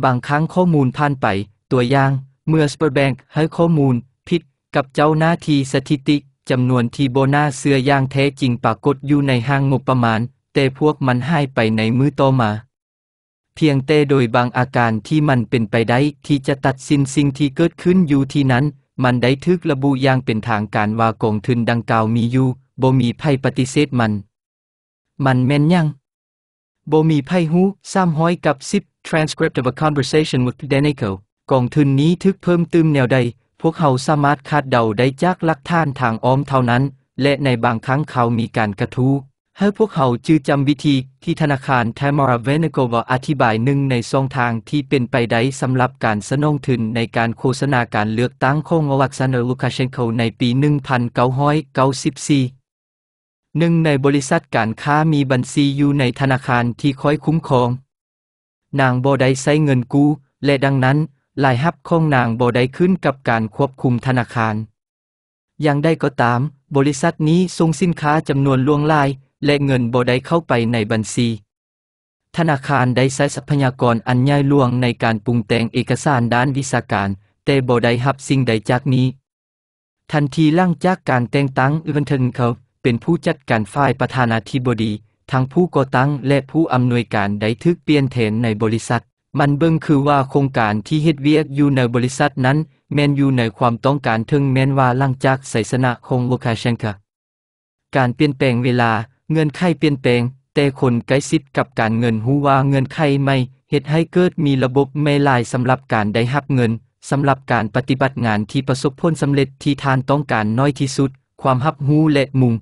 [SPEAKER 1] บางครั้งข้อมูลผ่านไป ตัวอย่าง เมื่อสเปอร์แบงค์ให้ข้อมูลผิดกับเจ้าหน้าที่สถิติจำนวนที่โบน่าเสื้อย่างแท้จริงปรากฏอยู่ในห้างงบประมาณแต่พวกมันหายไปในมือต่อมาพียงแต่โดยบางอาการที่มันเป็นไปได้ที่จะตัดสินสิ่งที่เกิดขึ้นอยู่ที่นั้น มันได้ทึกระบุอย่างเป็นทางการว่ากองทุนดังกล่าวมีอยู่บ่มีไพ่ปฏิเสธมัน มันแม่นยังบ่มีไพ่ฮู้ซ้ำห้อยกับสิบ transcript of a conversation with Danico กองทุนนี้ทึกเพิ่มตืมแนวใด พวกเขาสามารถคาดเดาได้จากหลักฐานทางอ้อมเท่านั้น และในบางครั้งเขามีการกระทู้ให้พวกเขาจือจำวิธีที่ธนาคารไทมอร์เวนโกวอธิบายหนึ่งในสองทางที่เป็นไปได้สำหรับการสนองทุนในการโฆษณาการเลือกตั้งของอวักซานลูคาเชนโคในปี 1994หนึ่งในบริษัทการค้ามีบัญชีอยู่ในธนาคารที่คอยคุ้มครอง นางบอได้ใช้เงินกู้ และดังนั้นรายรับของนางบอได้ขึ้นกับการควบคุมธนาคาร อย่างใดก็ตาม บริษัทนี้ส่งสินค้าจำนวนล่วงลายและเงินบ่ได้เข้าไปในบัญชีธนาคารได้ใช้ทรัพยากรอันใหญ่หลวงในการปรุงแต่งเอกสารด้านวิชาการ แต่บ่ได้รับสิ่งใดจากนี้ ทันทีหลังจากการแต่งตั้งอิวันเทนเขาเป็นผู้จัดการฝ่ายประธานาธิบดี ทั้งผู้ก่อตั้งและผู้อำนวยการได้ทึกเปลี่ยนแทนในบริษัท มันเบิ่งคือว่าโครงการที่เฮ็ดเวียกอยู่ในบริษัทนั้น แม้นอยู่ในความต้องการถึงแม้นว่าหลังจากไสยสนะของลูคาเชนกาการเปลี่ยนแปลงเวลาเงินไขเปลี่ยนแปลง แต่คนใกล้ชิดกับการเงินหูว่าเงินไขไม่เหตุให้เกิดมีระบบไม่ลายสำหรับการได้รับเงินสำหรับการปฏิบัติงานที่ประสบผลสำเร็จที่ทานต้องการน้อยที่สุด ความหับหูและมุง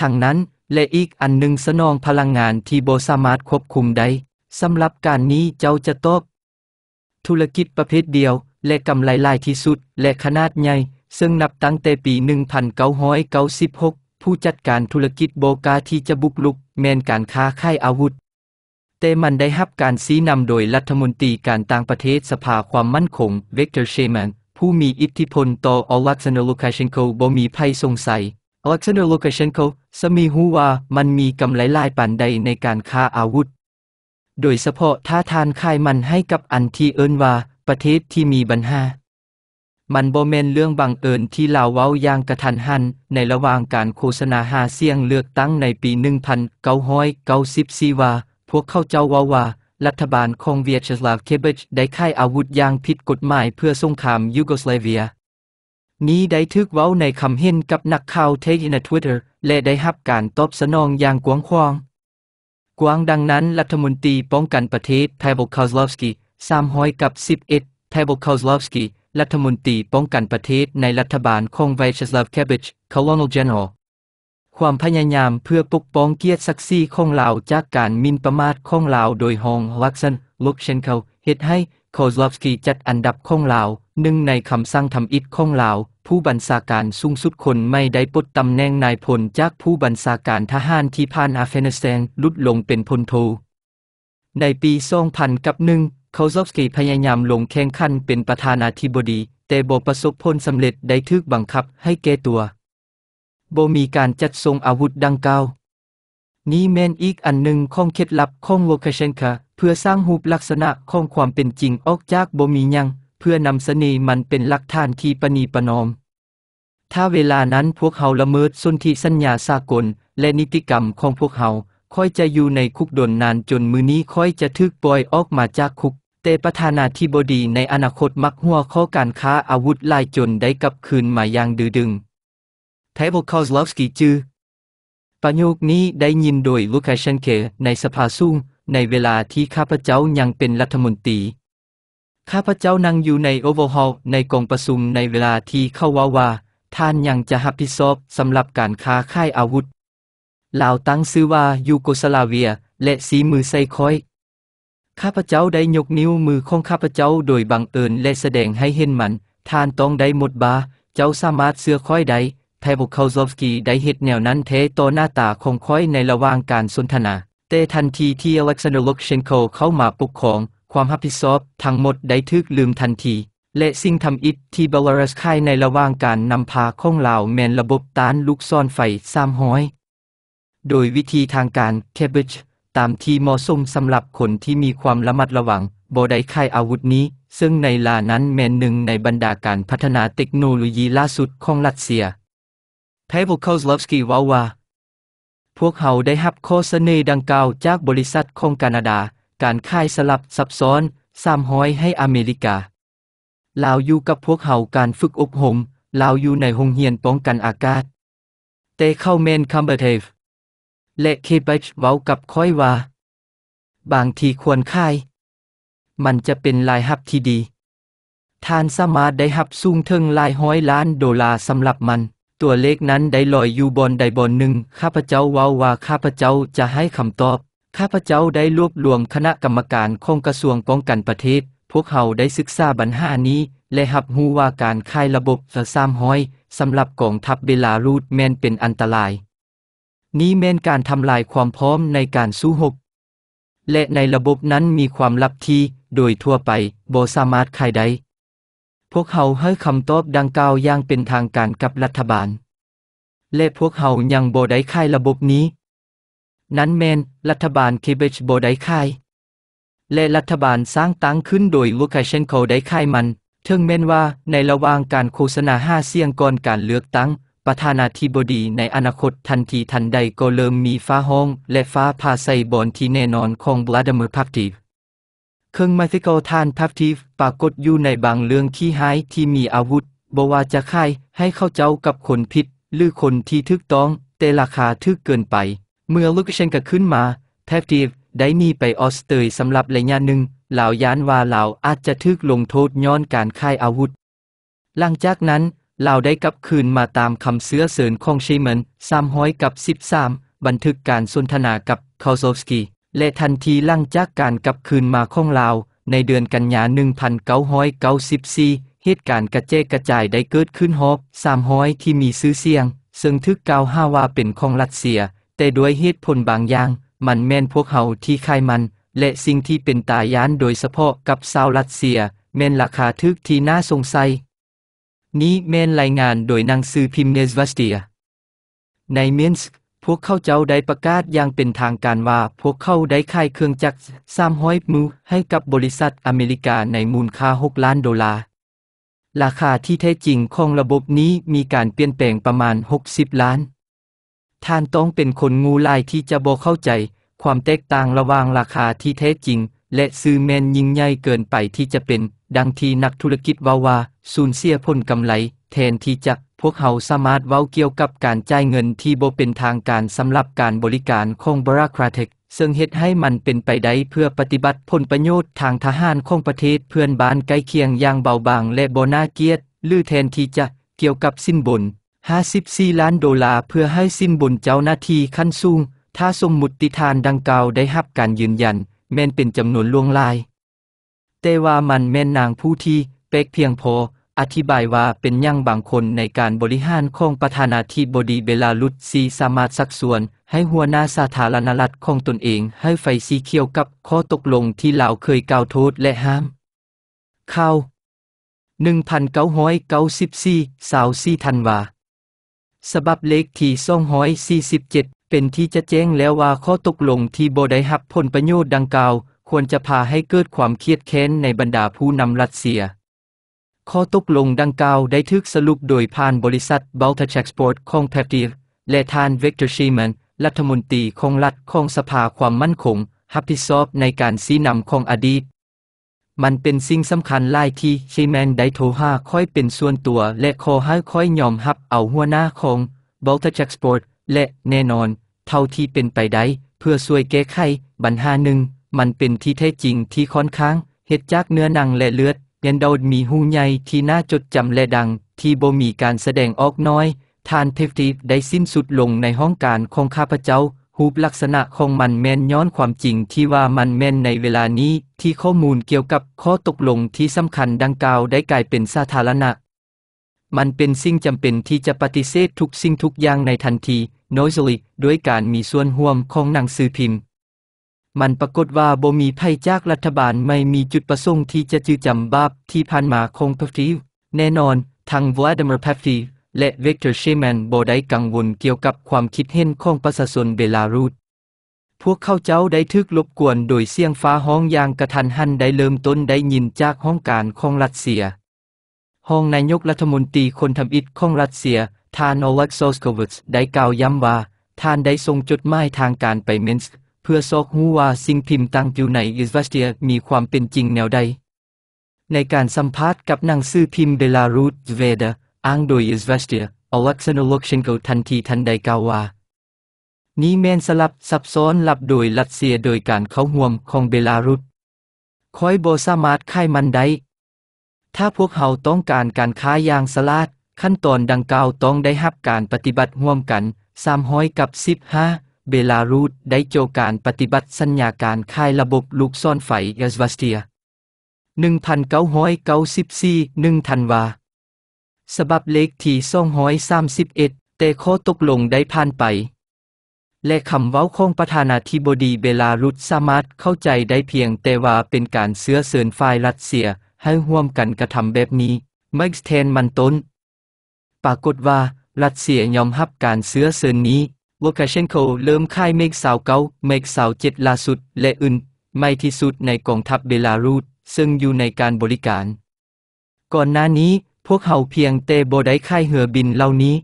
[SPEAKER 1] ทั้งนั้นและอีกอันหนึ่งสนองพลังงานที่โบสามารถควบคุมได้สำหรับการนี้เจ้าจะตอบธุรกิจประเภทเดียว และกำไรหลายที่สุด และขนาดใหญ่ซึ่งนับตั้งแต่ปี 1996ผู้จัดการธุรกิจโบกาที่จะบุกลุก แมนการค้าค่ายอาวุธ แต่มันได้รับการชี้นำโดยรัฐมนตรีการต่างประเทศสภาความมั่นคงเวกเตอร์เชมันผู้มีอิทธิพลต่ออลักซานโลคาเชนโกบ่มีภัยสงสัยอลักซานโลคาเชนโกสมีหูว่ามันมีกำไรลายปันใดในการค้าอาวุธ โดยเฉพาะท้าทานค่ายมันให้กับอันที่เอิ้นว่าประเทศที่มีบัญหามันโบเมนเรื่องบังเอิญที่ลาวเว้าอย่างกระทันหัน ในระหว่างการโฆษณาหาเสียงเลือกตั้งในปี 1994ว่าพวกเข้าเจ้าว่าว่า รัฐบาลของเวียชสลาฟเคเบจได้ค่ายอาวุธอย่างผิดกฎหมายเพื่อสงครามยูโกสลาเวีย นี้ได้ทึกเว้าในคำเห็นกับนักข่าวเทคในทวิตเตอร์และได้รับการตอบสนองอย่างกว้างขวางกว้างดังนั้น รัฐมนตรีป้องกันประเทศไพบคาสลอฟสกี้3อยกับ11ไพบคาสลอฟสกี้รัฐมนตรีป้องกันประเทศในรัฐบาลของไวชชสลาฟแคบิชคอลอนเจนอความพยายามเพื่อปกป้องเกียรติศักดิ์ศรีของลาว จากการมินประมาทของลาวโดยฮองวักซันลุกเชนเคาเหตุให้โคซลอฟสกีจัดอันดับของลาวหนึ่งในคำสั่งทำอิฐของลาว ผู้บัญชาการสูงสุดคนไม่ได้ปลดตำแหน่งนายพลจากผู้บัญชาการทหารที่ผ่านอาเฟนเสนลดลงเป็นพลโทในปี2 0 0นกับหนึ่งคาซอฟสกีพยายามลงแข่งขันเป็นประธานาธิบดี แต่บประสบผลสำเร็จได้ทึกบังคับให้แก้ตัวบมีการจัดทรงอาวุธดังกล่าวนี้แม่นอีกอันหนึ่งของเคล็ดลับของวอคาเชนคาเพื่อสร้างรูปลักษณะของความเป็นจริงออกจากบมียัง เพื่อนำเสน่มันเป็นหลักฐานที่ปณีประนอม ถ้าเวลานั้นพวกเขาละเมิดสนธิสัญญาสากล และนิติกรรมของพวกเขาค่อยจะอยู่ในคุกดนนานจนมือนี้ค่อยจะทึกปล่อยออกมาจากคุกเตประธานาธิบดีในอนาคตมักหัวข้อการค้าอาวุธลายจนได้กลับคืนมาอย่างดื้อดึงเทเบิลคอสลอฟสกี้จือประโยคนี้ได้ยินโดยลูคาเชนเคในสภาสูงในเวลาที่ข้าพเจ้ายังเป็นรัฐมนตรี ข้าพเจ้านั่งอยู่ในโอเวอร์ฮอลในกองประชุมในเวลาที่เข้าว่าว่า ท่านยังจะหับผิดชอบสำหรับการค้าค่ายอาวุธลาวตั้งซื้อว่ายูโกสลาเวีย และสีมือไซคอยข้าพเจ้าได้ยกนิ้วมือของข้าพเจ้าโดยบังเอิญและแสดงให้เห็นมันท่านต้องได้หมดบาเจ้าสามารถเสื้อค่อยได้ไทบุคาซอฟสกี ได้เหตุแนวนั้นเทต่อหน้าตาของค่อยในระหว่างการสนทนาแต่ทันทีที่อเล็กซานดร์ลกเชนโคเข้ามาปกครอง ความรับผิดชอบทั้งหมดได้ทึกลืมทันที และสิ่งทำอิฐที่บาลารัสค่ายในระหว่างการนำพาข้องลาวแมนระบบต้านลูกซ่อนไฟสามห้อยโดยวิธีทางการเคเบิชตามที่มอสสมสำหรับคนที่มีความระมัดระวังบ่ได้ใา้อาวุธนี้ ซึ่งในลานั้นแมนหนึ่งในบรรดาการพัฒนาเทคโนโลยีล่าสุดของรัสเซียเ a เ e ลคอสลอฟสกีว่าว่าพวกเขาได้รับข้อเสนอดังกล่าวจากบริษัทของแคนาดา การค่ายสลับซับซ้อน สามห้อยให้อเมริกาลาวอยู่กับพวกเขาการฝึกอบรมลาวอยู่ในโรงเรียนป้องกันอากาศเตเข้าเมนคัมเบอร์เทฟและเคบไชเว้ากับค่อยว่าบางทีควรค่าย มันจะเป็นลายหับที่ดี ทานสามารถได้หับสูงถึงลายห้อยล้านดอลลาร์สำหรับมัน ตัวเลขนั้นได้ลอยอยู่บนใดบนหนึ่งข้าพเจ้าว้าว่าข้าพเจ้าจะให้คำตอบ ข้าพเจ้าได้รวบรวมคณะกรรมการของกระทรวงป้องกันประเทศ พวกเขาได้ศึกษาบัญหานี้ และหับหูว่าการค่ายระบบสะซามห้อยสำหรับกองทัพเบลารูดแมนเป็นอันตรายนี้เม้นการทำลายความพร้อมในการสู้หกและในระบบนั้นมีความลับที่โดยทั่วไปบ่สามารถใครได้ พวกเขาให้คำตอบดังกล่าวอย่างเป็นทางการกับรัฐบาล และพวกเขายังบ่ได้ค่ายระบบนี้ นั้นแมนรัฐบาลเคเบชบ่ได้ค่ายและรัฐบาลสร้างตั้งขึ้นโดยลูคาเชนโคได้ค่ายมันถึงแม้นว่าในระหว่างการโฆษณาห้าเสียงก่อนการเลือกตั้งประธานาธิบดีในอนาคตทันทีทันใดก็เริ่มมีฟ้าห้องและฟ้าพาใส่บอนที่แน่นอนของบลาดเมอร์พักทีฟเครื่องมาติกอทานพักทีฟปรากฏอยู่ในบางเรื่องที่หายที่มีอาวุธบว่าจะค่ายให้เข้าเจ้ากับคนผิด หรือคนที่ทึกต้อง แต่ราคาทึกเกินไป เมื่อลูกเชนกบขึ้นมาแทฟทีฟได้มนีไปออสเตรยสำหรับระยะหนึ่งเหล่ายานว่าเหล่าอาจจะทึกลงโทษย้อนการค่ายอาวุธ หลังจากนั้นเราได้กลับคืนมาตามคำเสื้อเสริญของเชมันสามห้อยกับสิบสามบันทึกการสนทนากับคาโซฟสกี และทันทีหลังจากการกลับคืนมาของเราในเดือนกันยา1994 เหตุการณ์กระเจกระจายได้เกิดขึ้นฮอบสามห้อยที่มีซื้อเสียง ซึ่งทึกกาวหาว่าเป็นของรัสเซีย แต่ด้วยเหตุผลบางอย่าง มันแม่นพวกเขาที่คายมัน และสิ่งที่เป็นตายานโดยเฉพาะกับชาวรัสเซีย แม่นราคาทึกที่น่าสงสัยนี้เมนรายงานโดยนางซือพิมเนสวัสเตีย ในมินสกพวกเข้าเจ้าได้ประกาศอย่างเป็นทางการว่า พวกเข้าได้ขายเครื่องจักรสามห้อยมือให้กับบริษัทอเมริกาในมูลค่า 6 ล้านดอลลาร์ ราคาที่แท้จริงของระบบนี้มีการเปลี่ยนแปลงประมาณ 60 ล้าน ท่านต้องเป็นคนงูลายที่จะบอกเข้าใจ ความแตกต่างระหว่างราคาที่แท้จริง และซื้อแมนยิ่งใหญ่เกินไปที่จะเป็นดังที่นักธุรกิจว่าว่าสูญเสียผลกำไร แทนที่จะพวกเขาสามารถเว้าเกี่ยวกับการจ่ายเงินที่บ่เป็นทางการสำหรับการบริการของบราคราเทคซึ่งเฮ็ดให้มันเป็นไปได้เพื่อปฏิบัติผลประโยชน์ทางทหารของประเทศเพื่อนบ้านใกล้เคียงอย่างเบาบางและบ่น่าเกียดหรือแทนที่จะเกี่ยวกับสินบน54ล้านดอลลาร์เพื่อให้สินบนเจ้าหน้าที่ขั้นสูงถ้าสมมุติฐานดังกล่าวได้รับการยืนยัน แม้นเป็นจำนวนล่วงลายเตวามันแม่นนางผู้ที่เป๊กเพียงพอ อธิบายว่าเป็นยังบางคนในการบริหารของประธานาธิบดีเบลารุสซีสามารถสักส่วน ให้หัวหน้าสาธารณรัฐของตนเอง ให้ไฟสีเขียวกับข้อตกลงที่ลาวเคยกล่าวโทษและห้ามเข้า1994สาวซีธันวาสบับเลขที่247 เป็นที่จะแจ้งแล้วว่าข้อตกลงที่บได้หับผลประโยชน์ดังกล่าวควรจะพาให้เกิดความเครียดแค้นในบรรดาผู้นำรัสเซีย ข้อตกลงดังกล่าวได้ทึกสรุปโดยผ่านบริษัท b a l t a c h e x p o r t ของแพทีร์และทานเวกเตอร์ชีมันรัฐมนตรีของรัฐของสภาความมั่นคงฮับพิซอบในการซีนำของอดีต มันเป็นสิ่งสำคัญหลายที่ชีแมนได้โทรห้าค่อยเป็นส่วนตัวและขอให้ค่อยยอมรับเอาหัวหน้าของ b a l t a c h e x p o r t และแน่นอนเท่าที่เป็นไปได้เพื่อช่วยแก้ไขปัญหาหนึ่งมันเป็นที่แท้จริงที่ค่อนข้างเห็ดจากเนื้อหนังและเลือดเงนนดามีหูใหญ่ที่น่าจดจำและดัง ที่บ่มีการแสดงออกน้อยทานเทฟทีได้สิ้นสุดลงในห้องการของข้าพเจ้าหูบลักษณะของมันแม่นย้อนความจริงที่ว่ามันแม่นในเวลานี้ ที่ข้อมูลเกี่ยวกับข้อตกลงที่สำคัญดังกล่าวได้กลายเป็นสาธารณะ มันเป็นสิ่งจำเป็นที่จะปฏิเสธทุกสิ่งทุกอย่างในทันทีนอยสุดด้วยการมีส่วนห่วมของหนังสือพิมพ์มันปรากฏว่าบ่มีไพจากรัฐบาลไม่มีจุดประสงค์ที่จะจือจำบาปที่ผ่านมาของพฟรคแน่นอนทางวลาดิเมอร์พาฟีและเวกเตอร์เชแมนบ่ได้กังวลเกี่ยวกับความคิดเห็นของประชาชนเบลารุสพวกเขาเจ้าได้ทึกลบกวนโดยเสียงฟ้าห้องอย่างกระทันหันได้เริ่มต้นได้ยินจากห้องการของรัสเซีย ห้องนายกรัฐมนตรีคนทำอิฐของรัสเซียทานอวักโซสโควิชได้กล่าวย้ำว่าท่านได้ส่งจดหมายทางการไปมินส์เพื่อซอกหูว่าสิ่งพิมพ์ตั้งอยู่ในอิสวาสเตียมีความเป็นจริงแนวใดในการสัมภาษณ์กับนังสือพิมพ์เดลารูตเวเดอ้างโดยอิสวาสเตียอวัคซนโลกเชนเกทันทีทันใดกล่าวว่านี้แมนสลับซับซ้อนลับโดยรัสเซียโดยการเข้าห่วมของเบลารุสคอยโบสามารถค่ายมันได้ ถ้าพวกเขาต้องการการค้ายางสลาดขั้นตอนดังกล่าวต้องได้รับการปฏิบัติห่วมกัน300กับ15เบลารุสได้โจการปฏิบัติสัญญาการค่ายระบบลูกซ่อนไฟเอสวาสเตีย1994 1ธันวาสบับเลขที่231แต่ข้อตกลงได้ผ่านไป และคำเว้าของประธานาธิบดีเบลารุสสามารถเข้าใจได้เพียงแต่ว่าเป็นการเสื้อเสริญฝ่ายรัสเซียให้ห่วมกันกระทำแบบนี้ ไม่เทนมันต้น ปรากฏว่ารัสเซียยอมรับการเสื้อเสริญนี้ Lukashenko เริ่มค่ายเมกสาวเกาเมกสาวเจ็ดล่าสุดและอื่นไม่ที่สุดในกองทัพเบลารุสซึ่งอยู่ในการบริการ ก่อนหน้านี้พวกเขาเพียงเตโบได้ค่ายเหือบินเหล่านี้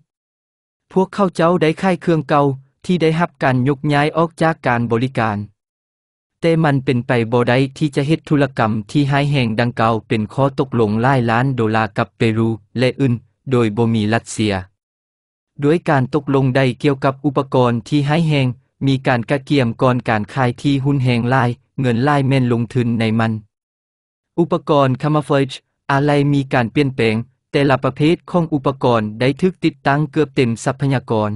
[SPEAKER 1] พวกเขาเจ้าได้ค่ายเครื่องเก่าที่ได้รับการยกย้ายออกจากการบริการแต่มันเป็นไปบได้ที่จะเฮ็ดธุรกรรมที่หายแห่งดังเก่าเป็นข้อตกลงล่ายล้านดอลลาร์กับเปรูและอื่น โดยบมีรัสเซียด้วยการตกลงใดเกี่ยวกับอุปกรณ์ที่ให้แหงมีการกระเกี่ยมก่อนการขายที่หุ้นแหงลาย เงินลายเม่นลงทุนในมัน อุปกรณ์คามาเฟจอะไรมีการเปลี่ยนแปลง แต่ละประเภทของอุปกรณ์ได้ทึกติดตั้งเกือบเต็มทรัพยากร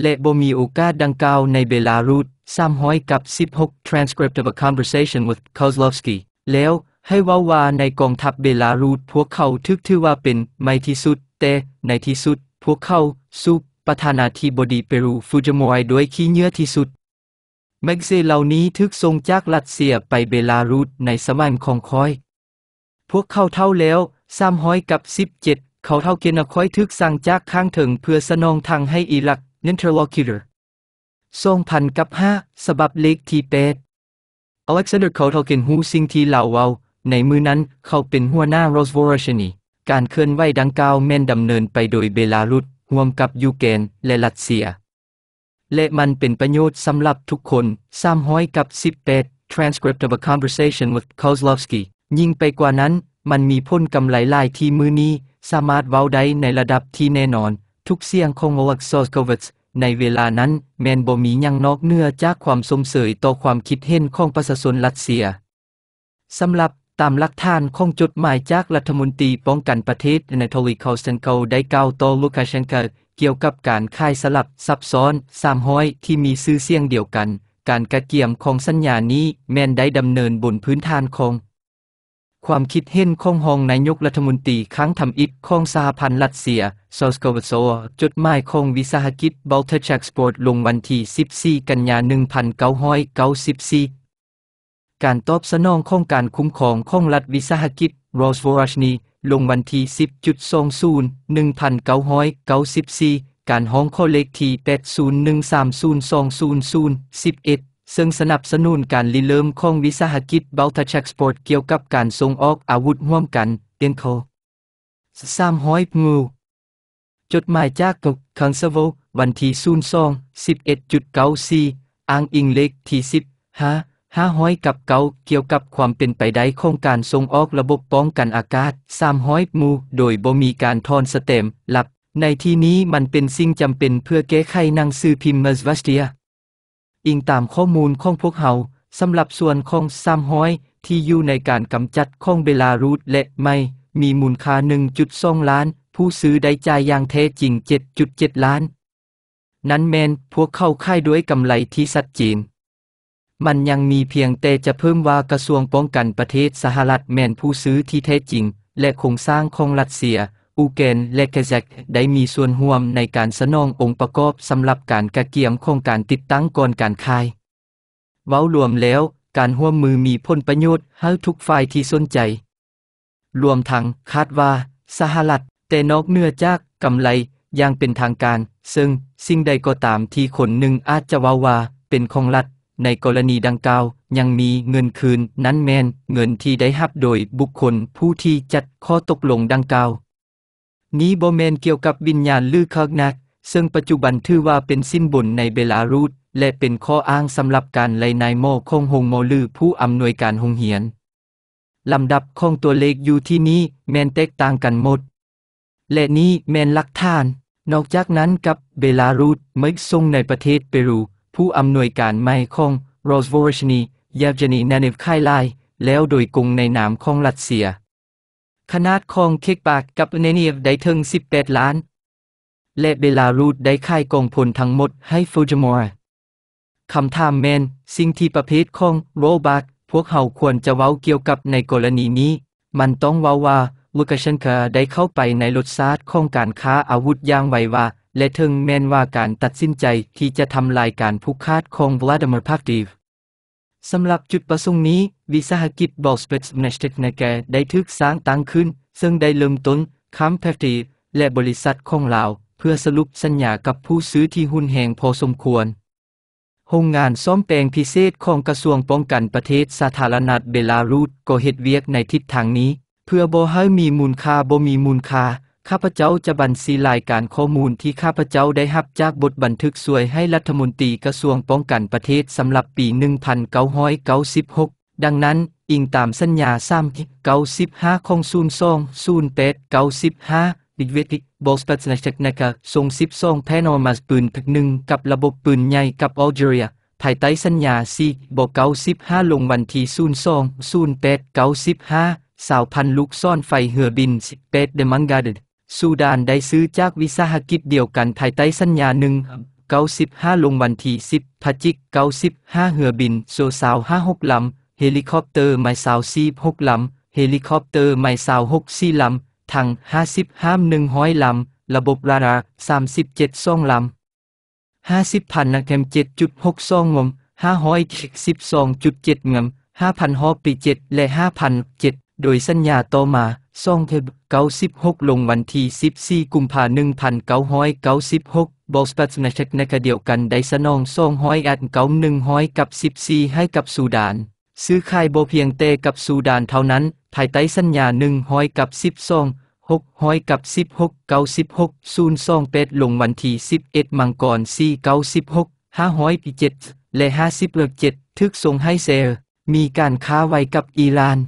[SPEAKER 1] และบ่มีโอกาสดังกล่าวในเบลารุส300กับ 16 transcript of a conversation with Kozlovsky แล้วให้ว่าว่าในกองทัพเบลารุสพวกเขาทึกถือว่าเป็นไม่ที่สุด แต่ในที่สุดพวกเขาซุปประธานาธิบดีเปรูฟูจิมอยด้วยขี้เนื้อที่สุด แม็กซีเหล่านี้ทึกทรงจากรัสเซียไปเบลารุสในสมัยของคอย พวกเขาเท่าแล้วสามห้อยกับสิบเจ็ดเขาเท่าเกณฑ์คอยทึกสั่งจากข้างถึงเพื่อสนองทางให้อิรักเนนทรลอคิเลอร์ทรงพันกับห้า สบับเล็กทีเปดอเล็กซานเดอร์เขาเท่าเกณฑ์ฮูซิงทีเหล่าเวาในมือนั้นเขาเป็นหัวหน้าโรสวอร์ชนีการเคลื่อนไหวดังกล่าวแม่นดำเนินไปโดยเบลารุส รวมกับยูเครนและรัสเซีย และมันเป็นประโยชน์สำหรับทุกคน300กับ18 transcript of a conversation with Kozlovsky ยิ่งไปกว่านั้น มันมีพ้นกำไรลายที่มือนี้ สามารถเว้าได้ในระดับที่แน่นอน ทุกเสียงของโอวักซอสโควิชในเวลานั้นแมนบ่มียังนอกเนื้อจากความสมเสยต่อความคิดเห็นของประชาชนรัสเซียสำหรับตามหลักฐานของจดหมายจากรัฐมนตรีป้องกันประเทศในโทลิคอเซนโกได้กล่าวต่อลูคาเชนเกเกี่ยวกับการค่ายสลับซับซ้อน 300 ที่มีซื่อเสียงเดียวกัน การกระเกี่ยมของสัญญานี้แม่นได้ดำเนินบนพื้นฐานของความคิดเห็นของหองนายกรัฐมนตรีครั้งทำอิฐของสหพันธ์รัสเซียซอสโกวโซจดหมายของวิสาหกิจบอลเทชักสปอร์ตลงวันที่14กันยายน1994การตอบสนองของการคุ้มครองของรัฐวิสาหกิจโรสโวาชนี ลงวันที่10.20 1994การห้องข้อเลขที่ 801302011 ซึ่งสนับสนุนการริเริ่มของวิสาหกิจเบลทัชักสปอร์ตเกี่ยวกับการส่งออกอาวุธห่วมกันเดนโคสามห้อยงู จดหมายจากกคังเโววันที่0 2 11.94อ้างอิงเลขที่ 10 5้ห้อยกับเกา เกี่ยวกับความเป็นไปได้โครงการทรงออกระบบป้องกันอากาศสามหมูโดยบ่มีการทอนสเต็มหลับ ในที่นี้มันเป็นสิ่งจำเป็นเพื่อแก้ไขนังสือพิมพ์มสวัสเตีย อิงตามข้อมูลของพวกเฮาสำหรับส่วนของาม้อยที่อยู่ในการกำจัดของเบลารุสและไม่มีมูลค่า1.2 ล้าน ผู้ซื้อได้จ่ายอย่างแท้จริง7.7ล้าน นั้นแมนพวกเข้าค่ายด้วยกำไรที่สัดจีนมันยังมีเพียงแต่จะเพิ่มว่ากระทรวงป้องกันประเทศสหรัฐแมนผู้ซื้อที่แท้จริง และโครงสร้างของรัสเซียอูเกนและเคซักได้มีส่วนห่วมในการสนององค์ประกอบสำหรับการกระเกียมโครงการติดตั้งก่อนการคาย เว้ารวมแล้วการห่วมมือมีพลประโยชน์ให้ทุกฝ่ายที่สนใจ รวมทั้งคาดว่า สหรัฐแต่นอกเหนือจากกำไรอย่างเป็นทางการ ซึ่งสิ่งใดก็ตามที่คนหนึ่งอาจจะว่าว่าเป็นของรัฐในกรณีดังกล่าวยังมีเงินคืนนั้นแมนเงินที่ได้รับโดยบุคคลผู้ที่จัดข้อตกลงดังกล่าว นี้บ่แมนเกี่ยวกับวิญญาณลือคักนัก ซึ่งปัจจุบันถือว่าเป็นสิ้นบนในเบลารุสและเป็นข้ออ้างสำหรับการไล่นายโมคงหงโมลือผู้อำนวยการหงเหียนลำดับของตัวเลขอยู่ที่นี้ แมนแตกต่างกันหมด และนี้แมนลักทาน นอกจากนั้นกับเบลารุสไม่กซงในประเทศเปรูผู้อำนวยการไม่ของโรสวอร์ชนีเยบเจนีนาเนฟไคไลแล้วโดยกรุงในนามของรัสเซีย ขนาดของเคกปากกับเนเนียฟได้ถึง18ล้าน และเบลารูดได้ค่ายกองพลทั้งหมดให้ฟูจิมอร์คำถามแมนสิ่งที่ประเภทของโรบักพวกเขาควรจะเว้าเกี่ยวกับในกรณีนี้ มันต้องเว้าว่าลูกาเชนคาได้เข้าไปในรถซาร์ของการค้าอาวุธยางไวว่าและถึงแม้นว่าการตัดสินใจที่จะทำลายการผูกขาดของวลาดิเมีร์พาคดีฟสำหรับจุดประสงค์นี้ วิสาหกิจบอลสเปซเนสเตนแกได้ทึกสร้างตั้งขึ้น ซึ่งได้เริ่มต้นคัมแพฟตีและบริษัทของลาว เพื่อสรุปสัญญากับผู้ซื้อที่หุ้นแห่งพอสมควรโรงงานซ้อมแปลงพิเศษของกระทรวงป้องกันประเทศสาธารณรัฐเบลารุสก็เห็ดเวียกในทิศทางนี้ เพื่อบ่ให้มีมูลค่าบ่มีมูลค่าข้าพเจ้าจะบันซีรายการข้อมูลที่ข้าพเจ้าได้หับจากบทบันทึกสวยให้รัฐมนตรีกระทรวงป้องกันประเทศสำหรับปี 1996 ดังนั้นอิงตามสัญญา 395ของ0 2 0 8 95ดิเวติกบอสปัสนาชักนาคาทรง12แพนอมัสปืนพึกหนึ่งกับระบบปืนใหญ่กับอัลจีเรียภายใต้สัญญาซีบอ95ลงวันที่02 08 95สาวพันลูกซ่อนไฟเหือบิน18เดมังกาเดซูดานได้ซื้อจากวิสาหกิจเดียวกันภายใต้สัญญาหนึ่ง95 ลงวันที่10พฤศจิกาบห95เหือบิน โซซาว56ลำเฮลิคอปเตอร์ไมซาว46ลำเฮลิคอปเตอร์ไมซาว64ลำทั้ง5บห้าห100ลำระบบรารา37ซ่องลำ50พันนักเทม7.6ซ่องงม512.7เงม 5,000ฮอปี7 และ5,007โดยสัญญาต่อมาซองเทบ9 6ลงวันที่ 14 กุมภาพันธ์ 1996บอสปัตนาเช็กในคเดียวกันได้สนองซองห้อยอัดเก้าหนึ่งห้อยกับสิบสี่ให้กับสูดาน ซื้อขายโบเพียงเตกับสูดานเท่านั้น ภายใต้สัญญาหนึ่งห้อยกับสิบองหกห้อยกับสิบหกเก้าสิบหกศูนย์สองเป็ดลงวันที่สิบเอ็ดมังกรสี่เก้าสิบหกห้าห้อยปีเจ็ดและห้าสิบเลิกเจ็ดทึกส่งให้เซลมีการค้าไว้กับอิหร่าน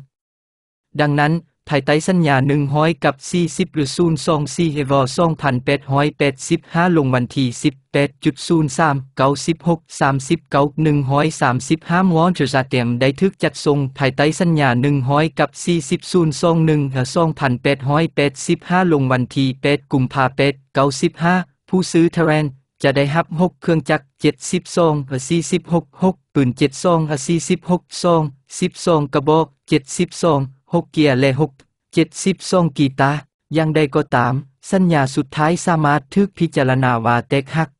[SPEAKER 1] ดังนั้นไทยไต้สัญญาหนึ่งห้อยกับสี่สิบหรือศูนย์สองสี่เฮวอสองพันแปดห้อยแปดสิบห้าลงวันที่สิบแปดจุดศูนย์สามเก้าสิบหกสามสิบเก้าหนึ่งห้อยสามสิบห้ามอนเจอร์ซาเตรียมได้ทึกจัดทรงไทยไต้สัญญาหนึ่งห้อยกับสี่สิบศูนย์สองหนึ่งสองพันแปดห้อยแปดสิบห้าลงวันที่แปดกุมภาแปดเก้าสิบห้าผู้ซื้อเทเรนจะได้ฮับหกเครื่องจักรเจ็ดสิบซองสี่สิบหกหกปืนเจ็ดซองสี่สิบหกซองสิบซองกระบอกเจ็ดสิบซองหกเกียร์ลหกเจ็ดสิบสองกีตายังใดก็ตาม สัญญาสุดท้ายสามารถทึกพิจารณาว่าเต็กฮัก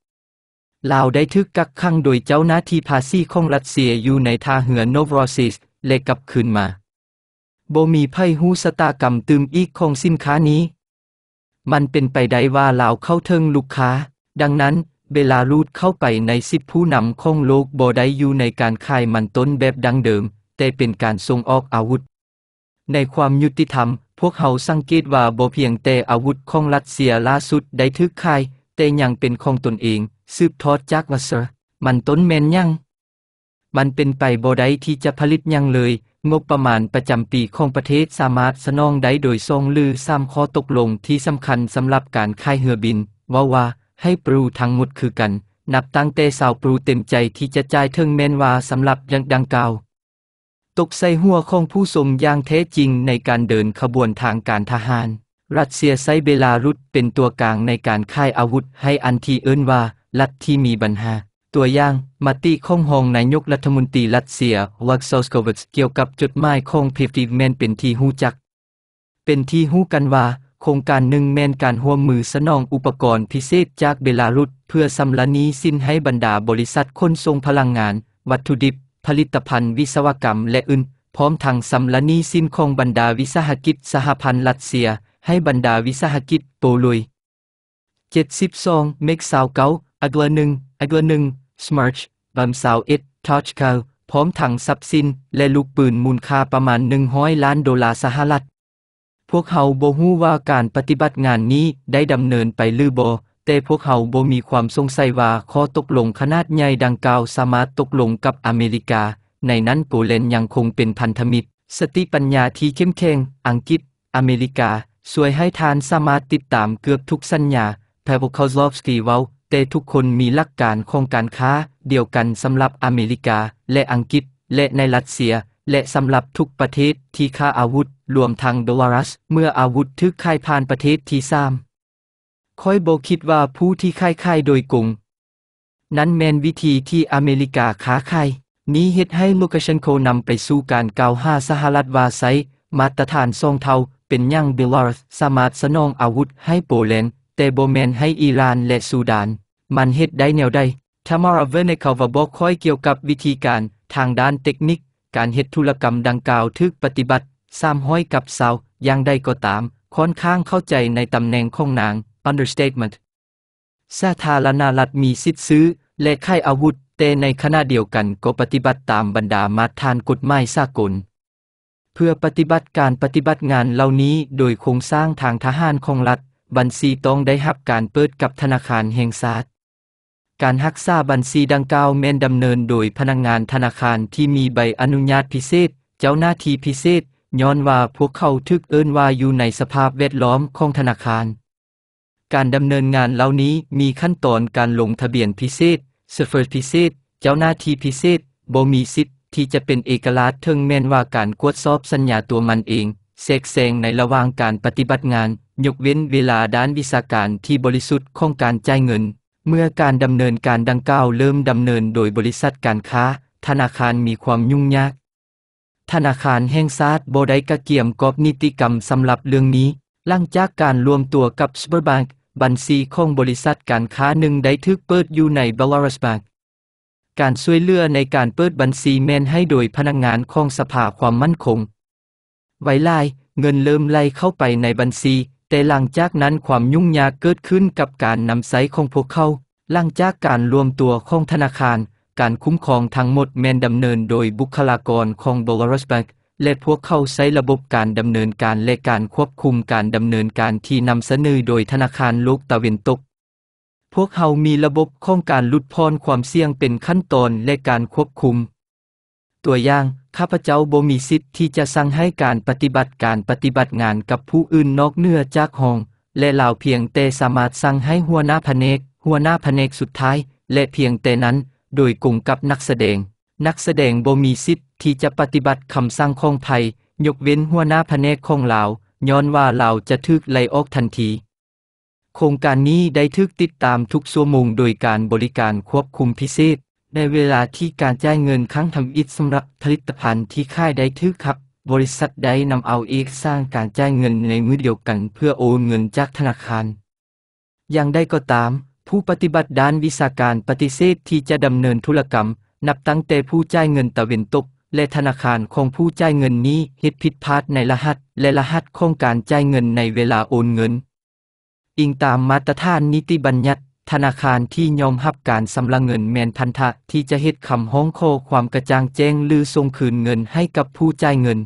[SPEAKER 1] ลาวได้ทึกกักขังโดยเจ้าหน้าที่ภาซีของรัสเซียอยู่ในทาเหือโนโวรซิส และกลับคืนมา โบมีไพ่หูสตากรรมตืมอีกของสินค้านี้ มันเป็นไปได้ว่าลาวเข้าเทิงลูกค้า ดังนั้นเบลารูดเข้าไปในสิบผู้นำของโลกโบได้อยู่ในการขายมันต้นแบบดังเดิม แต่เป็นการส่งออกอาวุธในความยุติธรรม พวกเขาสังเกตว่าบ่เพียงแต่อาวุธของรัสเซียล่าสุดได้ทึกคายแต่ยังเป็นของตนเอง สืบทอดจากวัสรมันต้นแมนยัง มันเป็นไปบ่ได้ที่จะผลิตยังเลย งบประมาณประจำปีของประเทศสามารถสนองได้โดยทรงลือซ้ำข้อตกลงที่สำคัญสำหรับการค่ายเหือบิน ว่าว่า ให้ปรูทั้งหมดคือกัน นับตั้งแต่สาวปรูเต็มใจที่จะจ่ายเทิงแมนว่าสำหรับยังดังกล่าวตกใส่หัวของผู้สมอย่างแท้จริงในการเดินขบวนทางการทหาร รัสเซียใช้เบลารุสเป็นตัวกลางในการค่ายอาวุธ ให้อันที่เอิ้นว่ารัฐที่มีปัญหา ตัวอย่างมาติข้องหองนายกรัฐมนตรีรัสเซียวักซอสโควิชเกี่ยวกับจดหมายของพิฟิเมนเป็นที่หูจัก เป็นที่หูกันว่า โครงการหนึ่งแมนการห่วมมือสนองอุปกรณ์พิเศษจากเบลารุสเพื่อสำลนี้สิ้นให้บรรดาบริษัทคนทรงพลังงานวัตถุดิบผลิตภัณฑ์วิศวกรรมและอื่น พร้อมทางสำลันีซสิมนของบรรดาวิสาหกิจสหพันธ์รัสเซีย ให้บรรดาวิสาหกิจโปลุย72เมกซาวเกาอัลวหนึ่งอัลวหนึ่งสมาร์ชบัมซาวเอ็ดทอชเกาพร้อมถังทรัพย์สิน และลูกปืนมูลค่าประมาณ100ล้านดอลลาร์สหรัฐพวกเขาโบหูว่าการปฏิบัติงานนี้ได้ดำเนินไปหรือบ่แต่พวกเขาบ่มีความสงสัยว่า ข้อตกลงขนาดใหญ่ดังกล่าวสามารถตกลงกับอเมริกา ในนั้นโปแลนด์ยังคงเป็นพันธมิตร สติปัญญาที่เข้มแข็งอังกฤษอเมริกาช่วยให้ทานสามารถติดตามเกือบทุกสัญญาแพวกเขาลอฟสกีเว้าแต่ทุกคนมีหลักการโครงการค้าเดียวกันสำหรับอเมริกา และอังกฤษและในรัสเซีย และสำหรับทุกประเทศที่ค้าอาวุธ รวมทั้งดอลลาร์เมื่ออาวุธทึกค่ายผ่านประเทศที่สามค่อยโบคิดว่าผู้ที่ค่ายค่ายโดยกุงนั้นแมนวิธีที่อเมริกาค้า่าย นี้เฮ็ดให้ลูกชันโคนำไปสู่การกาวหาสหรัฐวาไซ มาตรฐานทรงเทาเป็นย่างเบลารุสสามารถสนองอาวุธให้โปแลนด์แต่โบแมนให้อิหร่านและซูดาน มันเฮ็ดได้แนวใดทามาราเวเนคาวาบอกค่อยเกี่ยวกับวิธีการทางด้านเทคนิค การเฮ็ดธุรกรรมดังกล่าวทึกปฏิบัติซ้ำห้อยกับสาอย่างใดก็ตามค่อนข้างเข้าใจในตำแหน่งของนาง understatement สาธารณรัฐมีสิทธิซื้อและค่ายอาวุธ แต่ในขณะเดียวกันก็ปฏิบัติตามบรรดา มาตรฐานกฎหมายสากล เพื่อปฏิบัติการปฏิบัติงานเหล่านี้โดยโครงสร้างทางทหารของรัฐ บัญชีต้องได้รับการเปิดกับธนาคารแห่งชาติการรักษาบัญชีดังกล่าวแม้นดำเนินโดยพนักงงานธนาคารที่มีใบอนุญาตพิเศษ เจ้าหน้าที่พิเศษ ย้อนว่าพวกเขาทึกเอิ้นว่าอยู่ในสภาพแวดล้อมของธนาคารการดำเนินงานเหล่านี้มีขั้นตอนการลงทะเบียนพิเศษเซฟเฟอร์พิเศษเจ้าหน้าที่พิเศษบ่มีสิทธิ์ที่จะเป็นเอกลักษณ์ถึงแม้นว่าการกวดสอบสัญญาตัวมันเองเซกแซงในระหว่างการปฏิบัติงาน ยกเว้นเวลาด้านวิชาการที่บริสุทธิ์ของการจ่ายเงิน เมื่อการดำเนินการดังกล่าวเริ่มดำเนินโดยบริษัทการค้า ธนาคารมีความยุ่งยาก ธนาคารแห่งชาติบ่ได้กระเกี่ยมกอบนิติกรรมสำหรับเรื่องนี้ หลังจากการรวมตัวกับ s u p e r b a n k บัญชีของบริษัทการค้าหนึ่งได้ถูกเปิดอยู่ในบลารุสบาการช่วยเหลือในการเปิดบัญชีแมนให้โดยพนักงานของสภาความมั่นคง ไวลเงินเริ่มไหลเข้าไปในบัญชีแต่หลังจากนั้นความยุ่งยากเกิดขึ้นกับการนำใช้ของพวกเขาหลังจากการรวมตัวของธนาคาร การคุ้มครองทั้งหมดแมนดำเนินโดยบุคลากรของบลารุสบาและพวกเขาใช้ระบบการดำเนินการและการควบคุมการดำเนินการที่นำเสนอโดยธนาคารโลกตะวันตก พวกเขามีระบบข้องการลดพรความเสี่ยงเป็นขั้นตอนและการควบคุม ตัวอย่าง ข้าพเจ้าบ่มีสิทธิ์ที่จะสั่งให้การปฏิบัติการปฏิบัติงานกับผู้อื่นนอกเหนือจากห้อง และเหล่าเพียงแต่สามารถสั่งให้หัวหน้าแผนกหัวหน้าแผนกสุดท้าย และเพียงแต่นั้นโดยกลุ่มกับนักแสดงนักแสดงบ่มีสิทธิ์ที่จะปฏิบัติคำสั่งของไทย ยกเว้นหัวหน้าแผนกของลาวย้อนว่าลาวจะทึกไล่ออกทันที โครงการนี้ได้ทึกติดตามทุกชั่วโมงโดยการบริการควบคุมพิเศษ ในเวลาที่การจ่ายเงินครั้งทำอิฐสำหรับผลิตภัณฑ์ที่ค่ายได้ทึกครับ บริษัทได้นำเอาเอกสร้างการจ่ายเงินในมือเดียวกันเพื่อโอนเงินจากธนาคาร อย่างได้ก็ตาม ผู้ปฏิบัติด้านวิชาการปฏิเสธที่จะดำเนินธุรกรรมนับตั้งแต่ผู้จ่ายเงินตะเวนตก และธนาคารของผู้จ่ายเงินนี้เฮ็ดผิดพลาดในรหัส และรหัสของการจ่ายเงินในเวลาโอนเงิน อิงตามมาตรฐานนิติบัญญัติ ธนาคารที่ยอมรับการสำระเงินแมนพันธะที่จะเฮ็ดคำห้องโคความกระจ่างแจ้งหรือส่งคืนเงินให้กับผู้จ่ายเงิน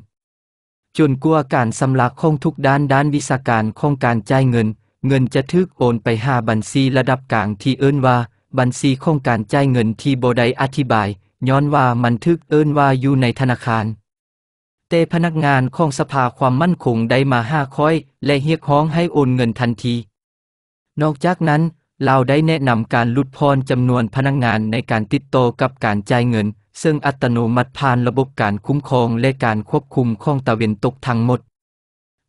[SPEAKER 1] จนกว่าการสำระของทุกด้านด้านวิชาการของการจ่ายเงิน เงินจะถึกโอนไปหาบัญชีระดับกลางที่เอิ้นว่าบัญชีโครงการจ่ายเงินที่บไดอธิบาย ย้อนว่ามันทึกเอิ้นว่าอยู่ในธนาคารแต่พนักงานของสภาความมั่นคงได้มาห้าค้อยและเรียกร้องให้โอนเงินทันที นอกจากนั้น เราได้แนะนำการลุดพรจำนวนพนักงงานในการติดต่อกับการจ่ายเงิน ซึ่งอัตโนมัติผ่านระบบการคุ้มครองและการควบคุมของตะเวนตกทั้งหมด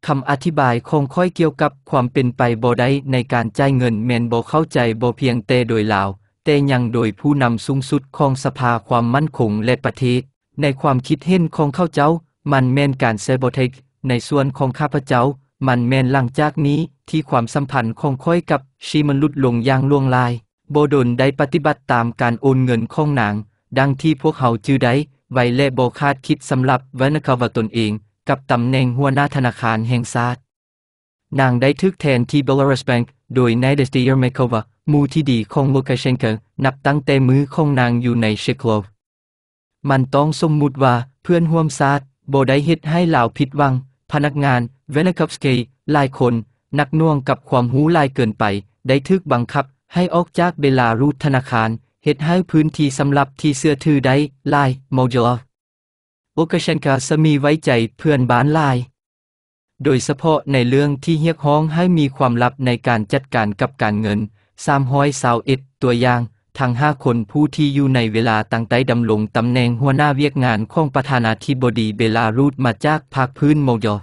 [SPEAKER 1] คำอธิบายคงค่อยเกี่ยวกับความเป็นไปบ่ได้ในการจ่ายเงินแมนบ่เข้าใจบ่เพียงแต่โดยลาวแต่ยังโดยผู้นำสูงสุดของสภาความมั่นคงและประเทศในความคิดเห็นของเข้าเจ้า มันแมนการเซบอเทคในส่วนของข้าพเจ้า มันแมนหลังจากนี้ที่ความสัมพันธ์ของค่อยกับชีมันลุดลงอย่างล่วงลาย โบดนได้ปฏิบัติตามการโอนเงินของนางดังที่พวกเขาจือได้ไวและโบคาดคิดสำหรับวนคาวตนเองกับตำแหน่งหัวหน้าธนาคารแห่งชาตินางได้ทึกแทนที่บลารุสแบงก์โดยนายเดสติเยอร์เมโความูที่ดีของลูคาเชนเกนับตั้งแต่มือของนางอยู่ในเชโล มันต้องสมมุติว่าเพื่อนห่วมซาดโบได้เฮ็ดให้เหล่าผิดหวัง พนักงานเวนคับสเกย์หลายคนนักน่วงกับความหูลายเกินไป ได้ทึกบังคับให้ออกจากเบลารูธนาคารเฮ็ดให้พื้นที่สำหรับที่เสื้อถือได้ลายโมเจลโอกาชนกาสมีไว้ใจเพื่อนบ้านลาย โดยเฉพาะในเรื่องที่เฮียกห้องให้มีความลับในการจัดการกับการเงินสามห้อยสาวเอ็ดตัวอย่าง ทั้งห้าคนผู้ที่อยู่ในเวลาตั้งแต่ดำรงตำแหน่งหัวหน้าเวียกงานของประธานาธิบดีเบลารูดมาจากภาคพื้นโมยอ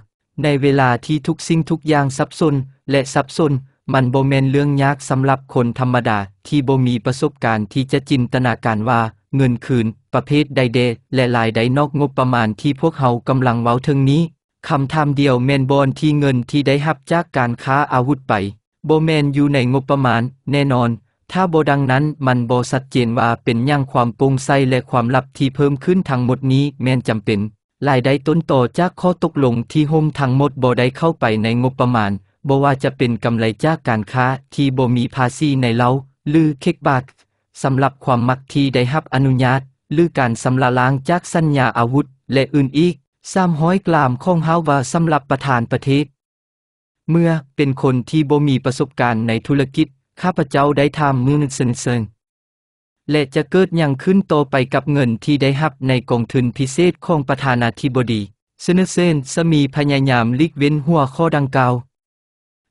[SPEAKER 1] ในเวลาที่ทุกสิ่งทุกอย่างซับซ้อนและซับซ้อนมันโบเมนเรื่องยากสำหรับคนธรรมดาที่โบมีประสบการณ์ที่จะจินตนาการว่าเงินคืนประเภทใดเดและลายใดนอกงบประมาณที่พวกเขากำลังเว้าถึงนี้คำถามเดียวแมนบอนที่เงินที่ได้รับจากการค้าอาวุธไปโบแมนอยู่ในงบประมาณแน่นอน ถ้าโบดังนั้นมันโบสัดเจนว่าเป็นย่างความปรงใสและความลับที่เพิ่มขึ้นทั้งหมดนี้ แมนจำเป็นรายได้ต้นต่อจากข้อตกลงที่โฮมทั้งหมดโบได้เข้าไปในงบประมาณบ่ว่าจะเป็นกำไรจากการค้าที่โบมีภาษีในเล้าหรือเคกบาทสำหรับความมักที่ได้รับอนุญาตหรือการสำละล้างจากสัญญาอาวุธ และอื่นอีกสามห้อยกลามของเฮาว่าสำหรับประธานประเทศ เมื่อเป็นคนที่บ่มีประสบการณ์ในธุรกิจข้าพเจ้าได้ทำมือนึงเซิงและจะเกิดอย่างขึ้นโตไปกับเงินที่ได้รับในกองทุนพิเศษของประธานาธิบดีเซนเซนสมีพยายามลิกเว้นหัวข้อดังกล่าว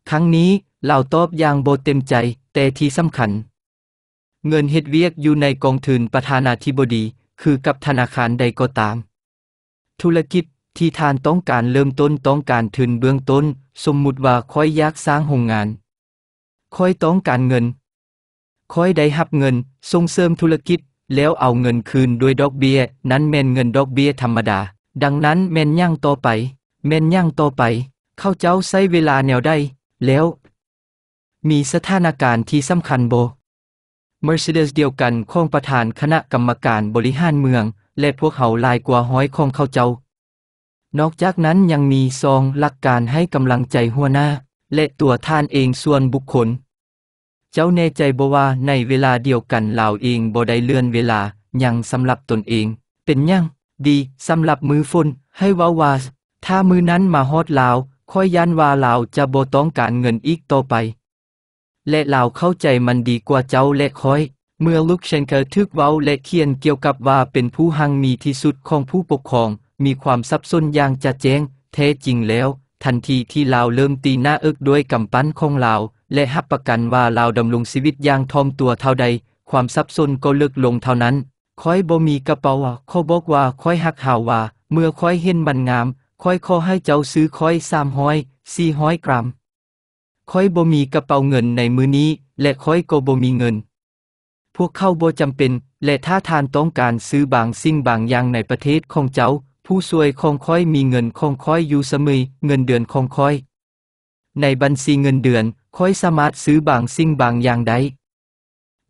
[SPEAKER 1] ครั้งนี้เราตอบอย่างโบเต็มใจ แต่ที่สำคัญเงินเฮ็ดเวียกอยู่ในกองทุนประธานาธิบดี คือกับธนาคารใดก็ตาม ธุรกิจที่ทานต้องการเริ่มต้นต้องการทุนเบื้องต้น สมมุติว่าค่อยอยากสร้างโรงงาน ค่อยต้องการเงิน ค่อยได้หับเงินส่งเสริมธุรกิจ แล้วเอาเงินคืนด้วยดอกเบีย้ยนั้นแม่นเงินดอกเบีย้ยธรรมดา ดังนั้นแม่นย่างต่อไป แม่นย่างต่อไปเข้าเจ้าใช้เวลาแนวได้แล้ว มีสถานการณ์ที่สำคัญโบเมอร์เซเดสเดียวกันข้องประธานคณะกรรมการบริหารเมือง และพวกเขาลายกว่าห้อยของเขาเจ้า นอกจากนั้นยังมีซองหลักการให้กำลังใจหัวหน้า และตัวท่านเองส่วนบุคคล เจ้าแน่ใจบว่าในเวลาเดียวกันเหล่าเองบ่ได้เลื่อนเวลายังสำหรับตนเอง เป็นยังดีสำหรับมือฝนให้ว้าวาถ้ามือนั้นมาฮอดลาวค่อยยันว่าลาวจะบ่ต้องการเงินอีกต่อไปและเราเข้าใจมันดีกว่าเจ้าและคอย เมื่อลุกเชนเคอร์ทึกเว้าและเขียนเกี่ยวกับว่าเป็นผู้หังมีที่สุดของผู้ปกครอง มีความซับซ้อนอย่างจะแจ้งแท้จริงแล้ว ทันทีที่เราเริ่มตีหน้าเอึกด้วยกำปั้นของเราและหับประกันว่าเราดำรงชีวิตอย่างทอมตัวเท่าใด ความซับซ้อนก็เลิกลงเท่านั้นคอยบ่มีกระเป๋าเขาบอกว่าคอยหักหาว่า เมื่อคอยเห็นบันงามคอยขอให้เจ้าซื้อคอยสามห้อยสี่ห้อยกรัมค่อยบ่มีกระเป๋าเงินในมือนี้และค่อยก็บ่มีเงิน พวกเข้าบ่จำเป็นและถ้าทานต้องการซื้อบางสิ่งบางอย่างในประเทศของเจ้า ผู้ช่วยของค่อยมีเงินของค่อยอยู่เสมอเงินเดือนของค่อยในบัญชีเงินเดือนค่อยสามารถซื้อบางสิ่งบางอย่างได้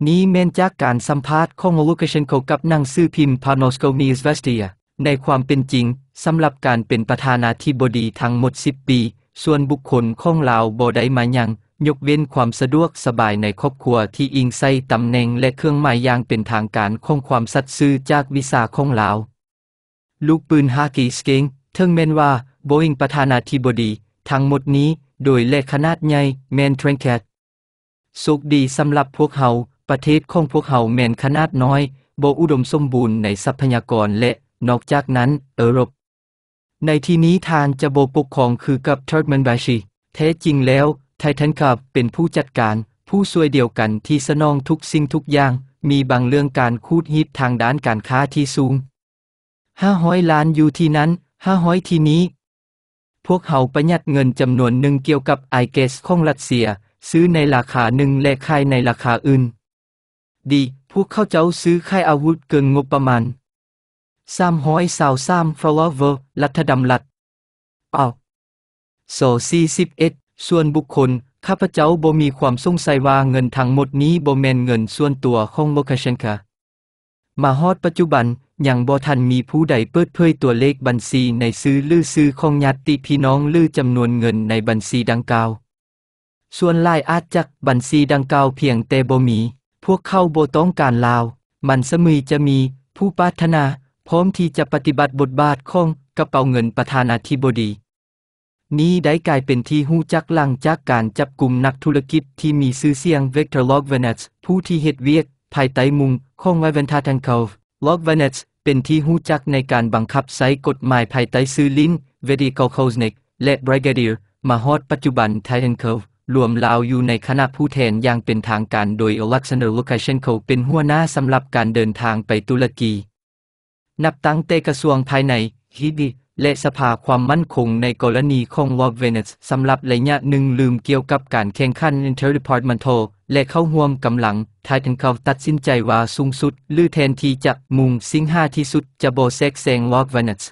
[SPEAKER 1] นี้แม่นจากการสัมภาษณ์ของลูกเชนโคกับนางซื้อพิมพ์พานอสโกมีสเวสเตียในความเป็นจริงสำหรับการเป็นประธานาธิบดีทั้งหมด10ปีส่วนบุคคลของเาาบ่ได้มายัง ยกเว้นความสะดวกสบายในครอบครัวที่อิงใส่ตำแหน่งและเครื่องหมายอย่างเป็นทางการของความสัตย์ซื่อจากวิสาของเาาลูกปืนฮากีสเกงเทิงแมนว่า โบอิงประธานาธิบดี ทั้งหมดนี้โดยเลขขนาดใหญ่แมนเทรนแคทสุขดีสำหรับพวกเฮาประเทศของพวกเฮาแมนขนาดน้อยโบอุดมสมบูรณ์ในทรัพยากรและนอกจากนั้นเอรบในที่นี้ทานจะโบปกครองคือกับเทอร์เมนบาชีแท้จริงแล้ว ไททันคับเป็นผู้จัดการ ผู้ช่วยเดียวกันที่สนองทุกสิ่งทุกอย่างมีบางเรื่องการคูดฮิต ทางด้านการค้าที่สูงห้าห้อยล้านอยู่ที่นั้น ห้าห้อยที่นี้ พวกเขาประหยัดเงินจำนวนหนึ่งเกี่ยวกับไอเกสของรัสเซีย ซื้อในราคาหนึ่งและขายในราคาอื่น ดี พวกเขาเจ้าซื้อค่ายอาวุธเกินงบประมาณ Sam hỏi sao Sam Flower ลัทธดำลัดเป่าโซสี่สิบเอ็ดส่วนบุคคล ข้าพเจ้าบ่มีความสงสัยว่าเงินทั้งหมดนี้บ่แม่นเงินส่วนตัวของโมคาเชนกามาฮอดปัจจุบันยังบ่ทันมีผู้ใดเปิดเผยตัวเลขบัญชีในซื้อลือซื้อของญาติพี่น้องลือจำนวนเงินในบัญชีดังกล่าว ส่วนลายอาจจากบัญชีดังกล่าวเพียงแต่บ่มี พวกเขาบ่ต้องการลาว มันสมือจะมีผู้พัฒนาผมที่จะปฏิบัติบทบาทของกระเป๋าเงินประธานาธิบดี นี้ได้กลายเป็นที่หู้จักลังจากการจับกลุ่มนักธุรกิจที่มีซื้อเสียงเวกเตอร์ล็อกเวเนสผู้ที่เฮ็ดเวียก ภายใต้มุง ของไวเวนทาทันเคิล็อกเวเนสเป็นที่หู้จักในการบังคับใช้กฎหมายภายใต้ซื้อลิ้นเวดีคอโคสเนกและบริเกเดียร์มาฮอดปัจจุบันไททันเคิฟรวมลาวอยู่ในคณะผู้แทนอย่างเป็นทางการโดยอลักซานเดอร์ลูคาเชนโคเป็นหัวหน้าสำหรับการเดินทางไปตุรกีนับตั้งแต่กระทรวงภายในฮิบิและสภาความมั่นคงในกรณีของวอลเวเนสสำหรับระยะหนึ่งลืมเกี่ยวกับการแข่งขัน Interdepartmental และเข้าห่วมกำลังทายทันเขาตัดสินใจว่าสูงสุด หรือแทนที่จะมุ่งสิ่งห้าที่สุดจะโบเซกแซงวอลเวเนส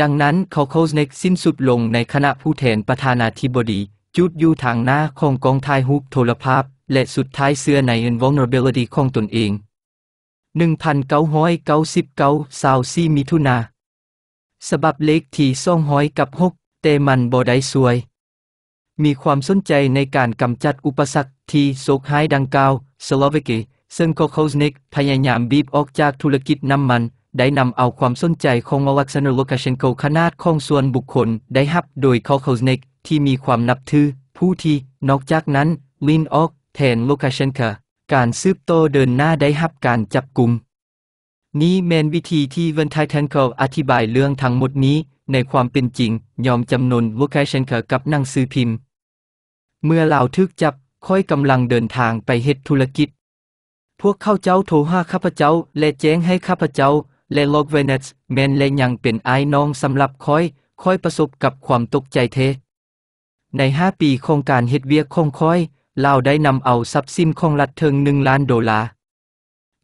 [SPEAKER 1] ดังนั้นเขาโคสเน็กสิ้นสุดลงในคณะผู้แทนประธานาธิบดี จุดอยู่ทางหน้าของกองทายฮุกโทรภาพและสุดท้ายเสื้อใน Invulnerability ของตนเอง1999สาวซีมิถุนาสบับเล็กที่ซ่องห้อยกับหกเตมันบ่ได้สวย มีความสนใจในการกำจัดอุปสรรค ที่โศกหายดังกล่าวสโลวิกีซึ่งโคโคสเนกพยายามบีบออกจากธุรกิจน้ำมัน ได้นำเอาความสนใจของอลักซานโลกาเชนโกขนาดของส่วนบุคคล ได้ฮับโดยโคโคสเนกที่มีความนับถือผู้ที่นอกจากนั้นลินออกแทนโลกาเชนกาการซืบโตเดินหน้าได้หับการจับกลุ่มนี้เมนวิธีที่เวนไทเทนเคิลอธิบายเรื่องทั้งหมดนี้ในความเป็นจริงยอมจำนวนวกาเชนเคิลกับนังสือพิมพ์ เมื่อเหล่าทึกจับ ค่อยกำลังเดินทางไปเฮ็ดธุรกิจ พวกเข้าเจ้าโทรหาข้าพเจ้า และแจ้งให้ข้าพเจ้า และลอกเวเนสแมนและยังเป็นไอ้น้องสำหรับค่อยค่อยประสบกับความตกใจเทในห้าปีโครงการเฮ็ดเวียกคงค่อยลาวได้นำเอาทรัพย์สินของรัฐถึงหนึ่งล้านดอลลาร์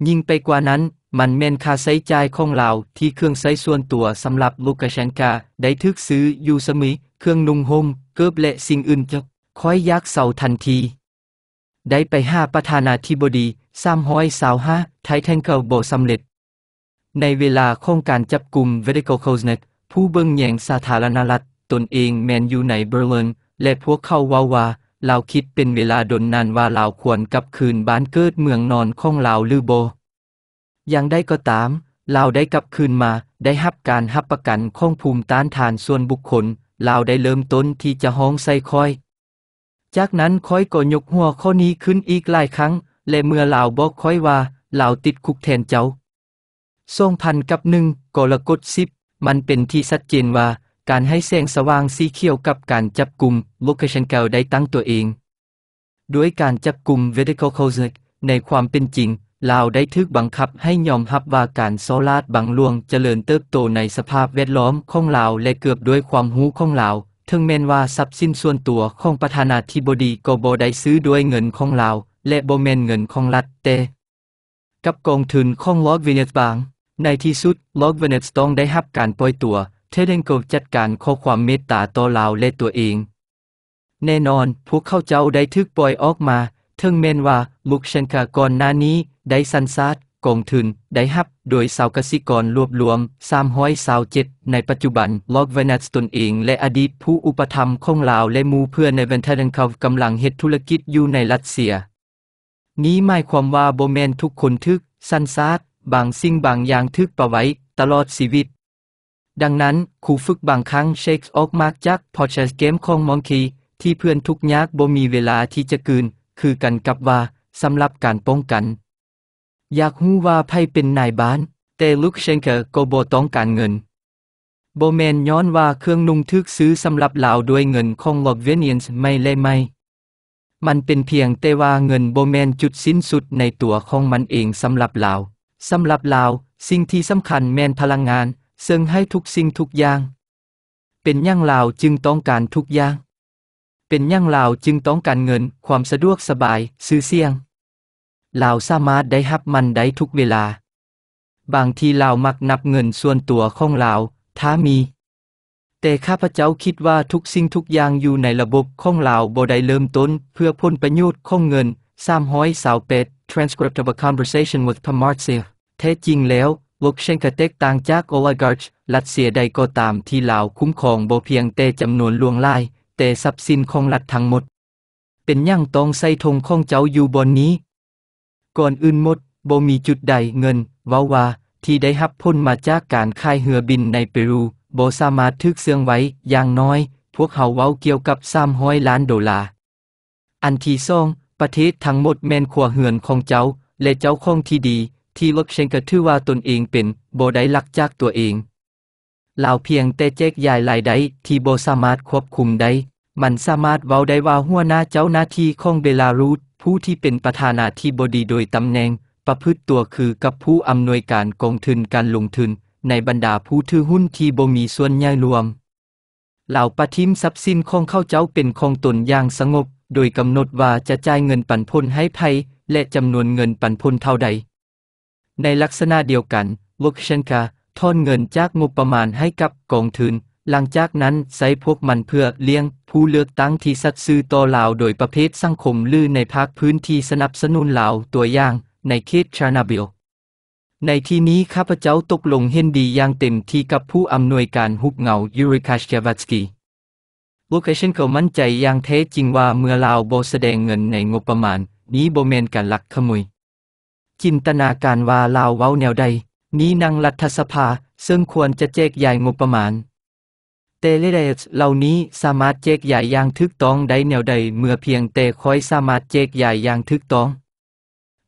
[SPEAKER 1] ยิ่งไปกว่านั้น มันแม่นค่าใช้จ่ายของลาวที่เครื่องใช้ส่วนตัวสำหรับลูกาเชนกาได้ทึกซื้อ อยู่สมิเครื่องนุ่งห่มเกือบและสิ่งอื่นจะค่อยยักเสาทันที ได้ไปห้าประธานาธิบดีสามห้อยสาวห้า ไททัทเกิลโบสำเร็จ ในเวลาโครงการจับกลุ่มเวดิโกโคสเนต ผู้เบิ่งแยงสาธารณรัฐตนเองแมนอยู่ในเบอร์ลิน และพวกเขาว่าว่าเราคิดเป็นเวลาดนนานว่าเราควรกลับคืนบ้านเกิดเมืองนอนของเราหรือโบยังได้ก็ตามเราได้กลับคืนมาได้หับการหับประกันของภูมิต้านทานส่วนบุคคลเราได้เริ่มต้นที่จะห้องใส่คอย จากนั้นคอยก็ยกหัวข้อนี้ขึ้นอีกหลายครั้ง และเมื่อเราบอกคอยว่าเราติดคุกแทนเจ้าทรงพันกับหนึ่งกรกฎสิบมันเป็นที่ชัดเจนว่าการให้แสงสว่างสีเขียวกับการจับกลุ่มล u คเชนเกลได้ตั้งตัวเอง ด้วยการจับกลุ่มเวด i โค k o z i k ในความเป็นจริง ลาวได้ทึกบังคับให้ยอมรับว่าการโซลาดบังลวงเจริญเติบโตในสภาพแวดล้อมของลาวและเกือบด้วยความหูของลาว ถึงแม้นว่าทรัพย์สินส่วนตัวของประธานาธิบดีก็บ่ได้ซื้อด้วยเงินของลาวและบ่แม่นเงินของรัฐแต่กับกองทุนของลอดเวเนตบาง ในที่สุดลอดเวเนตต้องได้รับการปล่อยตัวเทเดนโกจัดการข้อความเมตตาต่อเราและตัวเอง แน่นอน พวกเขาเจ้าได้ทึกปล่อยออกมา เทิงเมนว่าลุกเชนกาก่อนหน้านี้ได้สันซาดกองทุนได้ฮับโดยสาวกสิกรรวบรวม327ในปัจจุบันลอกเวนัสตนเอง และอดีตผู้อุปธรรมของลาวและมูเพื่อน ในเวนเทเดนเขากำลังเฮ็ดธุรกิจอยู่ในรัสเซีย นี้หมายความว่าโบแมนทุกคนทึกสันซาดบางสิ่งบางอย่างทึกประไว้ ตลอดชีวิตดังนั้นครูฝึกบางครั้งเช็คออกมากจากพอชเกมของมองคีที่เพื่อนทุกยากบ่มีเวลาที่จะกืน คือกันกับว่าสำหรับการป้องกัน อยากหู้ว่าไพ่เป็นนายบ้าน แต่ลุกเชนเกอร์ก็บ่ต้องการเงิน โบแมนย้อนว่าเครื่องนุ่งทึกซื้อสำหรับลาวด้วยเงินของลอบเวเนียนส์ไม่เลยไม่ มันเป็นเพียงแต่ว่าเงินโบแมนจุดสิ้นสุดในตัวของมันเองสำหรับลาวสำหรับลาวสิ่งที่สำคัญแมนพลังงานซึิงให้ทุกสิ่งทุกอย่าง เป็นย่างลาวจึงต้องการทุกอย่าง เป็นย่างลาวจึงต้องการเงินความสะดวกสบายซื้อเสียงลาวสามารถได้รับมันได้ทุกเวลา บางทีลาวมักนับเงินส่วนตัวของลาว ถ้ามี แต่ข้าพเจ้าคิดว่าทุกสิ่งทุกอย่างอยู่ในระบบของลาวบ่ได้เริ่มต้นเพื่อพ้นประโยชน์ของเงินสามห้อยสาวเป็ด transcript of a conversation with Pamartsia แท้จริงแล้วลูกเชน e n k o ตกต่างจากโอลิการ์ชรัสเซียใดก็ตามที่ลาวคุ้มครองบ่เพียงแต่จำนวนลวงลายแต่ทรัพย์สินของรัฐทั้งหมด เป็นย่างตองใส่ธงของเจ้าอยู่บนนี้ ก่อนอื่นหมดบ่มีจุดใดเงินว้าวาที่ได้หับพ้นมาจากการค่ายเหือบินในเปรูบ่สามารถทึกเสืองไว้อย่างน้อย พวกเขาเว้าเกี่ยวกับ 300ล้านดอลลาร์อันที่สองประเทศทั้งหมดแม่นขัวเหือนของเจ้าและเจ้าของที่ดีที่ลดเชงกระทือว่าตนเองเป็นโบได้ลักจากตัวเองเหล่าเพียงแต่เจ๊กยายลายใดที่โบสามารถควบคุมได้ มันสามารถเว้าได้ว่าหัวหน้าเจ้าหน้าที่ของเบลารุสผู้ที่เป็นประธานาธิบดีโดยตำแหน่งประพฤติตัวคือกับผู้อำนวยการกองทุนการลงทุนในบรรดาผู้ถือหุ้นที่โบมีส่วนใหญ่รวม เหล่าปะทิมทรัพย์สินของเข้าเจ้าเป็นของตนอย่างสงบ โดยกำหนดว่าจะจ่ายเงินปันผลให้ไทยและจำนวนเงินปันผลเท่าใดในลักษณะเดียวกันวุกเชนกาทอนเงินจากงบประมาณให้กับกองทุนหลังจากนั้นใช้พวกมันเพื่อเลี้ยง ผู้เลือกตั้งที่สัตซื่อต่อลาว โดยประเภทสังคมลื่นในภาคพื้นที่สนับสนุนลาวตัวอย่างในเขตชานาบิล ในที่นี้ข้าพเจ้าตกลงเห็นดีอย่างเต็มที่กับผู้อำนวยการหุบเงายูริคาชเชวัตสกีูกเชันเขามั่นใจอย่างแท้จริงว่าเมื่อลาวโบแสดงเงินในงบประมาณ นี้โบเมนกาหลักขโมยจินตนาการว่าลาวเว้าแนวใดนี้นางรัฐสภาซึ่งควรจะเจกใหญ่งบประมาณ เตเลเดสเหล่านี้สามารถเจกใหญ่อย่างทึกต้องได้แนวใด เมื่อเพียงแต่คอยสามารถเจกใหญ่อย่างทึกต้อง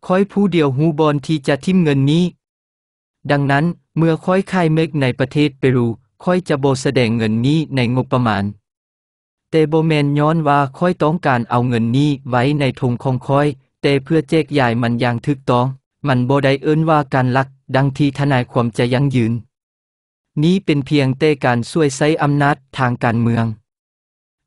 [SPEAKER 1] คอยผู้เดียวหูบอลที่จะทิ้มเงินนี้ ดังนั้นเมื่อคอยค่ายเมกในประเทศเปรูคอยจะโบแสดงเงินนี้ในงบประมาณแต่โบแมนย้อนว่าคอยต้องการเอาเงินนี้ไว้ในทงของคอยแต่เพื่อเจกใหญ่มันอย่างทึกต้องมันโบได้เอิ้นว่าการลักดังที่ทนายความจะยั่งยืน นี้เป็นเพียงเต้การช่วยใช้อำนาจทางการเมือง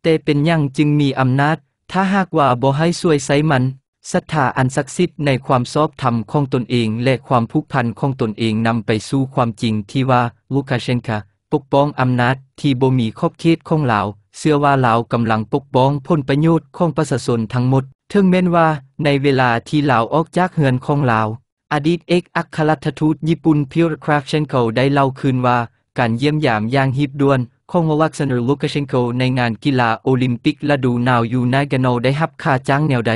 [SPEAKER 1] เตเป็นยังจึงมีอำนาจ ถ้าหากว่าบ่ให้ช่วยใช้มันศรัทธาอันศักดิ์สิทธิ์ในความชอบธรรมของตนเองและความผูกพันของตนเองนำไปสู่ความจริงที่ว่าลูคาเชนคาปกป้องอำนาจ ที่บ่มีครอบเขตของลาวเชื่อว่าลาวกำลังปกป้องผลประโยชน์ของประชาชนทั้งหมดถึงแม้นว่า ในเวลาที่ลาวออกจากเฮือนของลาวอดีตเอกอัครททูตญี่ปุ่นพิวร์คราฟเชนโกได้เล่าคืนว่าการเยี่ยมยามยางฮิบด่วนของวัคซนลูคเชนโกในงานกีฬาโอลิมปิกฤดูหนาวอยู่ในกโนได้หับค่าจ้างแนวใด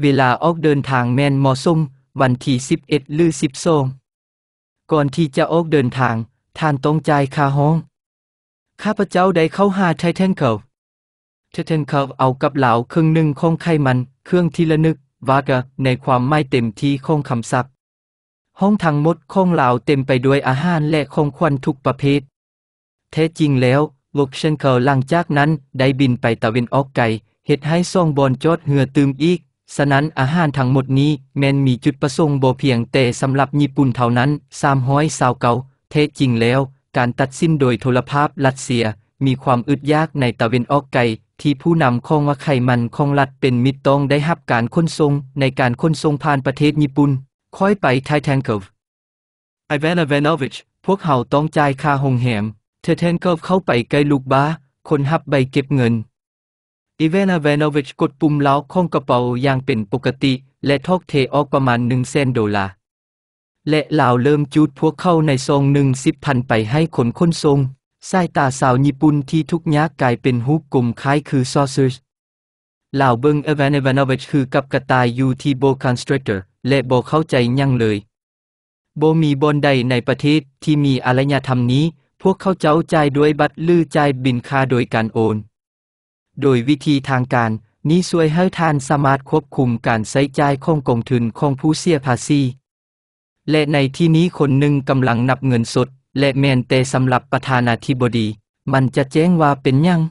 [SPEAKER 1] เวลาออกเดินทางแมนมอซุ่มวันที่็ดหรือองก่อนที่จะออกเดินทาง ท่านต้องจ่ายค่าห้องข้าพเจ้าได้เข้าหาไททันเคิลไททันเคิลเอากับเหลาครึ่งหนึ่งของไขมันเครื่องทีละนึกวากะในความไม่เต็มที่ของคำศัพท์ห้องทั้งหมดของเราเต็มไปด้วยอาหารและของควันทุกประเภทแท้จริงแล้วลกเชนเคิลหลังจากนั้นได้บินไปตะเวนออกไก่เหตุให้ซ่องบอลจอดเหือตืมอีก ฉะนั้นอาหารทั้งหมดนี้ แมนมีจุดประสงค์บ่เพียงแต่สำหรับญี่ปุ่นเท่านั้นสามห้อยสาวเกาแท้จริงแล้ว การตัดสินโดยโทรภาพรัสเซีย มีความอึดยากในตะเวนออกไก่ที่ผู้นำของว่าไขมันของรัฐเป็นมิตรต้องได้รับการค้นทรงในการค้นทรงผ่านประเทศญี่ปุ่นค่อยไปไทททนเคิฟไอเวนอเวนอวิชพวกเขาต้องจ่ายค่าหงแหม เทเทนเคิฟเข้าไปใกล้ลูกบ้า คนหับใบเก็บเงินอีเวนอเวนอวิชกดปุ่มเล้าของกระเป๋าอย่างเป็นปกติ และทอกเทออกประมาณหนึ่งเซนดอลลาร์และลาวเริ่มจูดพวกเข้าในซองหนึ่งสิบพันไปให้คนค้นทรงสายตาสาวญี่ปุ่นที่ทุกยากกลายเป็นฮุกกลมคล้ายคือซอสเซอรเหล่าเบิงเอเวนเอวานอวิชคือกับกระต่ายอยู่ที่โบคอนสตรักเตอร์และโบเข้าใจยังเลยโบมีบนใดในประเทศที่มีอารยธรรมนี้พวกเขาเจ้าจ่ายด้วยบัตรลือจ่ายบินค่าโดยการโอน โดยวิธีทางการ นี้ช่วยให้ท่านสามารถควบคุมการใช้จ่ายของกองทุนของผู้เสียภาษีและในที่นี้คนหนึ่งกำลังนับเงินสดและแมนเตสำหรับประธานาธิบดี มันจะแจ้งว่าเป็นยัง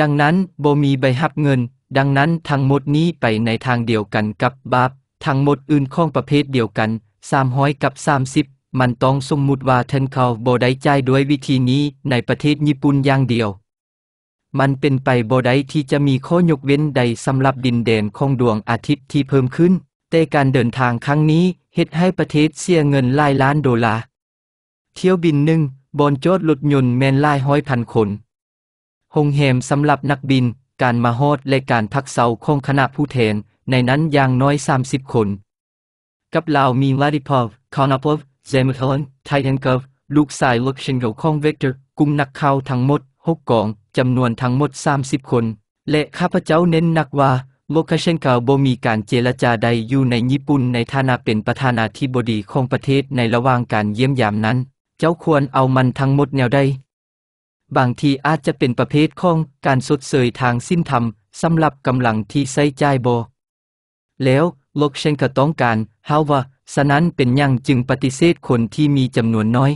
[SPEAKER 1] ดังนั้นโบมีใบหับเงิน ดังนั้นทั้งหมดนี้ไปในทางเดียวกันกับบาปทั้งหมดอื่นของประเภทเดียวกัน300กับ30มันต้องสมมุติว่าท่านเขาโบได้จ่ายด้วยวิธีนี้ในประเทศญี่ปุ่นอย่างเดียว มันเป็นไปโบได้ที่จะมีข้อยกเว้นใดสำหรับดินเด่นของดวงอาทิตย์ที่เพิ่มขึ้น แต่การเดินทางครั้งนี้เฮ็ดให้ประเทศเสียเงินหลายล้านดอลลาร์เที่ยวบินหนึ่งบนโจดหลุดยุนแมนไล่ห้อยพันคน หงเหมสำหรับนักบิน การมาฮอดและการพักเสาคงคณะผู้แทน ในนั้นอย่างน้อย 30 คน กับลาวมีลาดิพอฟคอนอพอฟเจมเทนไทเทนเกฟลูกสายลกเชนเกลของเวกเตอร์กลุ่มนักเข่าทั้งหมด หกกองจำนวนทั้งหมด 30 คน และข้าพเจ้าเน้นนักว่าโลคาเชนกาโบมีการเจรจาใดอยู่ในญี่ปุ่นในฐานะเป็นประธานาธิบดีของประเทศในระหว่างการเยี่ยมยามนั้นเจ้าควรเอามันทั้งหมดแนวใด บางทีอาจจะเป็นประเภทของการสดเสยทางสิ้นธรรมสำหรับกำลังที่ใส่ใจบอแล้ว ลกเชนก็ต้องการ ฮาวว่าฉะนั้นเป็นยังจึงปฏิเสธคนที่มีจำนวนน้อย